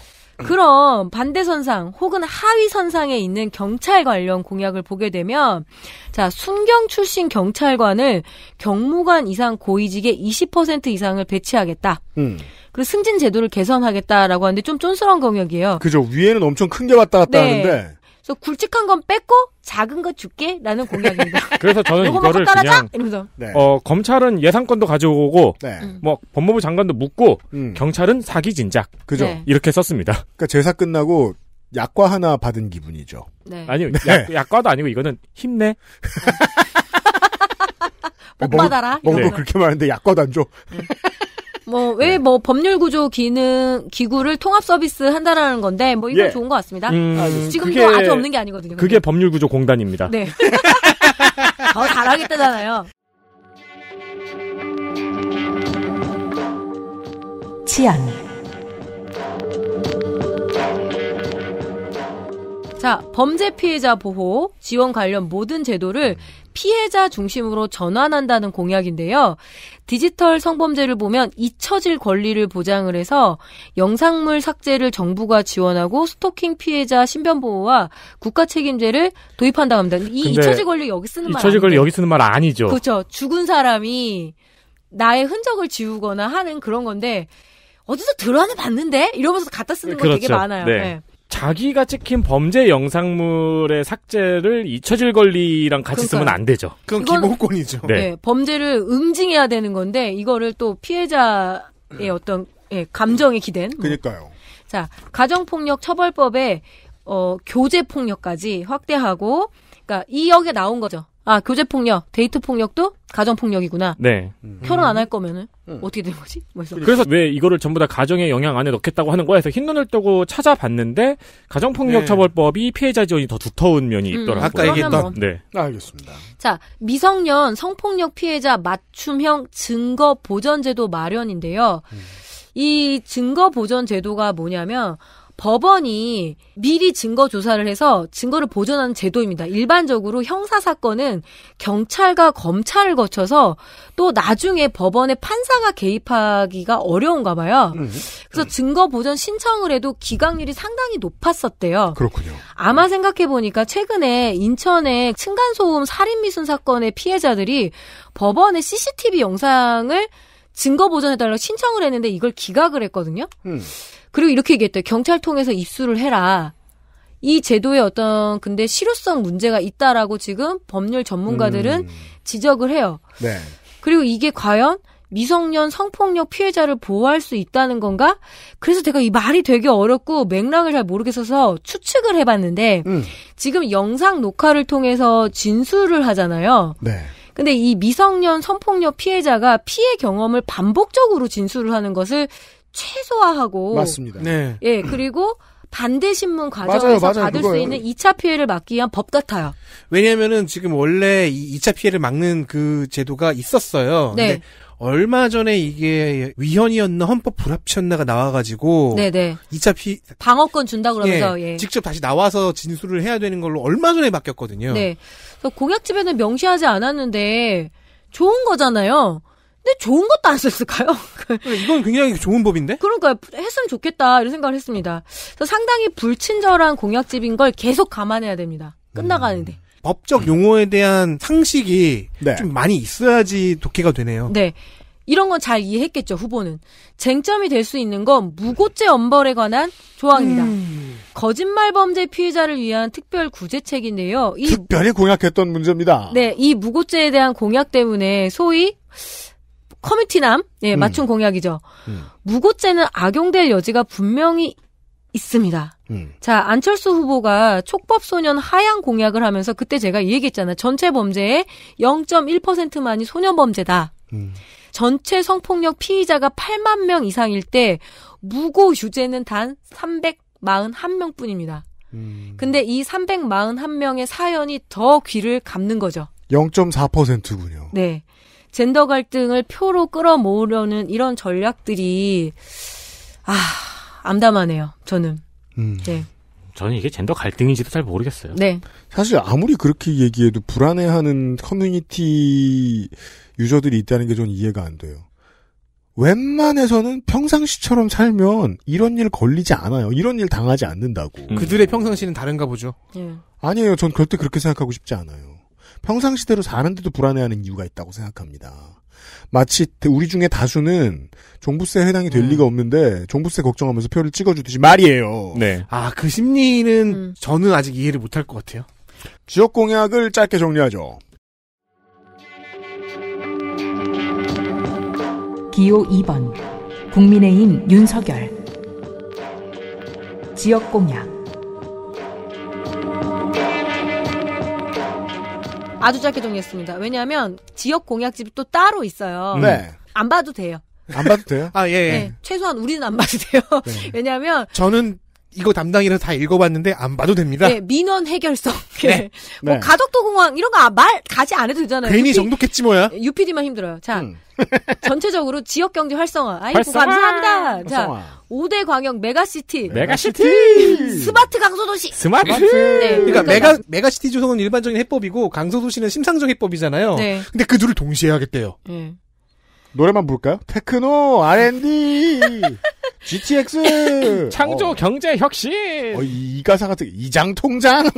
그럼 반대선상 혹은 하위선상에 있는 경찰 관련 공약을 보게 되면 자, 순경 출신 경찰관을 경무관 이상 고위직에20% 이상을 배치하겠다. 음. 그리고 승진 제도를 개선하겠다라고 하는데 좀 쫀스러운 공약이에요. 그죠. 위에는 엄청 큰 게 왔다 갔다 네. 하는데 그래서 굵직한 건 뺏고 작은 거 줄게라는 공약입니다. 그래서 저는 이거를 그냥 이러면서. 네. 어 검찰은 예상권도 가져오고 네. 음. 뭐 법무부 장관도 묻고 음. 경찰은 사기 진작 그죠 네. 이렇게 썼습니다. 그러니까 제사 끝나고 약과 하나 받은 기분이죠. 네. 아니요 네. 약, 약과도 아니고 이거는 힘내. 어. 못 받아라. 먹을 거 그렇게 많은데 약과도 안 줘. 네. 뭐 왜뭐 네. 뭐 법률 구조 기능 기구를 통합 서비스 한다라는 건데 뭐 이건 예. 좋은 것 같습니다. 음, 지금도 그게, 아주 없는 게 아니거든요. 그게 근데. 법률 구조 공단입니다. 네. 더 잘하겠다잖아요. 치안. 자, 범죄 피해자 보호 지원 관련 모든 제도를 피해자 중심으로 전환한다는 공약인데요. 디지털 성범죄를 보면 잊혀질 권리를 보장을 해서 영상물 삭제를 정부가 지원하고 스토킹 피해자 신변 보호와 국가 책임제를 도입한다고 합니다. 이 잊혀질 권리 여기 쓰는 말 잊혀질 권리 여기 쓰는 말 아니죠. 그렇죠. 죽은 사람이 나의 흔적을 지우거나 하는 그런 건데 어디서 들어안에 봤는데 이러면서 갖다 쓰는 거 그렇죠. 되게 많아요. 네. 네. 자기가 찍힌 범죄 영상물의 삭제를 잊혀질 권리랑 같이 그러니까요. 쓰면 안 되죠. 그건 기본권이죠. 네. 네. 범죄를 응징해야 되는 건데 이거를 또 피해자의 네. 어떤 예, 감정에 기댄. 그니까요자 가정폭력 처벌법에 어, 교제폭력까지 확대하고, 그러니까 이 역에 나온 거죠. 아 교제 폭력, 데이트 폭력도 가정 폭력이구나. 네. 음. 결혼 안 할 거면은 음. 음. 어떻게 된 거지? 그래서. 뭐 그래서 왜 이거를 전부 다 가정의 영향 안에 넣겠다고 하는 거야? 해서 흰눈을 뜨고 찾아봤는데 가정 폭력 네. 처벌법이 피해자 지원이 더 두터운 면이 음, 있더라고요. 아까 얘기했던. 뭐. 네. 아, 알겠습니다. 자 미성년 성폭력 피해자 맞춤형 증거 보전제도 마련인데요. 음. 이 증거 보전 제도가 뭐냐면 법원이 미리 증거 조사를 해서 증거를 보존하는 제도입니다. 일반적으로 형사 사건은 경찰과 검찰을 거쳐서 또 나중에 법원에 판사가 개입하기가 어려운가 봐요. 음. 그래서 증거 보전 신청을 해도 기각률이 상당히 높았었대요. 그렇군요. 아마 생각해 보니까 최근에 인천의 층간소음 살인 미순 사건의 피해자들이 법원의 CCTV 영상을 증거 보전해달라고 신청을 했는데 이걸 기각을 했거든요. 음. 그리고 이렇게 얘기했대요. 경찰 통해서 입수를 해라. 이 제도의 어떤 근데 실효성 문제가 있다라고 지금 법률 전문가들은 음. 지적을 해요. 네. 그리고 이게 과연 미성년 성폭력 피해자를 보호할 수 있다는 건가? 그래서 제가 이 말이 되게 어렵고 맥락을 잘 모르겠어서 추측을 해봤는데 음. 지금 영상 녹화를 통해서 진술을 하잖아요. 네. 근데 이 미성년 성폭력 피해자가 피해 경험을 반복적으로 진술을 하는 것을 최소화하고 맞습니다. 네. 예, 그리고 반대 신문 과정에서 맞아요, 맞아요, 받을 그거예요. 수 있는 2차 피해를 막기 위한 법 같아요. 왜냐면은 하 지금 원래 이 2차 피해를 막는 그 제도가 있었어요. 네. 근데 얼마 전에 이게 위헌이었나 헌법 불합치였나가 나와가지고 네네. 2차 피 방어권 준다 그러면서 예, 예. 직접 다시 나와서 진술을 해야 되는 걸로 얼마 전에 바뀌었거든요. 네. 공약집에는 명시하지 않았는데 좋은 거잖아요. 근데 네, 좋은 것도 안 썼을까요? 그 이건 굉장히 좋은 법인데? 그러니까 했으면 좋겠다 이런 생각을 했습니다. 그래서 상당히 불친절한 공약집인 걸 계속 감안해야 됩니다. 끝나가는데. 음. 법적 용어에 대한 상식이 네. 좀 많이 있어야지 독해가 되네요. 네. 이런 건 잘 이해했겠죠, 후보는. 쟁점이 될 수 있는 건 무고죄 엄벌에 관한 조항입니다. 음... 거짓말 범죄 피해자를 위한 특별 구제책인데요. 이... 특별히 공약했던 문제입니다. 네, 이 무고죄에 대한 공약 때문에 소위 커뮤티남 예, 음. 맞춤 공약이죠. 음. 무고죄는 악용될 여지가 분명히 있습니다. 음. 자, 안철수 후보가 촉법소년 하향 공약을 하면서 그때 제가 얘기했잖아요. 전체 범죄의 0.1%만이 소년 범죄다. 음. 전체 성폭력 피의자가 8만 명 이상일 때 무고 유죄는 단 341명 뿐입니다. 음. 근데 이 341명의 사연이 더 귀를 감는 거죠. 0.4%군요. 네. 젠더 갈등을 표로 끌어모으려는 이런 전략들이 아 암담하네요. 저는. 음. 네. 저는 이게 젠더 갈등인지도 잘 모르겠어요. 네. 사실 아무리 그렇게 얘기해도 불안해하는 커뮤니티 유저들이 있다는 게저 이해가 안 돼요. 웬만해서는 평상시처럼 살면 이런 일 걸리지 않아요. 이런 일 당하지 않는다고. 음. 그들의 평상시는 다른가 보죠. 예. 아니에요. 전 절대 그렇게 생각하고 싶지 않아요. 평상시대로 사는데도 불안해하는 이유가 있다고 생각합니다. 마치 우리 중에 다수는 종부세 해당이 될 음. 리가 없는데 종부세 걱정하면서 표를 찍어주듯이 말이에요. 네. 아그 심리는 음. 저는 아직 이해를 못할 것 같아요. 지역 공약을 짧게 정리하죠. 기호 2번 국민의힘 윤석열 지역 공약 아주 짧게 정리했습니다. 왜냐하면 지역 공약집이 또 따로 있어요. 음. 네. 안 봐도 돼요. 안 봐도 돼요? 아, 예, 예. 네, 최소한 우리는 안 봐도 돼요. 네. 왜냐하면 저는 이거 담당이라서 다 읽어봤는데 안 봐도 됩니다. 네, 민원 해결성. 네. 네. 뭐 네. 가덕도 공항 이런 거말 아, 가지 안 해도 되잖아요. 괜히 UP, 정독했지 뭐야. UPD만 힘들어요. 자, 음. 전체적으로 지역 경제 활성화. 아이고 감사합니다. 자, 5대 광역 메가시티. 메가시티. 스마트 강소도시. 스마트. 네, 그러니까, 그러니까 메가 메가시티 조성은 일반적인 해법이고 강소도시는 심상정 해법이잖아요. 네. 근데 그 둘을 동시에 하겠대요. 네. 노래만 부를까요? 테크노 R&D. GTX 창조 어. 경제 혁신. 어, 이, 이 가사 같은 이장 통장.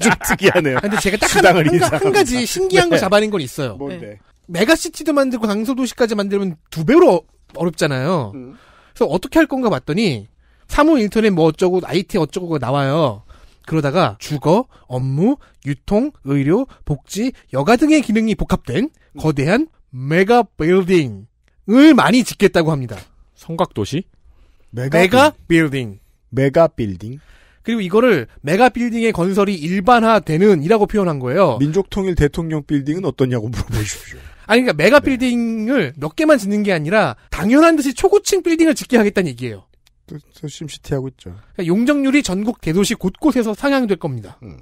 좀 특이하네요. 근데 제가 딱한 한, 한, 가지 신기한 네. 거 잡아낸 건 있어요. 뭔데? 네. 메가시티도 만들고 강소도시까지 만들면 두 배로 어렵잖아요. 음. 그래서 어떻게 할 건가 봤더니 사무 인터넷 뭐 어쩌고 IT 어쩌고가 나와요. 그러다가 주거, 업무, 유통, 의료, 복지, 여가 등의 기능이 복합된 음. 거대한 메가 빌딩. 을 많이 짓겠다고 합니다. 성곽도시? 메가, 메가 빌딩. 메가 빌딩. 그리고 이거를 메가 빌딩의 건설이 일반화되는 이라고 표현한 거예요. 민족통일 대통령 빌딩은 어떠냐고 물어보십시오. 아니 그러니까 메가 네. 빌딩을 몇 개만 짓는 게 아니라 당연한 듯이 초고층 빌딩을 짓게 하겠다는 얘기예요. 또, 심시티 하고 있죠. 그러니까 용적률이 전국 대도시 곳곳에서 상향될 겁니다. 음,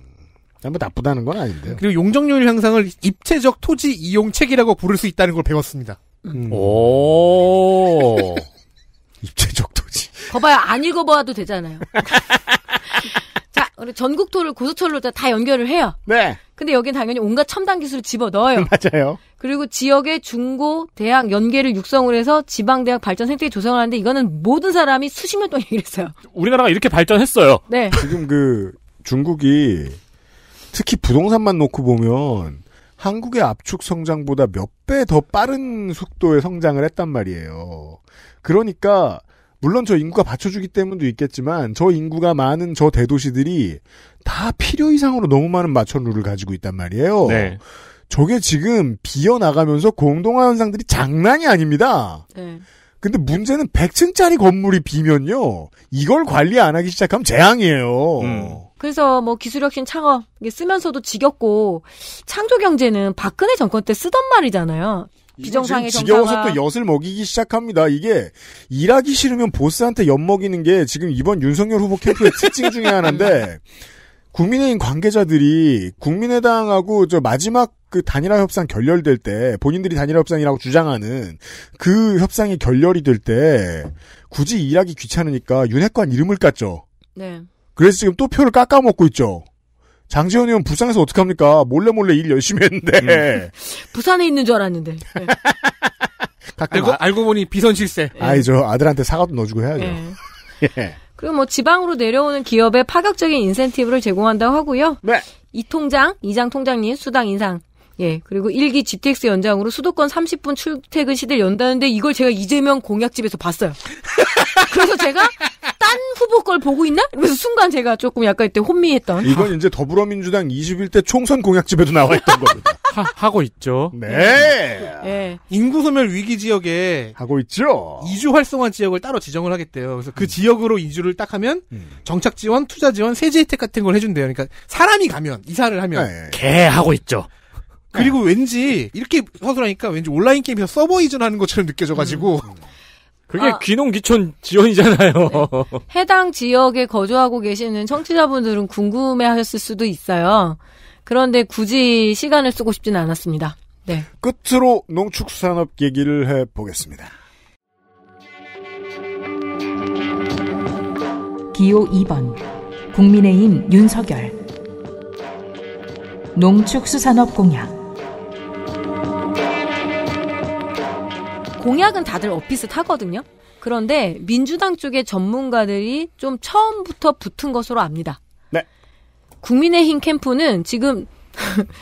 아, 뭐 나쁘다는 건 아닌데요. 그리고 용적률 향상을 입체적 토지 이용책이라고 부를 수 있다는 걸 배웠습니다. 음. 오. 입체적 도지. 거봐요. 안 읽어봐도 되잖아요. 자, 우리 전국토를 고속철로 다 연결을 해요. 네. 근데 여긴 당연히 온갖 첨단 기술을 집어 넣어요. 맞아요. 그리고 지역의 중고, 대학, 연계를 육성을 해서 지방대학 발전 생태계 조성을 하는데 이거는 모든 사람이 수십 년 동안 얘기를 했어요. 우리나라가 이렇게 발전했어요. 네. 지금 그 중국이 특히 부동산만 놓고 보면 한국의 압축 성장보다 몇 10배 더 빠른 속도의 성장을 했단 말이에요. 그러니까 물론 저 인구가 받쳐주기 때문도 있겠지만 저 인구가 많은 저 대도시들이 다 필요 이상으로 너무 많은 마천루를 가지고 있단 말이에요. 네. 저게 지금 비어 나가면서 공동화 현상들이 장난이 아닙니다. 네. 근데 문제는 100층짜리 건물이 비면요. 이걸 관리 안 하기 시작하면 재앙이에요. 음. 그래서 뭐 기술혁신 창업 쓰면서도 지겹고 창조 경제는 박근혜 정권 때 쓰던 말이잖아요. 비정상의 지겨워서 또 엿을 먹이기 시작합니다. 이게 일하기 싫으면 보스한테 엿 먹이는 게 지금 이번 윤석열 후보 캠프의 특징 중에 하나인데 국민의힘 관계자들이 국민의당하고 저 마지막 그 단일화 협상 결렬될 때 본인들이 단일화 협상이라고 주장하는 그 협상이 결렬이 될 때 굳이 일하기 귀찮으니까 윤핵관 이름을 깠죠. 네. 그래서 지금 또 표를 깎아먹고 있죠. 장재원 의원 부산에서 어떡합니까? 몰래 몰래 일 열심히 했는데. 음. 부산에 있는 줄 알았는데. 네. 알고, 아, 알고 보니 비선 실세. 아이, 네. 저 아들한테 사과도 넣어주고 해야죠. 네. 예. 그리고 뭐 지방으로 내려오는 기업에 파격적인 인센티브를 제공한다고 하고요. 네. 이 통장, 이장 통장님 수당 인상 예, 그리고 일기 GTX 연장으로 수도권 30분 출퇴근 시대를 연다는데 이걸 제가 이재명 공약집에서 봤어요. 그래서 제가 딴 후보 걸 보고 있나? 그래서 순간 제가 조금 약간 이때 혼미했던. 이건 아. 이제 더불어민주당 21대 총선 공약집에도 나와 있던 겁니다. 하, 고 있죠. 네. 네. 예. 인구 소멸 위기 지역에 하고 있죠. 이주 활성화 지역을 따로 지정을 하겠대요. 그래서 그 음. 지역으로 이주를 딱 하면 음. 정착 지원, 투자 지원, 세제 혜택 같은 걸 해준대요. 그러니까 사람이 가면 이사를 하면 네. 개 하고 있죠. 그리고 왠지 이렇게 서술하니까 왠지 온라인 게임에서 서버 이전하는 것처럼 느껴져가지고 음. 그게 아, 귀농귀촌 지원이잖아요. 네. 해당 지역에 거주하고 계시는 청취자분들은 궁금해하셨을 수도 있어요. 그런데 굳이 시간을 쓰고 싶진 않았습니다. 네. 끝으로 농축산업 얘기를 해보겠습니다. 기호 2번 국민의힘 윤석열 농축수산업 공약 공약은 다들 엇피스타거든요 그런데 민주당 쪽의 전문가들이 좀 처음부터 붙은 것으로 압니다. 네. 국민의힘 캠프는 지금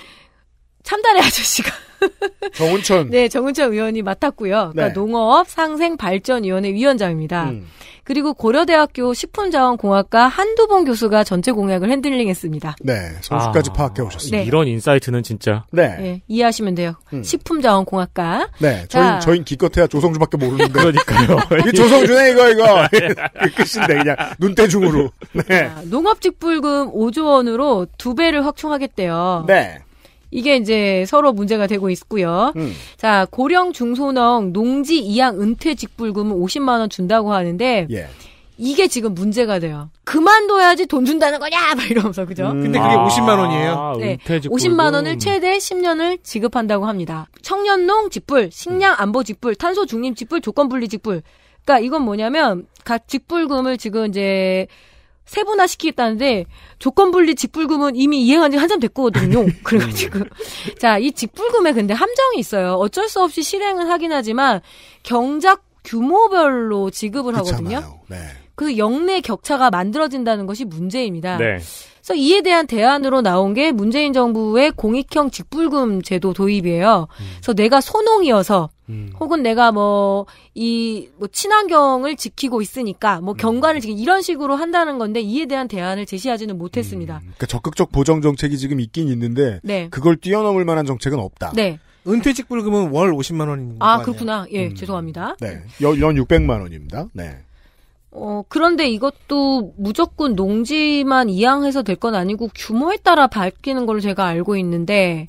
참다의 아저씨가 정운천. 네, 정운천 의원이 맡았고요. 그러니까 네. 농업 상생발전위원회 위원장입니다. 음. 그리고 고려대학교 식품자원공학과 한두봉 교수가 전체 공약을 핸들링했습니다. 네, 선수까지 아, 파악해 오셨습니다. 네. 이런 인사이트는 진짜. 네. 네 이해하시면 돼요. 음. 식품자원공학과. 네, 저희 저희 기껏해야 조성주밖에 모르는데. 그러니까요. 이 조성주네 이거 이거. 네. 끝인데 그냥 눈대중으로. 네. 아, 농업직불금 5조 원으로 두 배를 확충하겠대요. 네. 이게 이제 서로 문제가 되고 있고요. 음. 자, 고령 중소농 농지 이양 은퇴 직불금을 50만 원 준다고 하는데 예. 이게 지금 문제가 돼요. 그만둬야지 돈 준다는 거냐 막 이러면서 그죠? 음. 근데 그게 50만 원이에요. 아, 네. 은퇴직불금. 50만 원을 최대 10년을 지급한다고 합니다. 청년농 직불, 식량 음. 안보 직불, 탄소 중립 직불, 조건 분리 직불. 그러니까 이건 뭐냐면 각 직불금을 지금 이제 세분화시키겠다는데 조건분리 직불금은 이미 이행한 지 한참 됐거든요. 음. 그래가지고 자이 직불금에 근데 함정이 있어요. 어쩔 수 없이 실행은 하긴 하지만 경작 규모별로 지급을 그렇잖아요. 하거든요. 네. 그 영내 격차가 만들어진다는 것이 문제입니다. 네. 그래서 이에 대한 대안으로 나온 게 문재인 정부의 공익형 직불금 제도 도입이에요. 음. 그래서 내가 소농이어서 음. 혹은 내가 뭐 이뭐 뭐 친환경을 지키고 있으니까 뭐 음. 경관을 지금 이런 식으로 한다는 건데 이에 대한 대안을 제시하지는 못했습니다. 음. 그러니까 적극적 보정 정책이 지금 있긴 있는데 네. 그걸 뛰어넘을 만한 정책은 없다. 네. 은퇴직 불금은 월 50만 원인 거아요 아, 그렇구나. 예, 음. 죄송합니다. 네. 연 600만 원입니다. 네. 어, 그런데 이것도 무조건 농지만 이양해서 될 건 아니고 규모에 따라 밝히는 걸로 제가 알고 있는데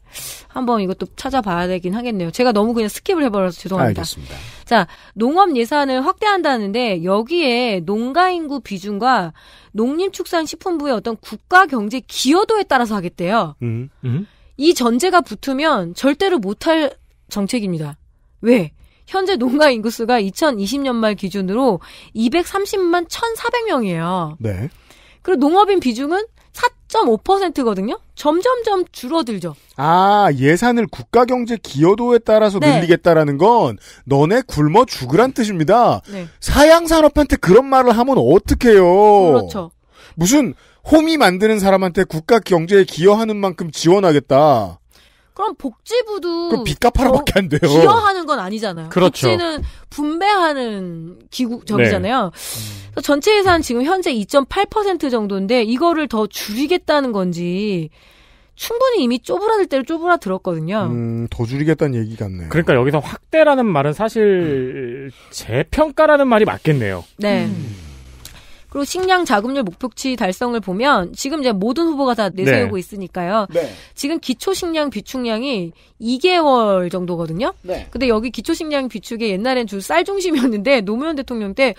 한번 이것도 찾아봐야 되긴 하겠네요. 제가 너무 그냥 스킵을 해버려서 죄송합니다. 알겠습니다. 자, 농업 예산을 확대한다는데 여기에 농가 인구 비중과 농림축산식품부의 어떤 국가 경제 기여도에 따라서 하겠대요. 음, 음. 이 전제가 붙으면 절대로 못할 정책입니다. 왜? 현재 농가 인구수가 2020년 말 기준으로 230만 1,400명이에요. 네. 그리고 농업인 비중은 4.5%거든요. 점점점 줄어들죠. 아, 예산을 국가 경제 기여도에 따라서 네. 늘리겠다라는 건 너네 굶어 죽으란 뜻입니다. 네. 사양 산업한테 그런 말을 하면 어떡해요. 그렇죠. 무슨 홈이 만드는 사람한테 국가 경제에 기여하는 만큼 지원하겠다. 그럼 복지부도 그럼 빚값 하나밖에 안 돼요. 기여하는 건 아니잖아요. 그렇죠. 복지는 분배하는 기구점이잖아요. 네. 음. 전체 예산 지금 현재 2.8% 정도인데 이거를 더 줄이겠다는 건지 충분히 이미 쪼그라들 때로 쪼그라들었거든요. 음, 더 줄이겠다는 얘기 같네요. 그러니까 여기서 확대라는 말은 사실 음. 재평가라는 말이 맞겠네요. 네. 음. 그리고 식량 자급률 목표치 달성을 보면 지금 이제 모든 후보가 다 내세우고 네. 있으니까요. 네. 지금 기초 식량 비축량이 2개월 정도거든요. 네. 근데 여기 기초 식량 비축에 옛날엔 주쌀 중심이었는데 노무현 대통령 때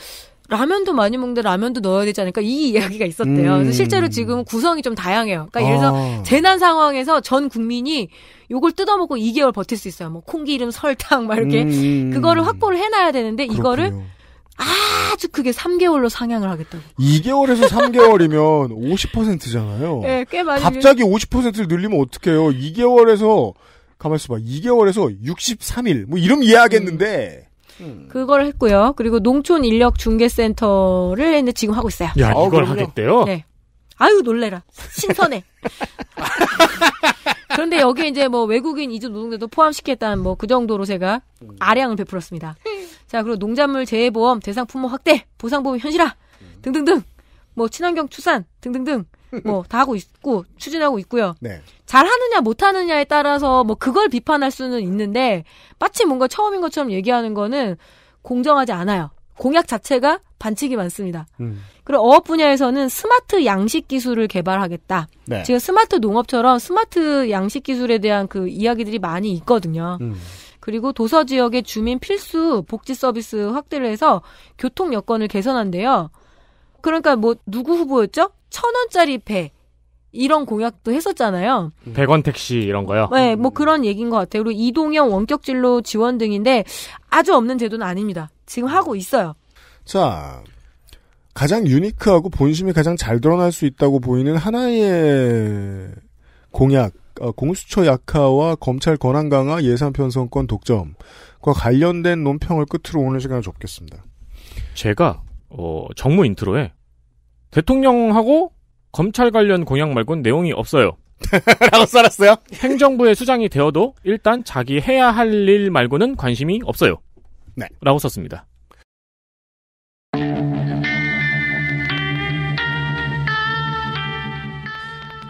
라면도 많이 먹는데 라면도 넣어야 되지 않을까 이 이야기가 있었대요. 음. 그래서 실제로 지금 구성이 좀 다양해요. 그러니까 예를 들어서 아. 재난 상황에서 전 국민이 요걸 뜯어먹고 2개월 버틸 수 있어요. 뭐 콩기름, 설탕 막 이렇게 음, 음, 음. 그거를 확보를 해놔야 되는데 그렇군요. 이거를 아주 크게 3개월로 상향을 하겠다고. 2개월에서 3개월이면 50%잖아요. 네, 예, 꽤 많이. 갑자기 50%를 늘리면 어떡해요. 2개월에서, 가만있어 봐. 2개월에서 63일. 뭐 이름 이해하겠는데. 음. 음. 그걸 했고요. 그리고 농촌 인력 중개센터를 했는데 지금 하고 있어요. 야, 이걸 그럼요. 하겠대요? 네. 아유, 놀래라. 신선해. 그런데 여기 에 이제 뭐 외국인 이주 노동자도 포함시켰다는 뭐 그 정도로 제가 음. 아량을 베풀었습니다. 자, 그리고 농작물 재해보험 대상 품목 확대, 보상보험 현실화 등등등. 뭐 친환경 추산 등등등. 뭐 다 하고 있고 추진하고 있고요. 네. 잘하느냐 못하느냐에 따라서 뭐 그걸 비판할 수는 있는데 마치 뭔가 처음인 것처럼 얘기하는 거는 공정하지 않아요. 공약 자체가 반칙이 많습니다. 음. 그리고 어업 분야에서는 스마트 양식 기술을 개발하겠다. 네. 지금 스마트 농업처럼 스마트 양식 기술에 대한 그 이야기들이 많이 있거든요. 음. 그리고 도서 지역의 주민 필수 복지 서비스 확대를 해서 교통 여건을 개선한대요. 그러니까 뭐 누구 후보였죠? 천 원짜리 배 이런 공약도 했었잖아요. 100원 음. 택시 이런 거요? 네, 뭐 그런 얘기인 것 같아요. 그리고 이동형 원격 진로 지원 등인데 아주 없는 제도는 아닙니다. 지금 하고 있어요. 자, 가장 유니크하고 본심이 가장 잘 드러날 수 있다고 보이는 하나의 공약 어, 공수처 약화와 검찰 권한 강화 예산 편성권 독점과 관련된 논평을 끝으로 오늘 시간을 접겠습니다. 제가 어, 정무 인트로에 대통령하고 검찰 관련 공약 말고는 내용이 없어요. 라고 써놨어요? 행정부의 수장이 되어도 일단 자기 해야 할 일 말고는 관심이 없어요. 네. 라고 썼습니다.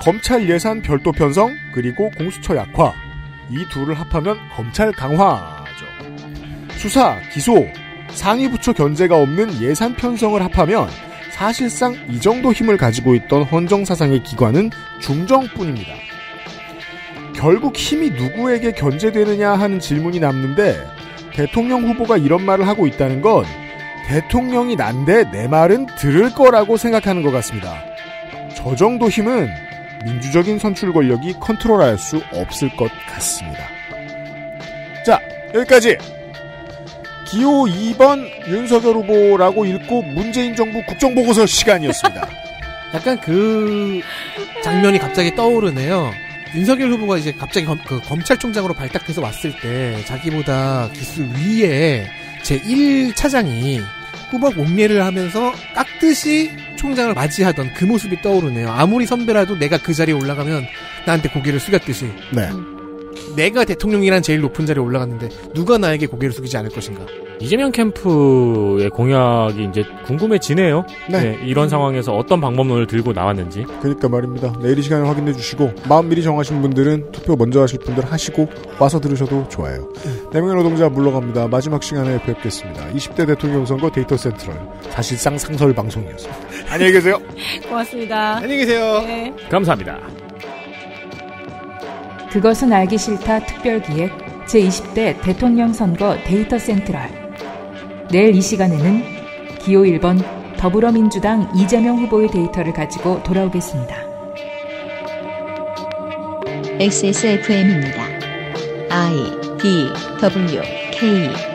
검찰 예산 별도 편성 그리고 공수처 약화 이 둘을 합하면 검찰 강화죠. 수사, 기소, 상위부처 견제가 없는 예산 편성을 합하면 사실상 이 정도 힘을 가지고 있던 헌정사상의 기관은 중정뿐입니다. 결국 힘이 누구에게 견제되느냐 하는 질문이 남는데 대통령 후보가 이런 말을 하고 있다는 건 대통령이 난데 내 말은 들을 거라고 생각하는 것 같습니다. 저 정도 힘은 민주적인 선출 권력이 컨트롤할 수 없을 것 같습니다. 자, 여기까지. 기호 2번 윤석열 후보라고 읽고 문재인 정부 국정보고서 시간이었습니다. 약간 그 장면이 갑자기 떠오르네요. 윤석열 후보가 이제 갑자기 검, 그 검찰총장으로 발탁해서 왔을 때 자기보다 기술 위에 제1차장이 꾸벅꾸벅 목례를 하면서 깍듯이 총장을 맞이하던 그 모습이 떠오르네요. 아무리 선배라도 내가 그 자리에 올라가면 나한테 고개를 숙였듯이. 네. 내가 대통령이란 제일 높은 자리에 올라갔는데 누가 나에게 고개를 숙이지 않을 것인가. 이재명 캠프의 공약이 이제 궁금해지네요. 네. 네. 이런 상황에서 어떤 방법론을 들고 나왔는지. 그러니까 말입니다. 내일 이시간에 확인해 주시고 마음 미리 정하신 분들은 투표 먼저 하실 분들 하시고 와서 들으셔도 좋아요. 대명의 음. 네 노동자 물러갑니다. 마지막 시간에 뵙겠습니다. 20대 대통령 선거 데이터 센트럴 사실상 상설 방송이었습니다. 안녕히 계세요. 고맙습니다. 안녕히 계세요. 네. 감사합니다. 그것은 알기 싫다 특별기획 제20대 대통령 선거 데이터 센트럴 내일 이 시간에는 기호 1번 더불어민주당 이재명 후보의 데이터를 가지고 돌아오겠습니다. XSFM입니다. I D W K